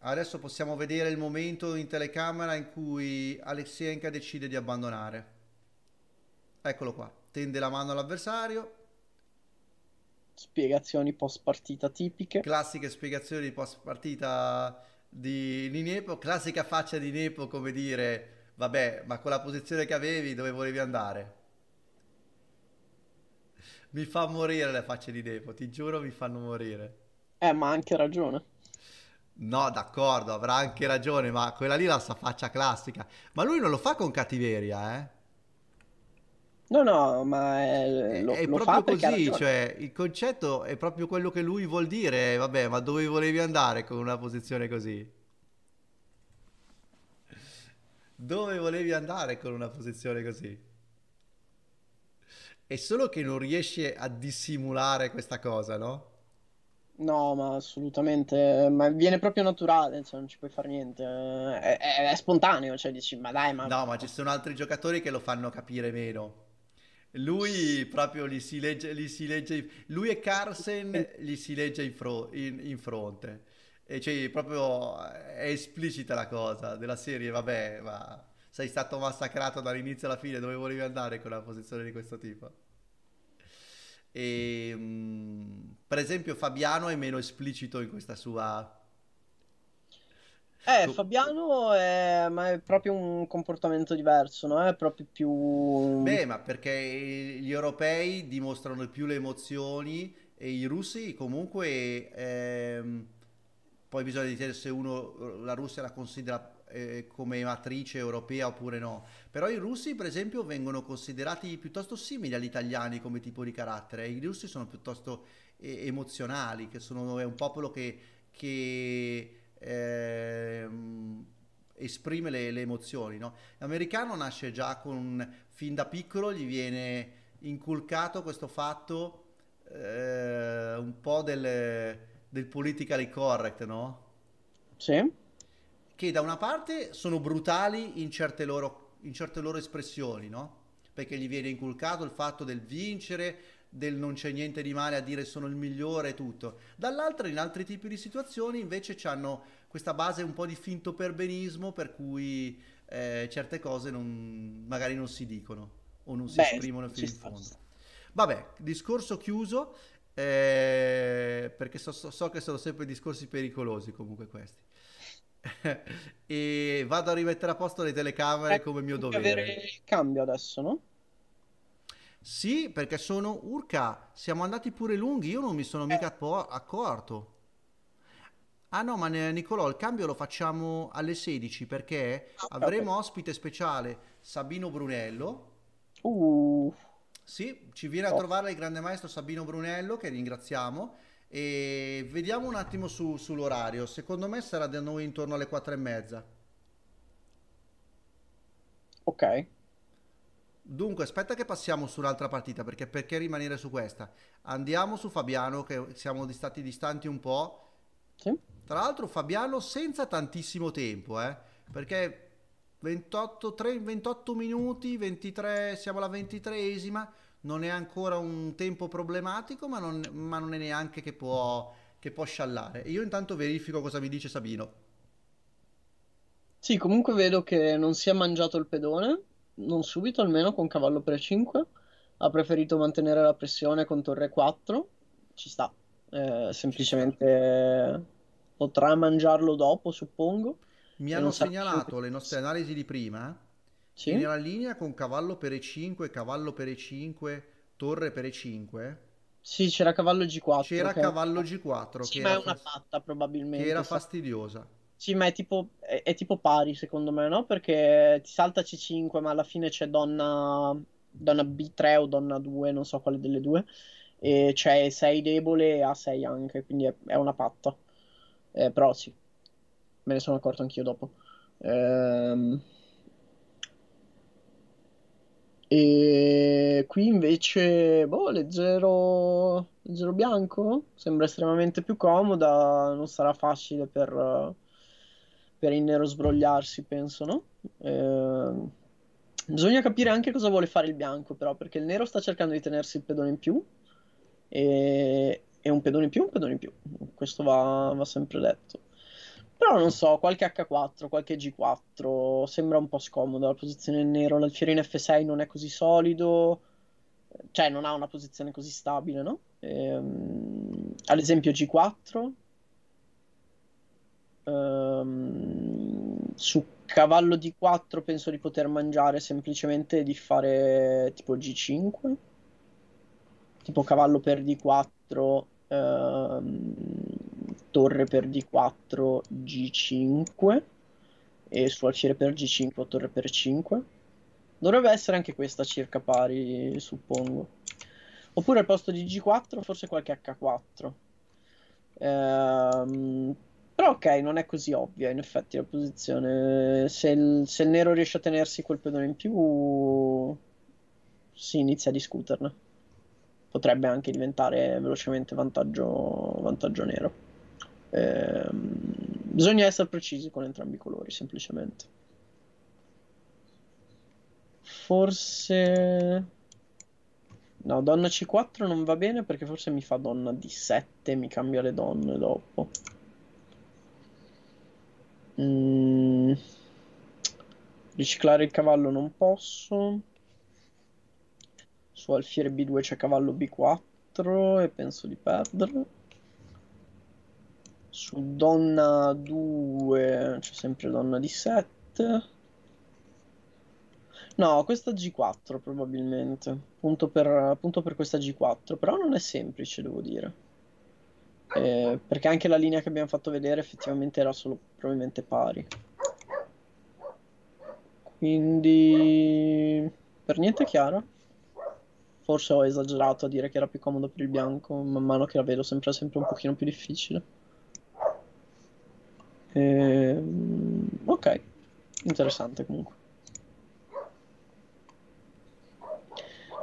S1: adesso possiamo vedere il momento in telecamera in cui Alexienka decide di abbandonare eccolo qua tende la mano all'avversario
S2: spiegazioni
S1: post partita tipiche classiche spiegazioni post partita di, di classica faccia di Nepo come dire Vabbè, ma con la posizione che avevi dove volevi andare? Mi fa morire le facce di Depo, ti giuro mi fanno morire. Eh, ma ha anche ragione. No, d'accordo, avrà anche ragione, ma quella lì la sa faccia classica. Ma lui non lo fa con cattiveria, eh? No, no, ma è, lo, è lo proprio così, cioè il concetto è proprio quello che lui vuol dire. Eh, vabbè, ma dove volevi andare con una posizione così? Dove volevi andare con una posizione così? È solo che non riesci a dissimulare questa cosa, no?
S2: No, ma assolutamente, ma viene proprio naturale, cioè non ci puoi fare niente, eh, è, è, è spontaneo, cioè dici ma dai ma...
S1: No, ma ci sono altri giocatori che lo fanno capire meno. Lui proprio gli si legge, gli si legge lui e Carson gli eh. si legge in, fro- in, in fronte. E cioè, proprio è esplicita la cosa della serie, vabbè, ma sei stato massacrato dall'inizio alla fine, dove volevi andare con una posizione di questo tipo? E, ehm, mh, per esempio Fabiano è meno esplicito in questa sua...
S2: Eh, Fabiano è, ma è proprio un comportamento diverso, no? È proprio più... Beh, ma perché gli europei dimostrano più le emozioni e i russi
S1: comunque... Ehm poi bisogna dire se uno la Russia la considera eh, come matrice europea oppure no. Però i russi, per esempio, vengono considerati piuttosto simili agli italiani come tipo di carattere. I russi sono piuttosto eh, emozionali, che sono è un popolo che, che eh, esprime le, le, emozioni. No? L'americano nasce già con fin da piccolo gli viene inculcato questo fatto eh, un po' del del politically correct, no? Sì. Che da una parte sono brutali in certe loro, in certe loro espressioni, no? Perché gli viene inculcato il fatto del vincere, del non c'è niente di male a dire sono il migliore e tutto. Dall'altra, in altri tipi di situazioni, invece hanno questa base un po' di finto perbenismo per cui eh, certe cose non, magari non si dicono o non si Beh, esprimono fino in fondo. Vabbè, discorso chiuso eh, perché so, so, so, che sono sempre discorsi pericolosi comunque questi. e vado a rimettere a posto le telecamere eh, come mio dovere. Avere il cambio adesso, no? Sì, perché sono urca, siamo andati pure lunghi, io non mi sono eh. mica accorto. Ah no, ma Nicolò, il cambio lo facciamo alle 16 perché ah, avremo ospite speciale Sabino Brunello. Uh sì, ci viene a trovare il grande maestro Sabino Brunello, che ringraziamo. E vediamo un attimo su, sull'orario. Secondo me sarà da noi intorno alle quattro e mezza. Ok. Dunque, aspetta che passiamo sull'altra partita, perché perché rimanere su questa? Andiamo su Fabiano, che siamo stati distanti un po'. Sì. Tra l'altro Fabiano senza tantissimo tempo, eh? Perché 28, 3, 28 minuti, 23, siamo alla ventitreesima, non è ancora un tempo problematico, ma non, ma non è neanche che può, che può sciallare. Io intanto verifico cosa mi dice Sabino.
S2: Sì, comunque vedo che non si è mangiato il pedone, non subito almeno con cavallo per 5, ha preferito mantenere la pressione con torre 4, ci sta, eh, semplicemente ci sta. potrà mangiarlo dopo, suppongo. Mi hanno segnalato
S1: le nostre analisi di prima sì? nella linea con cavallo per E5, cavallo per E5, torre per E5.
S2: Sì, c'era cavallo G4. C'era che... cavallo G4. Sì, che ma era è
S1: una fatta probabilmente. Che era fastidiosa.
S2: Sì, ma è tipo, è, è tipo, pari secondo me, no? Perché ti salta C5, ma alla fine c'è donna, donna B3 o donna 2, non so quale delle due. E c'è 6 debole e A6 anche, quindi è, è una patta. Eh, però sì, me ne sono accorto anch'io dopo. Ehm... E qui invece, boh, leggero, leggero bianco, sembra estremamente più comoda, non sarà facile per, per il nero sbrogliarsi, penso, no? Ehm... bisogna capire anche cosa vuole fare il bianco, però, perché il nero sta cercando di tenersi il pedone in più e, e un pedone in più, un pedone in più, questo va, va sempre detto. Però non so, qualche H4, qualche G4 sembra un po' scomodo la posizione nero. in F6 non è così solido, cioè non ha una posizione così stabile, no? Ehm, ad esempio G4. Ehm, su cavallo D4 penso di poter mangiare semplicemente di fare tipo G5. Tipo cavallo per D4. Ehm, torre per d4 g5 e su alfiere per g5 torre per 5 dovrebbe essere anche questa circa pari suppongo oppure al posto di g4 forse qualche h4 ehm, però ok non è così ovvia in effetti la posizione se il, se il nero riesce a tenersi quel pedone in più si inizia a discuterne potrebbe anche diventare velocemente vantaggio, vantaggio nero eh, bisogna essere precisi con entrambi i colori, semplicemente. Forse... No, donna C4 non va bene perché forse mi fa donna D7, mi cambia le donne dopo. Mm. Riciclare il cavallo non posso. Su alfiere B2 c'è cavallo B4 e penso di perdere su donna 2 c'è sempre donna di 7 no questa G4 probabilmente punto per, punto per questa G4 però non è semplice devo dire eh, perché anche la linea che abbiamo fatto vedere effettivamente era solo probabilmente pari quindi per niente chiaro forse ho esagerato a dire che era più comodo per il bianco man mano che la vedo sembra sempre un pochino più difficile eh, ok, interessante comunque.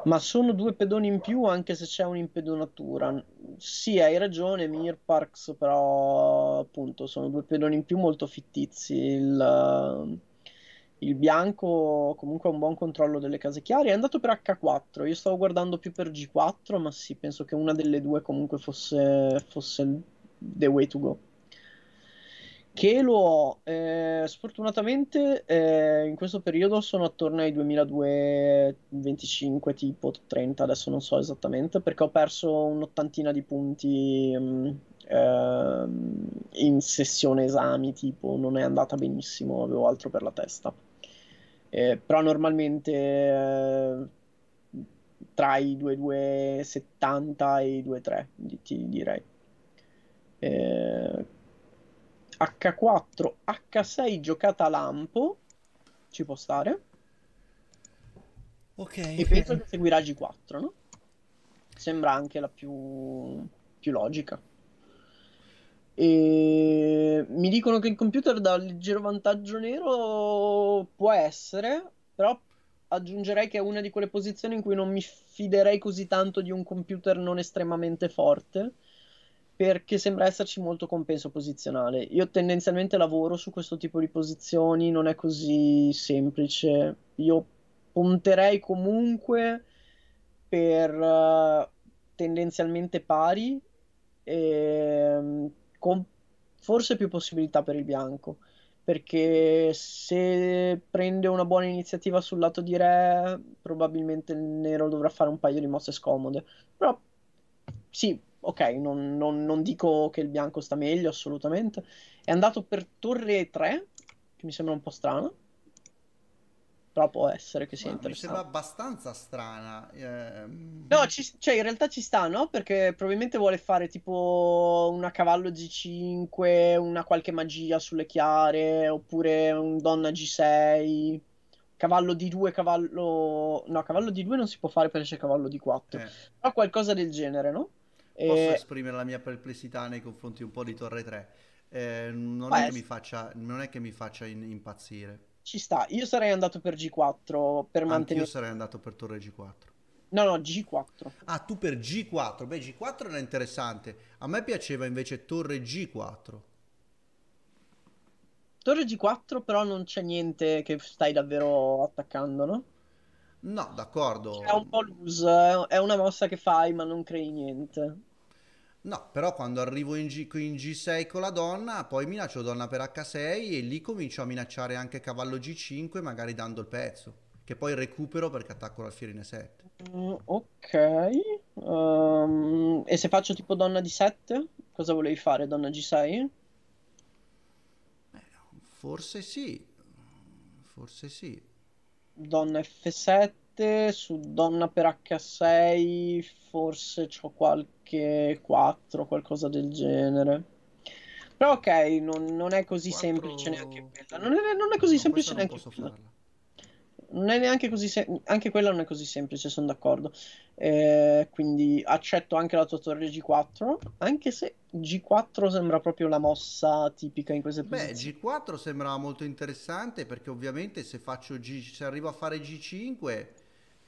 S2: Ma sono due pedoni in più anche se c'è un'impedonatura. Sì, hai ragione, Mirparks, però appunto sono due pedoni in più molto fittizi. Il, il bianco comunque ha un buon controllo delle case chiare. È andato per H4. Io stavo guardando più per G4, ma sì, penso che una delle due comunque fosse, fosse the way to go. Che lo ho. Eh, sfortunatamente eh, in questo periodo sono attorno ai 2225, tipo 30, adesso non so esattamente, perché ho perso un'ottantina di punti mh, mm, eh, in sessione esami, tipo non è andata benissimo, avevo altro per la testa. Eh, però normalmente eh, tra i 2270 e i 23, direi. Eh, H4, H6 giocata a lampo. Ci può stare. Ok. E penso che seguirà G4, no? Sembra anche la più, più logica. E... Mi dicono che il computer dà un leggero vantaggio nero. Può essere, però aggiungerei che è una di quelle posizioni in cui non mi fiderei così tanto di un computer non estremamente forte perché sembra esserci molto compenso posizionale. Io tendenzialmente lavoro su questo tipo di posizioni, non è così semplice. Io punterei comunque per uh, tendenzialmente pari e ehm, con forse più possibilità per il bianco perché se prende una buona iniziativa sul lato di re probabilmente il nero dovrà fare un paio di mosse scomode però sì ok, non, non, non, dico che il bianco sta meglio assolutamente. È andato per torre 3, che mi sembra un po' strano. Però può essere che sia Ma interessante. Mi sembra
S1: abbastanza strana. Eh...
S2: No, mm. ci, cioè in realtà ci sta, no? Perché probabilmente vuole fare tipo una cavallo G5, una qualche magia sulle chiare, oppure un donna G6 cavallo di 2 cavallo no cavallo di 2 non si può fare perché c'è cavallo di 4 eh. però qualcosa del genere no Posso eh, esprimere la mia
S1: perplessità nei confronti un po' di Torre 3. Eh, non, è è... Faccia, non, è che mi faccia, in, impazzire.
S2: Ci sta. Io sarei andato per G4 per mantenere. Io sarei
S1: andato per Torre G4. No, no, G4. Ah, tu per G4. Beh, G4 era interessante. A me piaceva
S2: invece Torre G4. Torre G4 però non c'è niente che stai davvero attaccando, no? No, d'accordo. È un po' loose, è una mossa che fai ma non crei niente. No, però
S1: quando arrivo in, G, in G6 con la donna, poi minaccio donna per H6 e lì comincio a minacciare anche cavallo G5, magari dando il pezzo che poi recupero perché attacco l'alfierine 7.
S2: Mm, ok. Um, e se faccio tipo donna di 7, cosa volevi fare? Donna G6? Eh, forse sì. Forse sì. Donna F7. 7, su Donna per H6 forse ho qualche 4, qualcosa del genere. Però ok, non, non è così 4... semplice neanche quella. Non è, non è così no, semplice neanche quella. Non è neanche così semplice, anche quella non è così semplice, sono d'accordo. Eh, quindi accetto anche la tua torre G4, anche se G4 sembra proprio la mossa tipica in queste posizioni.
S1: Beh, G4 sembrava molto interessante perché ovviamente se faccio G, se arrivo a fare G5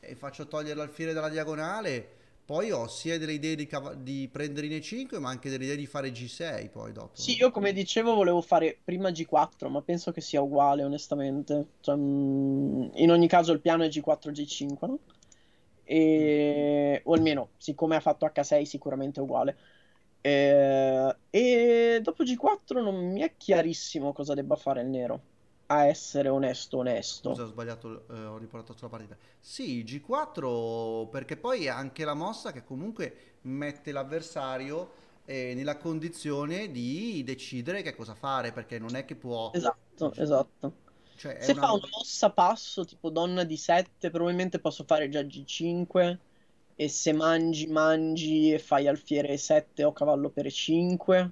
S1: e faccio togliere l'alfiere dalla diagonale, poi ho sia delle idee di, cav- di prendere in E5, ma anche delle idee di fare G6 poi dopo. Sì,
S2: io come dicevo volevo fare prima G4, ma penso che sia uguale onestamente. Cioè, mm, in ogni caso il piano è G4, G5, no? E... o almeno, siccome ha fatto H6 sicuramente è uguale. E... Eh, e dopo G4 non mi è chiarissimo cosa debba fare il nero a essere onesto onesto. Scusa, ho
S1: sbagliato, eh, ho riportato sulla partita. Sì, G4 perché poi è anche la mossa che comunque mette l'avversario eh, nella condizione di decidere che cosa fare perché non è che può... Esatto,
S2: esatto. Cioè, Se una... fa una mossa passo tipo donna di 7 probabilmente posso fare già G5 e se mangi, mangi e fai alfiere 7 o cavallo per 5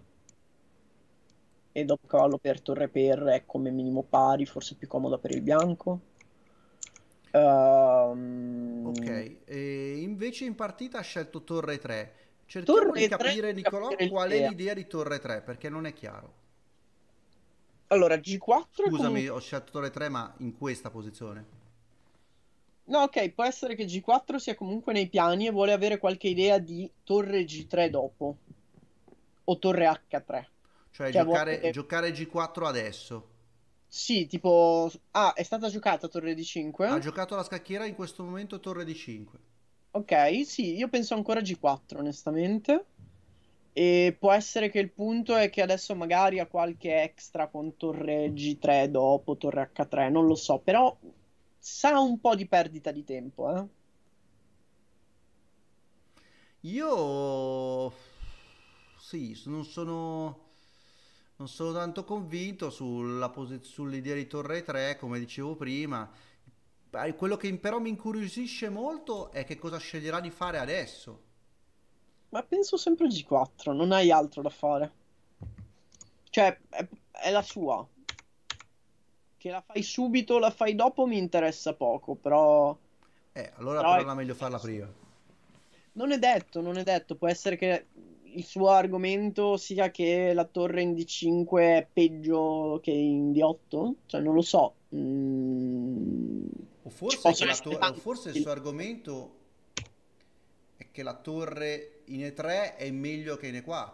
S2: e dopo cavallo per torre per è come minimo pari, forse più comoda per il bianco. Um... Ok,
S1: e invece in partita ha scelto torre 3. Cerchiamo torre di capire, Nicolò, capire qual è l'idea di torre 3, perché non è chiaro. Allora, G4... Scusami, comunque... ho scelto torre 3, ma in questa posizione.
S2: No, ok, può essere che G4 sia comunque nei piani e vuole avere qualche idea di torre G3 dopo. O torre H3.
S1: Cioè, cioè giocare, che... giocare, G4 adesso.
S2: Sì, tipo... Ah, è stata giocata torre di 5. Ha giocato la scacchiera in questo momento torre di 5. Ok, sì, io penso ancora G4, onestamente. E può essere che il punto è che adesso magari ha qualche extra con torre G3 dopo, torre H3, non lo so, però sa un po' di perdita di tempo, eh.
S1: Io sì, non sono non sono tanto convinto sulla pos- sull'idea di Torre 3, come dicevo prima. Quello che però mi incuriosisce molto è che cosa sceglierà di fare adesso.
S2: Ma penso sempre G4, non hai altro da fare. Cioè, è, è la sua. Che la fai subito o la fai dopo mi interessa poco, però... Eh, allora però, però è... meglio farla prima. Non è detto, non è detto. Può essere che il suo argomento sia che la torre in D5 è peggio che in D8? Cioè, non lo so. Mm... O, forse cioè, to- o
S1: forse il suo argomento è che la torre in E3 è meglio che in E4.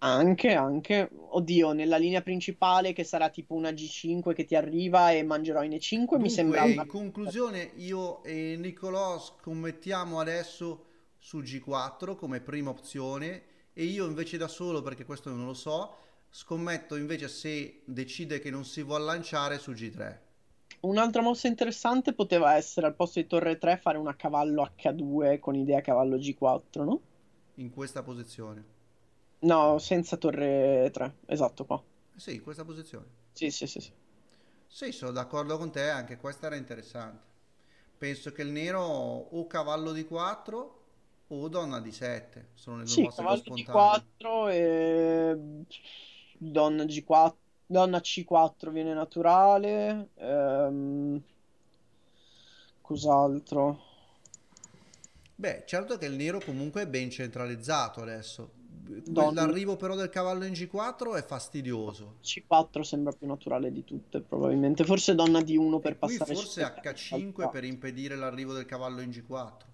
S2: Anche, anche, oddio, nella linea principale che sarà tipo una G5 che ti arriva e mangerò in E5 Dunque, mi sembra... Una... In
S1: conclusione io e Nicolò scommettiamo adesso su G4 come prima opzione e io invece da solo, perché questo non lo so, scommetto invece se decide che non si vuole lanciare su G3.
S2: Un'altra mossa interessante poteva essere al posto di torre 3 fare una cavallo H2 con idea cavallo G4, no?
S1: In questa posizione.
S2: No, senza torre 3, esatto qua.
S1: Eh sì, in questa posizione.
S2: Sì, sì, sì, sì.
S1: Sì, sono d'accordo con te, anche questa era interessante. Penso che il nero o cavallo di 4 o donna di 7 sono le due sì, mosse cavallo di 4
S2: e donna G4 donna C4 viene naturale ehm... cos'altro
S1: beh certo che il nero comunque è ben centralizzato adesso donna... l'arrivo
S2: però del cavallo in G4 è fastidioso C4 sembra più naturale di tutte probabilmente forse donna D1 per e passare qui forse H5 per impedire l'arrivo del cavallo in G4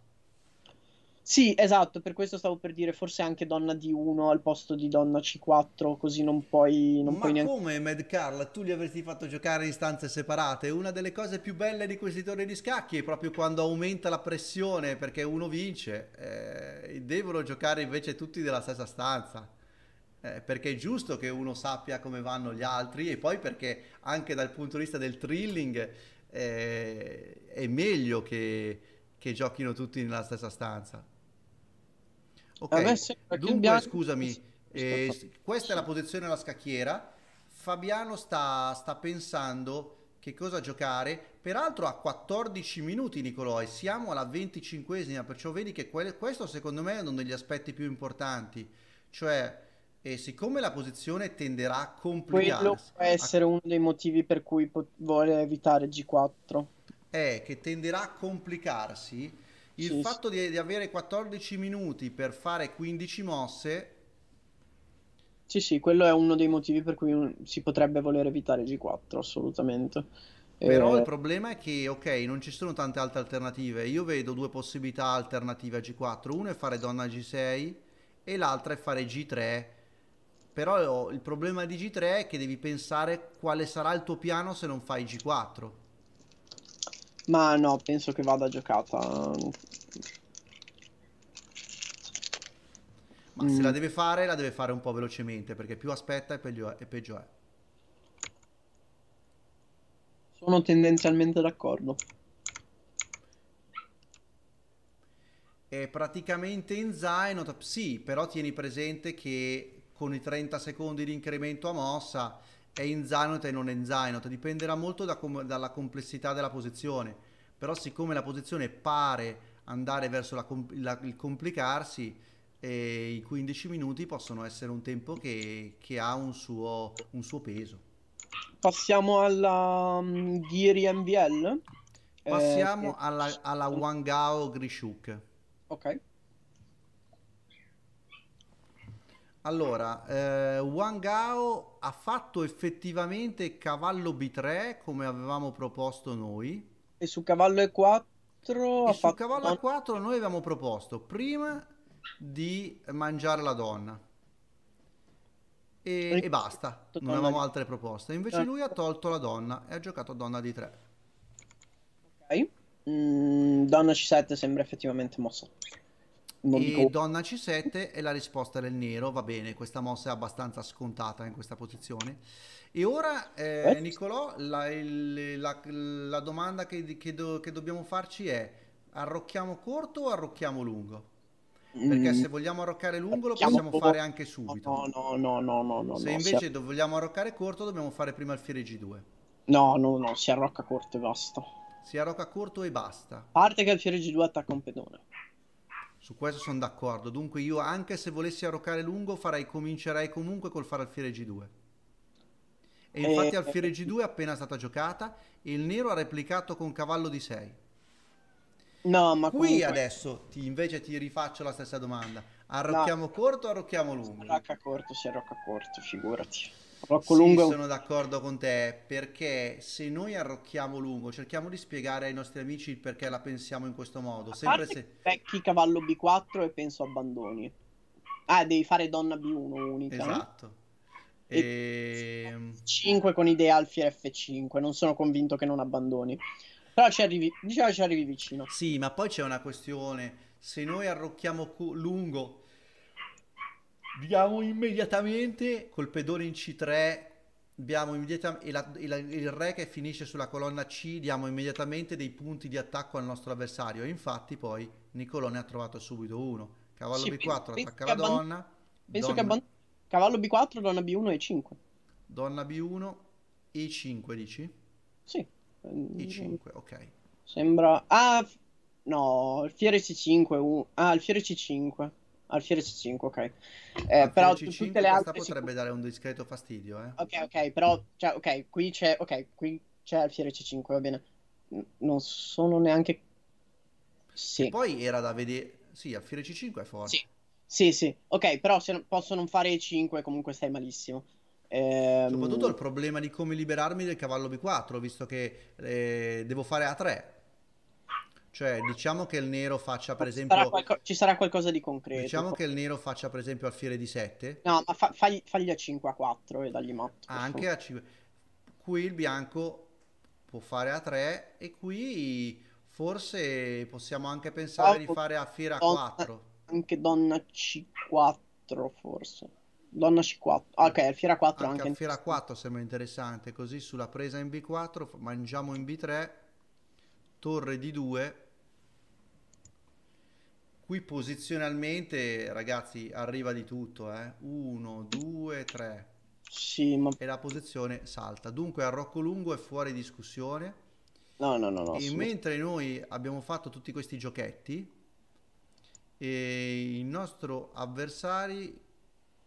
S2: sì, esatto, per questo stavo per dire forse anche donna D1 al posto di donna C4, così non puoi, non Ma puoi neanche...
S1: come Mad Carl, tu li avresti fatto giocare in stanze separate? Una delle cose più belle di questi tornei di scacchi è proprio quando aumenta la pressione perché uno vince, eh, devono giocare invece tutti nella stessa stanza. Eh, perché è giusto che uno sappia come vanno gli altri e poi perché anche dal punto di vista del thrilling eh, è meglio che, che giochino tutti nella stessa stanza.
S3: Ok, dunque bianco...
S1: scusami, eh, questa è la posizione alla scacchiera. Fabiano sta, sta pensando che cosa giocare. Peraltro a 14 minuti Nicolò e siamo alla 25esima, perciò vedi che que questo secondo me è uno degli aspetti più importanti. Cioè, eh, siccome la posizione tenderà a complicarsi... Quello
S2: può essere a... uno dei motivi per cui vuole evitare G4.
S1: È eh, che tenderà a complicarsi il sì, fatto sì. Di, di, avere 14 minuti per fare 15 mosse...
S2: Sì, sì, quello è uno dei motivi per cui si potrebbe voler evitare G4, assolutamente. Però eh... il
S1: problema è che, ok, non ci sono tante altre alternative. Io vedo due possibilità alternative a G4. Una è fare donna G6 e l'altra è fare G3 però il problema di G3 è che devi pensare quale sarà il tuo piano se non fai G4.
S2: Ma no, penso che vada giocata. Ma
S1: mm. se la mm. deve fare, la deve fare un po' velocemente, perché più aspetta e peggio è. E peggio è. Sono
S2: tendenzialmente d'accordo.
S1: È praticamente in zaino, sì, però tieni presente che con i 30 secondi di incremento a mossa è in zainota e non è in zainota, dipenderà molto da com- dalla complessità della posizione, però siccome la posizione pare andare verso la com- la, il complicarsi, eh, i 15 minuti possono essere un tempo che, che ha un suo, un suo, peso.
S2: Passiamo alla um, Ghiri MVL.
S1: Eh, Passiamo eh, alla, alla Wangao Grishuk. Ok. Allora, eh, Wang Gao ha fatto effettivamente cavallo B3 come avevamo proposto noi. E su cavallo E4? E su cavallo E4 noi avevamo proposto prima di mangiare la donna. E, e basta, non avevamo altre proposte. Invece eh. lui ha tolto la donna e ha giocato donna D3.
S2: Ok. Mm, donna C7 sembra effettivamente mossa non e dico... donna
S1: C7 e la risposta del nero, va bene, questa mossa è abbastanza scontata in questa posizione. E ora, eh, eh? Nicolò, la, il, la, la, domanda che, che, do, che dobbiamo farci è arrocchiamo corto o arrocchiamo lungo? perché mm. se vogliamo arroccare lungo lo possiamo poco... fare anche subito.
S2: No, no, no, no, no. se invece
S1: vogliamo arroccare corto dobbiamo fare prima il fire G2.
S2: No, no, no, si arrocca corto e basta.
S1: Si arrocca corto e basta. A
S2: parte che il fiere G2 attacca un pedone.
S1: Su questo sono d'accordo. Dunque io anche se volessi arroccare lungo farei, comincerei comunque col fare alfiere G2. E infatti alfiere G2 è appena stata giocata e il nero ha replicato con cavallo di 6.
S2: No, ma qui comunque...
S1: adesso ti, invece ti rifaccio la stessa domanda. Arrocchiamo no. corto o arrocchiamo lungo? Si arrocca corto,
S2: si arrocca corto, figurati. Rocco sì, lungo. sono
S1: d'accordo con te, perché se noi arrocchiamo lungo, cerchiamo di spiegare ai nostri amici perché la pensiamo in questo modo. A sempre se...
S2: Vecchi cavallo B4 e penso abbandoni. Ah, devi fare donna B1 unica. Eh? Esatto. No? E... 5 ehm, con idea alfiere F5, non sono convinto che non abbandoni. Però ci arrivi, diciamo ci arrivi vicino. Sì, ma poi c'è una questione, se noi arrocchiamo cu- lungo Diamo
S1: immediatamente col pedone in C3. Abbiamo immediatamente e, la, e la, il re che finisce sulla colonna C. Diamo immediatamente dei punti di attacco al nostro avversario. infatti, poi Nicolò ne ha trovato subito uno. Cavallo sì, B4 penso, attacca la donna.
S3: Penso donna. che abbandona
S2: cavallo B4, donna B1 e 5.
S1: Donna B1 e 5 dici?
S2: Sì. E 5, ok. Sembra. Ah, no, il fiere C5. Uh... Ah, il fiere C5. Alfiere C5, ok. Eh, Alfiere però C5, tutte le altre potrebbe dare un discreto fastidio, eh. Ok, ok, però cioè, ok, qui c'è ok, qui c'è alfiere C5, va bene. non sono neanche Sì. E poi era da vedere Sì, alfiere C5 è forte. Sì. Sì, sì. Ok, però se posso non fare E5 comunque stai malissimo. Ehm... Soprattutto il problema di come liberarmi del cavallo B4,
S1: visto che eh, devo fare A3. Cioè, diciamo che il nero faccia, per esempio...
S2: Sarà qualco- ci sarà qualcosa di concreto. Diciamo che il nero faccia, per esempio, alfiere di 7. No, ma fa- fagli, fagli, a 5 a 4 e dagli matto. Ah, anche a 5. Qui il bianco
S1: può fare a 3 e qui forse possiamo anche pensare no, di fare alfiere a donna, 4.
S2: Anche donna C4, forse. Donna C4.
S1: Ah, ok, alfiere a 4 anche. Anche alfiere a 4 sembra interessante, così sulla presa in B4 mangiamo in B3, torre di 2 Qui posizionalmente, ragazzi, arriva di tutto, eh. 1, 2, 3. Sì, ma... E la posizione salta. Dunque a rocco Lungo è fuori discussione.
S2: No, no, no. no e mentre
S1: noi abbiamo fatto tutti questi giochetti, e il nostro avversari,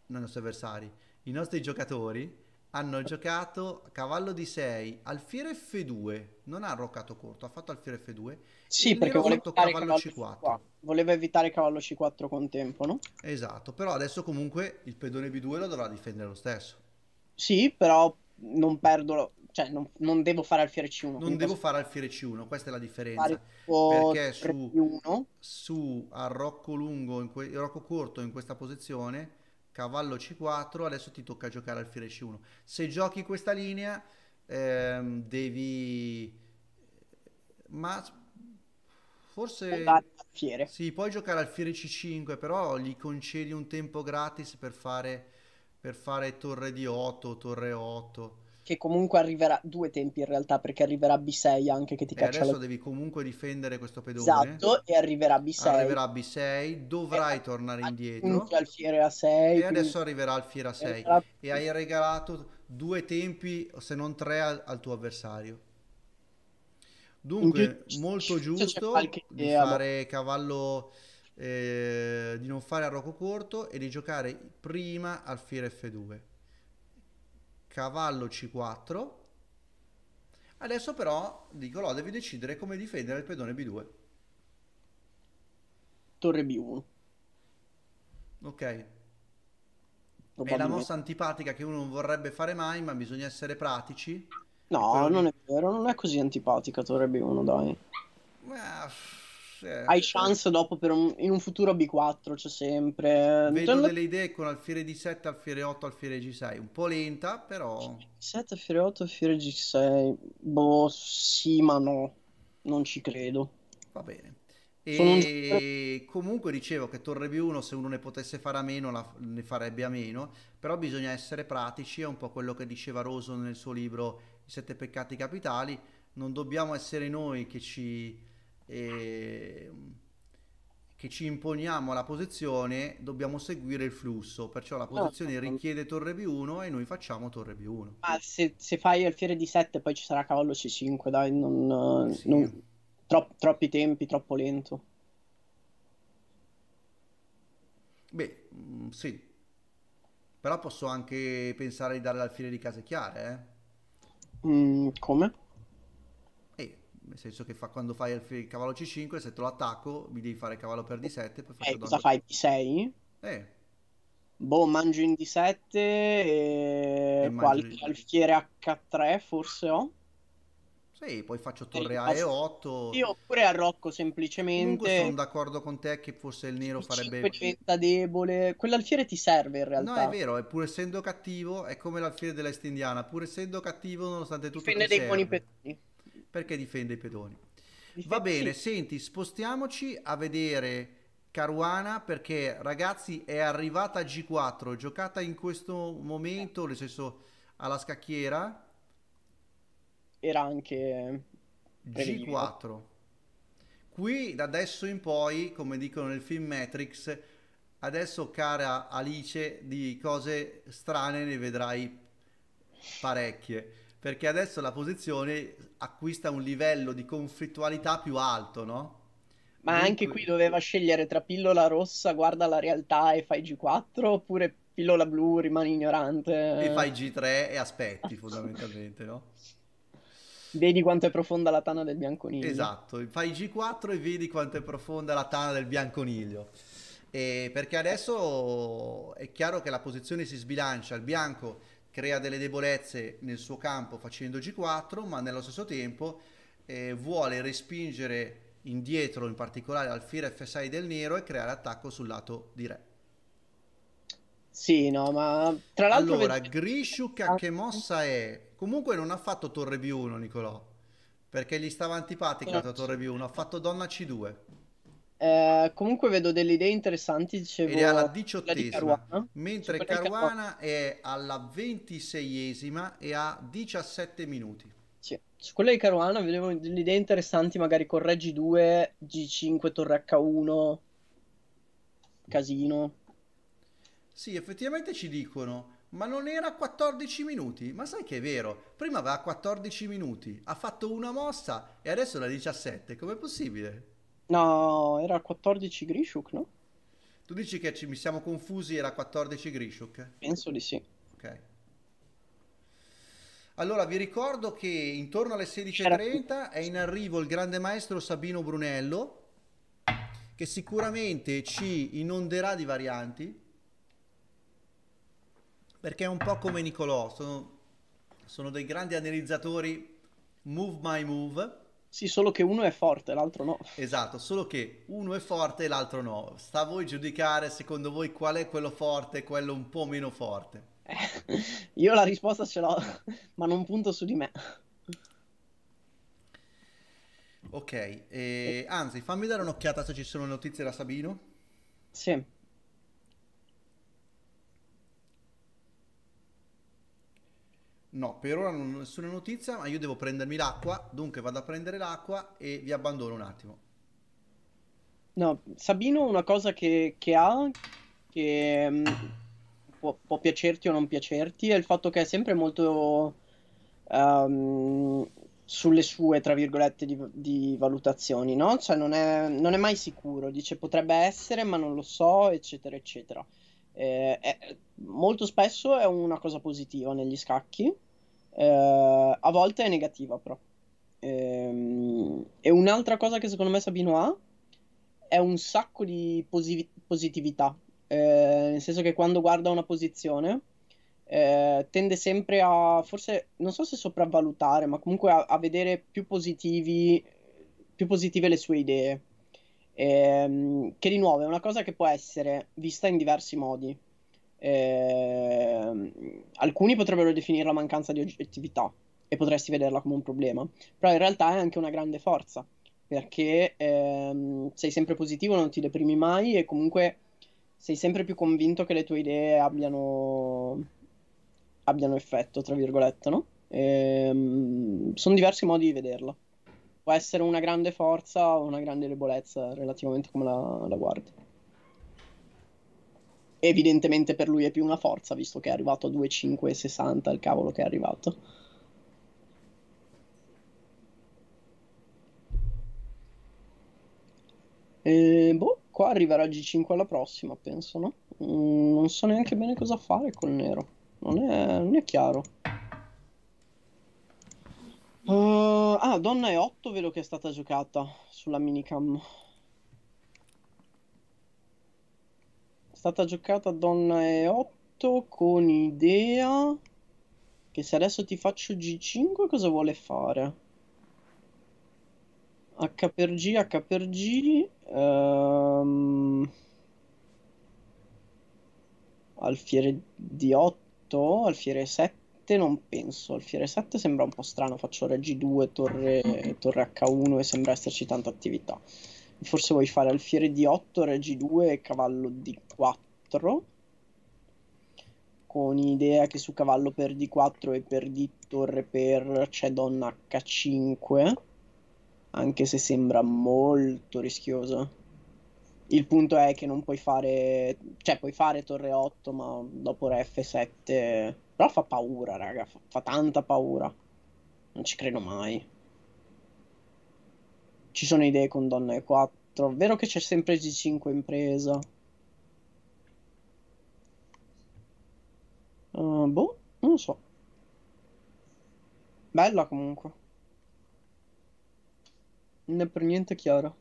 S1: no, i nostri avversari, i nostri giocatori hanno giocato cavallo di 6, alfiere F2, non ha arroccato corto, ha fatto alfiere F2. Sì, perché voleva evitare cavallo, cavallo C4. C4.
S2: Voleva evitare cavallo C4 con tempo, no? Esatto, però adesso comunque il pedone B2 lo dovrà difendere lo stesso. Sì, però non perdo, cioè non, non devo fare alfiere C1. Non devo
S1: fare alfiere C1, questa è la differenza. Perché su, su arrocco lungo, in que- arrocco corto in questa posizione cavallo c4, adesso ti tocca giocare alfiere c1. Se giochi questa linea ehm, devi... Ma forse... Alfiere. Sì, puoi giocare alfiere c5, però gli concedi un tempo gratis per fare, per fare torre di 8, torre 8
S2: che comunque arriverà due tempi in realtà perché arriverà B6 anche che ti e caccia adesso la... devi comunque difendere questo pedone esatto e arriverà B6 arriverà
S1: B6 dovrai eh, tornare ah, indietro al a 6 e quindi... adesso arriverà al a 6 arriverà... e hai regalato due tempi se non tre al, al tuo avversario dunque gi- molto giusto qualche... di fare cavallo eh, di non fare a corto e di giocare prima al F2 cavallo c4 adesso però dico lo devi decidere come difendere il pedone b2
S2: torre b1 ok è la mossa
S1: antipatica che uno non vorrebbe fare mai ma bisogna essere pratici
S2: no non è vero non è così antipatica torre b1 dai
S1: Beh, cioè, eh, hai chance
S2: dopo un, in un futuro B4 c'è sempre vedo Nintendo... delle
S1: idee con alfiere D7 alfiere 8 alfiere G6 un po' lenta però
S2: G7 alfiere 8 alfiere G6 boh sì ma no non ci credo va bene e
S1: un... comunque dicevo che Torre B1 se uno ne potesse fare a meno la, ne farebbe a meno, però bisogna essere pratici, è un po' quello che diceva Roso nel suo libro I sette peccati capitali, non dobbiamo essere noi che ci eh, che ci imponiamo la posizione, dobbiamo seguire il flusso, perciò la ah, posizione no, richiede torre B1 e noi facciamo torre B1.
S2: Ma se, se fai alfiere di 7 poi ci sarà cavallo C5, dai, non, eh, sì. non, tro, troppi tempi, troppo lento.
S1: Beh, mm, sì, però posso anche pensare di dare l'alfiere di case chiare, eh?
S2: Mm, come?
S1: nel senso che fa, quando fai il, cavallo C5, se te lo attacco, mi devi fare
S2: cavallo per D7. Poi eh, cosa fai? D6? Eh. Boh, mangio in D7 eh, e, e qualche in... alfiere H3 forse ho.
S1: Sì, poi faccio torre A e 8. Io
S2: pure arrocco semplicemente. Comunque sono d'accordo
S1: con te che forse il nero farebbe... diventa
S2: debole. Quell'alfiere ti serve in realtà. No, è vero,
S1: è pur essendo cattivo, è come l'alfiere dell'est indiana. Pur essendo cattivo, nonostante tutto... Difende dei serve. buoni pezzi perché difende i pedoni. Va bene, senti, spostiamoci a vedere Caruana perché ragazzi è arrivata a G4, giocata in questo momento, nel senso alla scacchiera. Era anche G4. Qui da adesso in poi, come dicono nel film Matrix, adesso cara Alice di cose strane ne vedrai parecchie perché adesso la posizione acquista un livello di
S2: conflittualità più alto, no? Ma Dunque... anche qui doveva scegliere tra pillola rossa, guarda la realtà e fai G4, oppure pillola blu, rimani ignorante. E fai G3 e aspetti fondamentalmente, no? Vedi quanto è profonda la tana del bianconiglio. Esatto,
S1: fai G4 e vedi quanto è profonda la tana del bianconiglio. E perché adesso è chiaro che la posizione si sbilancia, il bianco crea delle debolezze nel suo campo facendo G4, ma nello stesso tempo eh, vuole respingere indietro, in particolare alfiere F6 del nero e creare attacco sul lato di re.
S2: Sì, no, ma tra l'altro... Allora,
S1: ved- Grishuk a che mossa è? Comunque non ha fatto torre B1, Nicolò, perché gli stava antipatica no. la torre B1, ha fatto donna C2.
S2: Eh, comunque vedo delle idee interessanti. Dicevo, Ed è alla diciottesima, mentre Caruana,
S1: è alla ventiseiesima e ha 17 minuti.
S2: Sì. Su quella di Caruana vedevo delle idee interessanti, magari con Re G2, G5, Torre H1, Casino.
S1: Sì, effettivamente ci dicono, ma non era 14 minuti? Ma sai che è vero, prima aveva 14 minuti, ha fatto una mossa e adesso la 17, com'è possibile?
S2: No, era 14
S1: Grishuk, no? Tu dici che ci, mi siamo confusi, era 14 Grishuk? Penso di sì. Ok. Allora vi ricordo che intorno alle 16.30 è in arrivo il grande maestro Sabino Brunello, che sicuramente ci inonderà di varianti, perché è un po' come Nicolò, sono, sono dei grandi analizzatori move by move sì, solo che uno è forte, l'altro no. Esatto, solo che uno è forte e l'altro no. Sta a voi giudicare, secondo voi, qual è quello forte e quello un po' meno forte? Eh,
S2: io la risposta ce l'ho, ma non punto su di me.
S1: Ok, eh, anzi, fammi dare un'occhiata se ci sono notizie da Sabino. Sì. No, per ora non ho nessuna notizia, ma io devo prendermi l'acqua, dunque vado a prendere l'acqua e vi abbandono un attimo.
S2: No, Sabino una cosa che, che ha, che mm, può, può, piacerti o non piacerti, è il fatto che è sempre molto um, sulle sue, tra virgolette, di, di valutazioni, no? Cioè non è, non è mai sicuro, dice potrebbe essere, ma non lo so, eccetera, eccetera eh, è, molto spesso è una cosa positiva negli scacchi, eh, a volte è negativa però. Eh, e un'altra cosa che secondo me Sabino ha è un sacco di posi- positività, eh, nel senso che quando guarda una posizione eh, tende sempre a, forse, non so se sopravvalutare, ma comunque a, a vedere più, positivi, più positive le sue idee Ehm, che di nuovo è una cosa che può essere vista in diversi modi. Ehm, alcuni potrebbero definirla mancanza di oggettività e potresti vederla come un problema, però in realtà è anche una grande forza perché ehm, sei sempre positivo, non ti deprimi mai e comunque sei sempre più convinto che le tue idee abbiano, abbiano effetto, tra virgolette, no? Ehm, sono diversi modi di vederla può essere una grande forza o una grande debolezza relativamente come la, la guardi. Evidentemente per lui è più una forza, visto che è arrivato a 2,560 il cavolo che è arrivato. E boh, qua arriverà G5 alla prossima, penso, no? Mm, non so neanche bene cosa fare col nero. non è, non è chiaro. Uh, ah, Donna e 8 vedo che è stata giocata sulla minicam. È stata giocata Donna e 8 con idea che se adesso ti faccio G5 cosa vuole fare? H per G, H per G. Um... Ehm, alfiere di 8, alfiere 7. 7 non penso. Alfiere 7 sembra un po' strano. Faccio Regi 2, torre, torre, H1 e sembra esserci tanta attività. Forse vuoi fare Alfiere D8, Regi 2 e cavallo D4. Con idea che su cavallo per D4 e per D torre per c'è donna H5. Anche se sembra molto rischioso. Il punto è che non puoi fare, cioè puoi fare torre 8, ma dopo re F7 però fa paura, raga, fa, fa tanta paura. Non ci credo mai. Ci sono idee con Donne e 4. Vero che c'è sempre G5 impresa. Uh, eh, boh, non lo so. Bella comunque. Non è per niente chiaro.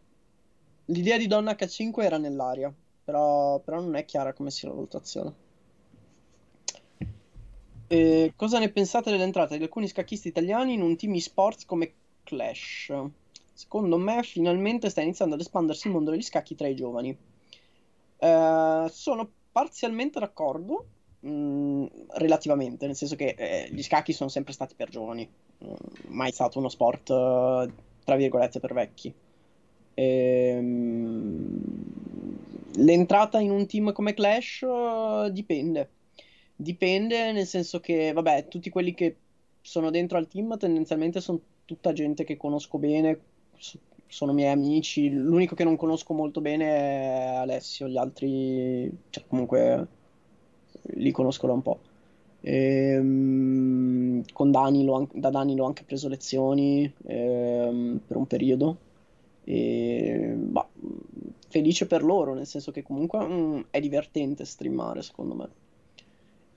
S2: L'idea di Donna H5 era nell'aria, però, però non è chiara come sia la valutazione. Eh, cosa ne pensate dell'entrata di alcuni scacchisti italiani in un team esports come Clash? Secondo me finalmente sta iniziando ad espandersi il mondo degli scacchi tra i giovani. Eh, sono parzialmente d'accordo, mh, mm, relativamente, nel senso che eh, gli scacchi sono sempre stati per giovani, mh, mm, mai stato uno sport, uh, tra virgolette, per vecchi. Ehm, l'entrata in un team come Clash uh, dipende Dipende, nel senso che, vabbè, tutti quelli che sono dentro al team tendenzialmente sono tutta gente che conosco bene, sono miei amici. L'unico che non conosco molto bene è Alessio, gli altri, cioè, comunque, li conosco da un po'. Ehm, con Dani an- da Dani l'ho anche preso lezioni ehm, per un periodo. E, bah, felice per loro, nel senso che comunque mh, mm, è divertente streamare, secondo me.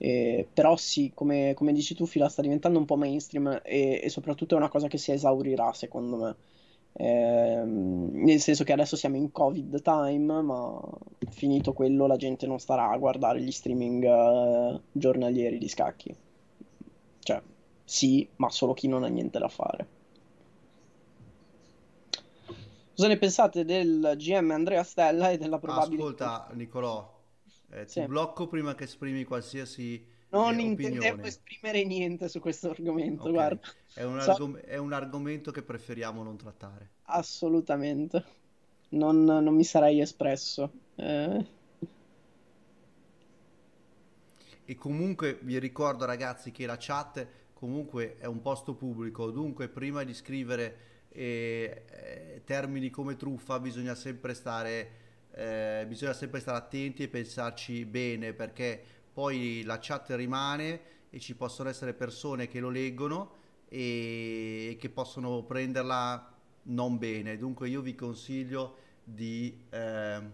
S2: Eh, però sì, come, come, dici tu, Fila sta diventando un po' mainstream e, e, soprattutto è una cosa che si esaurirà, secondo me. Eh, nel senso che adesso siamo in covid time, ma finito quello la gente non starà a guardare gli streaming eh, giornalieri di scacchi. Cioè, sì, ma solo chi non ha niente da fare. Cosa ne pensate del GM Andrea Stella e della probabile...
S1: Ascolta, Nicolò, eh, ti blocco prima che esprimi qualsiasi eh, non eh, intendevo
S2: esprimere niente su questo argomento, okay. guarda.
S1: È un, so... argom- è un, argomento che preferiamo non trattare.
S2: Assolutamente. Non, non mi sarei espresso. Eh...
S1: E comunque vi ricordo ragazzi che la chat comunque è un posto pubblico, dunque prima di scrivere eh, eh termini come truffa bisogna sempre stare eh, bisogna sempre stare attenti e pensarci bene perché poi la chat rimane e ci possono essere persone che lo leggono e che possono prenderla non bene. Dunque io vi consiglio di, ehm,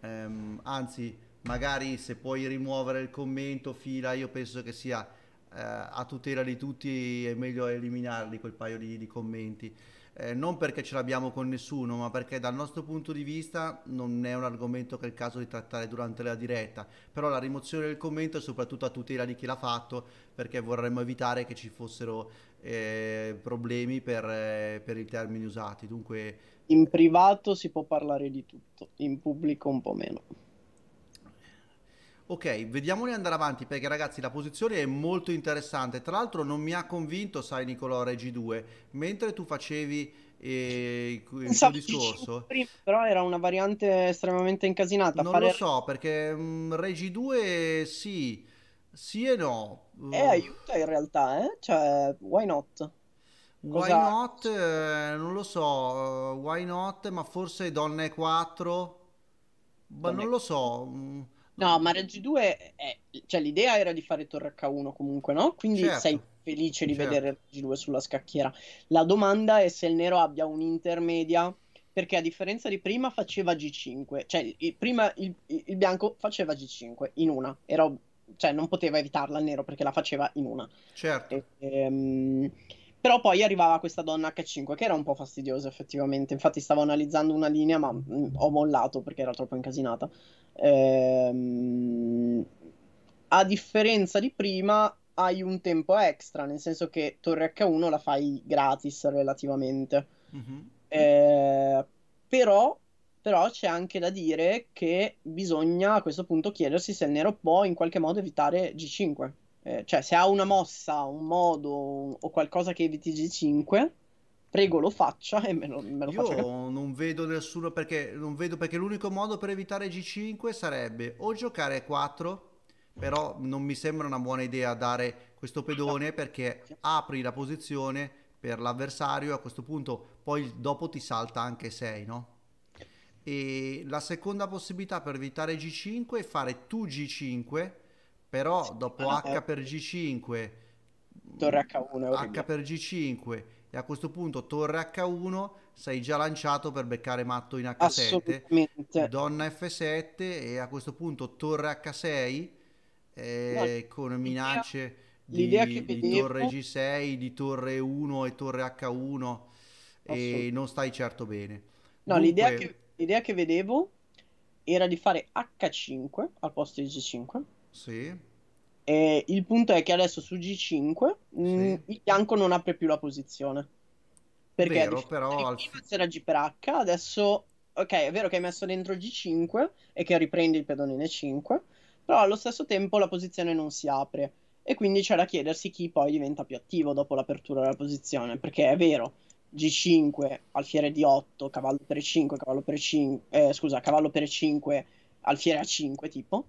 S1: ehm, anzi, magari se puoi rimuovere il commento, fila, io penso che sia eh, a tutela di tutti, è meglio eliminarli quel paio di, di commenti eh, non perché ce l'abbiamo con nessuno, ma perché dal nostro punto di vista non è un argomento che è il caso di trattare durante la diretta, però la rimozione del commento è soprattutto a tutela di chi l'ha fatto, perché vorremmo evitare che ci fossero eh, problemi per, eh, per i termini usati. Dunque... In privato si può parlare di tutto, in
S2: pubblico un po' meno.
S1: Ok, vediamoli andare avanti perché ragazzi la posizione è molto interessante. Tra l'altro non mi ha convinto, sai Nicolò, Regi 2, mentre tu facevi eh, il tuo discorso.
S2: Prima, però era una variante estremamente incasinata. Non fare... lo
S1: so perché mm, Regi 2 sì, sì e
S2: no. Eh, aiuta in realtà, eh? Cioè, why not? Why not?
S1: Eh, non lo so, eh, why not? Ma forse Donne 4? Ma Donne... non lo
S2: so. No, ma Reggi 2, è... cioè l'idea era di fare Torre H1 comunque, no? Quindi certo. sei felice di certo. vedere Reggi 2 sulla scacchiera. La domanda è se il nero abbia un'intermedia, perché a differenza di prima faceva G5, cioè il, prima il, il bianco faceva G5 in una, era, cioè non poteva evitarla il nero perché la faceva in una. Certo. E, ehm però poi arrivava questa donna H5 che era un po' fastidiosa effettivamente, infatti stavo analizzando una linea ma mm, ho mollato perché era troppo incasinata. Ehm, a differenza di prima hai un tempo extra, nel senso che torre H1 la fai gratis relativamente. Mm-hmm. Ehm, però, però c'è anche da dire che bisogna a questo punto chiedersi se il nero può in qualche modo evitare G5 eh, cioè se ha una mossa, un modo o qualcosa che eviti G5, prego lo faccia e me lo, me lo Io faccia.
S1: Io non vedo nessuno perché, non vedo perché l'unico modo per evitare G5 sarebbe o giocare 4, però non mi sembra una buona idea dare questo pedone perché apri la posizione per l'avversario a questo punto poi dopo ti salta anche 6, no? E la seconda possibilità per evitare G5 è fare tu G5 però sì, dopo H eh. mm, è... per G5 torre H1 H per G5 e a questo punto torre H1 sei già lanciato per beccare matto in H7 donna F7 e a questo punto torre H6 eh, no, con minacce l'idea, di, l'idea di vedevo... torre G6 di torre 1 e torre H1 e non stai certo bene
S2: no Dunque... l'idea, che, l'idea che vedevo era di fare H5 al posto di G5 sì. E il punto è che adesso su G5 mh, mm, il bianco non apre più la posizione. Perché Vero, però G per H, adesso ok, è vero che hai messo dentro G5 e che riprendi il pedone N5, però allo stesso tempo la posizione non si apre e quindi c'è da chiedersi chi poi diventa più attivo dopo l'apertura della posizione, perché è vero G5, alfiere D8, cavallo per 5, cavallo per 5, eh, scusa, cavallo per 5, alfiere A5 tipo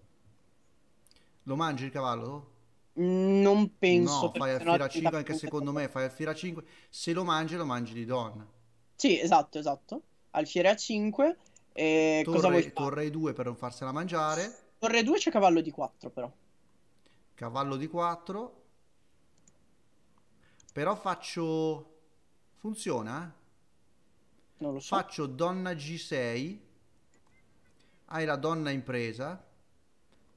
S1: lo mangi il cavallo? Non penso. No, fai al Fira 5 anche secondo me, fai al Fira 5. Se lo mangi, lo mangi
S2: di donna. Sì, esatto, esatto. Al Fiera 5. E torre, cosa vuoi torre 2 per non farsela mangiare. Torre 2 c'è cavallo di 4 però. Cavallo
S1: di 4. Però faccio... Funziona? Eh? Non lo so. Faccio donna G6. Hai la donna in presa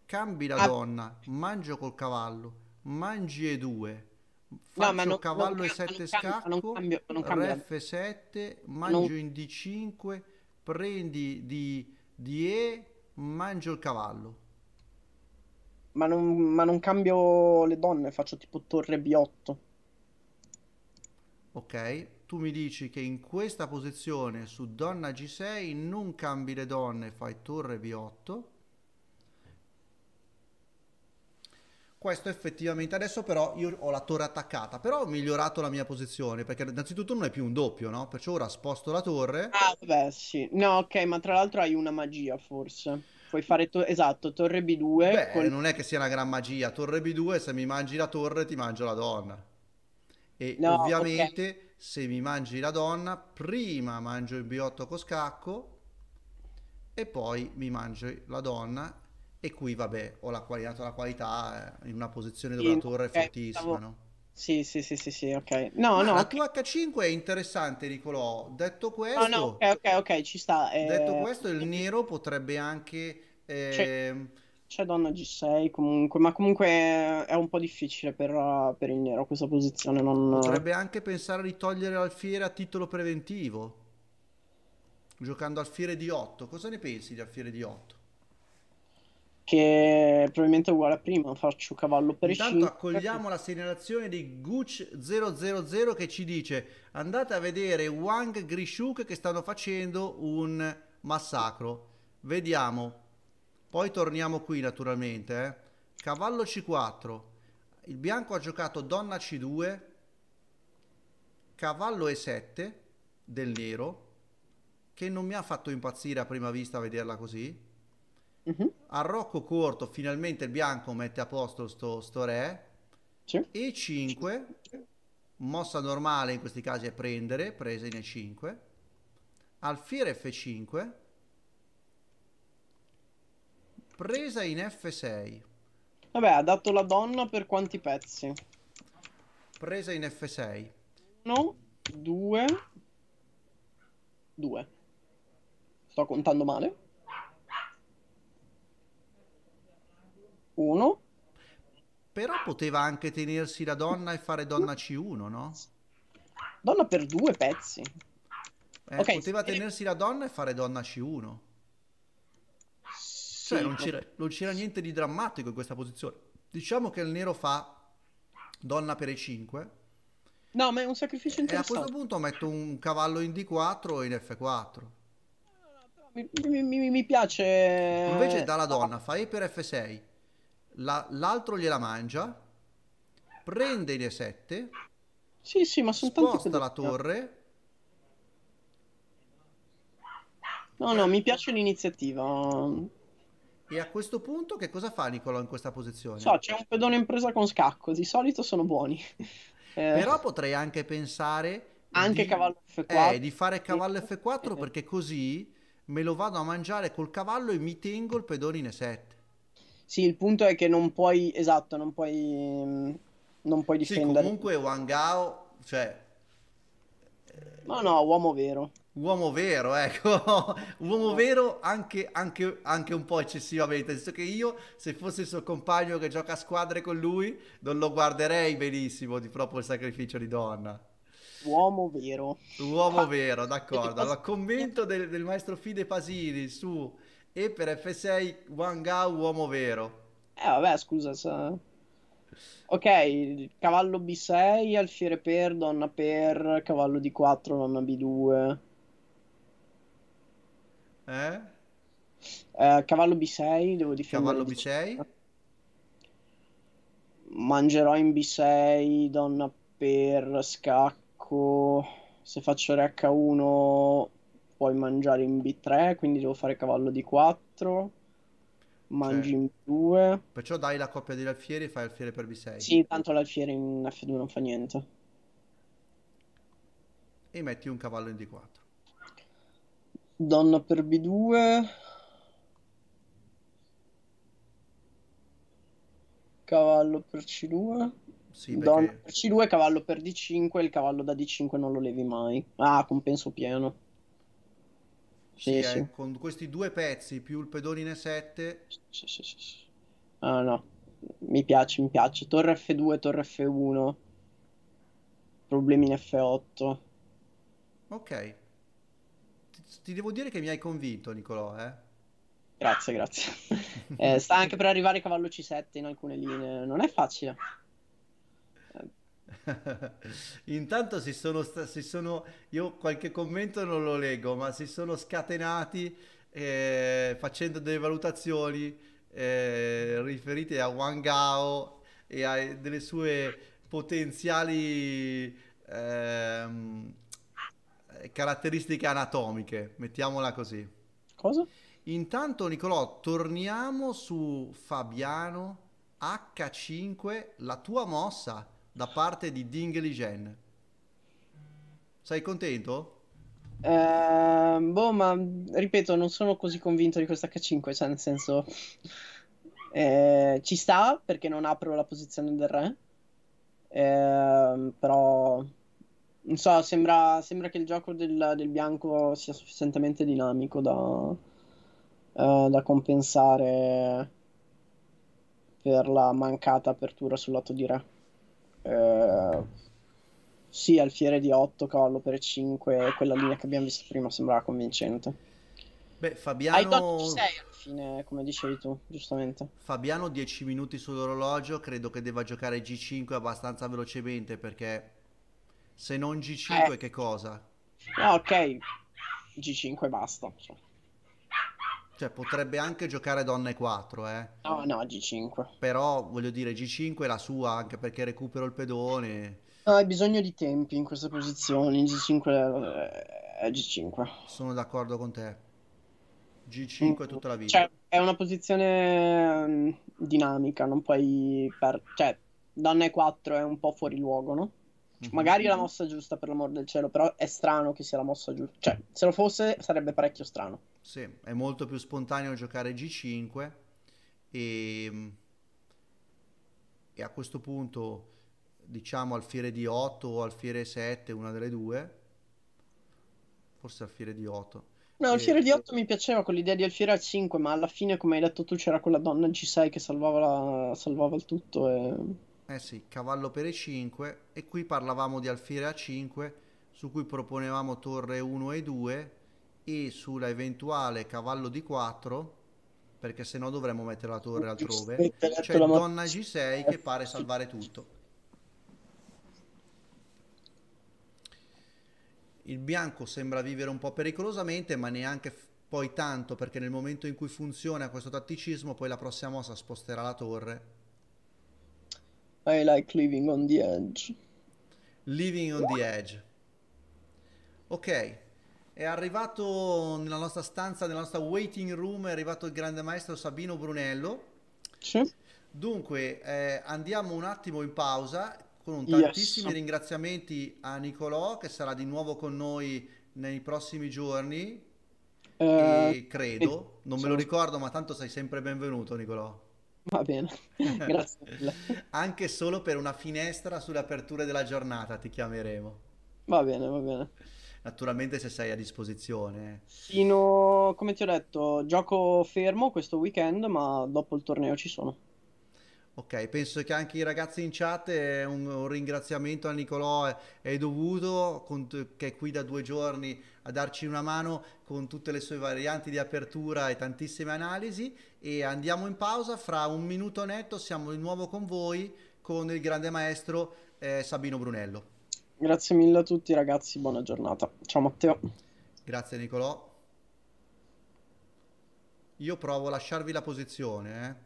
S1: cambi la ah. donna, mangio col cavallo, mangi e due,
S4: faccio no, non, cavallo non, e 7 scacco, non cambio, non cambio, ref
S1: 7, mangio in d5, prendi di, di
S2: e, mangio il cavallo. Ma non, ma non cambio le donne, faccio tipo torre b8. Ok, tu
S1: mi dici che in questa posizione su donna g6 non cambi le donne, fai torre b8 Questo effettivamente adesso però io ho la torre attaccata, però ho migliorato la mia posizione, perché innanzitutto non è più
S2: un doppio, no? Perciò ora sposto la torre. Ah, beh, sì. No, ok, ma tra l'altro hai una magia forse. Puoi fare, to- esatto, torre B2. Beh, col... non è che sia una gran magia. Torre B2,
S1: se mi mangi la torre ti mangio la donna. E no, ovviamente okay. se mi mangi la donna, prima mangio il B8 con scacco e poi mi mangio la donna e qui vabbè ho la qualità, la qualità eh, in una posizione
S2: dove sì, la torre okay, è fortissima, stavo... no? Sì, sì, sì, sì, sì, ok. No, Ma no. La
S1: tua okay. H5 è interessante, Nicolò. Detto questo... Oh, no, ok, ok, ok, ci sta. Eh... Detto questo, il nero potrebbe
S2: anche... Eh... C'è... Ehm, c'è donna G6 comunque, ma comunque è un po' difficile per, eh, per il nero questa posizione. Non... Potrebbe
S1: anche pensare di togliere l'alfiere a titolo preventivo, giocando alfiere di 8. Cosa ne pensi di alfiere
S2: di 8? che è probabilmente è uguale a prima, faccio cavallo per Intanto 5. accogliamo
S1: la segnalazione di Gucci000 che ci dice andate a vedere Wang Grishuk che stanno facendo un massacro. Vediamo, poi torniamo qui naturalmente. Eh. Cavallo C4, il bianco ha giocato donna C2, cavallo E7 del nero, che non mi ha fatto impazzire a prima vista vederla così Uh-huh. Al corto finalmente il bianco mette a posto sto, sto re. Sì. E5, mossa normale in questi casi è prendere, presa in E5. Alfiere F5, presa in F6. Vabbè, ha dato la donna per
S2: quanti pezzi?
S1: Presa in F6.
S2: 1, 2, 2. Sto contando male. 1.
S1: Però poteva anche tenersi la donna e fare donna C1,
S2: no? Donna per due
S1: pezzi. Eh, okay, poteva se... tenersi la donna e fare donna C1. cioè, non c'era, non c'era niente di drammatico in questa posizione. Diciamo che il nero fa donna per E5. No, ma è un sacrificio interessante. E a questo punto metto un cavallo in D4 e in F4.
S2: Mi, mi, mi, piace... Invece dà la
S1: donna, fa E per F6 la, l'altro gliela mangia, prende i D7, sì, sì, ma sono sposta tanti la torre.
S2: No, no, mi piace l'iniziativa.
S1: E a questo punto che cosa fa
S2: Nicolò in questa posizione? So, c'è un pedone in presa con scacco, di solito sono buoni.
S1: Eh... Però potrei anche pensare... Anche di... cavallo F4. Eh, di fare cavallo F4 eh. perché così me lo vado a mangiare col cavallo e mi tengo il pedone
S2: in E7. Sì, il punto è che non puoi, esatto, non puoi, mm, non puoi difendere. Sì,
S1: comunque Wang
S2: Gao, cioè...
S1: Eh, no, no, uomo vero. Uomo vero, ecco. Uomo vero anche, anche, anche, un po' eccessivamente. Nel senso che io, se fossi il suo compagno che gioca a squadre con lui, non lo guarderei benissimo di proprio il sacrificio di donna.
S2: Uomo vero.
S1: Uomo ah, vero, d'accordo. Allora, commento del, del maestro Fide Pasini su e
S2: per F6 Wang uomo vero. Eh vabbè, scusa. Se... Ok, cavallo B6, alfiere per, donna per, cavallo D4, donna B2. Eh? eh cavallo B6, devo difendere. Cavallo B6? Mangerò in B6, donna per, scacco. Se faccio Re H1 puoi mangiare in B3, quindi devo fare cavallo d 4. Mangi sì. Cioè, in B2.
S1: Perciò dai la coppia degli alfieri e fai alfiere per B6.
S2: Sì, tanto l'alfiere in F2 non fa niente. E metti un cavallo in D4. Donna per B2. Cavallo per C2. Sì, perché... Donna per C2, cavallo per D5. Il cavallo da D5 non lo levi mai. Ah, compenso pieno. Sì, sì, eh,
S1: con questi due pezzi più il pedonine 7. Sì, sì, sì. sì.
S2: Ah, no. Mi piace, mi piace. Torre F2, torre F1. Problemi in F8. Ok. Ti, ti devo dire che mi hai convinto, Nicolò, eh? Grazie, grazie. eh, sta anche per arrivare cavallo C7 in alcune linee. Non è facile.
S1: Intanto si sono, si sono, io qualche commento non lo leggo, ma si sono scatenati eh, facendo delle valutazioni eh, riferite a Wang Gao e a delle sue potenziali eh, caratteristiche anatomiche, mettiamola così. Cosa? Intanto Nicolò, torniamo su Fabiano H5, la tua mossa da parte di Dingligen. Sei
S2: contento? Eh, boh, ma ripeto, non sono così convinto di questa H5, cioè nel senso... Eh, ci sta perché non apro la posizione del re, eh, però non so, sembra, sembra, che il gioco del, del, bianco sia sufficientemente dinamico da, eh, da, compensare per la mancata apertura sul lato di re. Eh, sì, alfiere di 8, cavallo per 5, quella linea che abbiamo visto prima sembrava convincente.
S1: Beh, Fabiano... Hai dato 6 alla fine, come dicevi tu, giustamente. Fabiano 10 minuti sull'orologio, credo che debba giocare G5 abbastanza velocemente perché se non G5 eh. che cosa?
S2: No, ok, G5 basta. Cioè.
S1: Cioè potrebbe anche giocare donne 4, eh. No, no, G5. Però voglio dire G5 è la sua anche perché recupero il pedone.
S2: No, hai bisogno di tempi in questa posizione, in eh, G5 è G5. Sono d'accordo con te. G5 mm.
S1: tutta la vita. Cioè,
S2: è una posizione mm, dinamica, non puoi per... cioè donne 4 è un po' fuori luogo, no?
S1: Mm-hmm. Magari è la mossa
S2: giusta per l'amor del cielo, però è strano che sia la mossa giusta. Cioè, se lo fosse sarebbe parecchio strano. Sì, è molto più spontaneo
S1: giocare G5 e, e a questo punto diciamo alfiere di 8 o alfiere 7, una delle due, forse alfiere di 8.
S2: No, alfiere e... di 8 mi piaceva con l'idea di alfiere a 5, ma alla fine, come hai detto tu, c'era quella donna G6 che salvava, la... salvava il tutto. E...
S1: Eh sì, cavallo per E5 e qui parlavamo di alfiere a 5 su cui proponevamo torre 1 e 2 e sulla eventuale cavallo di 4 perché se no dovremmo mettere la torre altrove c'è donna g6 che pare salvare tutto il bianco sembra vivere un po' pericolosamente ma neanche poi tanto perché nel momento in cui funziona questo tatticismo poi la prossima mossa sposterà la torre
S2: I like living on the edge living on the edge
S1: ok è arrivato nella nostra stanza, nella nostra waiting room, è arrivato il grande maestro Sabino Brunello. Sì. Dunque, eh, andiamo un attimo in pausa
S3: con tantissimi yes.
S1: ringraziamenti a Nicolò che sarà di nuovo con noi nei prossimi giorni. Eh, credo, non me lo ricordo, ma tanto sei sempre benvenuto, Nicolò.
S2: Va bene, grazie
S1: mille. Anche solo per una finestra sulle aperture della giornata ti chiameremo.
S2: Va bene, va bene naturalmente se sei a disposizione. Fino, come ti ho detto, gioco fermo questo weekend, ma dopo il torneo ci sono.
S1: Ok, penso
S2: che anche i ragazzi
S1: in chat eh, un, un ringraziamento a Nicolò è, eh, è dovuto, con, che è qui da due giorni a darci una mano con tutte le sue varianti di apertura e tantissime analisi. E andiamo in pausa, fra un minuto netto siamo di nuovo con voi con il grande maestro eh, Sabino Brunello.
S2: Grazie mille a tutti ragazzi, buona giornata. Ciao Matteo.
S1: Grazie Nicolò. Io
S3: provo a lasciarvi la posizione, eh.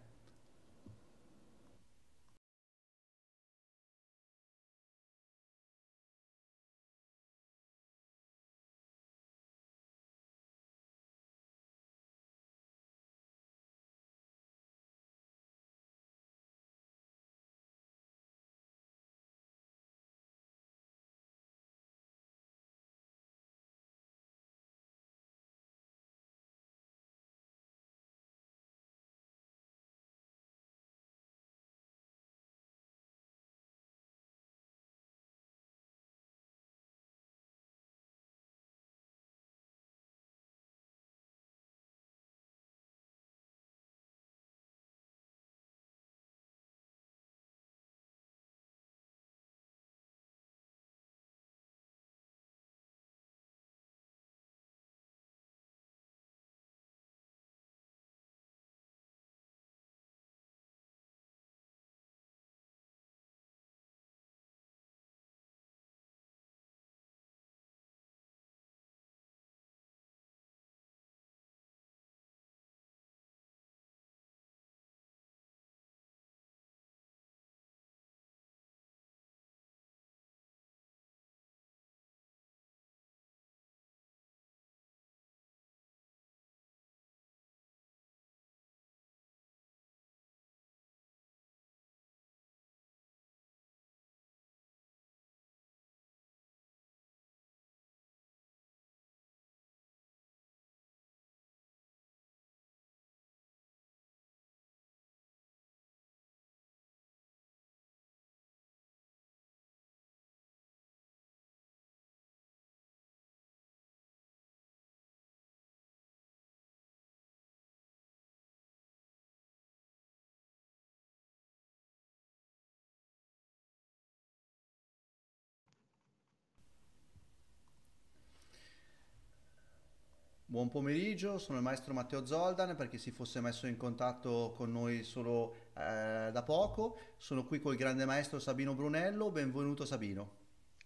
S1: Buon pomeriggio, sono il maestro Matteo Zoldan per chi si fosse messo in contatto con noi solo eh, da poco. Sono qui col grande maestro Sabino Brunello, benvenuto Sabino.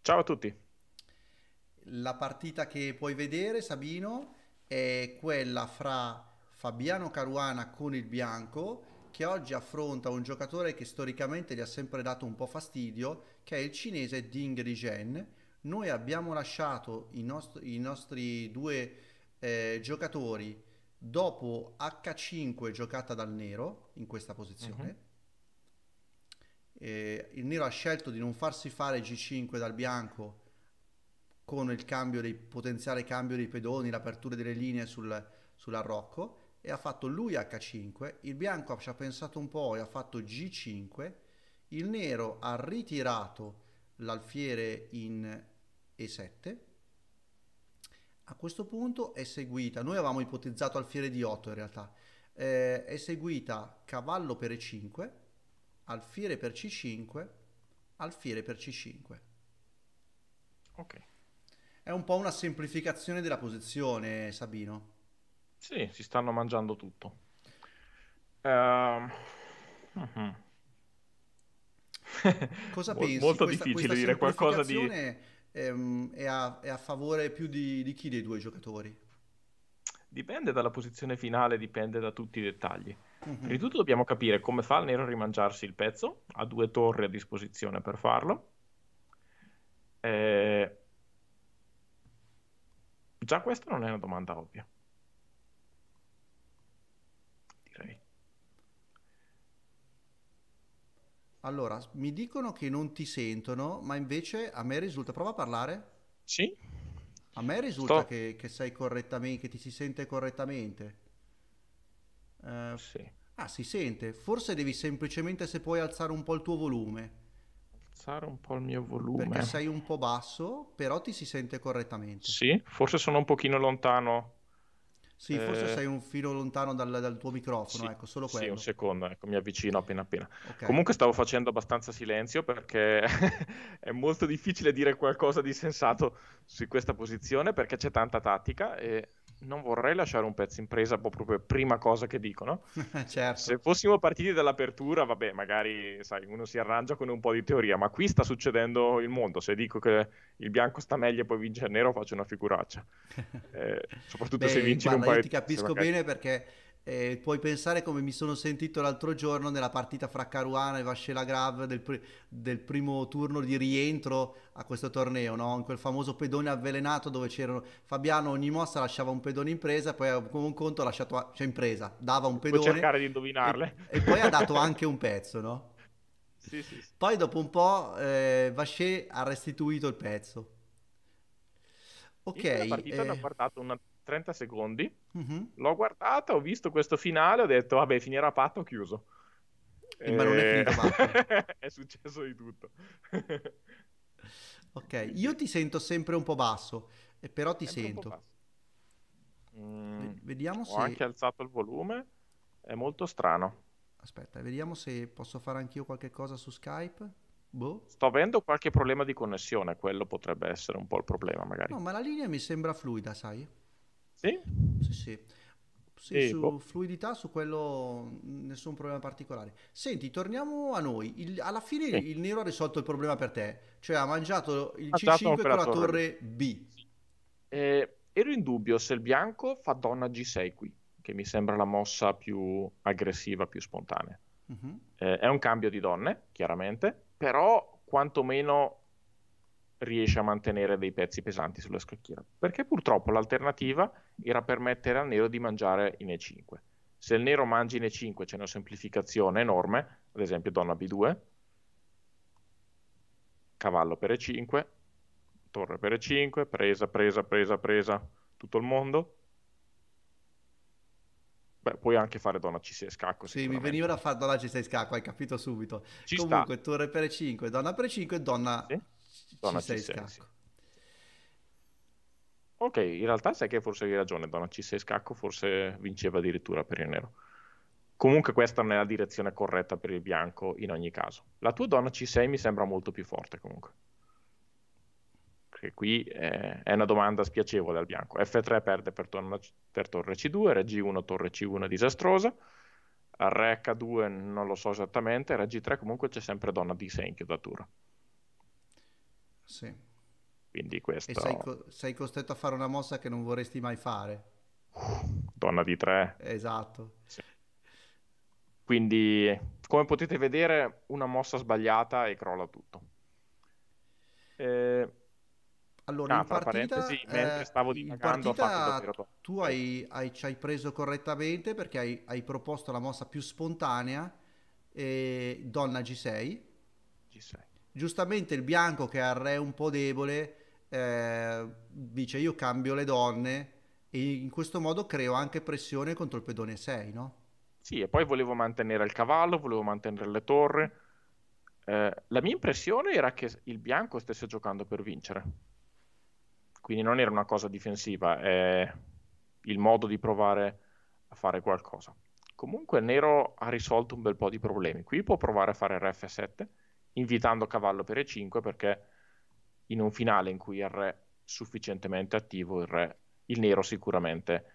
S1: Ciao a tutti. La partita che puoi vedere Sabino è quella fra Fabiano Caruana con il bianco che oggi affronta un giocatore che storicamente gli ha sempre dato un po' fastidio che è il cinese Ding Rigen. Noi abbiamo lasciato i nostri, i nostri due eh, giocatori dopo H5 giocata dal nero in questa posizione. Uh-huh. Eh, il nero ha scelto di non farsi fare G5 dal bianco con il cambio dei, potenziale cambio dei pedoni, l'apertura delle linee sul, sull'arrocco e ha fatto lui H5, il bianco ci ha pensato un po' e ha fatto G5, il nero ha ritirato l'alfiere in E7 a questo punto è seguita, noi avevamo ipotizzato alfiere di 8 in realtà, eh, è seguita cavallo per E5, alfiere per C5, alfiere per C5. Ok. È un po' una semplificazione della posizione, Sabino. Sì, si stanno mangiando tutto.
S4: Um... Uh-huh. Cosa pensi? Molto questa, difficile questa dire qualcosa di
S1: ehm, è, a, è, a, favore
S4: più di, di chi dei due giocatori? Dipende dalla posizione finale, dipende da tutti i dettagli.
S3: Mm-hmm. Prima di
S4: tutto dobbiamo capire come fa il nero a rimangiarsi il pezzo, ha due torri a disposizione per farlo. Eh... Già questa non è una domanda ovvia. Allora, mi
S1: dicono che non ti sentono, ma invece a me risulta... Prova a parlare. Sì. A me risulta che, che sei correttamente, che ti si sente correttamente. Uh, sì. Ah, si sente. Forse devi semplicemente, se puoi, alzare un po' il tuo volume. Alzare un po' il mio volume. Perché sei un po' basso, però ti si sente correttamente.
S4: Sì, forse sono un pochino lontano sì, forse eh... sei
S1: un filo lontano dal, dal tuo
S4: microfono, sì, ecco, solo quello. Sì, un secondo, ecco, mi avvicino appena appena. Okay. Comunque stavo facendo abbastanza silenzio perché è molto difficile dire qualcosa di sensato su questa posizione perché c'è tanta tattica e non vorrei lasciare un pezzo in presa boh, proprio prima cosa che dicono. certo. Se fossimo partiti dall'apertura, vabbè, magari sai, uno si arrangia con un po' di teoria, ma qui sta succedendo il mondo. Se dico che il bianco sta meglio e poi vince il nero, faccio una figuraccia. Eh, soprattutto Beh, se vinci guarda, un paio di... Io ti capisco magari... bene
S1: perché e puoi pensare come mi sono sentito l'altro giorno nella partita fra Caruana e Vascela Grav del, pr- del, primo turno di rientro a questo torneo, no? in quel famoso pedone avvelenato dove c'erano Fabiano ogni mossa lasciava un pedone in presa, poi con un conto ha lasciato a- cioè in presa, dava un pedone. Puoi cercare di indovinarle. E, e poi ha dato anche un pezzo, no? Sì, sì, sì. Poi dopo un po' eh, Vaché ha restituito il pezzo. Ok. La partita eh... ha
S4: portato una 30 secondi, uh-huh. l'ho guardata, ho visto questo finale, ho detto vabbè finirà patto, ho chiuso. E... Eh, ma non è finita È successo di tutto.
S1: ok, io ti sento sempre un po' basso, eh, però ti sempre sento.
S4: Mm, vediamo ho se... Ho anche alzato il volume, è molto strano. Aspetta,
S1: vediamo se posso fare anch'io qualche cosa su Skype.
S4: Boh. Sto avendo qualche problema di connessione, quello potrebbe essere un po' il problema magari.
S1: No, ma la linea mi sembra fluida, sai? Sì? Sì, sì. Sì, e, su boh. fluidità, su quello mm, nessun problema particolare. Senti, torniamo a noi. Il, alla fine sì. il nero ha risolto il problema per te, cioè ha mangiato il ha C5 con la torre
S4: B. Sì. Eh, ero in dubbio se il bianco fa donna G6 qui, che mi sembra la mossa più aggressiva, più spontanea. Uh-huh. Eh, è un cambio di donne, chiaramente, però quantomeno riesce a mantenere dei pezzi pesanti sulla scacchiera. Perché purtroppo l'alternativa era permettere al nero di mangiare in E5. Se il nero mangia in E5 c'è una semplificazione enorme, ad esempio donna B2, cavallo per E5, torre per E5, presa, presa, presa, presa, tutto il mondo. Beh, puoi anche fare donna C6 scacco.
S1: Sì, mi veniva da fare donna C6 scacco, hai capito subito. Ci Comunque, sta. torre per E5, donna per E5 e donna... Sì
S4: Donna C6. Ok, in realtà sai che forse hai ragione, Donna C6 scacco forse vinceva addirittura per il nero. Comunque questa non è la direzione corretta per il bianco in ogni caso. La tua donna C6 mi sembra molto più forte comunque. Perché qui eh, è una domanda spiacevole al bianco. F3 perde per, torna, per torre C2, re G1, torre C1 è disastrosa. Re H2 non lo so esattamente, re G3 comunque c'è sempre donna D6 in chiodatura. Sì. Quindi questo... E sei,
S1: co- sei costretto a fare una mossa che non vorresti mai fare.
S4: Donna di tre.
S1: Esatto. Sì.
S4: Quindi, come potete vedere, una mossa sbagliata e crolla tutto. Eh... Allora, ah, in partita, eh, stavo in partita
S1: tu hai, hai, ci hai preso correttamente perché hai, hai proposto la mossa più spontanea, eh, donna G6. G6 giustamente il bianco che ha il re un po' debole eh, dice io cambio le donne e in questo modo creo anche pressione contro il pedone 6, no?
S4: Sì, e poi volevo mantenere il cavallo, volevo mantenere le torri. Eh, la mia impressione era che il bianco stesse giocando per vincere. Quindi non era una cosa difensiva, è il modo di provare a fare qualcosa. Comunque Nero ha risolto un bel po' di problemi. Qui può provare a fare Rf7 invitando cavallo per E5 perché in un finale in cui il re sufficientemente attivo, il re, il nero sicuramente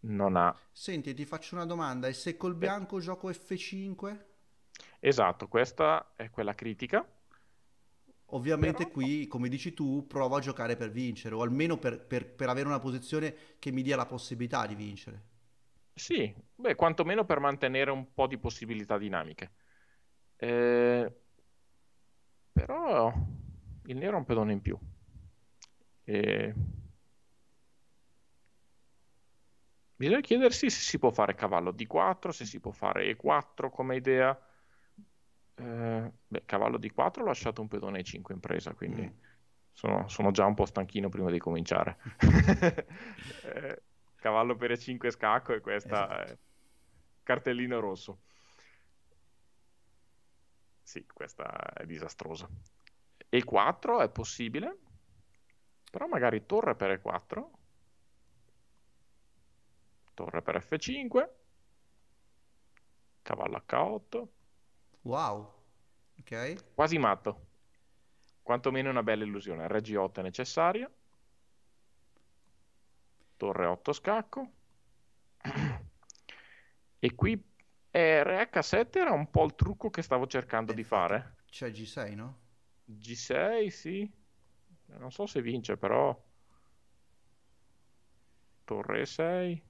S4: non ha...
S1: Senti, ti faccio una domanda, e se col bianco eh. gioco F5?
S4: Esatto, questa è quella critica.
S1: Ovviamente Però... qui, come dici tu, provo a giocare per vincere, o almeno per, per, per avere una posizione che mi dia la possibilità di vincere.
S4: Sì, beh, quantomeno per mantenere un po' di possibilità dinamiche. Eh, però il nero è un pedone in più. E... Bisogna chiedersi se si può fare cavallo D4, se si può fare E4 come idea. Eh, beh, cavallo D4 ho lasciato un pedone e 5 in presa, quindi mm. sono, sono, già un po' stanchino prima di cominciare. eh, cavallo per E5 scacco e questa esatto. cartellino rosso. Sì, questa è disastrosa. E4 è possibile, però magari torre per E4, torre per F5, cavallo H8. Wow, ok. Quasi matto. Quantomeno è una bella illusione. RG8 è necessario. Torre 8 scacco. e qui e RH7 era un po' il trucco che stavo cercando eh, di fare. C'è cioè G6, no? G6, sì. Eh, non so se vince, però. Torre 6.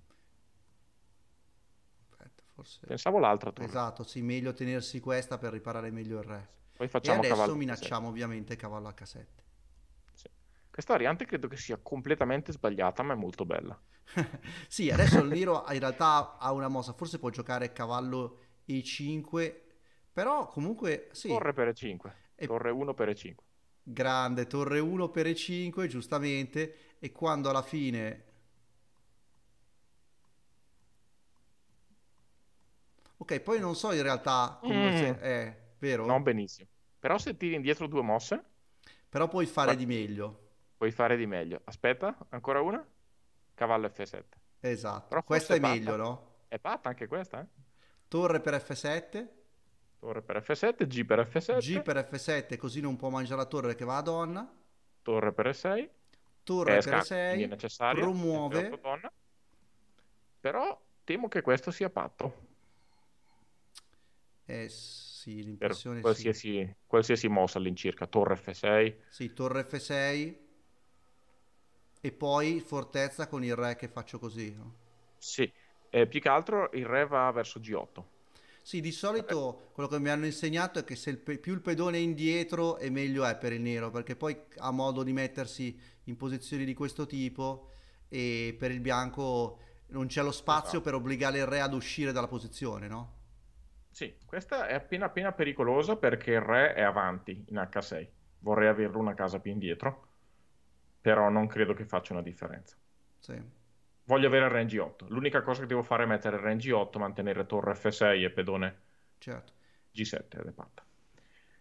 S4: forse... Pensavo l'altra torre.
S1: Esatto, sì, meglio tenersi questa per riparare meglio il re. Poi facciamo e adesso cavallo minacciamo h ovviamente cavallo H7.
S4: Sì. Questa variante credo che sia completamente sbagliata, ma è molto bella.
S1: sì, adesso il Liro in realtà ha una mossa, forse può giocare cavallo e5, però comunque sì. Torre per e5, e... torre 1 per e5. Grande, torre 1 per e5, giustamente, e quando alla fine... Ok, poi non so in realtà come mm. se... è eh,
S4: vero. Non benissimo. Però se tiri indietro due mosse... Però puoi fare Ma... di meglio. Puoi fare di meglio. Aspetta, ancora una? cavallo F7.
S1: Esatto. Però questa è batta. meglio, no?
S4: È patta anche questa, eh?
S1: Torre per F7.
S4: Torre per F7, G per F7. G per F7,
S1: così non può mangiare la torre che va a donna.
S4: Torre per E6. Torre eh, per E6. Promuove. Però temo che questo sia patto. Eh sì, l'impressione è qualsiasi, sì. qualsiasi mossa all'incirca, torre F6.
S1: Sì, torre F6 e poi fortezza con il re che faccio così. No?
S4: Sì, eh, più che altro il re va verso G8.
S1: Sì, di solito quello che mi hanno insegnato è che se il pe- più il pedone è indietro è meglio è per il nero, perché poi ha modo di mettersi in posizioni di questo tipo e per il bianco non c'è lo spazio esatto. per obbligare il re ad uscire dalla
S4: posizione, no? Sì, questa è appena appena pericolosa perché il re è avanti in H6. Vorrei averlo una casa più indietro però non credo che faccia una differenza. Sì. Voglio avere il range 8. L'unica cosa che devo fare è mettere il range 8, mantenere torre F6 e pedone certo. G7 ed è fatta.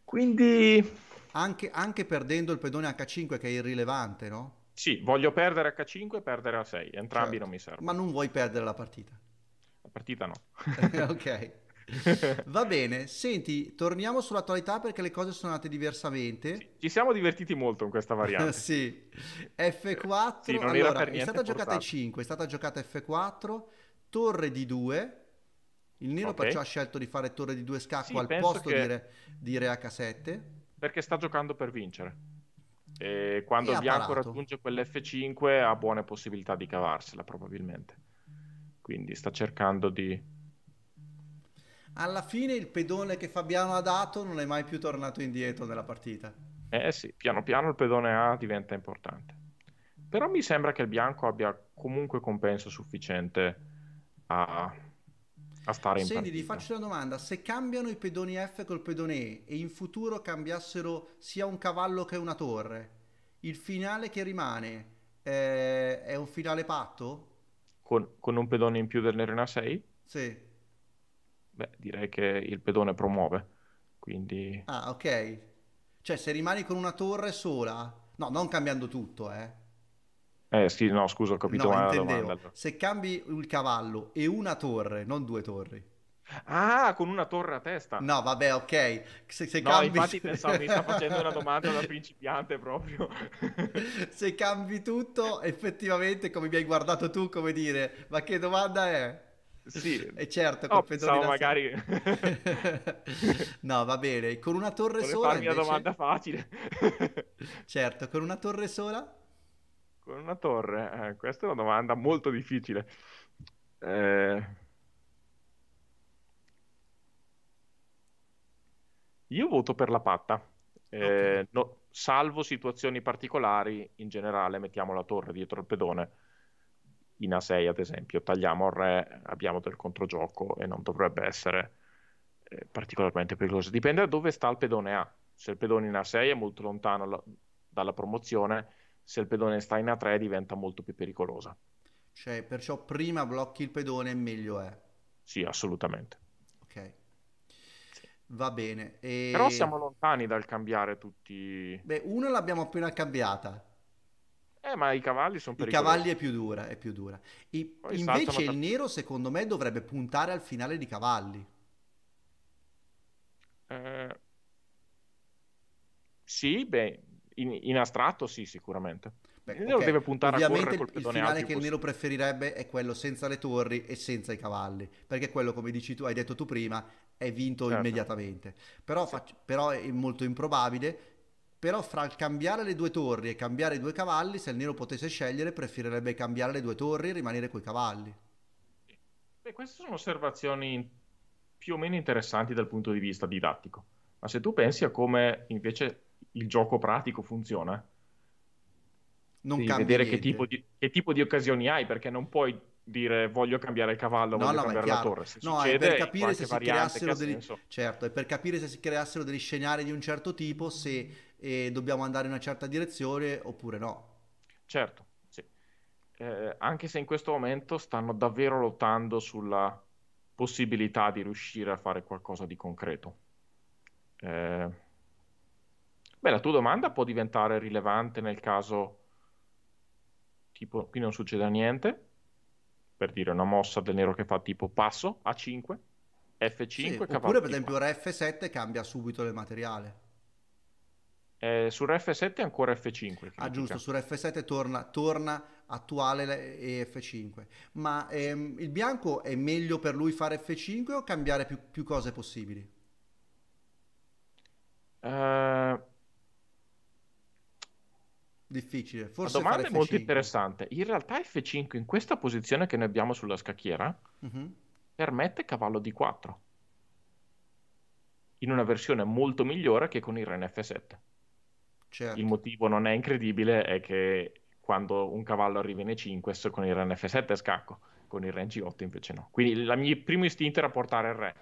S1: Quindi... Anche, anche perdendo il pedone H5 che è irrilevante, no?
S4: Sì, voglio perdere H5 e perdere A6, entrambi certo. non mi servono. Ma
S1: non vuoi perdere la partita? La partita no. ok. Va bene, senti, torniamo sull'attualità perché le cose sono andate diversamente.
S4: Sì, ci siamo divertiti molto in questa variante. sì,
S1: F4, sì, allora, è stata portata. giocata E5, è stata giocata F4, torre di 2 il Nero okay. perciò ha scelto di fare torre di 2 scacco sì, al posto che... di, re, di re H7.
S4: Perché sta giocando per vincere. E quando e il bianco parato. raggiunge quell'F5 ha buone possibilità di cavarsela probabilmente. Quindi sta cercando di
S1: alla fine il pedone che Fabiano ha dato non è mai più tornato indietro nella
S4: partita. Eh sì, piano piano il pedone A diventa importante. Però mi sembra che il bianco abbia comunque compenso sufficiente a, a stare in Senti, ti faccio
S1: una domanda. Se cambiano i pedoni F col pedone E e in futuro cambiassero sia un cavallo che una torre, il finale che rimane eh, è un finale patto?
S4: Con, con un pedone in più del Nerena 6? Sì beh, direi che il pedone promuove. Quindi...
S1: Ah, ok. Cioè, se rimani con una torre sola, no, non cambiando tutto, eh.
S4: Eh sì, no, scusa, ho capito no, male domanda.
S1: Se cambi il cavallo e una torre, non due torri. Ah, con una torre a testa. No, vabbè, ok. Se, se no, cambi... infatti pensavo mi sta facendo una domanda da
S4: principiante proprio.
S1: se cambi tutto,
S4: effettivamente,
S1: come mi hai guardato tu, come dire, ma che domanda è? Sì. E eh, certo, con oh, pedone magari... no, va bene. Con una torre Volevo sola farmi invece... una domanda facile.
S4: certo, con una torre sola? Con una torre? Eh, questa è una domanda molto difficile. Eh... Io voto per la patta. Eh, okay. no, salvo situazioni particolari, in generale mettiamo la torre dietro il pedone in A6 ad esempio tagliamo il re, abbiamo del controgioco e non dovrebbe essere eh, particolarmente pericoloso. Dipende da dove sta il pedone A. Se il pedone in A6 è molto lontano la, dalla promozione, se il pedone sta in A3 diventa molto più pericolosa.
S1: Cioè, perciò prima blocchi il pedone meglio è.
S4: Sì, assolutamente. Ok. Sì. Va bene. E... Però siamo lontani dal cambiare tutti.
S1: Beh, una l'abbiamo appena cambiata.
S4: Eh, ma i cavalli sono pericolosi. I cavalli è
S1: più dura, è più dura. I, invece il nero, secondo me, dovrebbe puntare al finale di
S4: cavalli. Eh, sì, beh, in, in, astratto sì, sicuramente. Beh, il nero okay. deve puntare Ovviamente a correre il finale che il nero
S1: preferirebbe è quello senza le torri e senza i cavalli, perché quello, come dici tu, hai detto tu prima, è vinto certo. immediatamente. Però, sì. fac- però è molto improbabile però fra il cambiare le due torri e cambiare i due cavalli, se il nero potesse scegliere, preferirebbe cambiare le due torri e rimanere coi cavalli.
S4: Beh, queste sono osservazioni più o meno interessanti dal punto di vista didattico, ma se tu pensi a come invece il gioco pratico funziona, non devi vedere che tipo, di, che tipo, di, occasioni hai, perché non puoi dire voglio cambiare il cavallo, no, voglio no, cambiare la torre. Se no, succede, è per capire se si creassero degli...
S1: Certo, è per capire se si creassero degli scenari di un certo tipo, se e dobbiamo andare in una certa direzione oppure no.
S4: Certo, sì. Eh, anche se in questo momento stanno davvero lottando sulla possibilità di riuscire a fare qualcosa di concreto. Eh... Beh, la tua domanda può diventare rilevante nel caso tipo qui non succeda niente, per dire una mossa del nero che fa tipo passo A5, F5, sì, Oppure per esempio R
S1: F7 cambia subito il materiale.
S4: Eh, su F7 è ancora F5. Ah,
S1: giusto, sul F7 torna, torna attuale e F5. Ma ehm, il bianco è meglio per lui fare F5 o cambiare più, più cose possibili? Uh... Difficile, forse. La domanda è molto
S4: interessante. In realtà F5 in questa posizione che noi abbiamo sulla scacchiera uh-huh. Mhm. permette cavallo D4 in una versione molto migliore che con il Ren F7. Certo. Il motivo non è incredibile, è che quando un cavallo arriva in E5 con il Ren F7 scacco, con il Ren G8 invece no. Quindi il mio primo istinto era portare il Re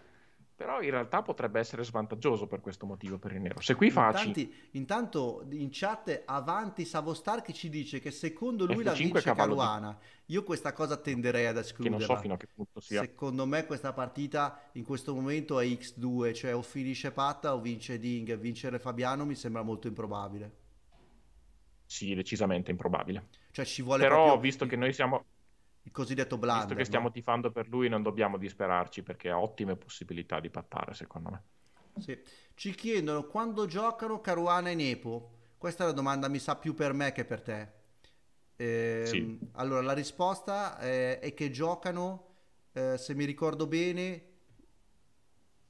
S4: però in realtà potrebbe essere svantaggioso per questo motivo per il nero. Se qui Intanti, facci...
S1: Intanto in chat avanti Savostar che
S4: ci dice che secondo lui F5 la vince Caruana.
S1: Di... Io questa cosa tenderei ad escludere. Che non so fino a che punto sia. Secondo me questa partita in questo momento è X2, cioè o finisce Patta o vince Ding. Vincere Fabiano mi sembra
S4: molto improbabile. Sì, decisamente improbabile. Cioè ci vuole Però proprio... visto che noi siamo il cosiddetto Blunder. Visto che stiamo no? tifando per lui, non dobbiamo disperarci perché ha ottime possibilità di pattare, secondo me.
S1: Sì. Ci chiedono quando giocano Caruana e Nepo. Questa è la domanda, mi sa più per me che per te.
S4: Eh, sì.
S1: Allora, la risposta è, eh, è che giocano, eh, se mi ricordo bene,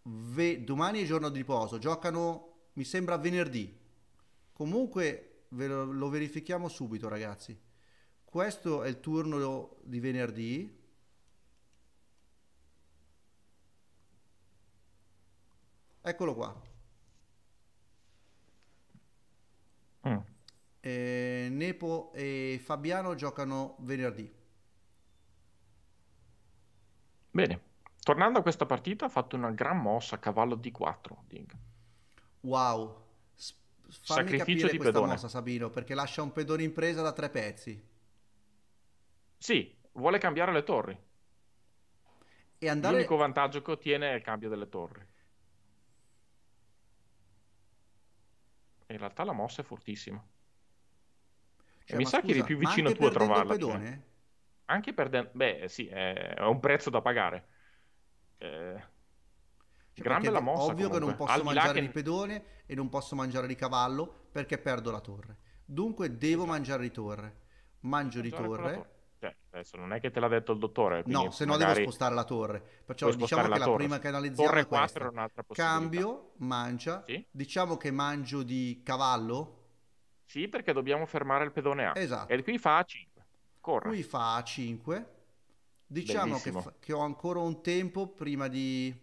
S1: ve- domani è giorno di riposo. Giocano, mi sembra, venerdì. Comunque, ve lo, lo verifichiamo subito, ragazzi. Questo è il turno di venerdì. Eccolo qua. Mm. Eh, Nepo e Fabiano giocano
S4: venerdì. Bene. Tornando a questa partita, ha fatto una gran mossa a cavallo d 4. Ding. Wow. S- fammi Sacrificio capire di questa pedone. mossa,
S1: Sabino, perché lascia un pedone in presa da tre pezzi.
S4: Sì, vuole cambiare le torri. E andare... L'unico vantaggio che ottiene è il cambio delle torri. in realtà la mossa è fortissima. Cioè, mi sa scusa, che eri più vicino tu a trovarla. Pedone? Cioè. Anche perdendo... Beh, eh, sì, è, un prezzo da pagare. Eh... Cioè, gran bella mossa Ovvio comunque. che non posso Al mangiare che... di
S1: pedone e non posso mangiare di cavallo perché perdo la torre. Dunque devo esatto. mangiare di torre. Mangio mangiare di torre
S4: Adesso non è che te l'ha detto il dottore. No, se no devo spostare la torre. Perciò diciamo che la, prima che analizziamo torre 4 è un'altra possibilità.
S1: Cambio, mancia. Sì? Diciamo che mangio di
S4: cavallo. Sì, perché dobbiamo fermare il pedone A. Esatto. E qui fa a 5. Corre.
S1: Qui fa a 5. Diciamo che, fa- che, ho ancora un tempo prima di...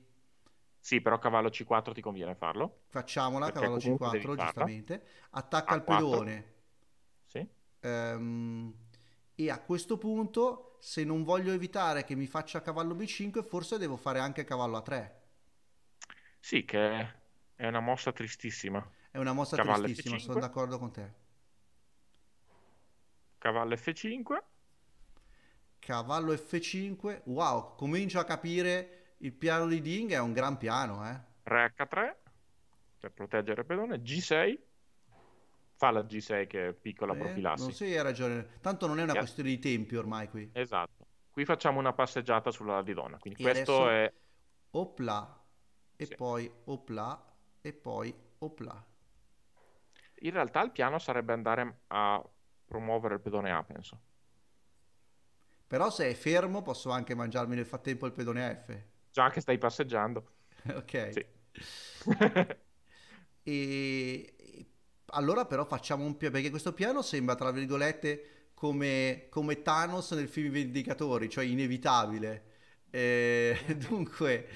S4: Sì, però cavallo C4 ti conviene farlo.
S1: Facciamola, cavallo C4, giustamente. Attacca A4. il pedone. Sì. Ehm e a questo punto se non voglio evitare che mi faccia cavallo b5 forse devo fare anche cavallo a3
S4: sì che è una mossa tristissima è una mossa cavallo tristissima F5. sono
S1: d'accordo con te
S4: cavallo f5
S1: cavallo f5 wow comincio a capire il piano di Ding è un gran piano eh.
S4: re h3 per proteggere il pedone g6 fa la G6 che è piccola eh, profilassi. Non sei, hai ragione. Tanto non è una yeah. questione di tempi ormai qui. Esatto. Qui facciamo una passeggiata sulla Didona. Quindi e questo adesso... è...
S1: Opla, e sì. poi opla, e poi opla.
S4: In realtà il piano sarebbe andare a promuovere il pedone A, penso.
S1: Però se è fermo posso anche mangiarmi nel frattempo il pedone F.
S4: Già che stai passeggiando.
S1: ok.
S4: e
S1: allora però facciamo un piano, perché questo piano sembra, tra virgolette, come, come Thanos nel film Vendicatori, cioè inevitabile. E, eh, dunque,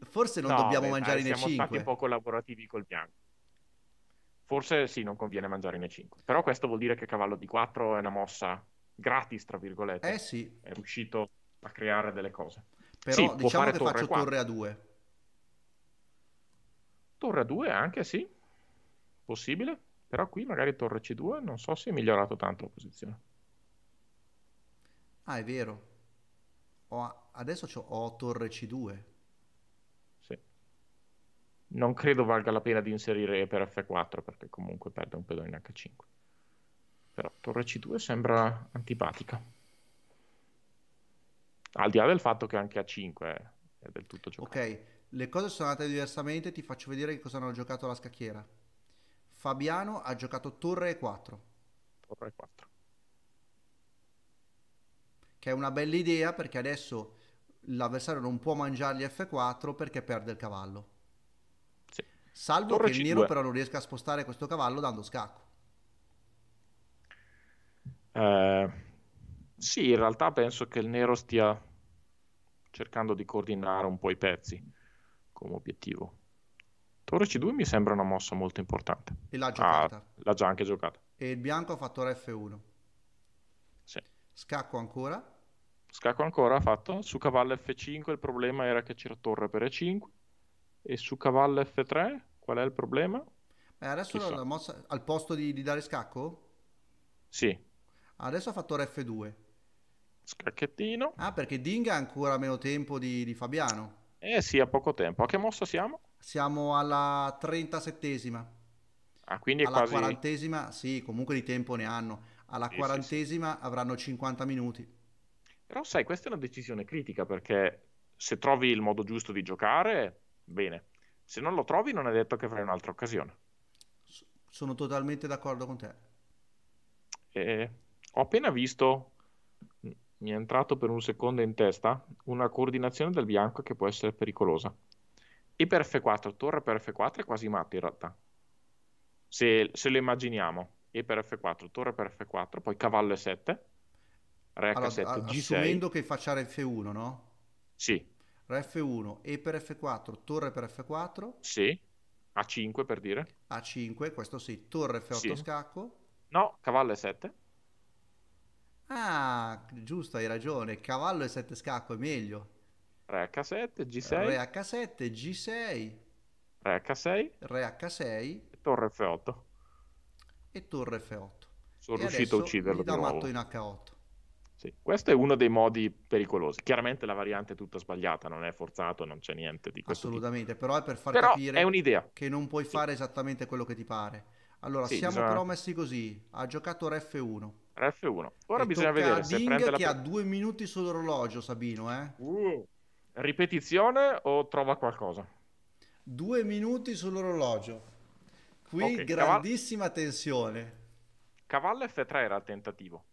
S1: forse non no, dobbiamo beh, mangiare dai, in E5. Siamo stati un po'
S4: collaborativi col piano. Forse sì, non conviene mangiare in E5. Però questo vuol dire che cavallo di 4 è una mossa gratis, tra virgolette. Eh sì. È riuscito a creare delle cose.
S1: Però sì, diciamo che torre faccio 4. torre a
S4: 2. Torre a 2 anche, sì possibile, però qui magari torre C2 non so se è migliorato tanto la posizione.
S1: Ah, è vero. Ho, adesso ho torre C2.
S4: Sì. Non credo valga la pena di inserire per F4 perché comunque perde un pedone in H5. Però torre C2 sembra antipatica. Al di là del fatto che anche A5 è, del tutto giocato. Ok,
S1: le cose sono andate diversamente, ti faccio vedere che cosa hanno giocato la scacchiera. Fabiano ha giocato Torre 4. Torre 4. Che è una bella idea perché adesso l'avversario non può mangiargli F4 perché perde il cavallo. Sì. Salvo Torre che il nero però non riesca a spostare questo cavallo dando scacco.
S4: Eh, sì, in realtà penso che il nero stia cercando di coordinare un po' i pezzi come obiettivo. Torre C2 mi sembra una mossa molto importante. E l'ha giocata. Ah, l'ha già anche giocata.
S1: E il bianco ha fatto re F1. Sì. Scacco ancora.
S4: Scacco ancora ha fatto. Su cavallo F5 il problema era che c'era torre per E5. E su cavallo F3 qual è il problema?
S1: Beh, adesso Chissà. la mossa al posto di, di, dare scacco? Sì. Adesso ha fatto re F2. Scacchettino. Ah, perché Ding ha ancora meno tempo di, di Fabiano. Eh
S4: sì, ha poco tempo. A che mossa siamo?
S1: Siamo alla 37esima.
S4: Ah, quindi alla quasi...
S1: quarantesima, sì, comunque di tempo ne hanno. Alla sì, quarantesima sì, sì. avranno 50
S4: minuti. Però sai, questa è una decisione critica perché se trovi il modo giusto di giocare, bene. Se non lo trovi, non è detto che avrai un'altra occasione.
S1: Sono totalmente d'accordo con te.
S4: Eh, ho appena visto, mi è entrato per un secondo in testa, una coordinazione del bianco che può essere pericolosa. E per F4, torre per F4 è quasi matto in realtà. Se, se lo immaginiamo, E per F4, torre per F4, poi cavallo E7, re allora, H7, a- G6. Assumendo
S1: che faccia F1, no? Sì. Re F1, E per F4, torre per F4.
S4: Sì. A5 per dire. A5, questo sì, torre F8 sì.
S1: scacco.
S4: No, cavallo E7.
S1: Ah, giusto, hai ragione, cavallo E7 scacco è meglio.
S4: 3H7, G6. Re H7, G6. Re H6. Re H6. Torre F8.
S1: E Torre F8.
S4: Sono e riuscito a ucciderlo. Da dà matto in H8. Sì. Questo è uno dei modi pericolosi. Chiaramente la variante è tutta sbagliata, non è forzato, non c'è niente di questo.
S1: Assolutamente, tipo. però è per far però capire è che non puoi sì. fare esattamente quello che ti pare. Allora, sì, siamo bisogna... però messi così. Ha giocato RF1.
S4: RF1. Ora e bisogna vedere se prende la... ha
S1: due minuti sull'orologio, Sabino, eh? Uh. Ripetizione o
S4: trova qualcosa?
S1: Due minuti sull'orologio. Qui okay, grandissima cavallo... tensione.
S4: Cavallo F3 era il tentativo.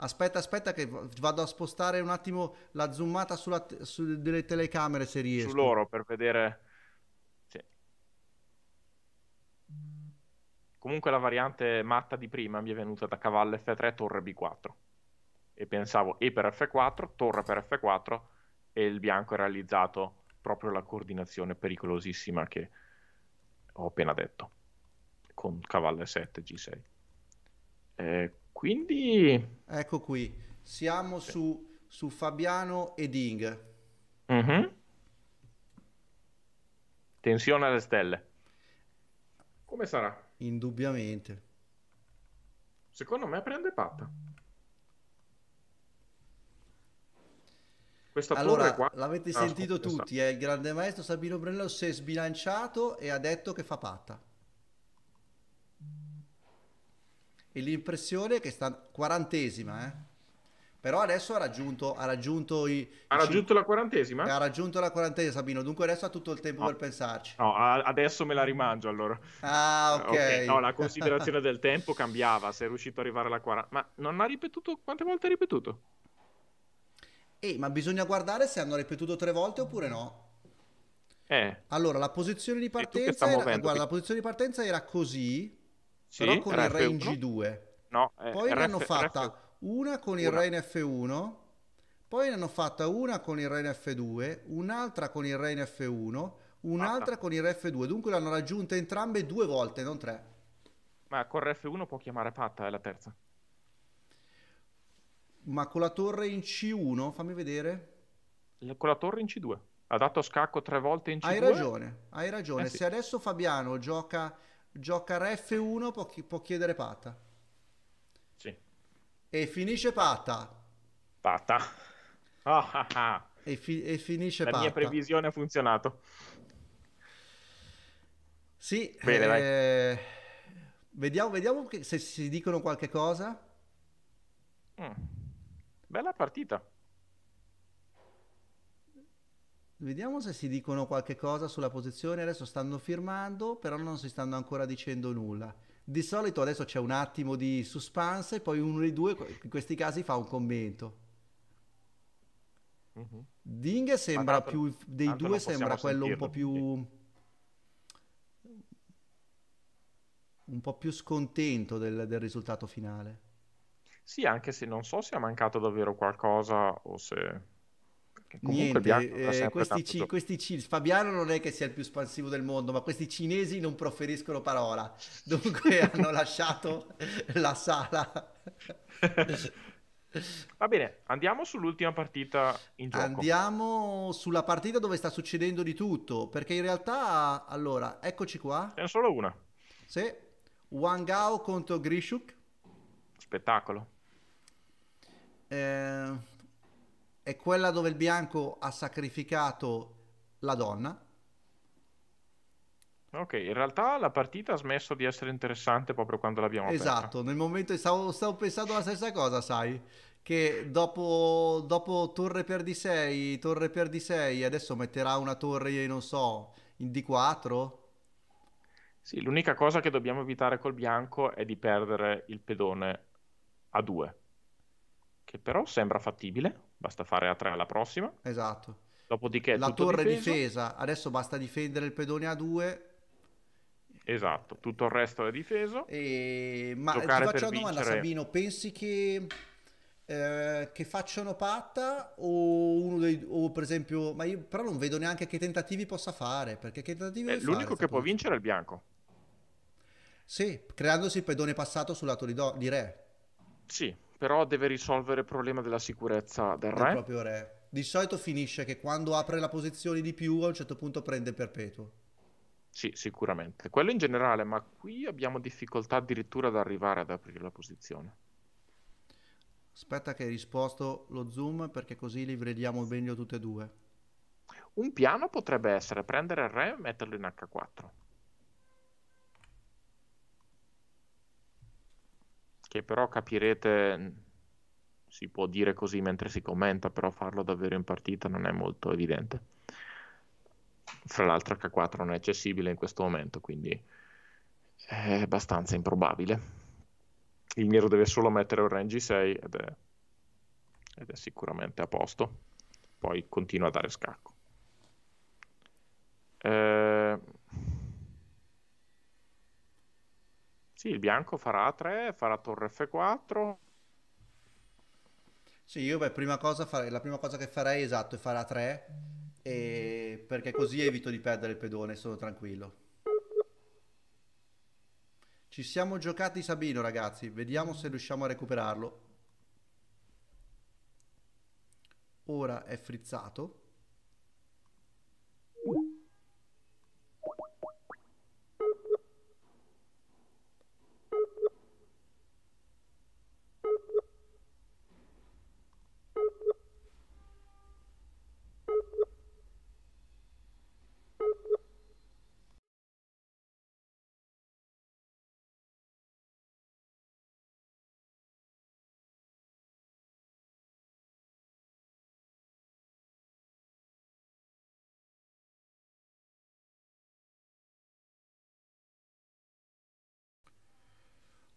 S1: Aspetta, aspetta, che vado a spostare un attimo la zoomata sulla, su delle telecamere se riesco. Su loro
S4: per vedere. Sì. Comunque la variante matta di prima mi è venuta da cavallo F3, torre B4. E pensavo E per F4, torre per F4 e il bianco ha realizzato proprio la coordinazione pericolosissima che ho appena detto con cavallo 7 G6 eh, quindi ecco qui
S1: siamo sì. su, su, Fabiano e Ding
S4: mm-hmm. tensione alle stelle come sarà? indubbiamente secondo me prende patta Questa allora, qua... l'avete ah, sentito scusa, tutti,
S1: eh, il grande maestro Sabino Brello si è sbilanciato e ha detto che fa patta. E l'impressione è che sta quarantesima, eh? però adesso ha raggiunto, ha raggiunto, i, ha raggiunto la quarantesima? Ha raggiunto la quarantesima Sabino, dunque adesso ha tutto il tempo no. per ah. pensarci.
S4: No, adesso me la rimangio allora. Ah, eh, ok. okay. No, la considerazione del tempo cambiava, se è riuscito ad arrivare alla quarantesima. Ma non ha ripetuto, quante volte ha ripetuto?
S1: Ehi, ma bisogna guardare se hanno ripetuto tre volte oppure no. Eh. Allora, la posizione di partenza, era, muovendo, guarda, che... la posizione di partenza era così, sì, però con il re in G2.
S4: No, eh, poi RF, ne hanno fatta RF...
S1: una con il una. re in F1, poi ne hanno fatta una con il re in F2, un'altra con il re in F1, un'altra ah, con il re 2 Dunque l'hanno raggiunta entrambe due volte, non tre.
S4: Ma con re F1 può chiamare Patta, è la terza.
S1: Ma con la torre in C1, fammi vedere.
S4: Con la torre in C2. Ha dato scacco tre volte in C2. Hai ragione,
S1: hai ragione. Eh sì. Se adesso Fabiano gioca, gioca Rf1 può, chi- può chiedere patta.
S4: Sì. E finisce
S1: patta.
S4: Patta. Ah, ah, ah. E, fi- e, finisce la pata. La mia previsione ha funzionato. Sì. Bene,
S1: eh... Vediamo, vediamo se si dicono qualche cosa.
S3: Mm.
S4: Bella partita.
S1: Vediamo se si dicono qualche cosa sulla posizione. Adesso stanno firmando, però non si stanno ancora dicendo nulla. Di solito adesso c'è un attimo di suspense e poi uno dei due, in questi casi, fa un commento. Mm-hmm. Ding sembra tanto, più dei due, sembra quello sentirlo, un po' più sì. un po' più scontento del, del risultato finale.
S4: Sì, anche se non so se è mancato davvero qualcosa o se... Comunque Niente, eh, questi, ci, questi
S1: ci, Fabiano non è che sia il più espansivo del mondo, ma questi cinesi non proferiscono parola, dunque hanno lasciato la sala.
S4: Va bene, andiamo sull'ultima partita in gioco.
S1: Andiamo sulla partita dove sta succedendo di tutto, perché in realtà, allora, eccoci qua. Ce n'è solo una. Sì, Wang Gao contro Grishuk.
S4: Spettacolo
S1: eh, è quella dove il bianco ha sacrificato la donna.
S4: Ok, in realtà la partita ha smesso di essere interessante proprio quando l'abbiamo esatto, aperta.
S1: Esatto, nel momento stavo, stavo pensando la stessa cosa, sai? Che dopo, dopo torre per D6, torre per D6, adesso metterà una torre, non so, in D4?
S4: Sì, l'unica cosa che dobbiamo evitare col bianco è di perdere il pedone a 2 che però sembra fattibile, basta fare a 3 alla prossima.
S1: Esatto.
S4: Dopodiché la torre difeso. difesa,
S1: adesso basta difendere il pedone a 2.
S4: Esatto, tutto il resto è difeso. E... Ma Giocare ti faccio una domanda vincere...
S1: Sabino, pensi che eh, che facciano patta o uno dei o per esempio ma io però non vedo neanche che tentativi possa fare perché che tentativi eh, l'unico fare, che può vincere è il bianco sì creandosi il pedone passato sul lato di, do, di re
S4: sì però deve risolvere il problema della sicurezza del re. Del proprio re.
S1: Di solito finisce che quando apre la posizione di più, a un certo punto prende perpetuo.
S4: Sì, sicuramente. Quello in generale, ma qui abbiamo difficoltà addirittura ad arrivare ad aprire la posizione.
S1: Aspetta che hai risposto lo zoom perché così li vediamo meglio tutte e due.
S4: Un piano potrebbe essere prendere il re e metterlo in H4. che però capirete, mm, si può dire così mentre si commenta, però farlo davvero in partita non è molto evidente. Fra l'altro H4 non è accessibile in questo momento, quindi è abbastanza improbabile. Il nero deve solo mettere un range 6 ed è, ed è sicuramente a posto. Poi continua a dare scacco. Eh, Sì, il bianco farà A3, farà torre F4.
S1: Sì, io beh, prima cosa farei, la prima cosa che farei esatto è fare A3, e... perché così evito di perdere il pedone, sono tranquillo. Ci siamo giocati Sabino, ragazzi. Vediamo se riusciamo a recuperarlo. Ora è frizzato.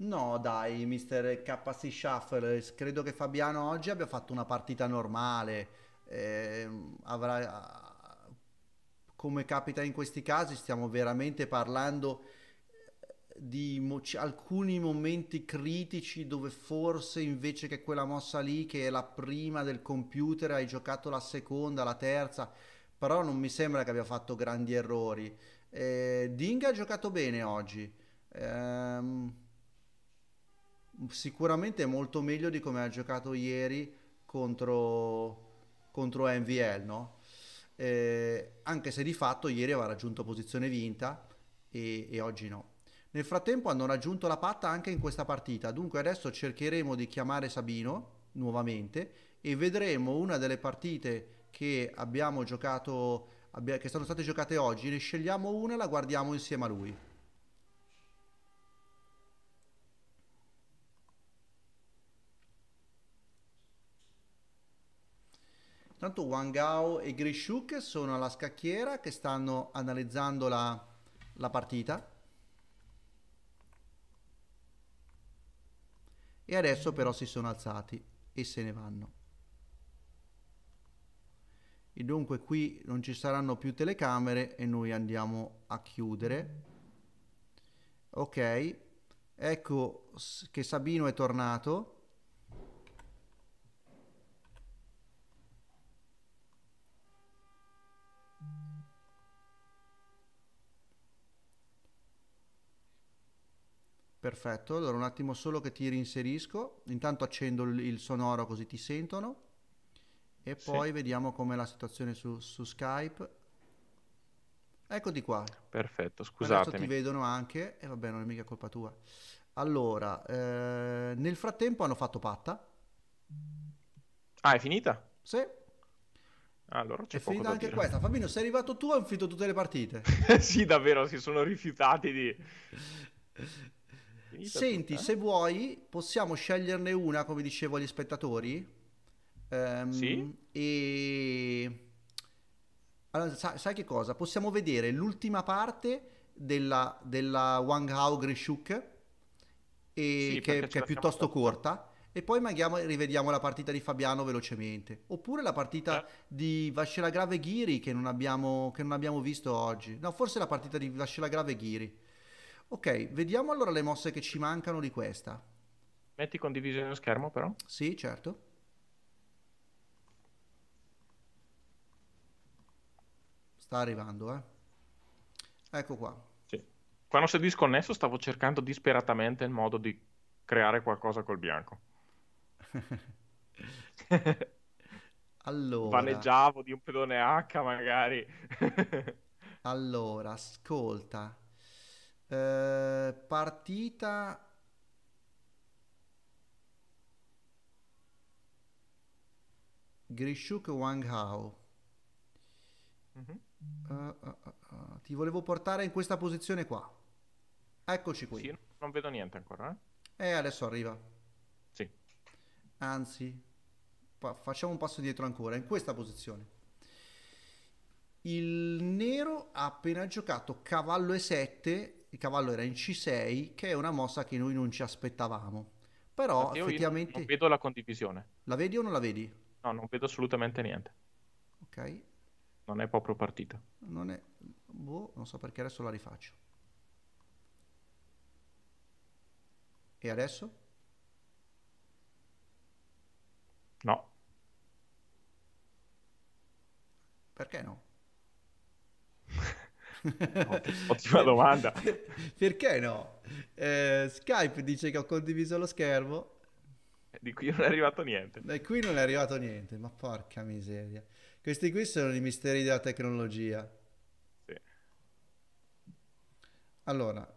S1: No, dai, mister KC Shuffle, credo che Fabiano oggi abbia fatto una partita normale. Eh, avrà, ah, come capita in questi casi, stiamo veramente parlando eh, di mo alcuni momenti critici dove forse invece che quella mossa lì, che è la prima del computer, hai giocato la seconda, la terza, però non mi sembra che abbia fatto grandi errori. Eh, Ding ha giocato bene oggi. Ehm sicuramente molto meglio di come ha giocato ieri contro, contro MVL, no? eh, anche se di fatto ieri aveva raggiunto posizione vinta e, e oggi no. Nel frattempo hanno raggiunto la patta anche in questa partita, dunque adesso cercheremo di chiamare Sabino nuovamente e vedremo una delle partite che abbiamo giocato, che sono state giocate oggi, ne scegliamo una e la guardiamo insieme a lui. Tanto Wang Gao e Grishuk sono alla scacchiera che stanno analizzando la, la partita. E adesso però si sono alzati e se ne vanno. E dunque qui non ci saranno più telecamere e noi andiamo a chiudere. Ok, ecco che Sabino è tornato Perfetto, allora un attimo solo che ti reinserisco, intanto accendo il sonoro così ti sentono e poi sì. vediamo com'è la situazione su, su, Skype. Eccoti qua.
S4: Perfetto, scusate. Adesso ti
S1: vedono anche e eh, vabbè non è mica colpa tua. Allora, eh, nel frattempo hanno fatto patta.
S4: Ah, è finita? Sì. Allora, c'è è finita anche dire. questa. Fabino, sei arrivato tu o hanno finito tutte le partite? sì, davvero, si sono rifiutati di... Finita Senti, tutta? se
S1: eh. vuoi, possiamo sceglierne una, come dicevo agli spettatori. Um, sì. E... Allora, sai, sai, che cosa? Possiamo vedere l'ultima parte della, della Wang Hao Grishuk, e sì, che, che è piuttosto fatto. corta. E poi magari rivediamo la partita di Fabiano velocemente. Oppure la partita eh. di Vascela Grave Ghiri che non, abbiamo, che non abbiamo visto oggi. No, forse la partita di Vascela Grave Ghiri. Ok, vediamo allora le mosse che ci mancano di questa.
S4: Metti condivisione schermo però?
S1: Sì, certo.
S4: Sta arrivando, eh. Ecco qua. Sì. Quando si è disconnesso stavo cercando disperatamente il modo di creare qualcosa col bianco. allora... Vaneggiavo di un pedone H magari.
S1: allora, ascolta. Eh, partita Grishuk Wang Hao. Mm-hmm. Uh, eh, uh, eh, uh, ti volevo portare in questa posizione qua. Eccoci qui. Sì,
S4: non vedo niente ancora.
S1: Eh, eh adesso arriva. Sì. Anzi, pa- facciamo un passo dietro ancora, in questa posizione. Il nero ha appena giocato cavallo e 7 il cavallo era in C6, che è una mossa che noi non ci aspettavamo.
S4: Però Matteo, effettivamente... non vedo la condivisione. La vedi o non la vedi? No, non vedo assolutamente niente. Ok. Non è proprio partita.
S1: Non è... Boh, non so perché adesso la rifaccio. E adesso? No. Perché no?
S4: Ottima domanda.
S1: Perché no? Eh, Skype dice che ho condiviso lo schermo. Eh,
S4: di cui non è arrivato niente. Da
S1: qui non è arrivato niente, ma porca miseria. Questi qui sono i misteri della tecnologia. Sì. Allora,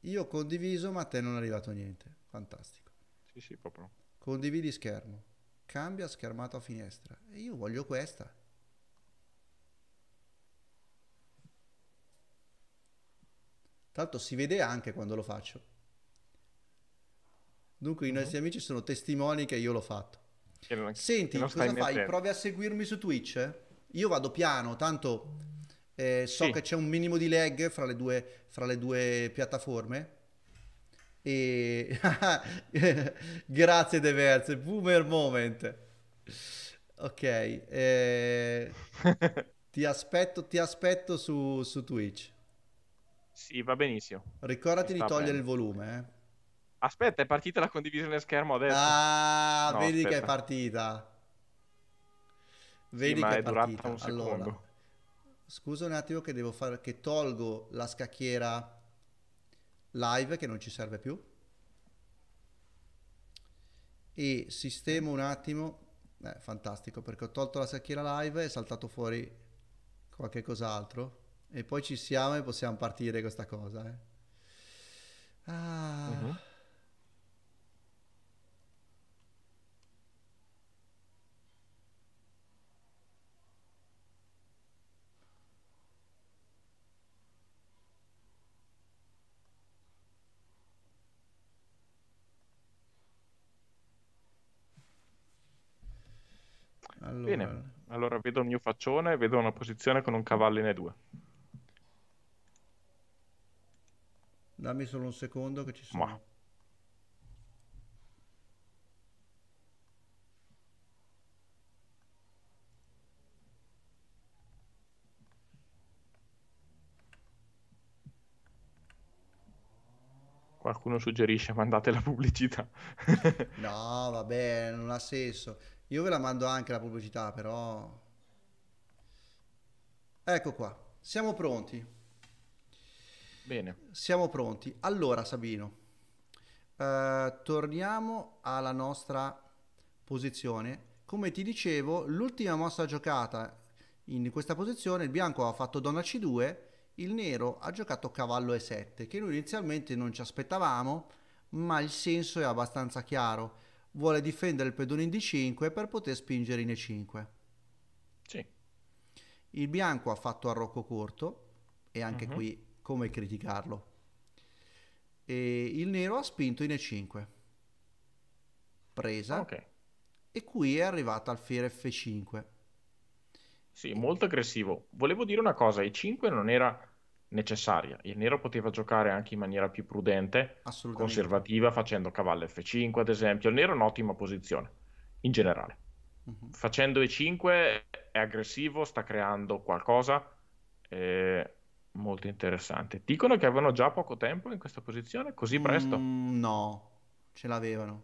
S1: io ho condiviso, ma a te non è arrivato niente. Fantastico. Sì, sì, proprio. Condividi schermo. Cambia schermata a finestra. E io voglio questa. Tra l'altro si vede anche quando lo faccio. Dunque i mhm. nostri amici sono testimoni che io l'ho fatto.
S4: Lo, Senti, cosa fai? Provi
S1: a seguirmi su Twitch? Eh? Io vado piano, tanto eh, so sì. che c'è un minimo di lag fra le due, fra le due piattaforme. E... Grazie Deverse, boomer moment. Ok, eh... ti aspetto, ti aspetto su, su Twitch.
S4: Sì, va benissimo. Ricordati di togliere bene. il volume. Eh. Aspetta, è partita la condivisione schermo adesso. Ah, no, vedi aspetta. che è partita. Vedi sì, che è, è partita. Un allora,
S1: scusa un attimo che devo fare che tolgo la scacchiera live che non ci serve più e sistemo un attimo eh, fantastico perché ho tolto la scacchiera live e è saltato fuori qualche cos'altro e poi ci siamo e possiamo partire questa cosa. Eh.
S3: Ah. Uh-huh.
S4: Allora. Bene, allora vedo il mio faccione e vedo una posizione con un cavallo in E2.
S1: Dammi solo un secondo che ci
S4: sono. Ma. Qualcuno suggerisce mandate la pubblicità.
S1: no, vabbè, non ha senso. Io ve la mando anche la pubblicità, però... Ecco qua, siamo pronti. Bene. Siamo pronti. Allora, Sabino, eh, torniamo alla nostra posizione. Come ti dicevo, l'ultima mossa giocata in questa posizione, il bianco ha fatto donna c2, il nero ha giocato cavallo e7, che noi inizialmente non ci aspettavamo, ma il senso è abbastanza chiaro. Vuole difendere il pedone in d5 per poter spingere in e5. Sì. Il bianco ha fatto arrocco corto e anche uh mhm. -huh. qui come criticarlo. E il nero ha spinto in E5. Presa. Okay. E qui è arrivata al alfiere F5.
S4: Sì, molto aggressivo. Volevo dire una cosa, E5 non era necessaria. Il nero poteva giocare anche in maniera più prudente, conservativa, facendo cavallo F5 ad esempio. Il nero è un'ottima posizione, in generale. Uh-huh. Facendo E5 è aggressivo, sta creando qualcosa. Eh, molto interessante. Dicono che avevano già poco tempo in questa posizione, così presto?
S1: Mm, no, ce l'avevano.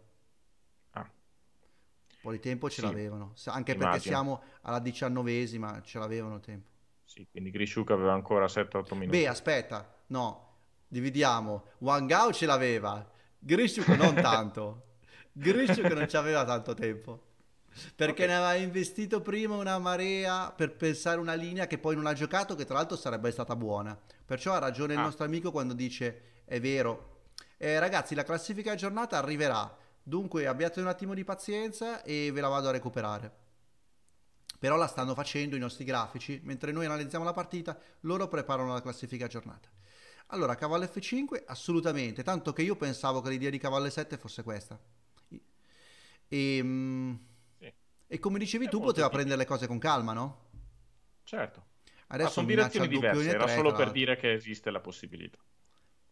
S1: Ah. Un po' di tempo ce sì. l'avevano, anche Immagino. perché siamo alla diciannovesima, ce l'avevano tempo.
S4: Sì, quindi Grishuk aveva ancora 7-8 minuti. Beh,
S1: aspetta, no, dividiamo. Gao ce l'aveva, Grishuk non tanto. Grishuk non ci aveva tanto tempo. Perché okay. ne aveva investito prima una marea per pensare una linea che poi non ha giocato, che tra l'altro sarebbe stata buona. Perciò ha ragione ah. il nostro amico quando dice: È vero. Eh, ragazzi, la classifica aggiornata arriverà. Dunque abbiate un attimo di pazienza e ve la vado a recuperare. Però la stanno facendo i nostri grafici, mentre noi analizziamo la partita, loro preparano la classifica aggiornata. Allora, cavallo F5 assolutamente, tanto che io pensavo che l'idea di cavallo 7 fosse questa. E, ehm, e come dicevi tu, poteva tipico. prendere le cose con calma, no? Certo. Adesso ah, sono direzioni diverse, era solo per
S4: dire che esiste la possibilità.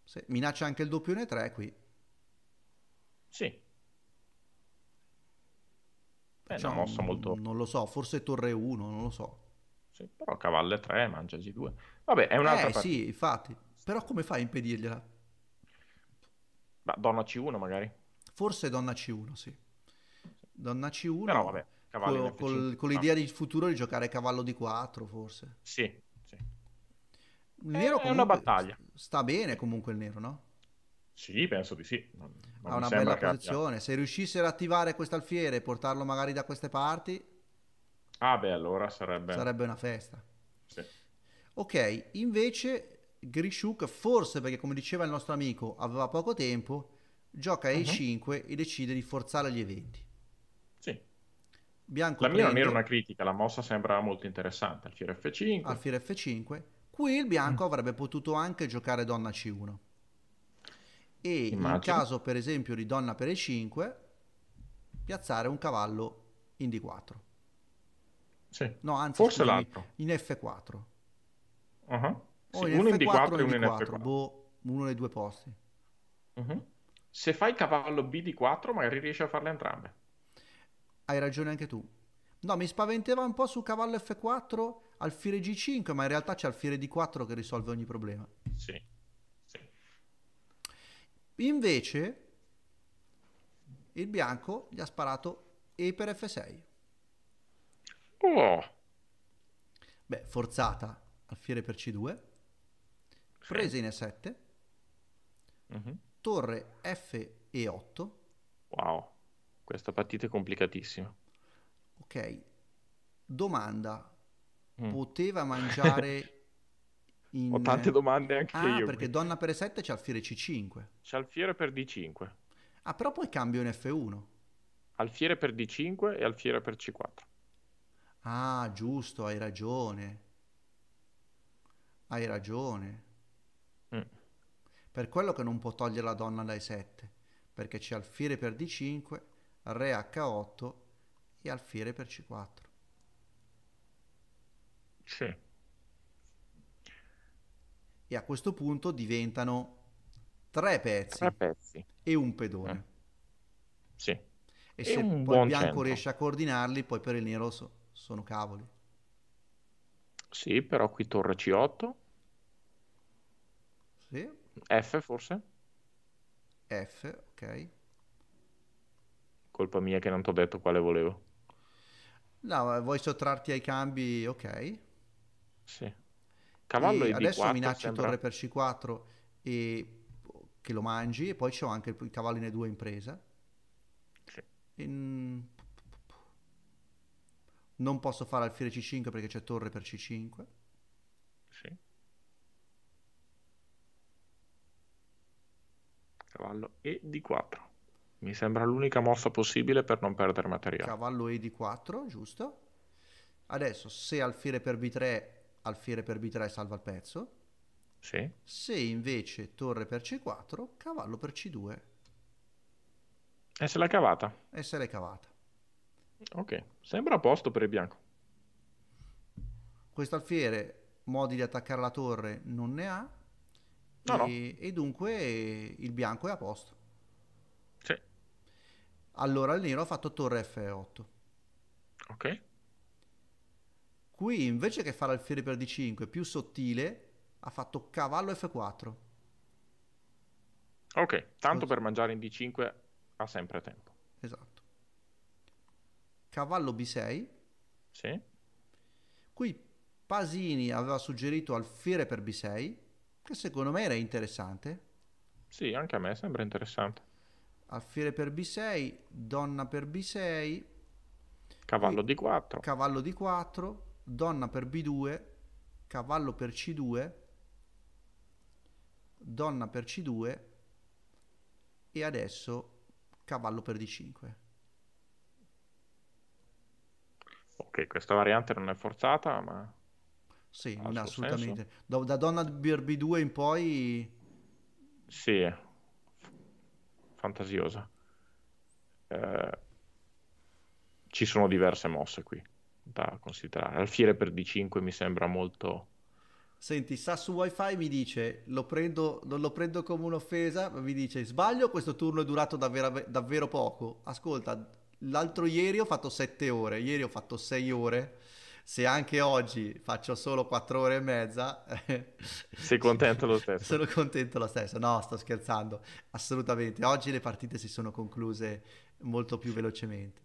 S1: Sì, minaccia anche il doppione 3 qui. Sì. è
S3: eh,
S4: una mossa molto...
S1: Non lo so, forse torre 1, non lo so.
S4: Sì, però cavalle 3, mangia G2. Vabbè, è un'altra eh, partita.
S1: sì, infatti. Però come fai a impedirgliela?
S4: Ma donna C1 magari.
S1: Forse donna C1, sì. Donna C1. Però vabbè.
S4: Cavalli col, con l'idea
S1: no. di futuro di giocare cavallo di 4 forse.
S4: Sì, sì. Il
S1: nero è, una battaglia. Sta bene comunque il nero, no?
S4: Sì, penso di sì. ha una bella posizione.
S1: Se riuscissero ad attivare questo alfiere e portarlo magari da queste
S4: parti... Ah beh, allora sarebbe... Sarebbe una festa. Sì.
S1: Ok, invece Grishuk, forse perché come diceva il nostro amico aveva poco tempo, gioca mhm. E5 e decide di forzare gli eventi.
S4: Bianco la mia non era una critica, la mossa sembrava molto interessante al fiere F5.
S1: Al F5, qui il bianco mm. avrebbe potuto anche giocare donna C1. E Immagino. in caso per esempio di donna per E5, piazzare un cavallo in D4. Sì. No, anzi, Forse scusami, l'altro. in F4. Uh-huh. Sì, in uno F4, in D4 e uno in F4. Boh, uno nei due posti.
S4: Uh-huh. Se fai cavallo bd 4 magari riesci a farle entrambe.
S1: Hai ragione anche tu. No, mi spaventeva un po' su cavallo F4 alfiere G5, ma in realtà c'è alfiere D4 che risolve ogni problema.
S4: Sì. sì.
S1: Invece il bianco gli ha sparato E per F6. Oh. Beh, forzata alfiere per C2. Sì. Presa in E7. Uh-huh. Mhm. Torre F e 8.
S4: Wow. Questa partita è complicatissima.
S1: Ok, domanda. Mm. Poteva mangiare in... Ho tante domande anche ah, io. perché Donna per 7 c'è alfiere C5.
S4: C'è alfiere per D5. Ah, però poi cambio in F1. Alfiere per D5 e alfiere per C4.
S1: Ah, giusto, hai ragione. Hai ragione. Mm. Per quello che non può togliere la donna da E7, perché c'è alfiere per D5 Re H8 e alfiere per C4. Sì. E a questo punto diventano tre pezzi, tre pezzi. e un pedone.
S4: Eh. Sì. E, e se poi il bianco centro. riesce
S1: a coordinarli, poi per il nero so- sono cavoli.
S4: Sì, però qui torre C8. Sì. F forse? F, ok. Colpa mia che non ti ho detto quale volevo.
S1: No, eh, vuoi sottrarti ai cambi? Ok. Sì.
S4: Cavallo e, adesso D4 minaccia sembra... torre
S1: per C4 e... che lo mangi e poi c'ho anche il cavallo in E2 in presa. Sì. In... Non posso fare alfiere C5 perché c'è torre per C5. Sì.
S4: Cavallo e D4. Mi sembra l'unica mossa possibile per non perdere materiale. Cavallo
S1: e di 4 giusto? Adesso, se alfiere per B3, alfiere per B3 salva il pezzo. Sì. Se invece torre per C4, cavallo per C2.
S4: E se l'ha cavata?
S1: E se l'è cavata.
S4: Ok, sembra a posto per il bianco.
S1: Questo alfiere modi di attaccare la torre non ne ha. No, e, no. e dunque il bianco è a posto. Allora il nero ha fatto torre F8. Ok. Qui invece che fare alfiere per D5 più sottile, ha fatto cavallo F4.
S4: Ok, tanto Così. per mangiare in D5 ha sempre tempo.
S1: Esatto. Cavallo B6. Sì. Qui Pasini aveva suggerito alfiere per B6, che secondo me era interessante.
S4: Sì, anche a me sembra interessante
S1: alfiere per b6, donna per b6, cavallo di 4, cavallo di 4, donna per b2, cavallo per c2, donna per c2 e adesso cavallo per d5.
S4: Ok, questa variante non è forzata, ma... Sì, assolutamente.
S1: da donna per b2 in poi...
S4: Sì, fantasiosa. Eh, ci sono diverse mosse qui da considerare. Alfiere per D5 mi sembra molto...
S1: Senti, sa su wifi mi dice, lo prendo, non lo prendo come un'offesa, ma mi dice, sbaglio, questo turno è durato davvero, davvero poco. Ascolta, l'altro ieri ho fatto 7 ore, ieri ho fatto 6 ore se anche oggi faccio solo 4 ore e mezza... Eh,
S4: Sei contento lo stesso?
S1: Sono contento lo stesso, no sto scherzando, assolutamente. Oggi le partite si sono concluse molto più velocemente.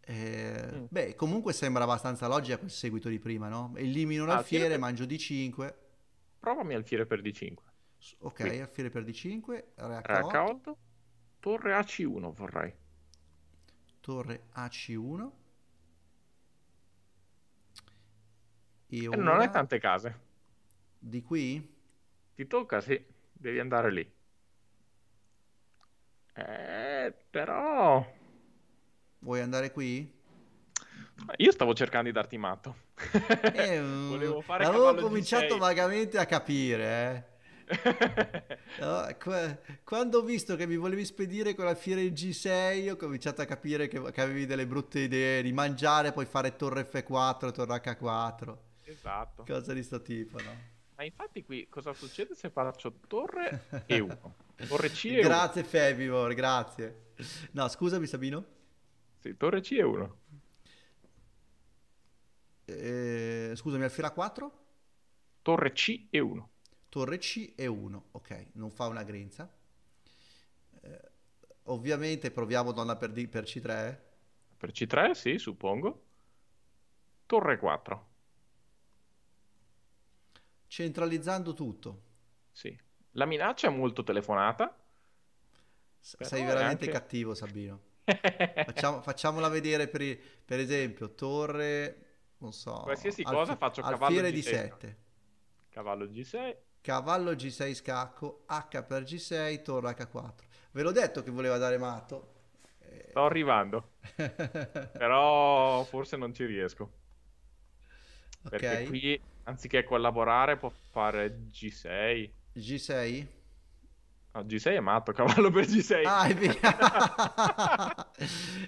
S1: Eh, mm. Beh, comunque sembra abbastanza logica quel seguito di prima, no? Elimino l'alfiere, ah, per... Eh. mangio D5.
S4: Provami alfiere per D5.
S1: Ok, Qui. alfiere per D5, re H8. H8.
S4: Torre AC1 vorrei.
S1: Torre AC1.
S4: E, e eh, non hai tante case. Di qui? Ti tocca, sì. Devi andare lì. Eh, però... Vuoi andare qui? Io stavo cercando di darti matto. Eh,
S1: Volevo mm, fare avevo cominciato vagamente a capire, eh.
S4: no,
S1: qu- quando ho visto che mi volevi spedire con la fiera G6, ho cominciato a capire che, che avevi delle brutte idee di mangiare, poi fare torre F4, torre H4.
S4: Esatto. Cosa
S1: di sto tipo, no?
S4: Ma infatti qui cosa succede se faccio torre e 1? Torre C e 1. Grazie
S1: Febivor, grazie. No, scusami Sabino. Sì, torre C e 1. Eh, scusami, alfiera 4? Torre C e 1. Torre C e 1, ok, non fa una grinza. Eh, ovviamente proviamo donna per, D, per C3. Eh?
S4: Per C3, sì, suppongo. Torre 4
S1: centralizzando tutto. Sì.
S4: La minaccia è molto telefonata. sei veramente anche... cattivo, Sabino.
S1: Facciamo, facciamola vedere per, per, esempio torre non so qualsiasi alf- cosa faccio cavallo alfiere G6 di 7
S4: cavallo G6
S1: cavallo G6 scacco H per G6 torre H4 ve l'ho detto che voleva dare matto
S4: eh. sto arrivando però forse non ci riesco okay. perché qui anziché collaborare può fare G6. G6? No, G6 è matto, cavallo per G6. Ah, è vero.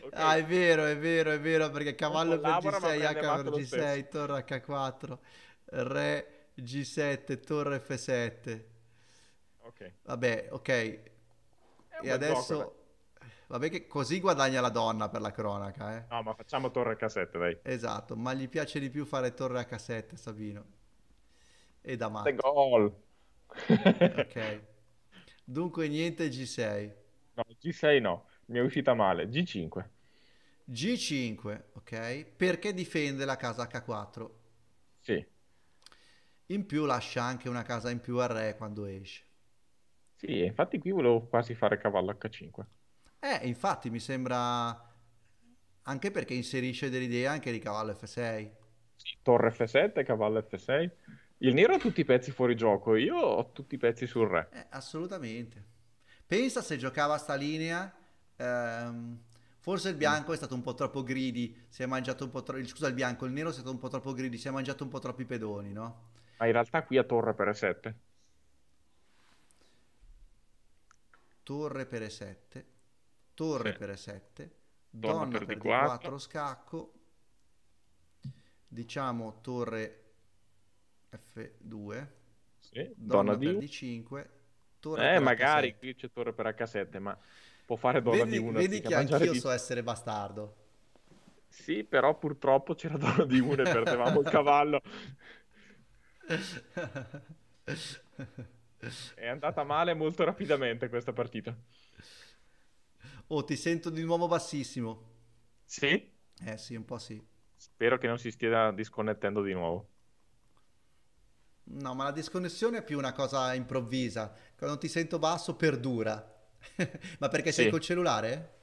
S4: okay. ah,
S1: è vero, è vero, è vero, perché cavallo per G6, H per G6, torre H4, re G7, torre F7. Ok. Vabbè, ok. E adesso... Gioco, Vabbè che così guadagna la donna per la
S4: cronaca, eh. No, ma facciamo torre a cassette, dai.
S1: Esatto, ma gli piace di più fare torre a cassette, Sabino.
S4: E da matto. gol! ok. Dunque niente G6. No, G6 no, mi è uscita male. G5.
S1: G5, ok. Perché difende la casa H4? Sì. In più lascia anche una casa in più al re quando esce.
S4: Sì, infatti qui volevo quasi fare cavallo H5. Eh, infatti mi sembra
S1: anche perché inserisce delle idee anche di cavallo F6.
S4: torre F7, cavallo F6. Il nero ha tutti i pezzi fuori gioco, io ho tutti i pezzi sul re.
S1: Eh, assolutamente. Pensa se giocava a sta linea, ehm, forse il bianco è stato un po' troppo greedy, si è mangiato un po' troppo, scusa il bianco, il nero è stato un po' troppo greedy, si è mangiato un po' troppi
S4: pedoni, no? Ma in realtà qui a torre per E7.
S1: Torre per E7 torre sì. per E7, donna, donna per, per D4. scacco, diciamo torre
S4: F2, sì, donna, donna per D... 5 torre eh, magari H7. qui c'è torre per H7, ma può fare donna vedi, D1. Vedi che anch'io di... so
S1: essere bastardo.
S4: Sì, però purtroppo c'era donna di 1 e perdevamo il cavallo. È andata male molto rapidamente questa partita.
S1: Oh, ti sento di nuovo bassissimo.
S4: Sì? Eh sì, un po' sì. Spero che non si stia disconnettendo di nuovo.
S1: No, ma la disconnessione è più una cosa improvvisa. Quando ti sento basso
S4: perdura. ma perché sì. sei col cellulare?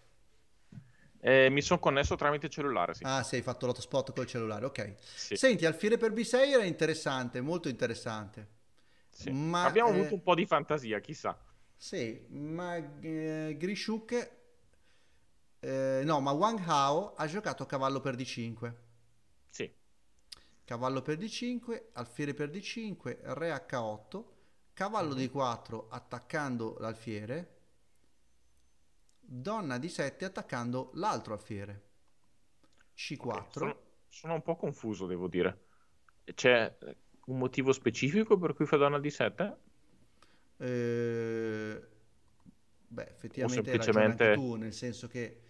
S4: Eh, mi sono connesso tramite cellulare, sì.
S1: Ah, sì, hai fatto l'hotspot col cellulare, ok. Sì. Senti, Alfiere per B6 era
S4: interessante,
S1: molto interessante. Sì. Ma, Abbiamo eh... avuto un
S4: po' di fantasia, chissà.
S1: Sì, ma eh, Grishuk eh, no, ma Wang Hao ha giocato cavallo per D5. Sì. Cavallo per D5, alfiere per D5, re H8, cavallo mm D4 attaccando l'alfiere, donna D7 attaccando l'altro alfiere. C4. Okay, sono,
S4: sono, un po' confuso, devo dire. C'è eh, un motivo specifico per cui fa donna D7?
S1: Eh... Beh, effettivamente o semplicemente... tu, nel senso che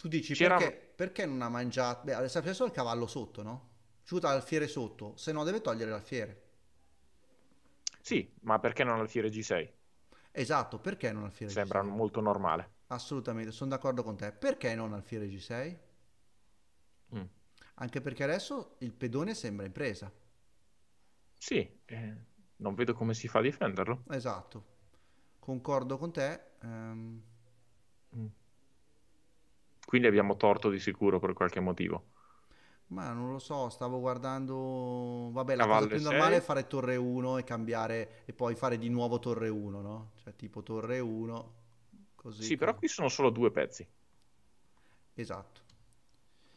S1: Tu dici perché, perché, non ha mangiato? Beh, adesso ha preso il cavallo sotto, no? Giuta l'alfiere sotto, se no deve togliere l'alfiere.
S4: Sì, ma perché non alfiere G6? Esatto, perché non alfiere Sembra G6? Sembra molto normale.
S1: Assolutamente, sono d'accordo con te. Perché non alfiere G6? Mm. Anche perché adesso il pedone sembra in presa.
S4: Sì, eh, non vedo come si fa a difenderlo.
S1: Esatto, concordo con te. Um...
S4: Mm. Quindi abbiamo torto di sicuro per qualche motivo.
S1: Ma non lo so, stavo guardando... Vabbè, la Cavalle cosa più normale è fare torre 1 e cambiare e poi fare di nuovo torre 1, no? Cioè tipo torre 1,
S4: così. Sì, come... però qui sono solo due pezzi. Esatto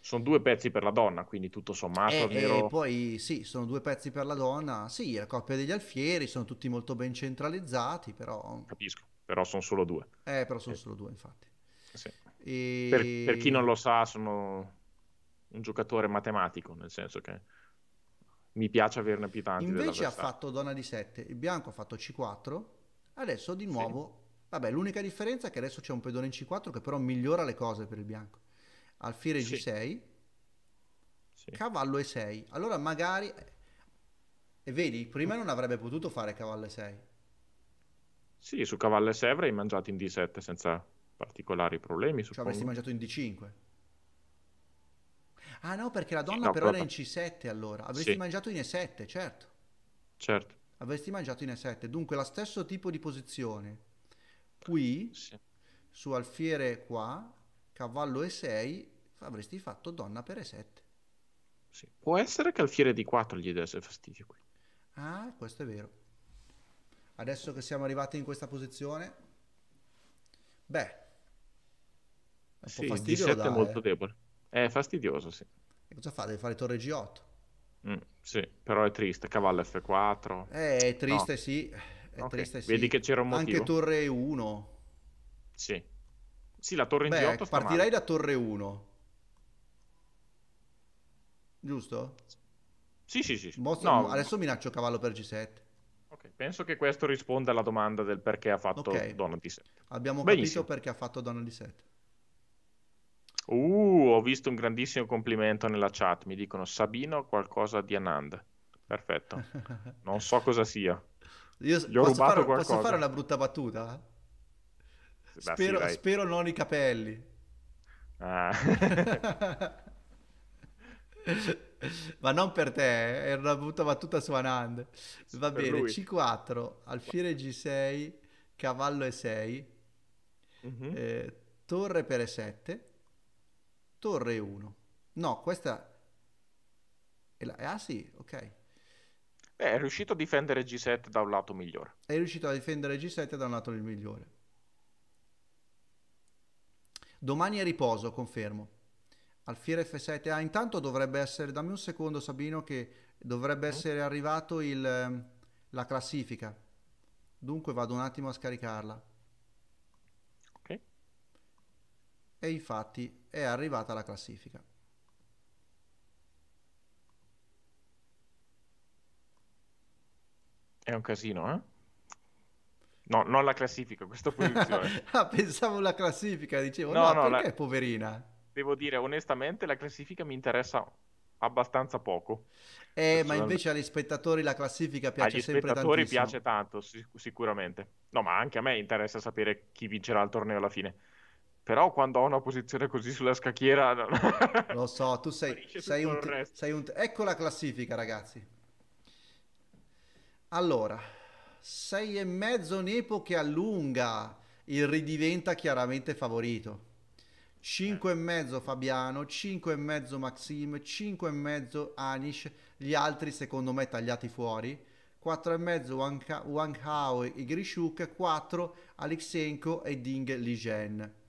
S4: sono due pezzi per la donna, quindi tutto sommato. E, eh, vero... e eh,
S1: poi sì, sono due pezzi per la donna. Sì, la coppia degli alfieri sono tutti molto ben centralizzati, però.
S4: Capisco, però sono solo due. Eh, però sono eh.
S1: solo due, infatti. Sì. E... Per, per, chi non lo
S4: sa, sono un giocatore matematico, nel senso che mi piace averne più tanti. Invece ha fatto
S1: donna di 7, il bianco ha fatto C4, adesso di nuovo... Sì. Vabbè, l'unica differenza è che adesso c'è un pedone in C4 che però migliora le cose per il bianco. Alfiere G6, sì. cavallo E6. Allora magari... E vedi, prima mm. non avrebbe potuto fare cavallo E6.
S4: Sì, su cavallo E6 avrei mangiato in D7 senza particolari problemi. Suppongo. Cioè avresti mangiato in D5.
S1: Ah no, perché la donna no, però era in C7 allora. Avresti sì. mangiato in E7, certo. Certo. Avresti mangiato in E7. Dunque lo stesso tipo di posizione. Qui, sì. su alfiere qua, cavallo E6, avresti fatto donna per E7.
S4: Sì. Può essere che alfiere D4 gli desse fastidio qui. Ah, questo è vero.
S1: Adesso che siamo arrivati in questa posizione, beh,
S4: un sì, Il D7 è molto eh. debole. È fastidioso, sì. E cosa fa? Deve
S1: fare torre G8.
S4: Mm, sì, però è triste. Cavallo F4. Eh, è triste, no. sì. È okay. triste, sì. Vedi che c'era un motivo. Anche torre
S1: 1.
S4: Sì. Sì, la torre in Beh, G8 partirei da torre 1. Giusto? Sì, sì, sì. Mostro, no. Adesso
S1: minaccio cavallo per G7.
S4: Penso che questo risponda alla domanda del perché ha fatto okay. Donald D7.
S1: Abbiamo Benissimo. capito perché ha fatto Donald
S4: D7. Uh, ho visto un grandissimo complimento nella chat, mi dicono Sabino qualcosa di Anand. Perfetto. Non so cosa sia. Io Gli ho rubato fare, qualcosa. Posso fare una
S1: brutta battuta?
S4: Beh, spero, sì,
S1: spero, non i capelli. Ah. Ma non per te, eh. era una brutta battuta su Anand. Va per bene, lui. C4, alfiere G6, cavallo E6, mm-hmm. eh, torre per E7 torre 1. No, questa è la... Ah sì, ok.
S4: Beh, è riuscito a difendere G7 da un lato migliore.
S1: È riuscito a difendere G7 da un lato il migliore. Domani è riposo, confermo. Alfiere F7. Ah, intanto dovrebbe essere... Dammi un secondo, Sabino, che dovrebbe mm. essere arrivato il, ehm, la classifica. Dunque vado un attimo a scaricarla. Ok. E infatti è arrivata la classifica.
S4: È un casino, eh? No, non la classifica, questa posizione. ah,
S1: pensavo la classifica, dicevo, no, no, no perché la...
S4: poverina? Devo dire, onestamente, la classifica mi interessa abbastanza poco. Eh, ma invece
S1: agli spettatori la classifica piace agli sempre tantissimo. Agli spettatori piace
S4: tanto, sic- sicuramente. No, ma anche a me interessa sapere chi vincerà il torneo alla fine. Però quando ho una posizione così sulla scacchiera... No.
S1: Lo so, tu sei, sei un, sei un... ecco la classifica, ragazzi. Allora, sei e mezzo Nepo che allunga, il ridiventa chiaramente favorito. 5 e mezzo Fabiano, 5 e mezzo Maxim, 5 e mezzo Anish, gli altri secondo me tagliati fuori. 4 e mezzo Wang Hao e Grishuk, 4 Alexenko e Ding Lijen.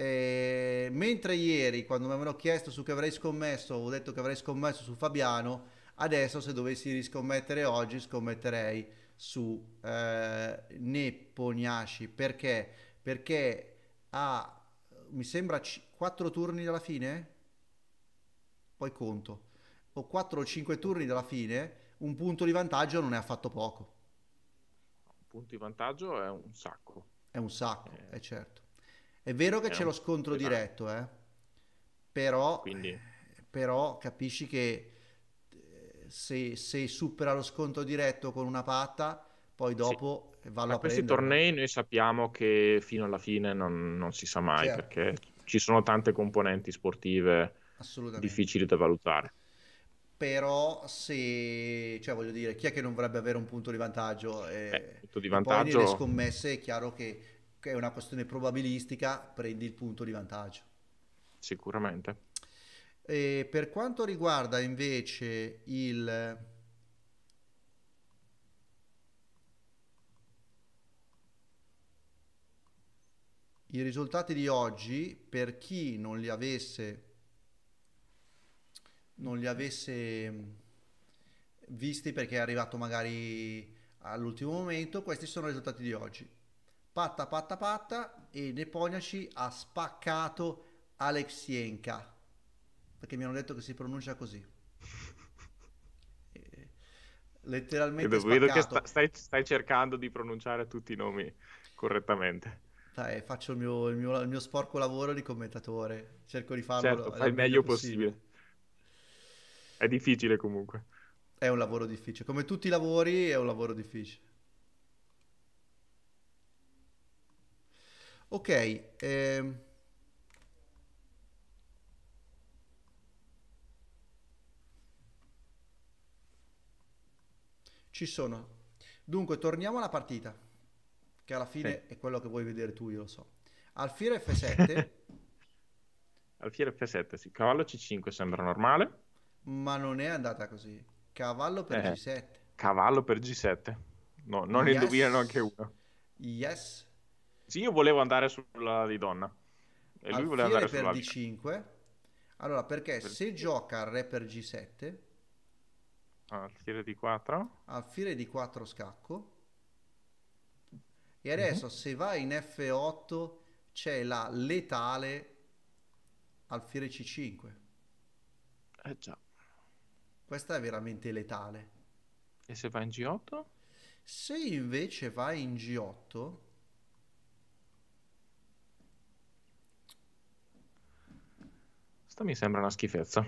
S1: Eh, mentre ieri, quando mi avevano chiesto su che avrei scommesso, ho detto che avrei scommesso su Fabiano, adesso se dovessi riscommettere oggi, scommetterei su eh, Neponiashi. Perché? Perché ha, mi sembra, c- 4 turni dalla fine? Poi conto. O 4 o 5 turni dalla fine, un punto di vantaggio non è affatto poco.
S4: Un punto di vantaggio è un sacco.
S1: È un sacco, eh... è certo è vero che c'è lo scontro diretto, eh? però, però capisci che eh, se, se, supera lo scontro diretto con una patta, poi dopo sì. va a prendere. questi tornei
S4: noi sappiamo che fino alla fine non, non si sa mai certo. perché ci sono tante componenti sportive difficili da valutare.
S1: Però se, cioè voglio dire, chi è che non vorrebbe avere un punto di vantaggio? Eh,
S4: Beh, punto di vantaggio... poi nelle
S1: scommesse è chiaro che è una questione probabilistica, prendi il punto di vantaggio.
S4: Sicuramente.
S1: E per quanto riguarda invece il... I risultati di oggi, per chi non li avesse, non li avesse visti perché è arrivato magari all'ultimo momento, questi sono i risultati di oggi patta patta patta e Neponiaci ha spaccato Alexienka perché mi hanno detto che si pronuncia così eh, letteralmente vedo, vedo che sta,
S4: stai, stai, cercando di pronunciare tutti i nomi correttamente
S1: Dai, faccio il mio, il, mio, il mio, sporco lavoro di commentatore cerco di farlo certo, fai il meglio possibile. possibile è difficile comunque è un lavoro difficile come tutti i lavori è un lavoro difficile Ok. Ehm. Ci sono. Dunque, torniamo alla partita, che alla fine sì. è quello che vuoi vedere tu, io lo so. Alfiere
S4: F7. Alfiere F7, sì. Cavallo C5 sembra normale.
S1: Ma non è andata così. Cavallo per eh. G7.
S4: Cavallo per G7. No, non yes. indovinano anche uno. Yes. Sì, io volevo andare sulla di donna. E lui voleva andare sulla per
S1: 5 Allora, perché per... se gioca al re per G7
S4: ah, alfiere di 4
S1: alfiere di 4 scacco e adesso mm-hmm. se va in F8 c'è la letale alfiere C5 eh già questa è veramente letale
S4: e se va in G8?
S1: se invece va in G8
S4: Questo mi sembra una schifezza.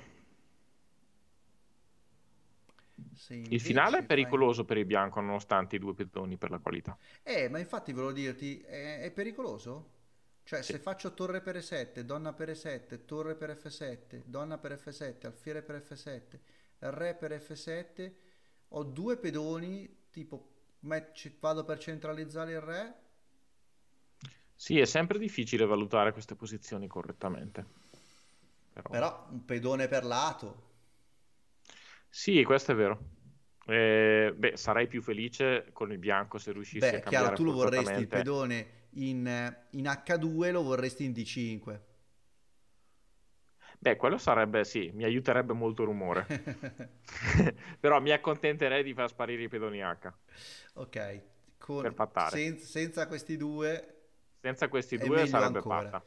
S4: Il finale è pericoloso fai... per il bianco, nonostante i due pedoni per la qualità.
S1: Eh, ma infatti volevo dirti, è, è pericoloso? Cioè, sì. se faccio torre per E7, donna per E7, torre per F7, donna per F7, alfiere per F7, re per F7, ho due pedoni, tipo match, vado per centralizzare il re.
S4: Sì, è sempre difficile valutare queste posizioni correttamente. Però,
S1: però un pedone per lato.
S4: Sì, questo è vero. Eh, beh, sarei più felice con il bianco se riuscissi beh, a cambiare chiaro, tu lo vorresti il pedone
S1: in, in H2, lo vorresti in D5.
S4: Beh, quello sarebbe sì, mi aiuterebbe molto il rumore. Però mi accontenterei di far sparire i pedoni H.
S1: Ok, con... sen- senza questi due.
S4: Senza questi due sarebbe ancora. Patta.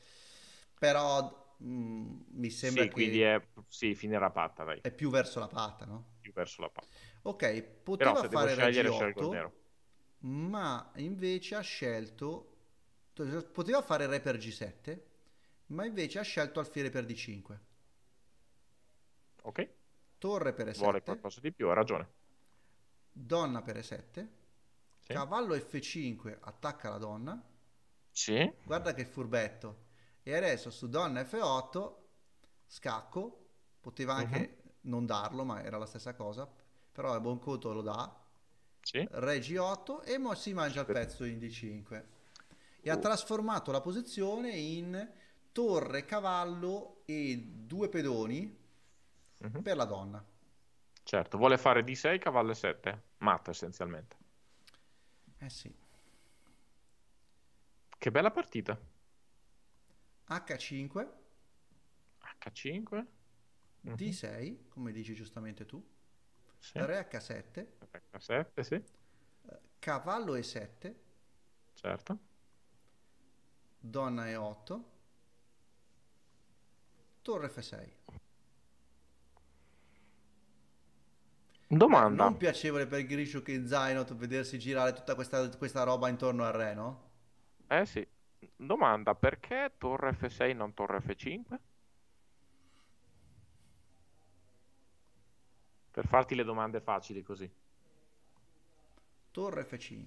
S4: Però Mm, mi sembra sì, che... quindi è, sì, finirà patta, dai. È più
S1: verso la patta, no?
S4: Più verso la patta. Ok, poteva Però, fare Reggi
S1: ma invece ha scelto... Poteva fare Re per G7, ma invece ha scelto Alfiere per D5. Ok.
S4: Torre per E7. Vuole qualcosa di più, ha ragione.
S1: Donna per E7. Sì. Cavallo F5 attacca la donna. Sì. Guarda che furbetto e adesso su donna F8 scacco, poteva anche uh-huh. non darlo ma era la stessa cosa, però è buon conto lo dà, sì. re G8 e mo- si mangia il pezzo in D5 e uh. ha trasformato la posizione in torre, cavallo e due pedoni uh-huh. per la donna.
S4: Certo, vuole fare D6, cavallo e 7, matto essenzialmente. Eh sì. Che bella partita.
S1: H5 H5 uh-huh. D6 come dici giustamente tu sì. Re H7
S4: H7 sì
S1: Cavallo E7 certo Donna E8 Torre F6
S4: Domanda. Non
S1: piacevole per Grishuk e zaino vedersi girare tutta questa, questa roba intorno al re, no?
S4: Eh sì, Domanda, perché torre F6 non torre F5? Per farti le domande facili così.
S1: Torre F5.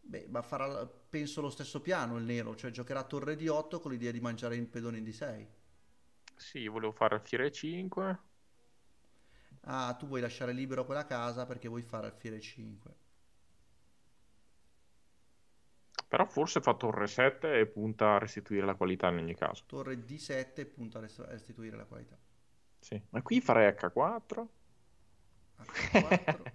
S1: Beh, ma farà penso lo stesso piano il nero, cioè giocherà torre di 8 con l'idea di mangiare il pedone di 6.
S4: Sì, volevo fare alfiere 5
S1: ah tu vuoi lasciare libero quella casa perché vuoi fare alfiere 5
S4: però forse fa torre 7 e punta a restituire la qualità in ogni caso
S1: torre d7 e punta a restituire la qualità
S4: sì. ma qui farei h4 h4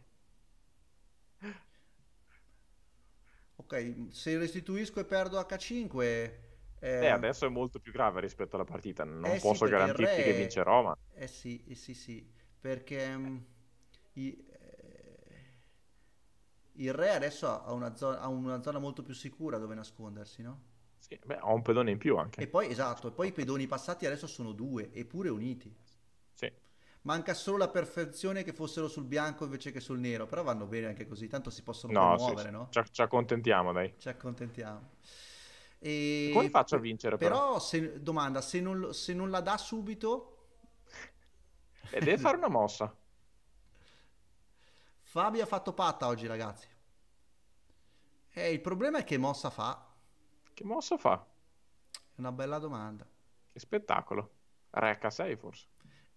S1: ok se restituisco e perdo h5 eh,
S4: eh, adesso è molto più grave rispetto alla partita. Non eh sì, posso garantirti re... che vince Roma.
S1: Eh sì, eh sì, sì perché mm, i, eh, il re adesso ha una, zona, ha una, zona, molto più sicura dove nascondersi, no?
S4: Sì, beh, ha un pedone in più anche. E
S1: poi, esatto, e poi i pedoni passati adesso sono due, eppure uniti. Sì. Manca solo la perfezione che fossero sul bianco invece che sul nero, però vanno bene anche così, tanto si possono no, muovere, sì, no?
S4: Ci, ci accontentiamo, dai. Ci accontentiamo. E... Come faccio a vincere? Però, però
S1: se, domanda, se non, se non la dà subito, e deve fare una mossa. Fabio ha fatto patta oggi, ragazzi. E il problema è che mossa fa. Che mossa fa? È una bella
S4: domanda. Che spettacolo. h 6 forse.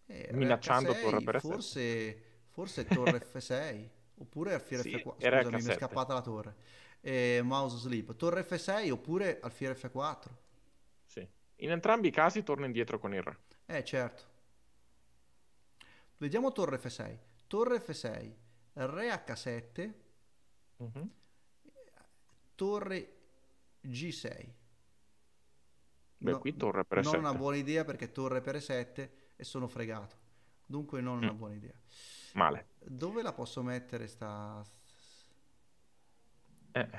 S4: Eh, Minacciando 6, torre per forse,
S1: essere. forse torre F6. oppure alfiere sì, F4. Scusami, mi è scappata la torre. Eh, mouse sleep. Torre F6 oppure alfiere F4.
S4: Sì. In entrambi i casi torna indietro con il re. Eh certo.
S1: Vediamo torre F6. Torre F6, re H7, mm-hmm. torre G6.
S4: Beh, no, qui torre per E7. Non una buona
S1: idea perché torre per E7 e sono fregato. Dunque non mm. una buona idea. Male. Dove la posso mettere sta... Eh.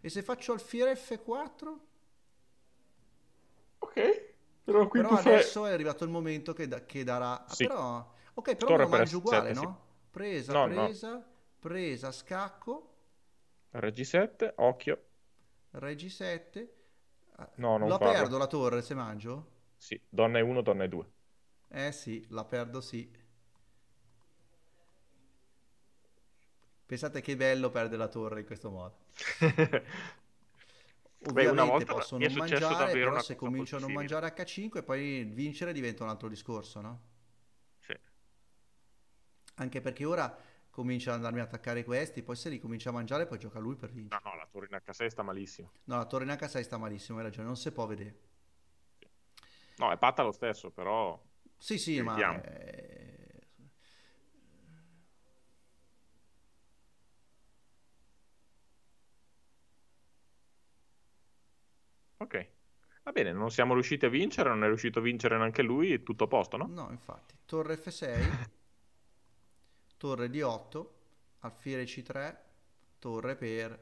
S1: E se faccio alfiere F4? Ok. Però, però adesso fai... è arrivato il momento che, da- che darà... Sì. Però Ok, però Torre me lo mangio uguale, 7, no? Sì. Presa, no, presa, no. presa, scacco.
S4: Regi 7, occhio.
S1: Regi 7.
S4: Ah, no, non la vado. perdo la torre se mangio? Sì, donna e 1, donna e 2.
S1: Eh sì, la perdo sì. Pensate che bello perdere la torre in questo
S3: modo. Ovviamente Beh, volta, posso non mangiare, però se comincio a
S1: non mangiare H5 poi vincere diventa un altro discorso, no? anche perché ora comincia ad andarmi a attaccare questi, poi se li comincia a mangiare poi gioca lui
S4: per vincere. No, no, la torre in H6 sta malissimo.
S1: No, la torre in H6 sta malissimo, hai ragione, non si può vedere.
S4: No, è patta lo stesso, però... Sì, sì, ma... È... Eh. Ok. Va bene, non siamo riusciti a vincere, non è riuscito a vincere neanche lui, tutto a posto, no? No, infatti.
S1: Torre F6. torre di 8, alfiere c3, torre per...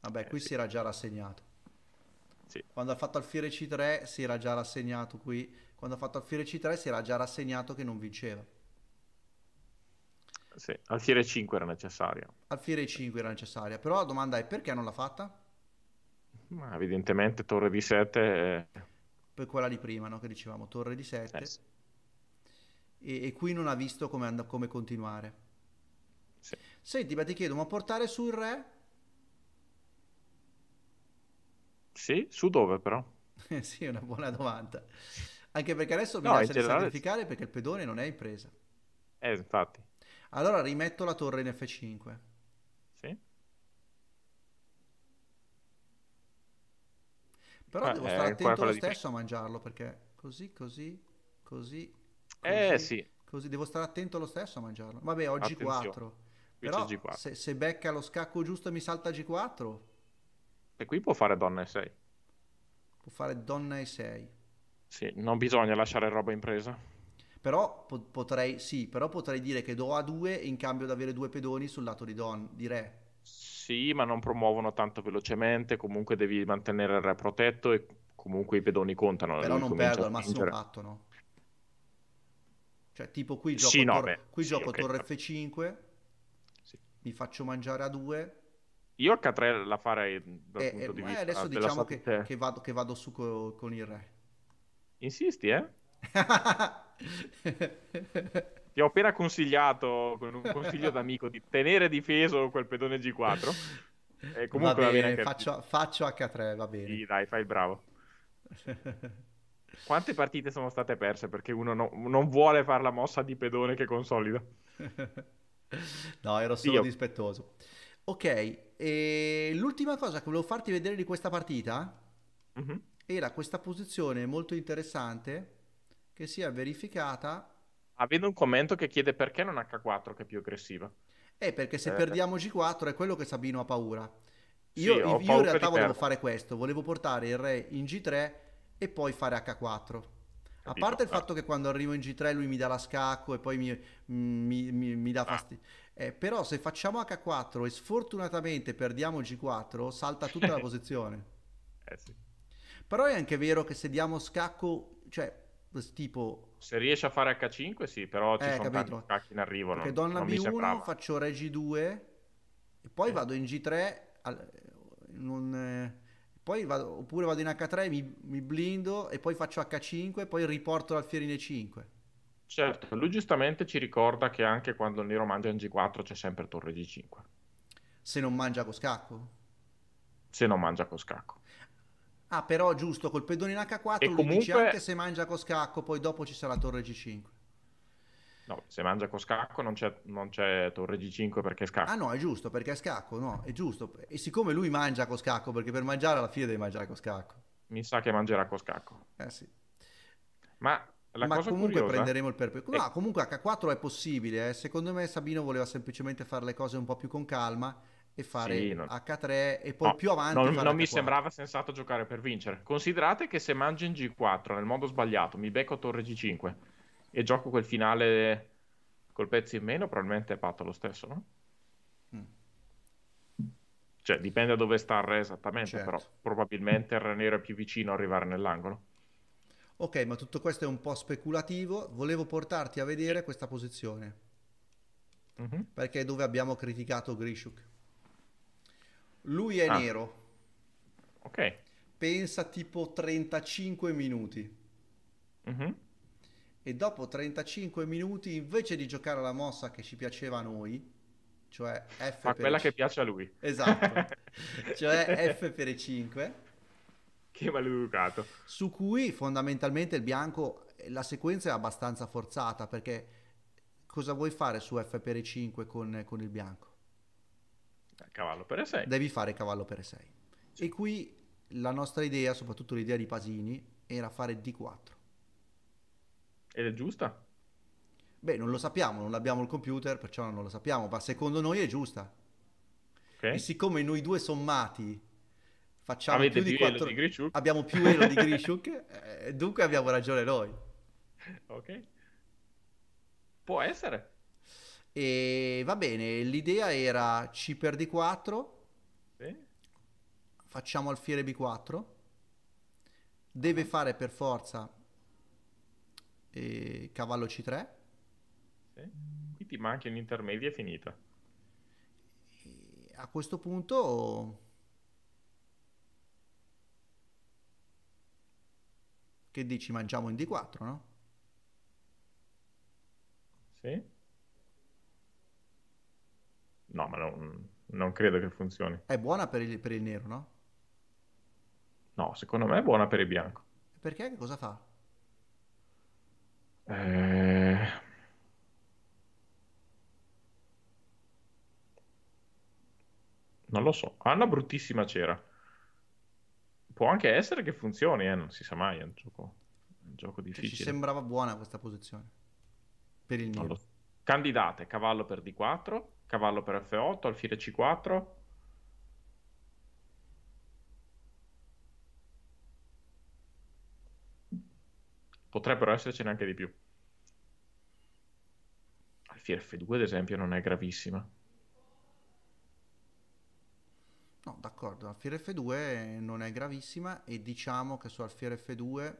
S1: Vabbè, eh, qui sì. si era già rassegnato. Sì. Quando ha fatto alfiere c3 si era già rassegnato qui. Quando ha fatto alfiere c3 si era già rassegnato che non vinceva.
S4: Sì, alfiere 5 era necessaria.
S1: Alfiere 5 era necessaria, però la domanda è perché non l'ha fatta?
S4: Ma evidentemente torre di 7 è...
S1: Poi quella di prima, no? Che dicevamo, torre di 7. Eh, sì e, e qui non ha visto come, and- come continuare. Sì. Senti, ma ti chiedo, ma portare sul re?
S4: Sì, su dove però?
S1: Eh, sì, è una buona domanda. Anche perché adesso no, mi lascia generale... sacrificare perché il pedone non è in presa.
S4: Eh, infatti.
S1: Allora rimetto la torre in F5.
S4: Sì. Però eh, devo eh, stare attento lo stesso a
S1: mangiarlo perché così, così, così Così, eh sì. Così devo stare attento lo stesso a mangiarlo. Vabbè, ho G4. Però G4. Se, se, becca lo scacco giusto e mi salta G4.
S4: E qui può fare donna e 6.
S1: Può fare donna e 6.
S4: Sì, non bisogna lasciare roba in presa.
S1: Però po- potrei, sì, però potrei dire che do a 2 in cambio di avere due pedoni sul lato di Don, di Re.
S4: Sì, ma non promuovono tanto velocemente, comunque devi mantenere il Re protetto e comunque i pedoni contano. Però non perdo al massimo patto,
S1: no? Cioè, tipo qui gioco, sì, no, tor- qui sì, gioco okay, torre F5, sì. mi faccio mangiare a 2.
S4: Io il 3 la farei dal e, eh, eh, punto e, di vista. Adesso ah, diciamo che,
S1: che, vado, che, vado, su co- con
S4: il re. Insisti, eh? Ti ho appena consigliato con un consiglio d'amico di tenere difeso quel pedone G4. E eh, comunque va bene, va bene faccio, faccio H3, va bene. Sì, dai, fai il bravo. Quante partite sono state perse perché uno no, non vuole fare la mossa di pedone che consolida?
S1: no, ero solo Io. dispettoso. Ok, e l'ultima cosa che volevo farti vedere di questa partita mm-hmm. era questa posizione molto interessante che si è verificata.
S4: Ah, vedo un commento che chiede perché non H4 che è più aggressiva. Eh, perché se eh. perdiamo
S1: G4 è quello che Sabino ha paura. Io, sì, io, io in realtà volevo fare questo, volevo portare il re in G3 e poi fare H4. A parte il ah. fatto che quando arrivo in G3 lui mi dà la scacco e poi mi, mm, mi, mi, mi dà fastidio. Ah. Eh, però se facciamo H4 e sfortunatamente perdiamo G4, salta tutta la posizione. Eh sì. Però è anche vero che se diamo scacco, cioè tipo...
S4: Se riesce a fare H5 sì, però ci eh, sono capito. tanti scacchi in arrivo. Perché non, donna non B1
S1: faccio Re G2 e poi eh. vado in G3 al, in un, eh, poi vado, oppure vado in H3, mi, mi, blindo e poi faccio H5, poi riporto l'alfierine 5.
S4: Certo, lui giustamente ci ricorda che anche quando il nero mangia in G4 c'è sempre torre G5. Se non mangia
S1: con scacco?
S4: Se non mangia con scacco. Ah, però
S1: giusto, col pedone in H4 e lui comunque... dice anche se
S4: mangia con scacco, poi dopo ci sarà torre G5. No, se mangia con scacco non c'è, non c'è, torre G5 perché è scacco. Ah
S1: no, è giusto, perché è scacco, no, è giusto. E siccome lui mangia con scacco, perché per mangiare alla fine deve mangiare con scacco.
S4: Mi sa che mangerà con scacco.
S1: Eh sì. Ma, la Ma cosa comunque curiosa... prenderemo il perpetto. No, è... comunque H4 è possibile, eh. secondo me Sabino voleva semplicemente fare le cose un po' più con calma e fare sì, non...
S4: H3 e poi no, più avanti. Non, non mi sembrava sensato giocare per vincere. Considerate che se mangio in G4 nel modo sbagliato mi becco torre G5 e gioco quel finale col pezzo in meno, probabilmente è patto lo stesso, no?
S3: Mm.
S4: Cioè, dipende da dove sta il re esattamente, certo. però probabilmente il re nero è più vicino a arrivare nell'angolo.
S1: Ok, ma tutto questo è un po' speculativo. Volevo portarti a vedere questa posizione. Mm-hmm. Perché è dove abbiamo criticato Grishuk. Lui è ah. nero. Ok. Pensa tipo 35 minuti. Mm-hmm e dopo 35 minuti invece di giocare alla mossa che ci piaceva a noi, cioè F Ma per quella 5. che piace a lui. Esatto. cioè F per 5.
S4: Che maleducato. Su
S1: cui fondamentalmente il bianco eh, la sequenza è abbastanza forzata perché cosa vuoi fare su F per 5 con, con il bianco?
S4: Eh, cavallo per
S1: 6. Devi fare cavallo per 6. Sì. E qui la nostra idea, soprattutto l'idea di Pasini, era fare D4 ed è giusta? Beh, non lo sappiamo, non abbiamo il computer, perciò non lo sappiamo, ma secondo noi è giusta. Okay. E siccome noi due sommati facciamo Avete più di 4 abbiamo più elo di Grishuk, eh, dunque abbiamo ragione noi.
S4: Ok. Può essere.
S1: E va bene, l'idea era C per D4. Sì. Facciamo alfiere B4. Deve ah. fare per forza e cavallo C3.
S4: Sì. Qui ti manca un'intermedia finita.
S1: E a questo punto... Che dici? Mangiamo in D4, no?
S4: Sì. No, ma non, non credo che funzioni.
S1: È buona per il, per il nero, no?
S4: No, secondo me è buona per il bianco.
S1: Perché? Cosa fa?
S4: Eh, non lo so, ha una bruttissima cera. Può anche essere che funzioni, eh? non si sa mai, è un gioco, è un gioco cioè, difficile. Ci sembrava
S1: buona questa posizione.
S4: Per il Nilo. Lo... Candidate, cavallo per D4, cavallo per F8, alfiere C4, potrebbero essercene anche di più. Alfier F2, ad esempio, non è gravissima.
S1: No, d'accordo, Alfier F2 non è gravissima e diciamo che su Alfier F2...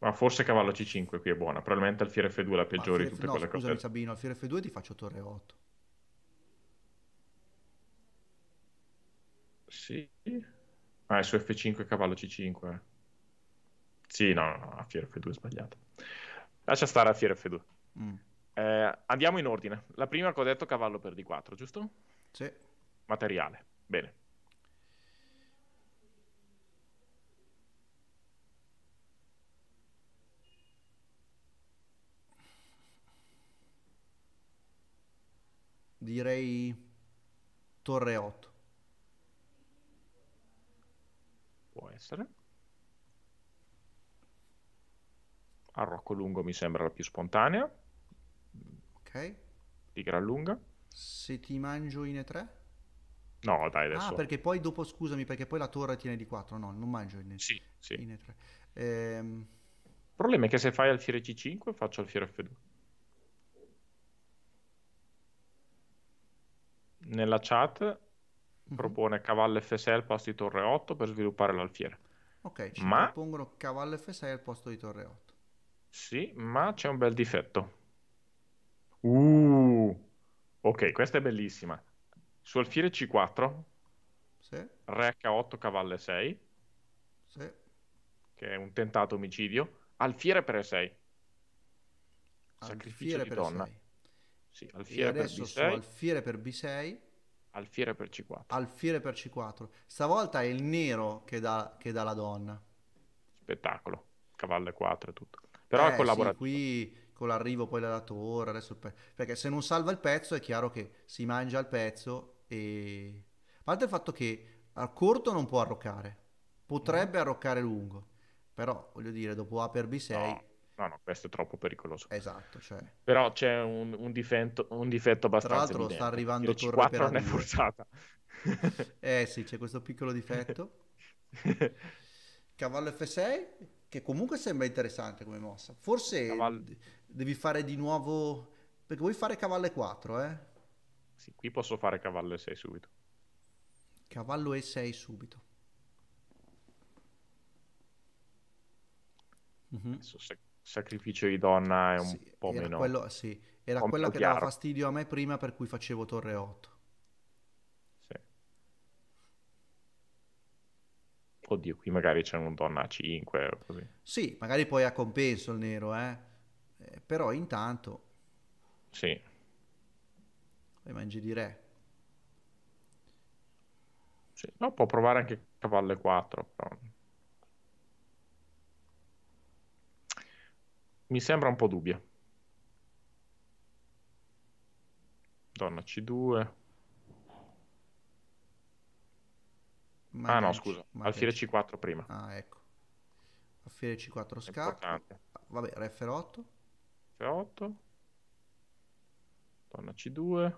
S4: Ma forse cavallo C5 qui è buona, probabilmente Alfier F2 è la peggiore di tutte F... no, quelle cose... ho detto.
S1: Sabino, Alfier F2 ti faccio torre 8.
S4: Sì. Ah, è su F5 cavallo C5. eh. Sì, no, no, a Fear F2 è sbagliato. Lascia stare a Fear F2. Mm. Eh, andiamo in ordine. La prima che ho detto cavallo per D4, giusto? Sì. Materiale. Bene.
S1: Direi torre 8.
S4: Può essere. al Rocco Lungo mi sembra la più spontanea. Ok. Di gran lunga.
S1: Se ti mangio in E3?
S4: No, dai, ah, adesso. Ah, perché
S1: poi dopo, scusami, perché poi la torre tiene di 4. No, non mangio in, sì, sì. in E3.
S4: Ehm... Il problema è che se fai alfiere C5 faccio alfiere F2. Nella chat mhm. propone cavallo F6 al posto di torre 8 per sviluppare l'alfiere.
S1: Ok, ci Ma... propongono cavallo F6 al posto di torre 8.
S4: Sì, ma c'è un bel difetto. Uh, ok, questa è bellissima. Su alfiere C4 sì. Re H8 cavalle 6 sì. che è un tentato omicidio. Alfiere per E6 sacrificio alfiere di per donna. 6. Sì, alfiere adesso per B6.
S1: alfiere per B6.
S4: Alfiere per C4.
S1: Alfiere per C4. Stavolta è il nero che dà, che dà la donna.
S4: Spettacolo. Cavallo 4 e tutto però eh, è collaborativo.
S1: Sì, qui con l'arrivo poi della torre, adesso pe... perché se non salva il pezzo è chiaro che si mangia il pezzo
S4: e...
S1: A parte il fatto che a corto non può arroccare, potrebbe mm. arroccare lungo, però voglio dire, dopo A per B6... No. No,
S4: no, questo è troppo pericoloso. Esatto, cioè... Però c'è un, un, difetto, un difetto abbastanza Tra l'altro evidente. sta arrivando il torre per non è forzata.
S1: eh sì, c'è questo piccolo difetto. Cavallo F6, che comunque sembra interessante come mossa. Forse Cavallo... devi fare di nuovo, perché vuoi fare cavallo E4, eh?
S4: Sì, qui posso fare cavallo E6 subito.
S1: Cavallo E6 subito.
S4: mm Sac- sacrificio di donna è un sì, po' meno... Quello, sì,
S1: era quello che chiaro. dava fastidio a me prima per cui facevo torre 8.
S4: oddio, qui magari c'è un donna a 5 così.
S1: Sì, magari poi a compenso il nero, eh, eh però intanto...
S4: Sì. Poi mangi di re. Sì. No, può provare anche cavallo 4, però... Mi sembra un po' dubbia. Donna C2. ah no, scusa, magari. alfiere C4 prima. Ah, ecco.
S1: Alfiere C4 scacco. Vabbè, re F8. F8. Donna C2.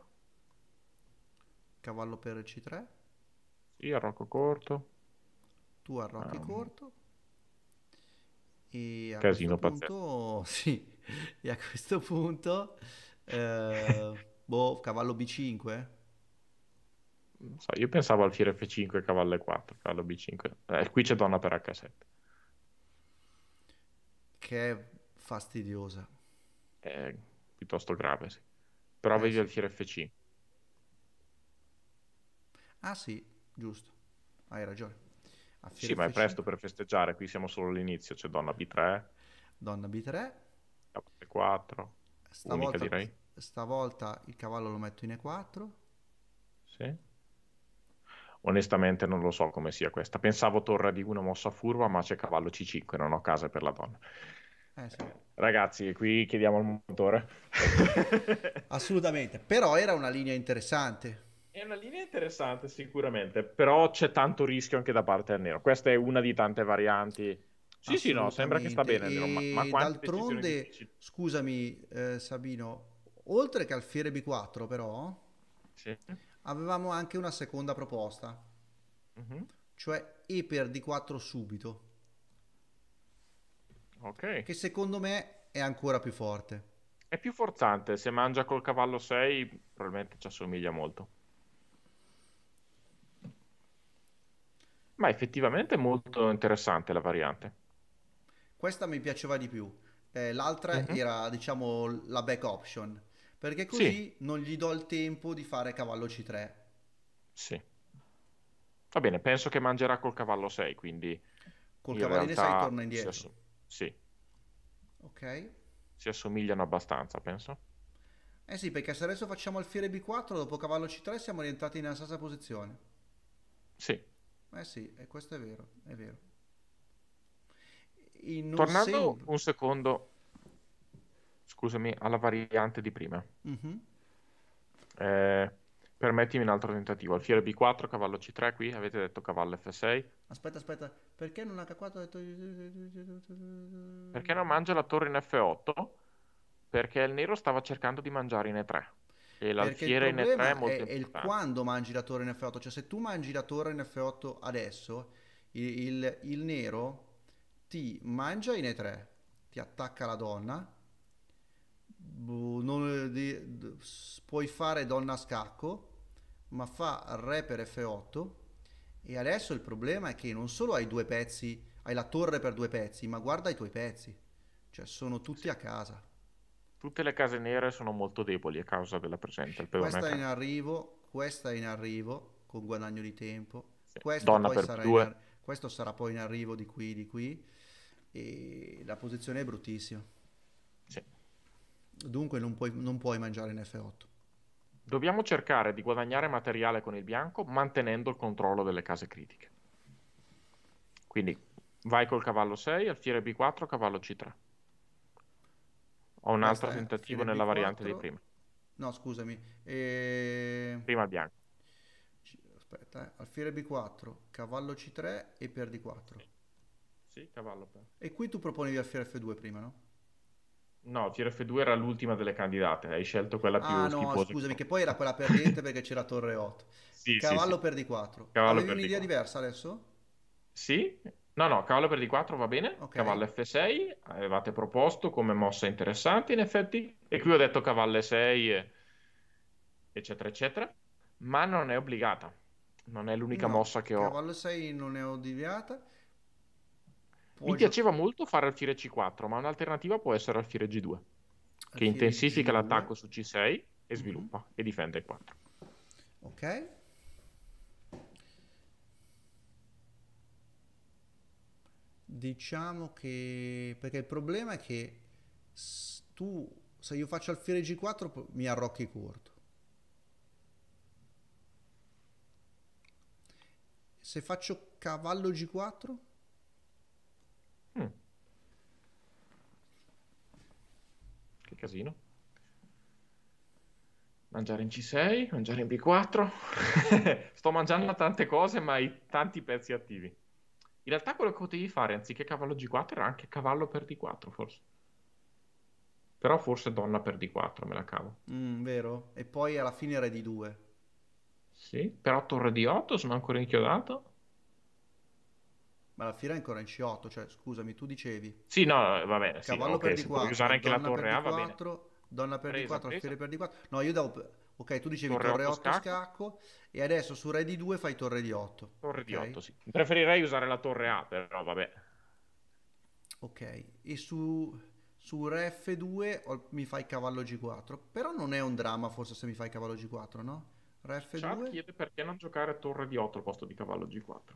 S1: Cavallo per C3.
S4: Sì, arrocco corto.
S1: Tu arrocchi um. Ah. corto. E a Casino questo punto, sì, e a questo punto, eh, boh, cavallo B5
S4: so, io pensavo al Fiere F5 e cavallo E4, cavallo B5. Eh, qui c'è donna per H7.
S1: Che è fastidiosa.
S4: È piuttosto grave, sì. Però eh, avevi sì. alfiere F5.
S1: Ah sì, giusto. Hai ragione.
S4: sì, ma è presto per festeggiare. Qui siamo solo all'inizio. C'è donna B3. Donna B3. B4. Stavolta, Unica, direi.
S1: Stavolta il cavallo lo metto in E4.
S4: Sì onestamente non lo so come sia questa. Pensavo torre di una mossa furba, ma c'è cavallo C5, non ho case per la donna. Eh, sì. ragazzi, qui chiediamo al motore.
S1: Assolutamente, però era una linea interessante.
S4: È una linea interessante sicuramente, però c'è tanto rischio anche da parte del nero. Questa è una di tante varianti. Sì, sì, no, sembra che sta bene. E... Ma, ma d'altronde,
S1: scusami eh, Sabino, oltre che al fiere B4 però, sì avevamo anche una seconda proposta, mm-hmm. cioè e per D4 subito. Ok. Che secondo me è ancora più forte.
S4: È più forzante, se mangia col cavallo 6 probabilmente ci assomiglia molto. Ma effettivamente è molto interessante la variante.
S1: Questa mi piaceva di più. Eh, l'altra mm-hmm. era, diciamo, la back option perché così sì. non gli do il tempo di fare cavallo C3. Sì.
S4: Va bene, penso che mangerà col cavallo 6, quindi... Col cavallo 6 torna indietro. Assom- sì. Ok. Si assomigliano abbastanza, penso.
S1: Eh sì, perché se adesso facciamo alfiere B4, dopo cavallo C3 siamo rientrati nella stessa posizione. Sì. Eh sì, e questo è vero, è vero. Tornando sempre...
S4: un secondo scusami, alla variante di prima. Mm-hmm. Eh, permettimi un altro tentativo. Alfiere B4, cavallo C3 qui, avete detto cavallo F6.
S1: Aspetta, aspetta, perché non H4 detto...
S4: Perché non mangia la torre in F8? Perché il nero stava cercando di mangiare in E3. E l'alfiere in E3 è molto è, è quando
S1: mangi la torre in F8, cioè se tu mangi la torre in F8 adesso, il, il, il nero ti mangia in E3, ti attacca la donna non, eh, di, puoi fare donna a scacco, ma fa re per f8 e adesso il problema è che non solo hai due pezzi, hai la torre per due pezzi, ma guarda i tuoi pezzi, cioè sono tutti a casa.
S4: Tutte le case nere sono molto deboli a causa della presenza. Il questa è in
S1: arrivo, questa è in arrivo con guadagno di tempo. Sì. Questo, sarà ar- questo sarà poi in arrivo di qui, di qui. E la posizione è bruttissima dunque non puoi, non
S4: puoi mangiare in F8. Dobbiamo cercare di guadagnare materiale con il bianco mantenendo il controllo delle case critiche. Quindi vai col cavallo 6, alfiere B4, cavallo C3. Ho un altro eh, tentativo nella B4. variante di prima.
S1: No, scusami. E... Eh, prima bianco. Aspetta, eh. alfiere B4, cavallo C3 e per D4. Sì,
S4: sì cavallo per.
S1: E qui tu proponi di alfiere F2 prima, no?
S4: No, TRF2 era l'ultima delle candidate, hai scelto quella ah, più Ah no,
S1: scusami, che poi era quella perdente perché c'era Torre 8.
S4: Sì, cavallo sì, per D4. Cavallo Avevi per un'idea D4.
S1: diversa adesso?
S4: Sì? No, no, cavallo per D4 va bene, okay. cavallo F6, avevate proposto come mossa interessante in effetti, e qui ho detto cavallo 6 eccetera, eccetera, ma non è obbligata, non è l'unica no, mossa che ho. Cavallo
S1: 6 non ne ho deviata. Puoi Mi
S4: piaceva molto fare alfiere C4, ma un'alternativa può essere alfiere G2, alfiere
S1: che intensifica
S4: G2. l'attacco su C6 e mhm. sviluppa mm-hmm. e difende il 4.
S1: Ok. Diciamo che... perché il problema è che tu, se io faccio alfiere G4 mi arrocchi corto. Se faccio cavallo G4
S4: casino. Mangiare in C6, mangiare in B4. Sto mangiando tante cose, ma hai tanti pezzi attivi. In realtà quello che potevi fare, anziché cavallo G4, era anche cavallo per D4, forse. Però forse donna per D4, me la cavo.
S1: Mm, vero. E poi alla fine re di 2.
S4: Sì, però torre di 8 sono ancora inchiodato.
S1: Ma la fiera è ancora in C8, cioè scusami, tu
S4: dicevi. Sì, no, va bene. Cavallo sì, okay, per D4. usare anche la torre A, va bene.
S1: Donna per presa, D4, presa. per D4. No, io davo... Ok, tu dicevi torre, torre 8, 8 scacco. scacco. e adesso su re di 2 fai
S4: torre di 8 Torre okay? D8, sì. Preferirei usare la torre A, però vabbè.
S1: Ok, e su, su re F2 mi fai cavallo G4. Però non è un dramma forse se mi fai cavallo G4, no? Re F2...
S4: chiede perché non giocare torre di 8 al posto di cavallo G4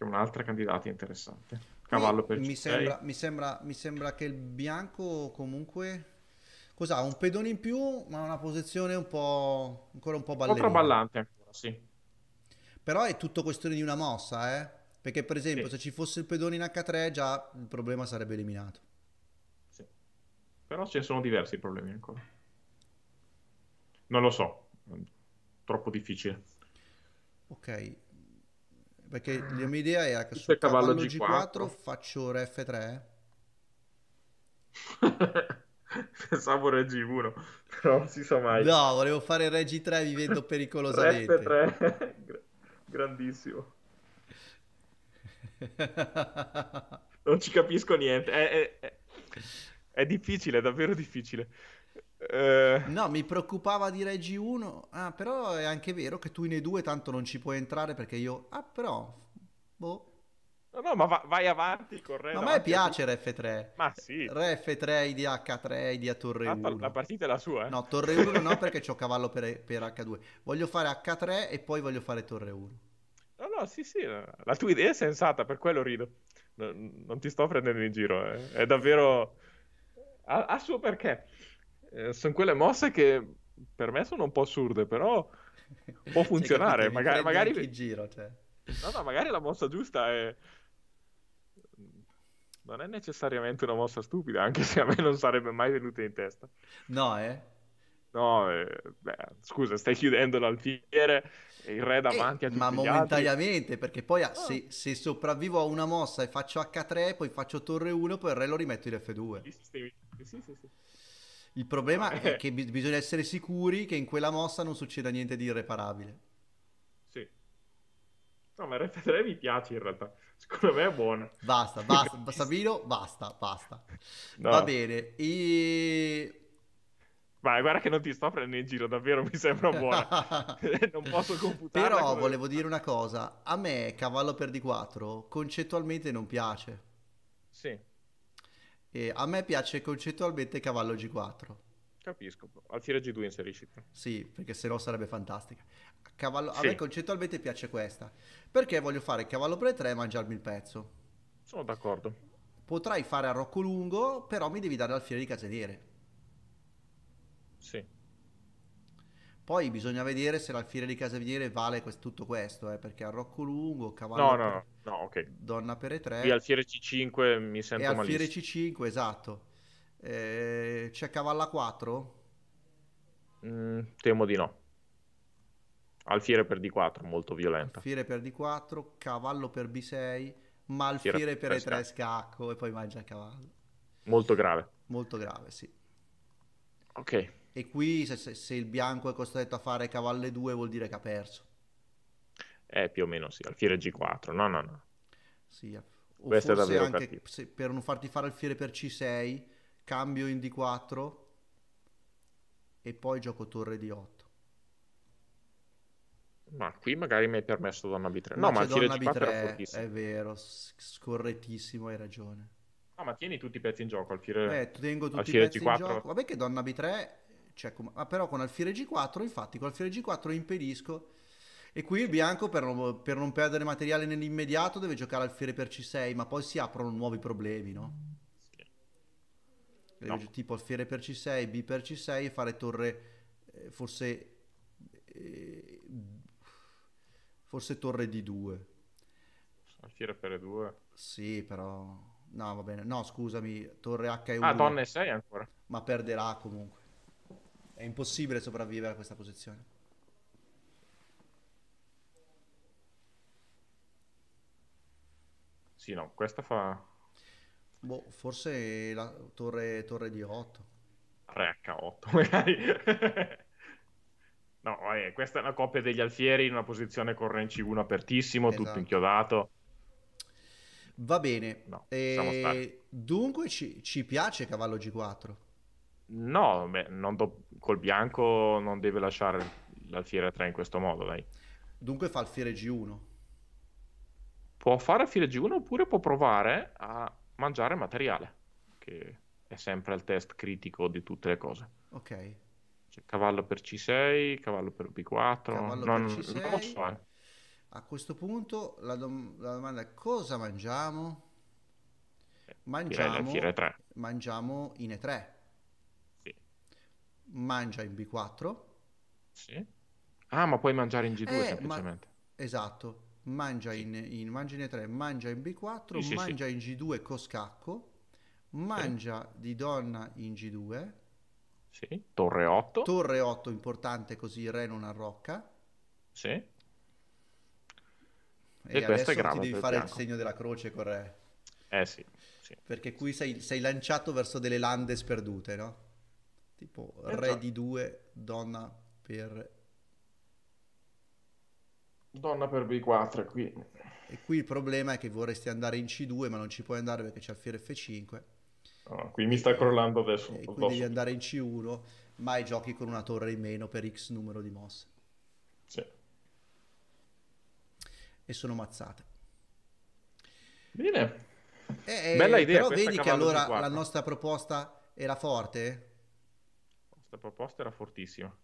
S4: che è un'altra candidata interessante. Cavallo per mi sembra,
S1: mi, sembra, mi sembra che il bianco comunque cos'ha? Un pedone in più, ma una posizione un po' ancora un po' ballerina. Un po'
S4: traballante ancora, sì.
S1: Però è tutto questione di una mossa, eh? Perché per esempio sì. se ci fosse il pedone in H3 già il problema sarebbe eliminato.
S4: Sì. Però ce ne sono diversi problemi ancora. Non lo so, troppo difficile. Ok,
S1: perché la mia idea era che su cavallo, cavallo G4, G4 faccio re F3.
S4: Pensavo re G1, però non si sa mai. No, volevo
S1: fare re G3 vivendo pericolosamente. Re F3,
S4: grandissimo. non ci capisco niente. È, è, è, è difficile, è davvero difficile. Eh.
S1: No, mi preoccupava di Regi 1. Ah, però è anche vero che tu in E2 tanto non ci puoi entrare perché io... Ah,
S4: però... Boh. No, no, ma va- vai avanti, corretto. Ma a me piace
S1: a... RF3. Ma sì. Re F3, IDA H3, IDA Torre 1. La partita è la sua, eh? No, Torre 1 no perché ho cavallo per, per, H2. Voglio fare H3 e poi voglio fare Torre 1.
S4: No, no, sì, sì. La tua idea è sensata, per quello rido. No, non ti sto prendendo in giro, eh. È davvero... ha suo perché. Eh, sono quelle mosse che per me sono un po' assurde, però può funzionare. cioè, magari, magari... In giro, cioè. no, no, magari la mossa giusta è... Non è necessariamente una mossa stupida, anche se a me non sarebbe mai venuta in testa. No, eh? No, eh, beh, scusa, stai chiudendo l'altiere e il re davanti eh, a tutti Ma momentaneamente,
S1: perché poi ah, se, se, sopravvivo a una mossa e faccio H3, poi faccio torre 1, poi il re lo rimetto in F2. sì,
S4: sì. sì, sì.
S1: Il problema è eh. che bi- bisogna essere sicuri che in quella mossa non succeda niente di irreparabile.
S4: Sì. No, ma RF3 mi piace in realtà. Secondo me è buona. Basta, basta. Sabino, basta, basta. No. Va bene. E... Vai, guarda che non ti sto prendendo in giro, davvero mi sembra buona. non posso computare. Però
S1: volevo dire una cosa. A me Cavallo per D4 concettualmente non piace. Sì. E a me piace concettualmente cavallo G4.
S4: Capisco, alfiere G2 inserisci.
S1: Sì, perché se no sarebbe fantastica. Cavallo... Sì. A me concettualmente piace questa. Perché voglio fare cavallo per 3 e mangiarmi il pezzo.
S4: Sono d'accordo.
S1: Potrai fare a rocco lungo, però mi devi dare alfiere di caseniere. Sì. Poi bisogna vedere se l'alfiere di caseniere vale questo, tutto questo, eh, perché a rocco lungo, cavallo... No, per... no, no. No, ok. Donna per E3. Qui
S4: alfiere C5 mi sento male. malissimo. Alfiere
S1: C5, esatto. Eh, c'è cavalla 4? Mm,
S4: temo di no. Alfiere per D4, molto violenta.
S1: Alfiere per D4, cavallo per B6,
S4: ma alfiere, alfiere per, E3
S1: scacco e poi mangia il cavallo.
S4: Molto grave.
S1: Molto grave, sì. Ok. E qui se, se, se il bianco è costretto a fare cavalle 2 vuol dire che ha perso.
S4: Eh, più o meno sì, alfiere G4, no, no, no. Sì, eh. o Questo forse è davvero anche
S1: se, per non farti fare alfiere per C6, cambio in D4 e poi gioco torre D8.
S4: Ma qui magari mi hai permesso donna B3. No, ma alfiere B3 G4 è fortissimo.
S1: È vero, scorrettissimo, hai ragione.
S4: No, ma tieni tutti i pezzi in gioco, alfiere Eh, tengo tutti alfiere i pezzi G4. in gioco. Vabbè che donna B3, cioè,
S1: com... ah, però con alfiere G4, infatti, con alfiere G4 impedisco e qui il bianco per non, per non perdere materiale nell'immediato deve giocare alfiere per C6, ma poi si aprono nuovi problemi, no? Sì. Deve, no. Eh, tipo alfiere per C6, B per C6 e fare torre eh, forse eh, forse torre D2.
S4: Alfiere per E2.
S1: Sì, però No, va bene. No, scusami, torre H1. Ah, e 6 ancora. Ma perderà comunque. È impossibile sopravvivere a questa posizione.
S4: Sì, no, questa fa...
S1: Boh, forse la torre, torre di 8.
S4: 3H8 magari. no, eh, questa è una coppia degli alfieri in una posizione con C1 apertissimo, esatto. tutto inchiodato. Va bene. No, e... Eh,
S1: dunque ci, ci, piace cavallo G4?
S4: No, beh, do... col bianco non deve lasciare l'alfiere 3 in questo modo, dai. Dunque fa alfiere G1 può fare a fine G1 oppure può provare a mangiare materiale, che è sempre il test critico di tutte le cose. Ok. Cioè, cavallo per C6, cavallo per B4, cavallo non, per C6. non lo so. Eh. A
S1: questo punto la, dom- la domanda è cosa mangiamo? Eh, mangiamo, mangiamo, in E3. Sì. Mangia in B4.
S4: Sì. Ah, ma puoi mangiare in G2 eh, semplicemente.
S1: Ma... Esatto mangia in, in, mangia in E3, mangia in B4, sì, mangia sì, in G2 con scacco, mangia sì. di donna in G2. Sì,
S4: torre 8.
S1: Torre 8, importante così il re non arrocca.
S4: Sì. E, e questo è grave. Ti devi fare bianco.
S1: il segno della croce con re.
S4: Eh sì. sì.
S1: Perché qui sei, sei, lanciato verso delle lande sperdute, no? Tipo re esatto. di 2, donna per Donna per B4 qui. E qui il problema è che vorresti andare in C2 ma non ci puoi andare perché c'è alfiere F5. Oh, ah, qui mi sta crollando adesso. E qui devi andare in C1 ma giochi con una torre in meno per X numero di mosse. Sì. E sono mazzate.
S4: Bene. E, eh, eh, Bella idea. Però vedi che allora la
S1: nostra proposta era forte?
S4: La nostra proposta era fortissima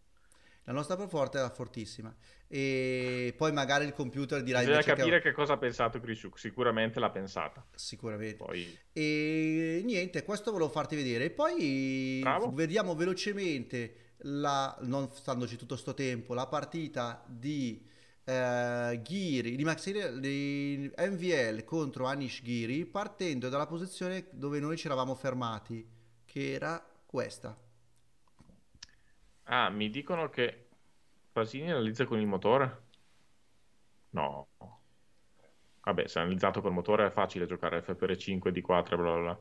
S1: la nostra proforte era fortissima e poi magari il computer dirà bisogna capire
S4: che... che... cosa ha pensato Krishuk sicuramente l'ha pensata sicuramente poi...
S1: e niente questo volevo farti vedere e poi Bravo. vediamo velocemente la, non standoci tutto sto tempo la partita di eh, Ghiri, di, Maxi, di MVL contro Anish Ghiri partendo dalla posizione dove noi ci eravamo fermati che era questa
S4: Ah, mi dicono che Pasini analizza con il motore? No. Vabbè, se analizzato col motore è facile giocare FPR5, D4, bla bla bla.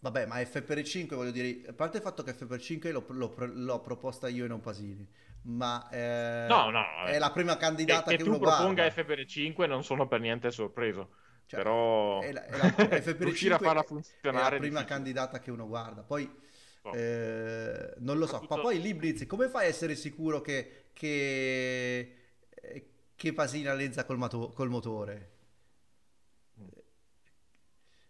S1: Vabbè, ma FPR5 voglio dire, a parte il fatto che FPR5 l'ho, l'ho, l'ho proposta io e non Pasini, ma eh, no, no, è la prima eh, candidata che, che, che tu proponga
S4: FPR5 non sono per niente sorpreso. Cioè, però è la, è la, FPR5 riuscire a farla funzionare è la prima difficile.
S1: candidata che uno guarda. Poi so. Eh, non lo so, ma poi Libriz, come fai a essere sicuro che, che, eh, che Pasina lenza col, mato- col motore?
S4: Mm.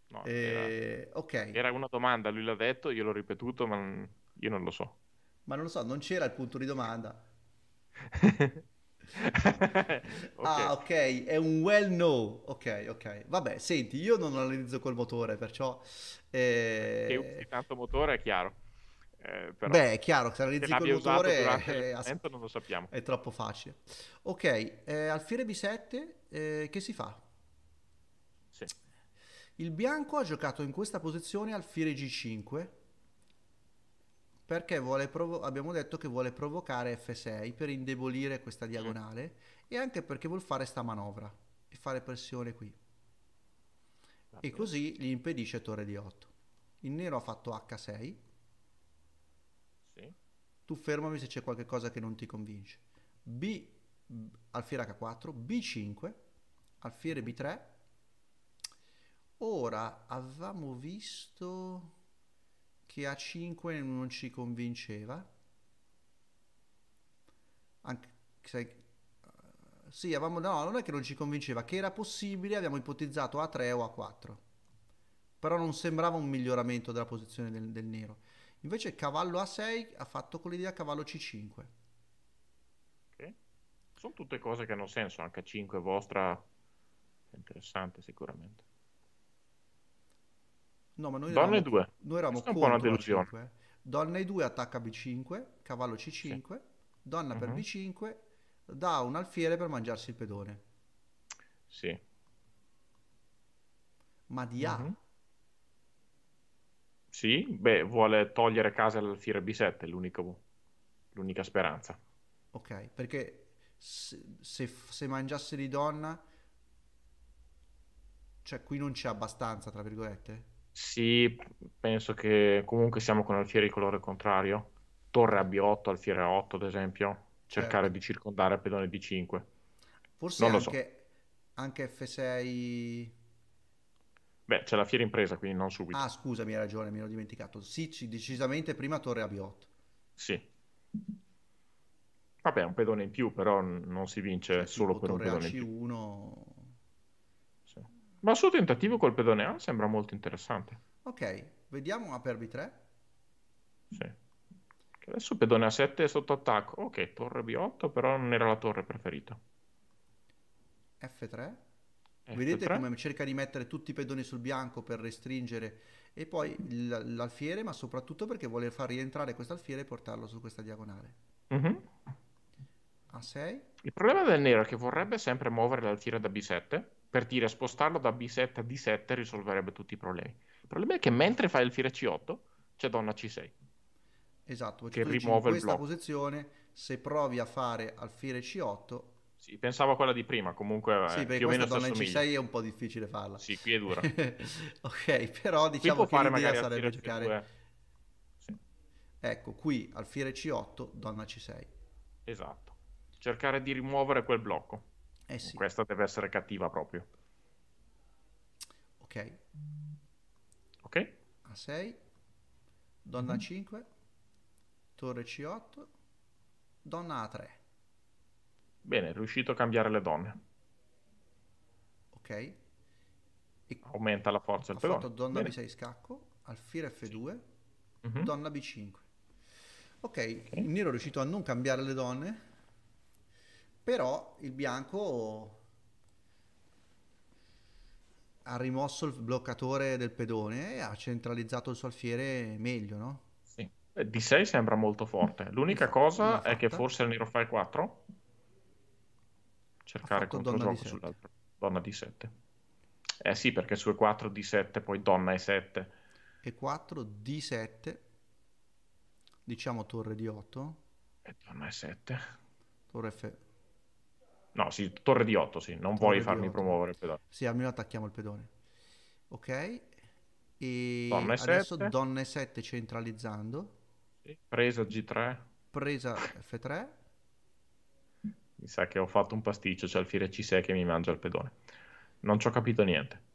S4: No,
S1: eh,
S4: era, okay. era, una domanda, lui l'ha detto, io l'ho ripetuto, ma io non lo so.
S1: Ma non lo so, non c'era il punto di domanda. okay. Ah, ok, è un well no. Ok, ok. Vabbè, senti, io non analizzo col motore, perciò... Eh...
S4: Che tanto motore è chiaro. Eh, Beh, è chiaro, se analizzi col motore è, non lo sappiamo. è
S1: troppo facile. Ok, eh, Alfiere B7 eh, che si fa? Sì. Il bianco ha giocato in questa posizione Alfiere G5 perché vuole provo- abbiamo detto che vuole provocare F6 per indebolire questa diagonale sì. e anche perché vuol fare sta manovra e fare pressione qui. Vabbè. E così gli impedisce torre di 8. Il nero ha fatto H6 tu fermami se c'è qualcosa che non ti convince. B, alfiere H4, B5, alfiere B3. Ora, avevamo visto che A5 non ci convinceva. Anche, sai, eh, sì, avevamo, no, non è che non ci convinceva, che era possibile, abbiamo ipotizzato A3 o A4. Però non sembrava un miglioramento della posizione del, del nero. Invece cavallo A6 ha fatto con l'idea cavallo
S4: C5. Okay. Sono tutte cose che hanno senso, anche a 5 vostra è interessante sicuramente. No, ma
S1: noi Donne eravamo, 2. Noi eravamo Questa contro una delusione. Donna 2 attacca B5, cavallo C5, sì. donna per uh-huh. Mhm. B5, dà un alfiere per mangiarsi il pedone. Sì. Ma di A. Uh-huh. Mhm.
S4: Sì, beh, vuole togliere casa all'Alfiere B7, l'unico, l'unica speranza.
S1: Ok, perché se, se, se mangiasse di donna, cioè qui non c'è abbastanza, tra virgolette?
S4: Sì, penso che comunque siamo con alfiere di colore contrario. Torre a B8, alfiere A8 ad esempio. Cercare certo. di circondare pedone b 5
S1: Forse non anche, so. anche F6
S4: Beh, c'è la fiera impresa, quindi non subito. Ah,
S1: scusami, hai ragione, mi ero dimenticato. Sì, decisamente prima Torre Abiot.
S4: Sì. Vabbè, un pedone in più, però non si vince cioè, solo per un pedone AC1... in
S1: più.
S4: Sì. Ma il suo tentativo col pedone A sembra molto interessante.
S1: Ok, vediamo a per B3.
S4: Sì. Adesso pedone A7 è sotto attacco. Ok, torre B8, però non era la torre preferita.
S1: F3. Ecco, Vedete tra... come cerca di mettere tutti i pedoni sul bianco per restringere e poi l'alfiere, ma soprattutto perché vuole far rientrare questo alfiere e portarlo su questa diagonale. Mm-hmm. A 6.
S4: Il problema del nero è che vorrebbe sempre muovere l'alfiere da B7, per dire spostarlo da B7 a D7 risolverebbe tutti i problemi. Il problema è che mentre fa l'alfiere C8 c'è donna C6.
S1: Esatto, che rimuove in questa posizione se provi a fare alfiere C8
S4: sì, pensavo a quella di prima, comunque eh, sì, più o meno Donna NC6 è un
S1: po' difficile farla.
S4: Sì, qui è dura. ok, però diciamo che l'idea sarebbe giocare...
S1: Sì. Ecco, qui alfiere C8, Donna
S4: C6. Esatto. Cercare di rimuovere quel blocco. Eh sì. Questa deve essere cattiva proprio. Ok. Ok.
S1: A6, Donna mm. Mm-hmm. 5, Torre C8, Donna A3.
S4: Bene, è riuscito a cambiare le donne.
S1: Ok. E
S4: Aumenta la forza del pedone. Ha fatto donna Bene. B6
S1: scacco, alfiere F2, mm-hmm. Mhm. donna B5. Okay,
S4: ok, il nero è riuscito
S1: a non cambiare le donne, però il bianco ha rimosso il bloccatore del pedone e ha centralizzato il suo alfiere meglio, no?
S4: Sì. D6 sembra molto forte. L'unica
S1: cosa è che forse
S4: il nero fa e 4 cercare il controgioco donna sull'altro. Donna di 7. Eh sì, perché su E4 D7, poi donna E7.
S1: E4 D7. Diciamo torre di 8.
S4: E donna E7. Torre F. No, sì, torre di 8, sì. Non torre vuoi farmi 8. promuovere il pedone.
S1: Sì, almeno attacchiamo il pedone. Ok. E donna adesso E7. donna E7 centralizzando.
S4: Presa G3.
S1: Presa F3
S4: mi sa che ho fatto un pasticcio, c'è cioè il Fire C6 che mi mangia il pedone. Non ci ho capito niente.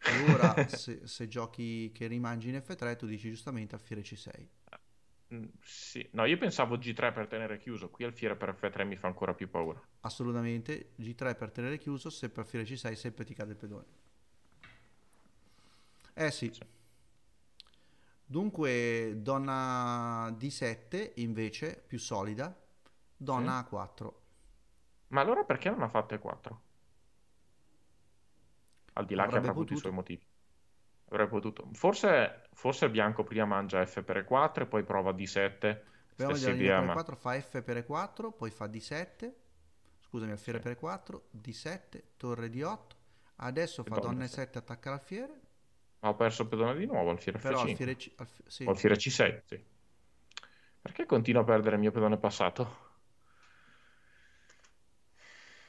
S1: E ora se, se, giochi che rimangi in F3 tu dici giustamente alfiere C6. Mm,
S4: sì, no, io pensavo G3 per tenere chiuso, qui alfiere per F3 mi fa ancora più paura.
S1: Assolutamente, G3 per tenere chiuso, se per alfiere C6 sempre ti cade il pedone. Eh sì. sì. Dunque, donna D7 invece, più solida, donna sì. A4.
S4: Ma allora perché non ha fatto e 4? Al di là Avrebbe che avrà potuto. avuto i suoi motivi. Avrebbe potuto. Forse, forse Bianco prima mangia F per e 4 e poi prova D7. Però la linea per 4
S1: fa F per e 4, poi fa D7. Scusami, alfiere sì. per 4, D7, torre d 8. Adesso fa donne, donne 7, attacca l'alfiere.
S4: Ma ho perso pedone di nuovo, alfiere F5. Alfiere, C, alf... sì. alfiere C7. Perché continuo a perdere il mio pedone passato?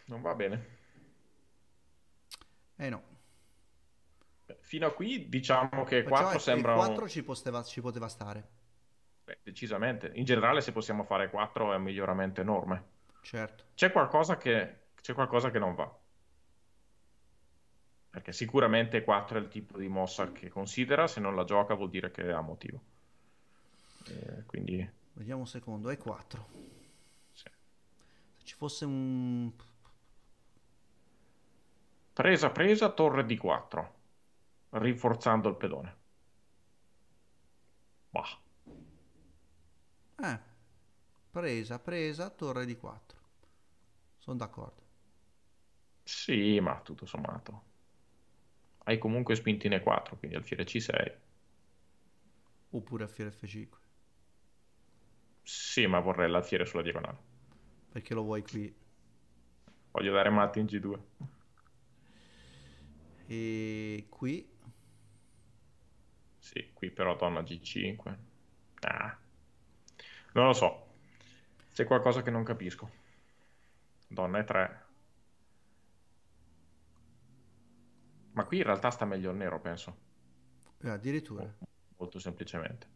S4: Non va bene. Eh no. fino a qui diciamo che Facciamo 4 sembra... 4 ci,
S1: poteva, ci poteva stare.
S4: Beh, decisamente. In generale se possiamo fare 4 è un miglioramento enorme. Certo. C'è qualcosa che, c'è qualcosa che non va. Perché sicuramente 4 è il tipo di mossa che considera, se non la gioca vuol dire che ha motivo. Eh,
S1: quindi... Vediamo un secondo, è 4. Sì. Se ci fosse un
S4: Presa presa torre d4, rinforzando il pedone.
S1: Bah. Eh, presa presa torre d4. Sono d'accordo.
S4: Sì, ma tutto sommato. Hai comunque spinto in e4, quindi alfiere c6.
S1: Oppure alfiere f5.
S4: Sì, ma vorrei l'alfiere sulla diagonale.
S1: Perché lo vuoi qui?
S4: Voglio dare matti in g2. E qui? Sì, qui però donna G5. Ah. Non lo so. C'è qualcosa che non capisco. Donna E3. Ma qui in realtà sta meglio il nero, penso. Eh, addirittura. Mol- molto semplicemente.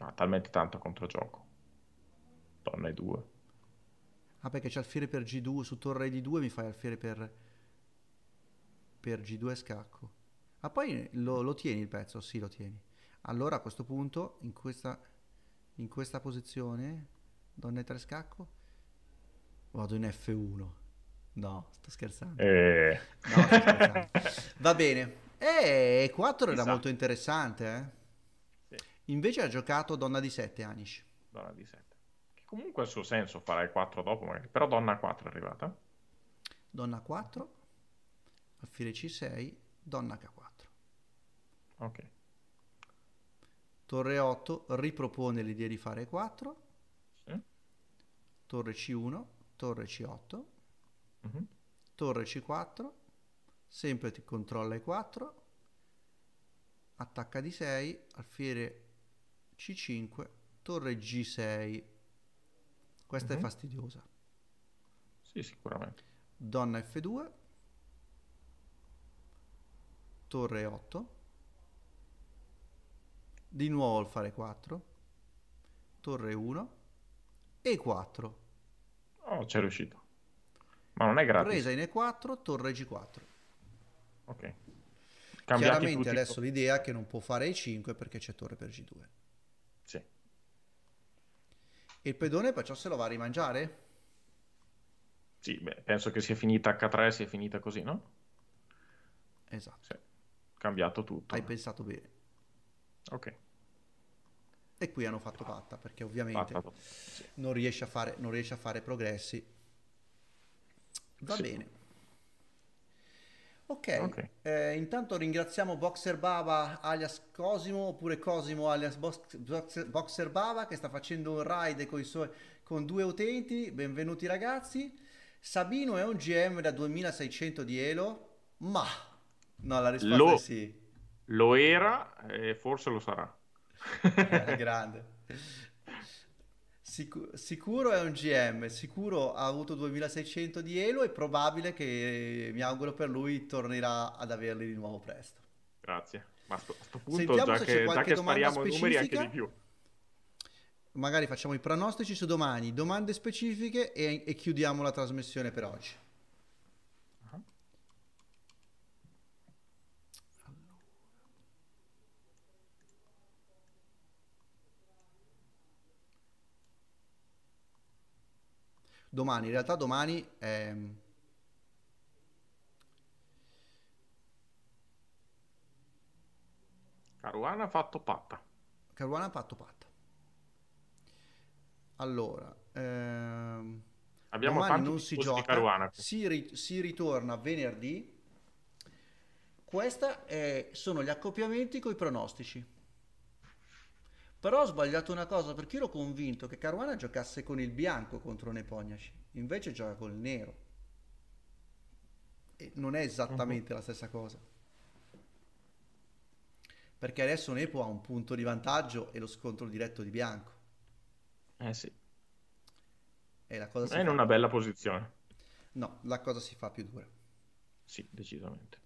S4: Ma talmente tanto contro gioco. Donna E2.
S1: Ah, perché c'è alfiere per G2 su torre di 2 mi fai alfiere per per G2 scacco. Ah, poi lo, lo tieni il pezzo? Sì, lo tieni. Allora a questo punto, in questa, in questa posizione, donne 3 scacco, vado in F1. No, sto scherzando. Eh.
S3: No, sto scherzando.
S1: Va bene. E eh, 4 era molto interessante. Eh? Sì. Invece ha giocato donna di 7, Anish.
S4: Donna di 7. Che comunque ha il suo senso fare il 4 dopo, però donna 4 è arrivata.
S1: Donna 4 alfiere c6, donna h4. Ok. Torre 8 ripropone l'idea di fare 4. Sì. Torre c1, torre c8. Uh-huh. Mhm. Torre c4, sempre ti controlla e4. Attacca di 6, alfiere c5, torre g6. Questa uh-huh. è mhm. fastidiosa. Sì, sicuramente. Donna f2, torre 8, di nuovo il fare 4, torre 1 e 4.
S4: Oh, c'è riuscito. Ma non è gratis. Presa
S1: in E4, torre G4. Ok.
S4: Cambiati Chiaramente adesso tipo...
S1: l'idea è che non può fare E5 perché c'è torre per G2. Sì. Il pedone perciò se lo va a rimangiare?
S4: Sì, beh, penso che sia finita H3, sia finita così, no? Esatto. Sì cambiato tutto. Hai pensato bene.
S1: Ok. E qui hanno fatto patta perché ovviamente patta, non, riesce a fare, non riesce a fare progressi. Va sì. bene. Ok, okay. Eh, intanto ringraziamo Boxer Bava alias Cosimo oppure Cosimo alias Box, Boxer, Boxer Baba che sta facendo un ride con, con due utenti. Benvenuti ragazzi. Sabino è un GM da 2600 di Elo, ma No, la risposta lo, è
S4: sì. Lo era e forse lo sarà.
S1: Eh, grande. Sicu- sicuro è un GM, sicuro ha avuto 2600 di Elo e probabile che mi auguro per lui tornerà ad averli di nuovo presto.
S4: Grazie. Ma a questo punto, Sentiamo già che, già che spariamo i numeri anche di più.
S1: Magari facciamo i pronostici su domani, domande specifiche e, e chiudiamo la trasmissione per oggi. domani, in realtà domani è...
S4: Caruana ha fatto patta.
S1: Caruana ha fatto patta. Allora, ehm... abbiamo domani non si gioca, si, ri- si ritorna venerdì. Questi sono gli accoppiamenti con i pronostici. Però ho sbagliato una cosa perché ero convinto che Caruana giocasse con il bianco contro Nepognaci, invece gioca col nero. E non è esattamente uh-huh. la stessa cosa. Perché adesso Nepo ha un punto di vantaggio e lo scontro diretto di bianco. Eh sì. E la cosa è in una bella
S4: posizione.
S1: No, la cosa si fa più dura.
S4: Sì, decisamente.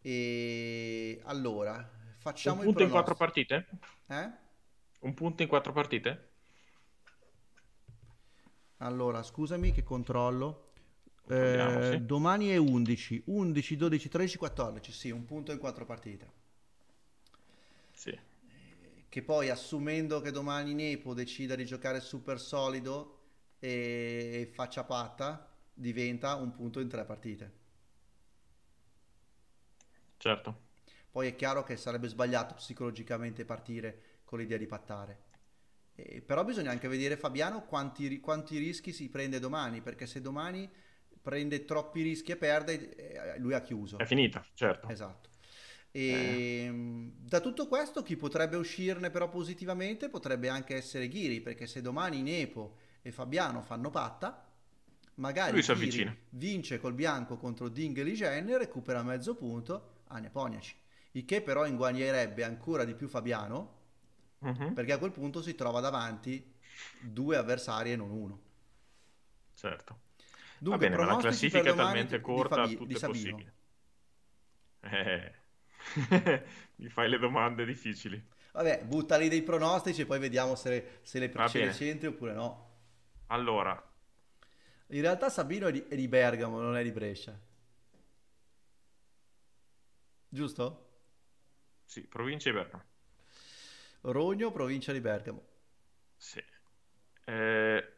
S1: E allora, facciamo un punto in quattro
S4: partite? Eh? Un punto in quattro partite?
S1: Allora, scusami che controllo. eh, sì. Domani è 11, 11, 12, 13, 14, sì, un punto in quattro partite. Sì. Che poi assumendo che domani Nepo decida di giocare super solido e faccia patta, diventa un punto in tre partite. Certo. Poi è chiaro che sarebbe sbagliato psicologicamente partire con l'idea di pattare. Eh, però bisogna anche vedere Fabiano quanti, quanti, rischi si prende domani, perché se domani prende troppi rischi e perde, eh, lui ha chiuso. È finita, certo. Esatto. E eh. da tutto questo chi potrebbe uscirne però positivamente potrebbe anche essere Ghiri, perché se domani Nepo e Fabiano fanno patta, magari vince col bianco contro Ding e recupera mezzo punto a Neponiaci, il che però inguagnerebbe ancora di più Fabiano, uh-huh. perché a quel punto si trova davanti due avversari e
S4: non uno. Certo. Dunque, Va bene, la classifica è talmente corta, di, Fabi- tutto è possibile. Eh. Mi fai le domande difficili.
S1: Vabbè, buttali dei pronostici e poi vediamo se, se le se centri oppure no. Allora. In realtà Sabino è di, è di Bergamo, non è di Brescia. Giusto?
S4: Sì, provincia di Bergamo.
S1: Rogno, provincia di Bergamo.
S4: Sì. Eh,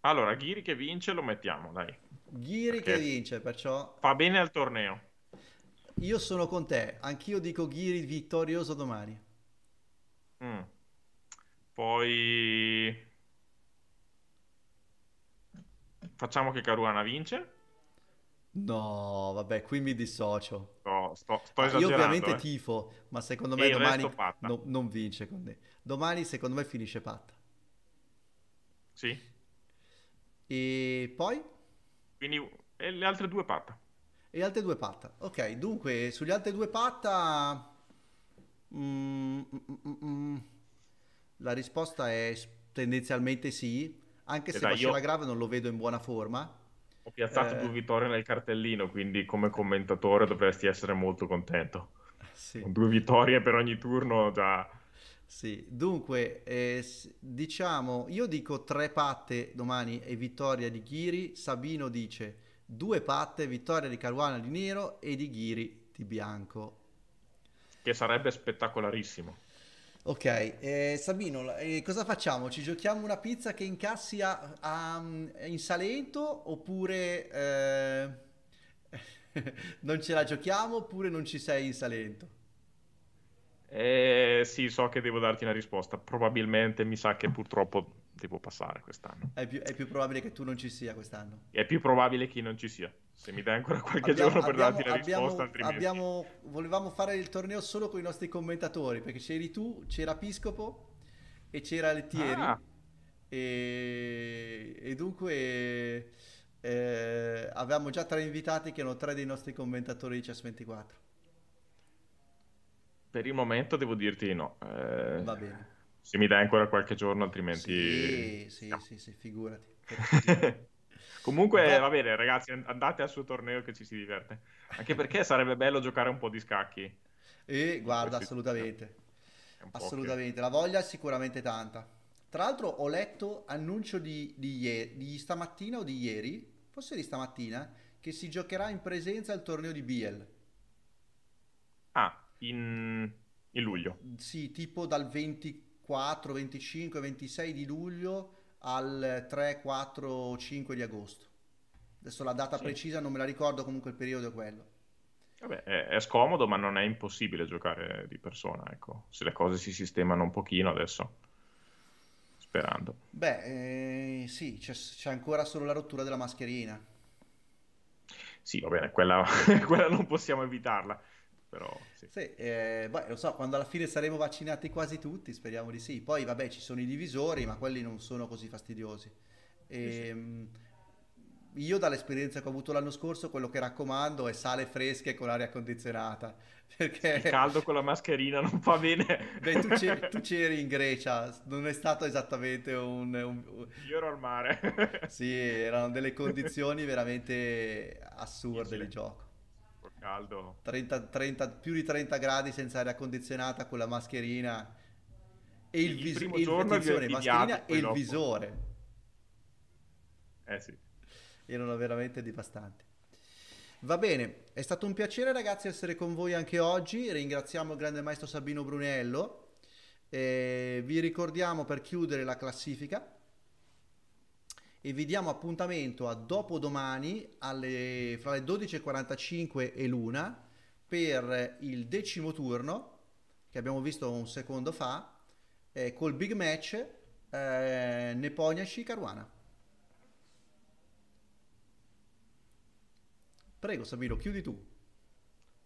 S4: allora, Ghiri che vince lo mettiamo, dai.
S1: Ghiri che vince,
S4: perciò... Fa bene al torneo.
S1: Io sono con te, anch'io dico Ghiri vittorioso domani.
S4: Mm. Poi... Facciamo che Caruana vince. No,
S1: vabbè, qui mi dissocio
S4: sto, sto, esagerando. Io ovviamente eh. tifo, ma secondo me e domani
S1: no, non vince con me. Domani secondo me finisce patta.
S4: Sì. E poi? Quindi e le altre due patta.
S1: E le altre due patta. Ok, dunque sugli altre due patta... Mm, mm, mm, la risposta è tendenzialmente sì, anche se Vascella io... Grave non lo vedo in buona forma. Ho piazzato eh... due
S4: vittorie nel cartellino, quindi come commentatore dovresti essere molto contento. Sì. Con due vittorie per ogni turno già... Sì, dunque, eh, diciamo, io dico tre
S1: patte domani e vittoria di Ghiri, Sabino dice due patte, vittoria di Caruana
S4: di nero e
S1: di Ghiri di bianco.
S4: Che sarebbe spettacolarissimo.
S1: Ok, eh, Sabino, eh, cosa facciamo? Ci giochiamo una pizza che incassi a, a, mm, in Salento oppure eh, non ce la giochiamo oppure non ci sei in Salento?
S4: Eh, sì, so che devo darti una risposta. Probabilmente mi sa che purtroppo devo passare quest'anno.
S1: È più, è più probabile che tu non ci sia quest'anno.
S4: È più probabile che non ci sia. Se mi dai ancora qualche abbiamo, giorno per abbiamo, darti la risposta, abbiamo,
S1: abbiamo, volevamo fare il torneo solo con i nostri commentatori, perché c'eri tu, c'era Piscopo e c'era Lettieri. Ah. E, e, dunque eh, avevamo già tre invitati che erano tre dei nostri commentatori di ces 24
S4: Per il momento devo dirti no. Eh, Va bene. Se mi dai ancora qualche giorno, altrimenti... Sì, sì, no. sì, sì, figurati. figurati. Comunque, Beh. va bene, ragazzi, andate al suo torneo che ci si diverte. Anche perché sarebbe bello giocare un po' di scacchi. E
S1: eh, guarda, assolutamente. Assolutamente, che... la voglia è sicuramente tanta. Tra l'altro ho letto annuncio di, di, ieri, di stamattina o di ieri, forse di stamattina, che si giocherà in presenza il torneo di Biel.
S4: Ah, in, in luglio.
S1: Sì, tipo dal 24, 25, 26 di luglio al 3, 4, 5 di agosto. Adesso la data sì. precisa non me la ricordo, comunque il periodo è quello.
S4: Vabbè, è, è, scomodo, ma non è impossibile giocare di persona, ecco. Se le cose si sistemano un pochino adesso. Sperando. Beh,
S1: eh, sì, c'è, c'è ancora solo la rottura della mascherina.
S4: Sì, va bene, quella, quella non possiamo evitarla però
S1: sì. sì eh, beh, lo so, quando alla fine saremo vaccinati quasi tutti, speriamo di sì. Poi vabbè, ci sono i divisori, ma quelli non sono così fastidiosi. E, sì. Ehm, io dall'esperienza che ho avuto l'anno scorso, quello che raccomando è sale fresche con aria condizionata. Perché il caldo con la mascherina non fa bene.
S3: Beh, tu c'eri,
S1: tu c'eri, in Grecia, non è stato esattamente un, un... Io ero al mare. sì, erano delle condizioni veramente assurde di gioco. Caldo. 30, 30, più di 30 gradi senza aria condizionata con la mascherina e il, il vis- primo il, giorno mascherina e il visore. Eh sì. Erano veramente devastanti. Va bene, è stato un piacere ragazzi essere con voi anche oggi. Ringraziamo il grande maestro Sabino Brunello. E vi ricordiamo per chiudere la classifica e vi diamo appuntamento a dopodomani alle, fra le 12.45 e l'una per il decimo turno che abbiamo visto un secondo fa eh, col big match eh, Neponiaci Caruana.
S4: Prego Sabino, chiudi tu.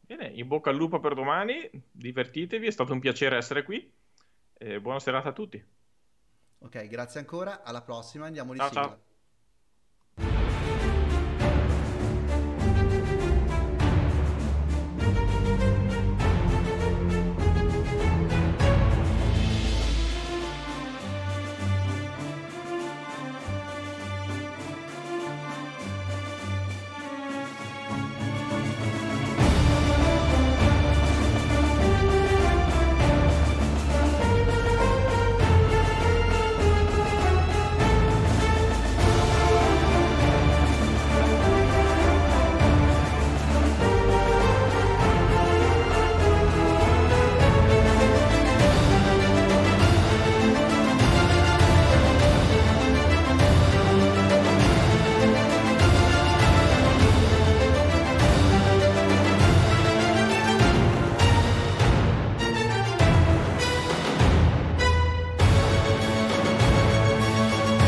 S4: Bene, in bocca al lupo per domani, divertitevi, è stato un piacere essere qui e buona serata a tutti.
S1: Ok, grazie ancora, alla prossima, andiamo
S3: di ciao, sigla. Ciao.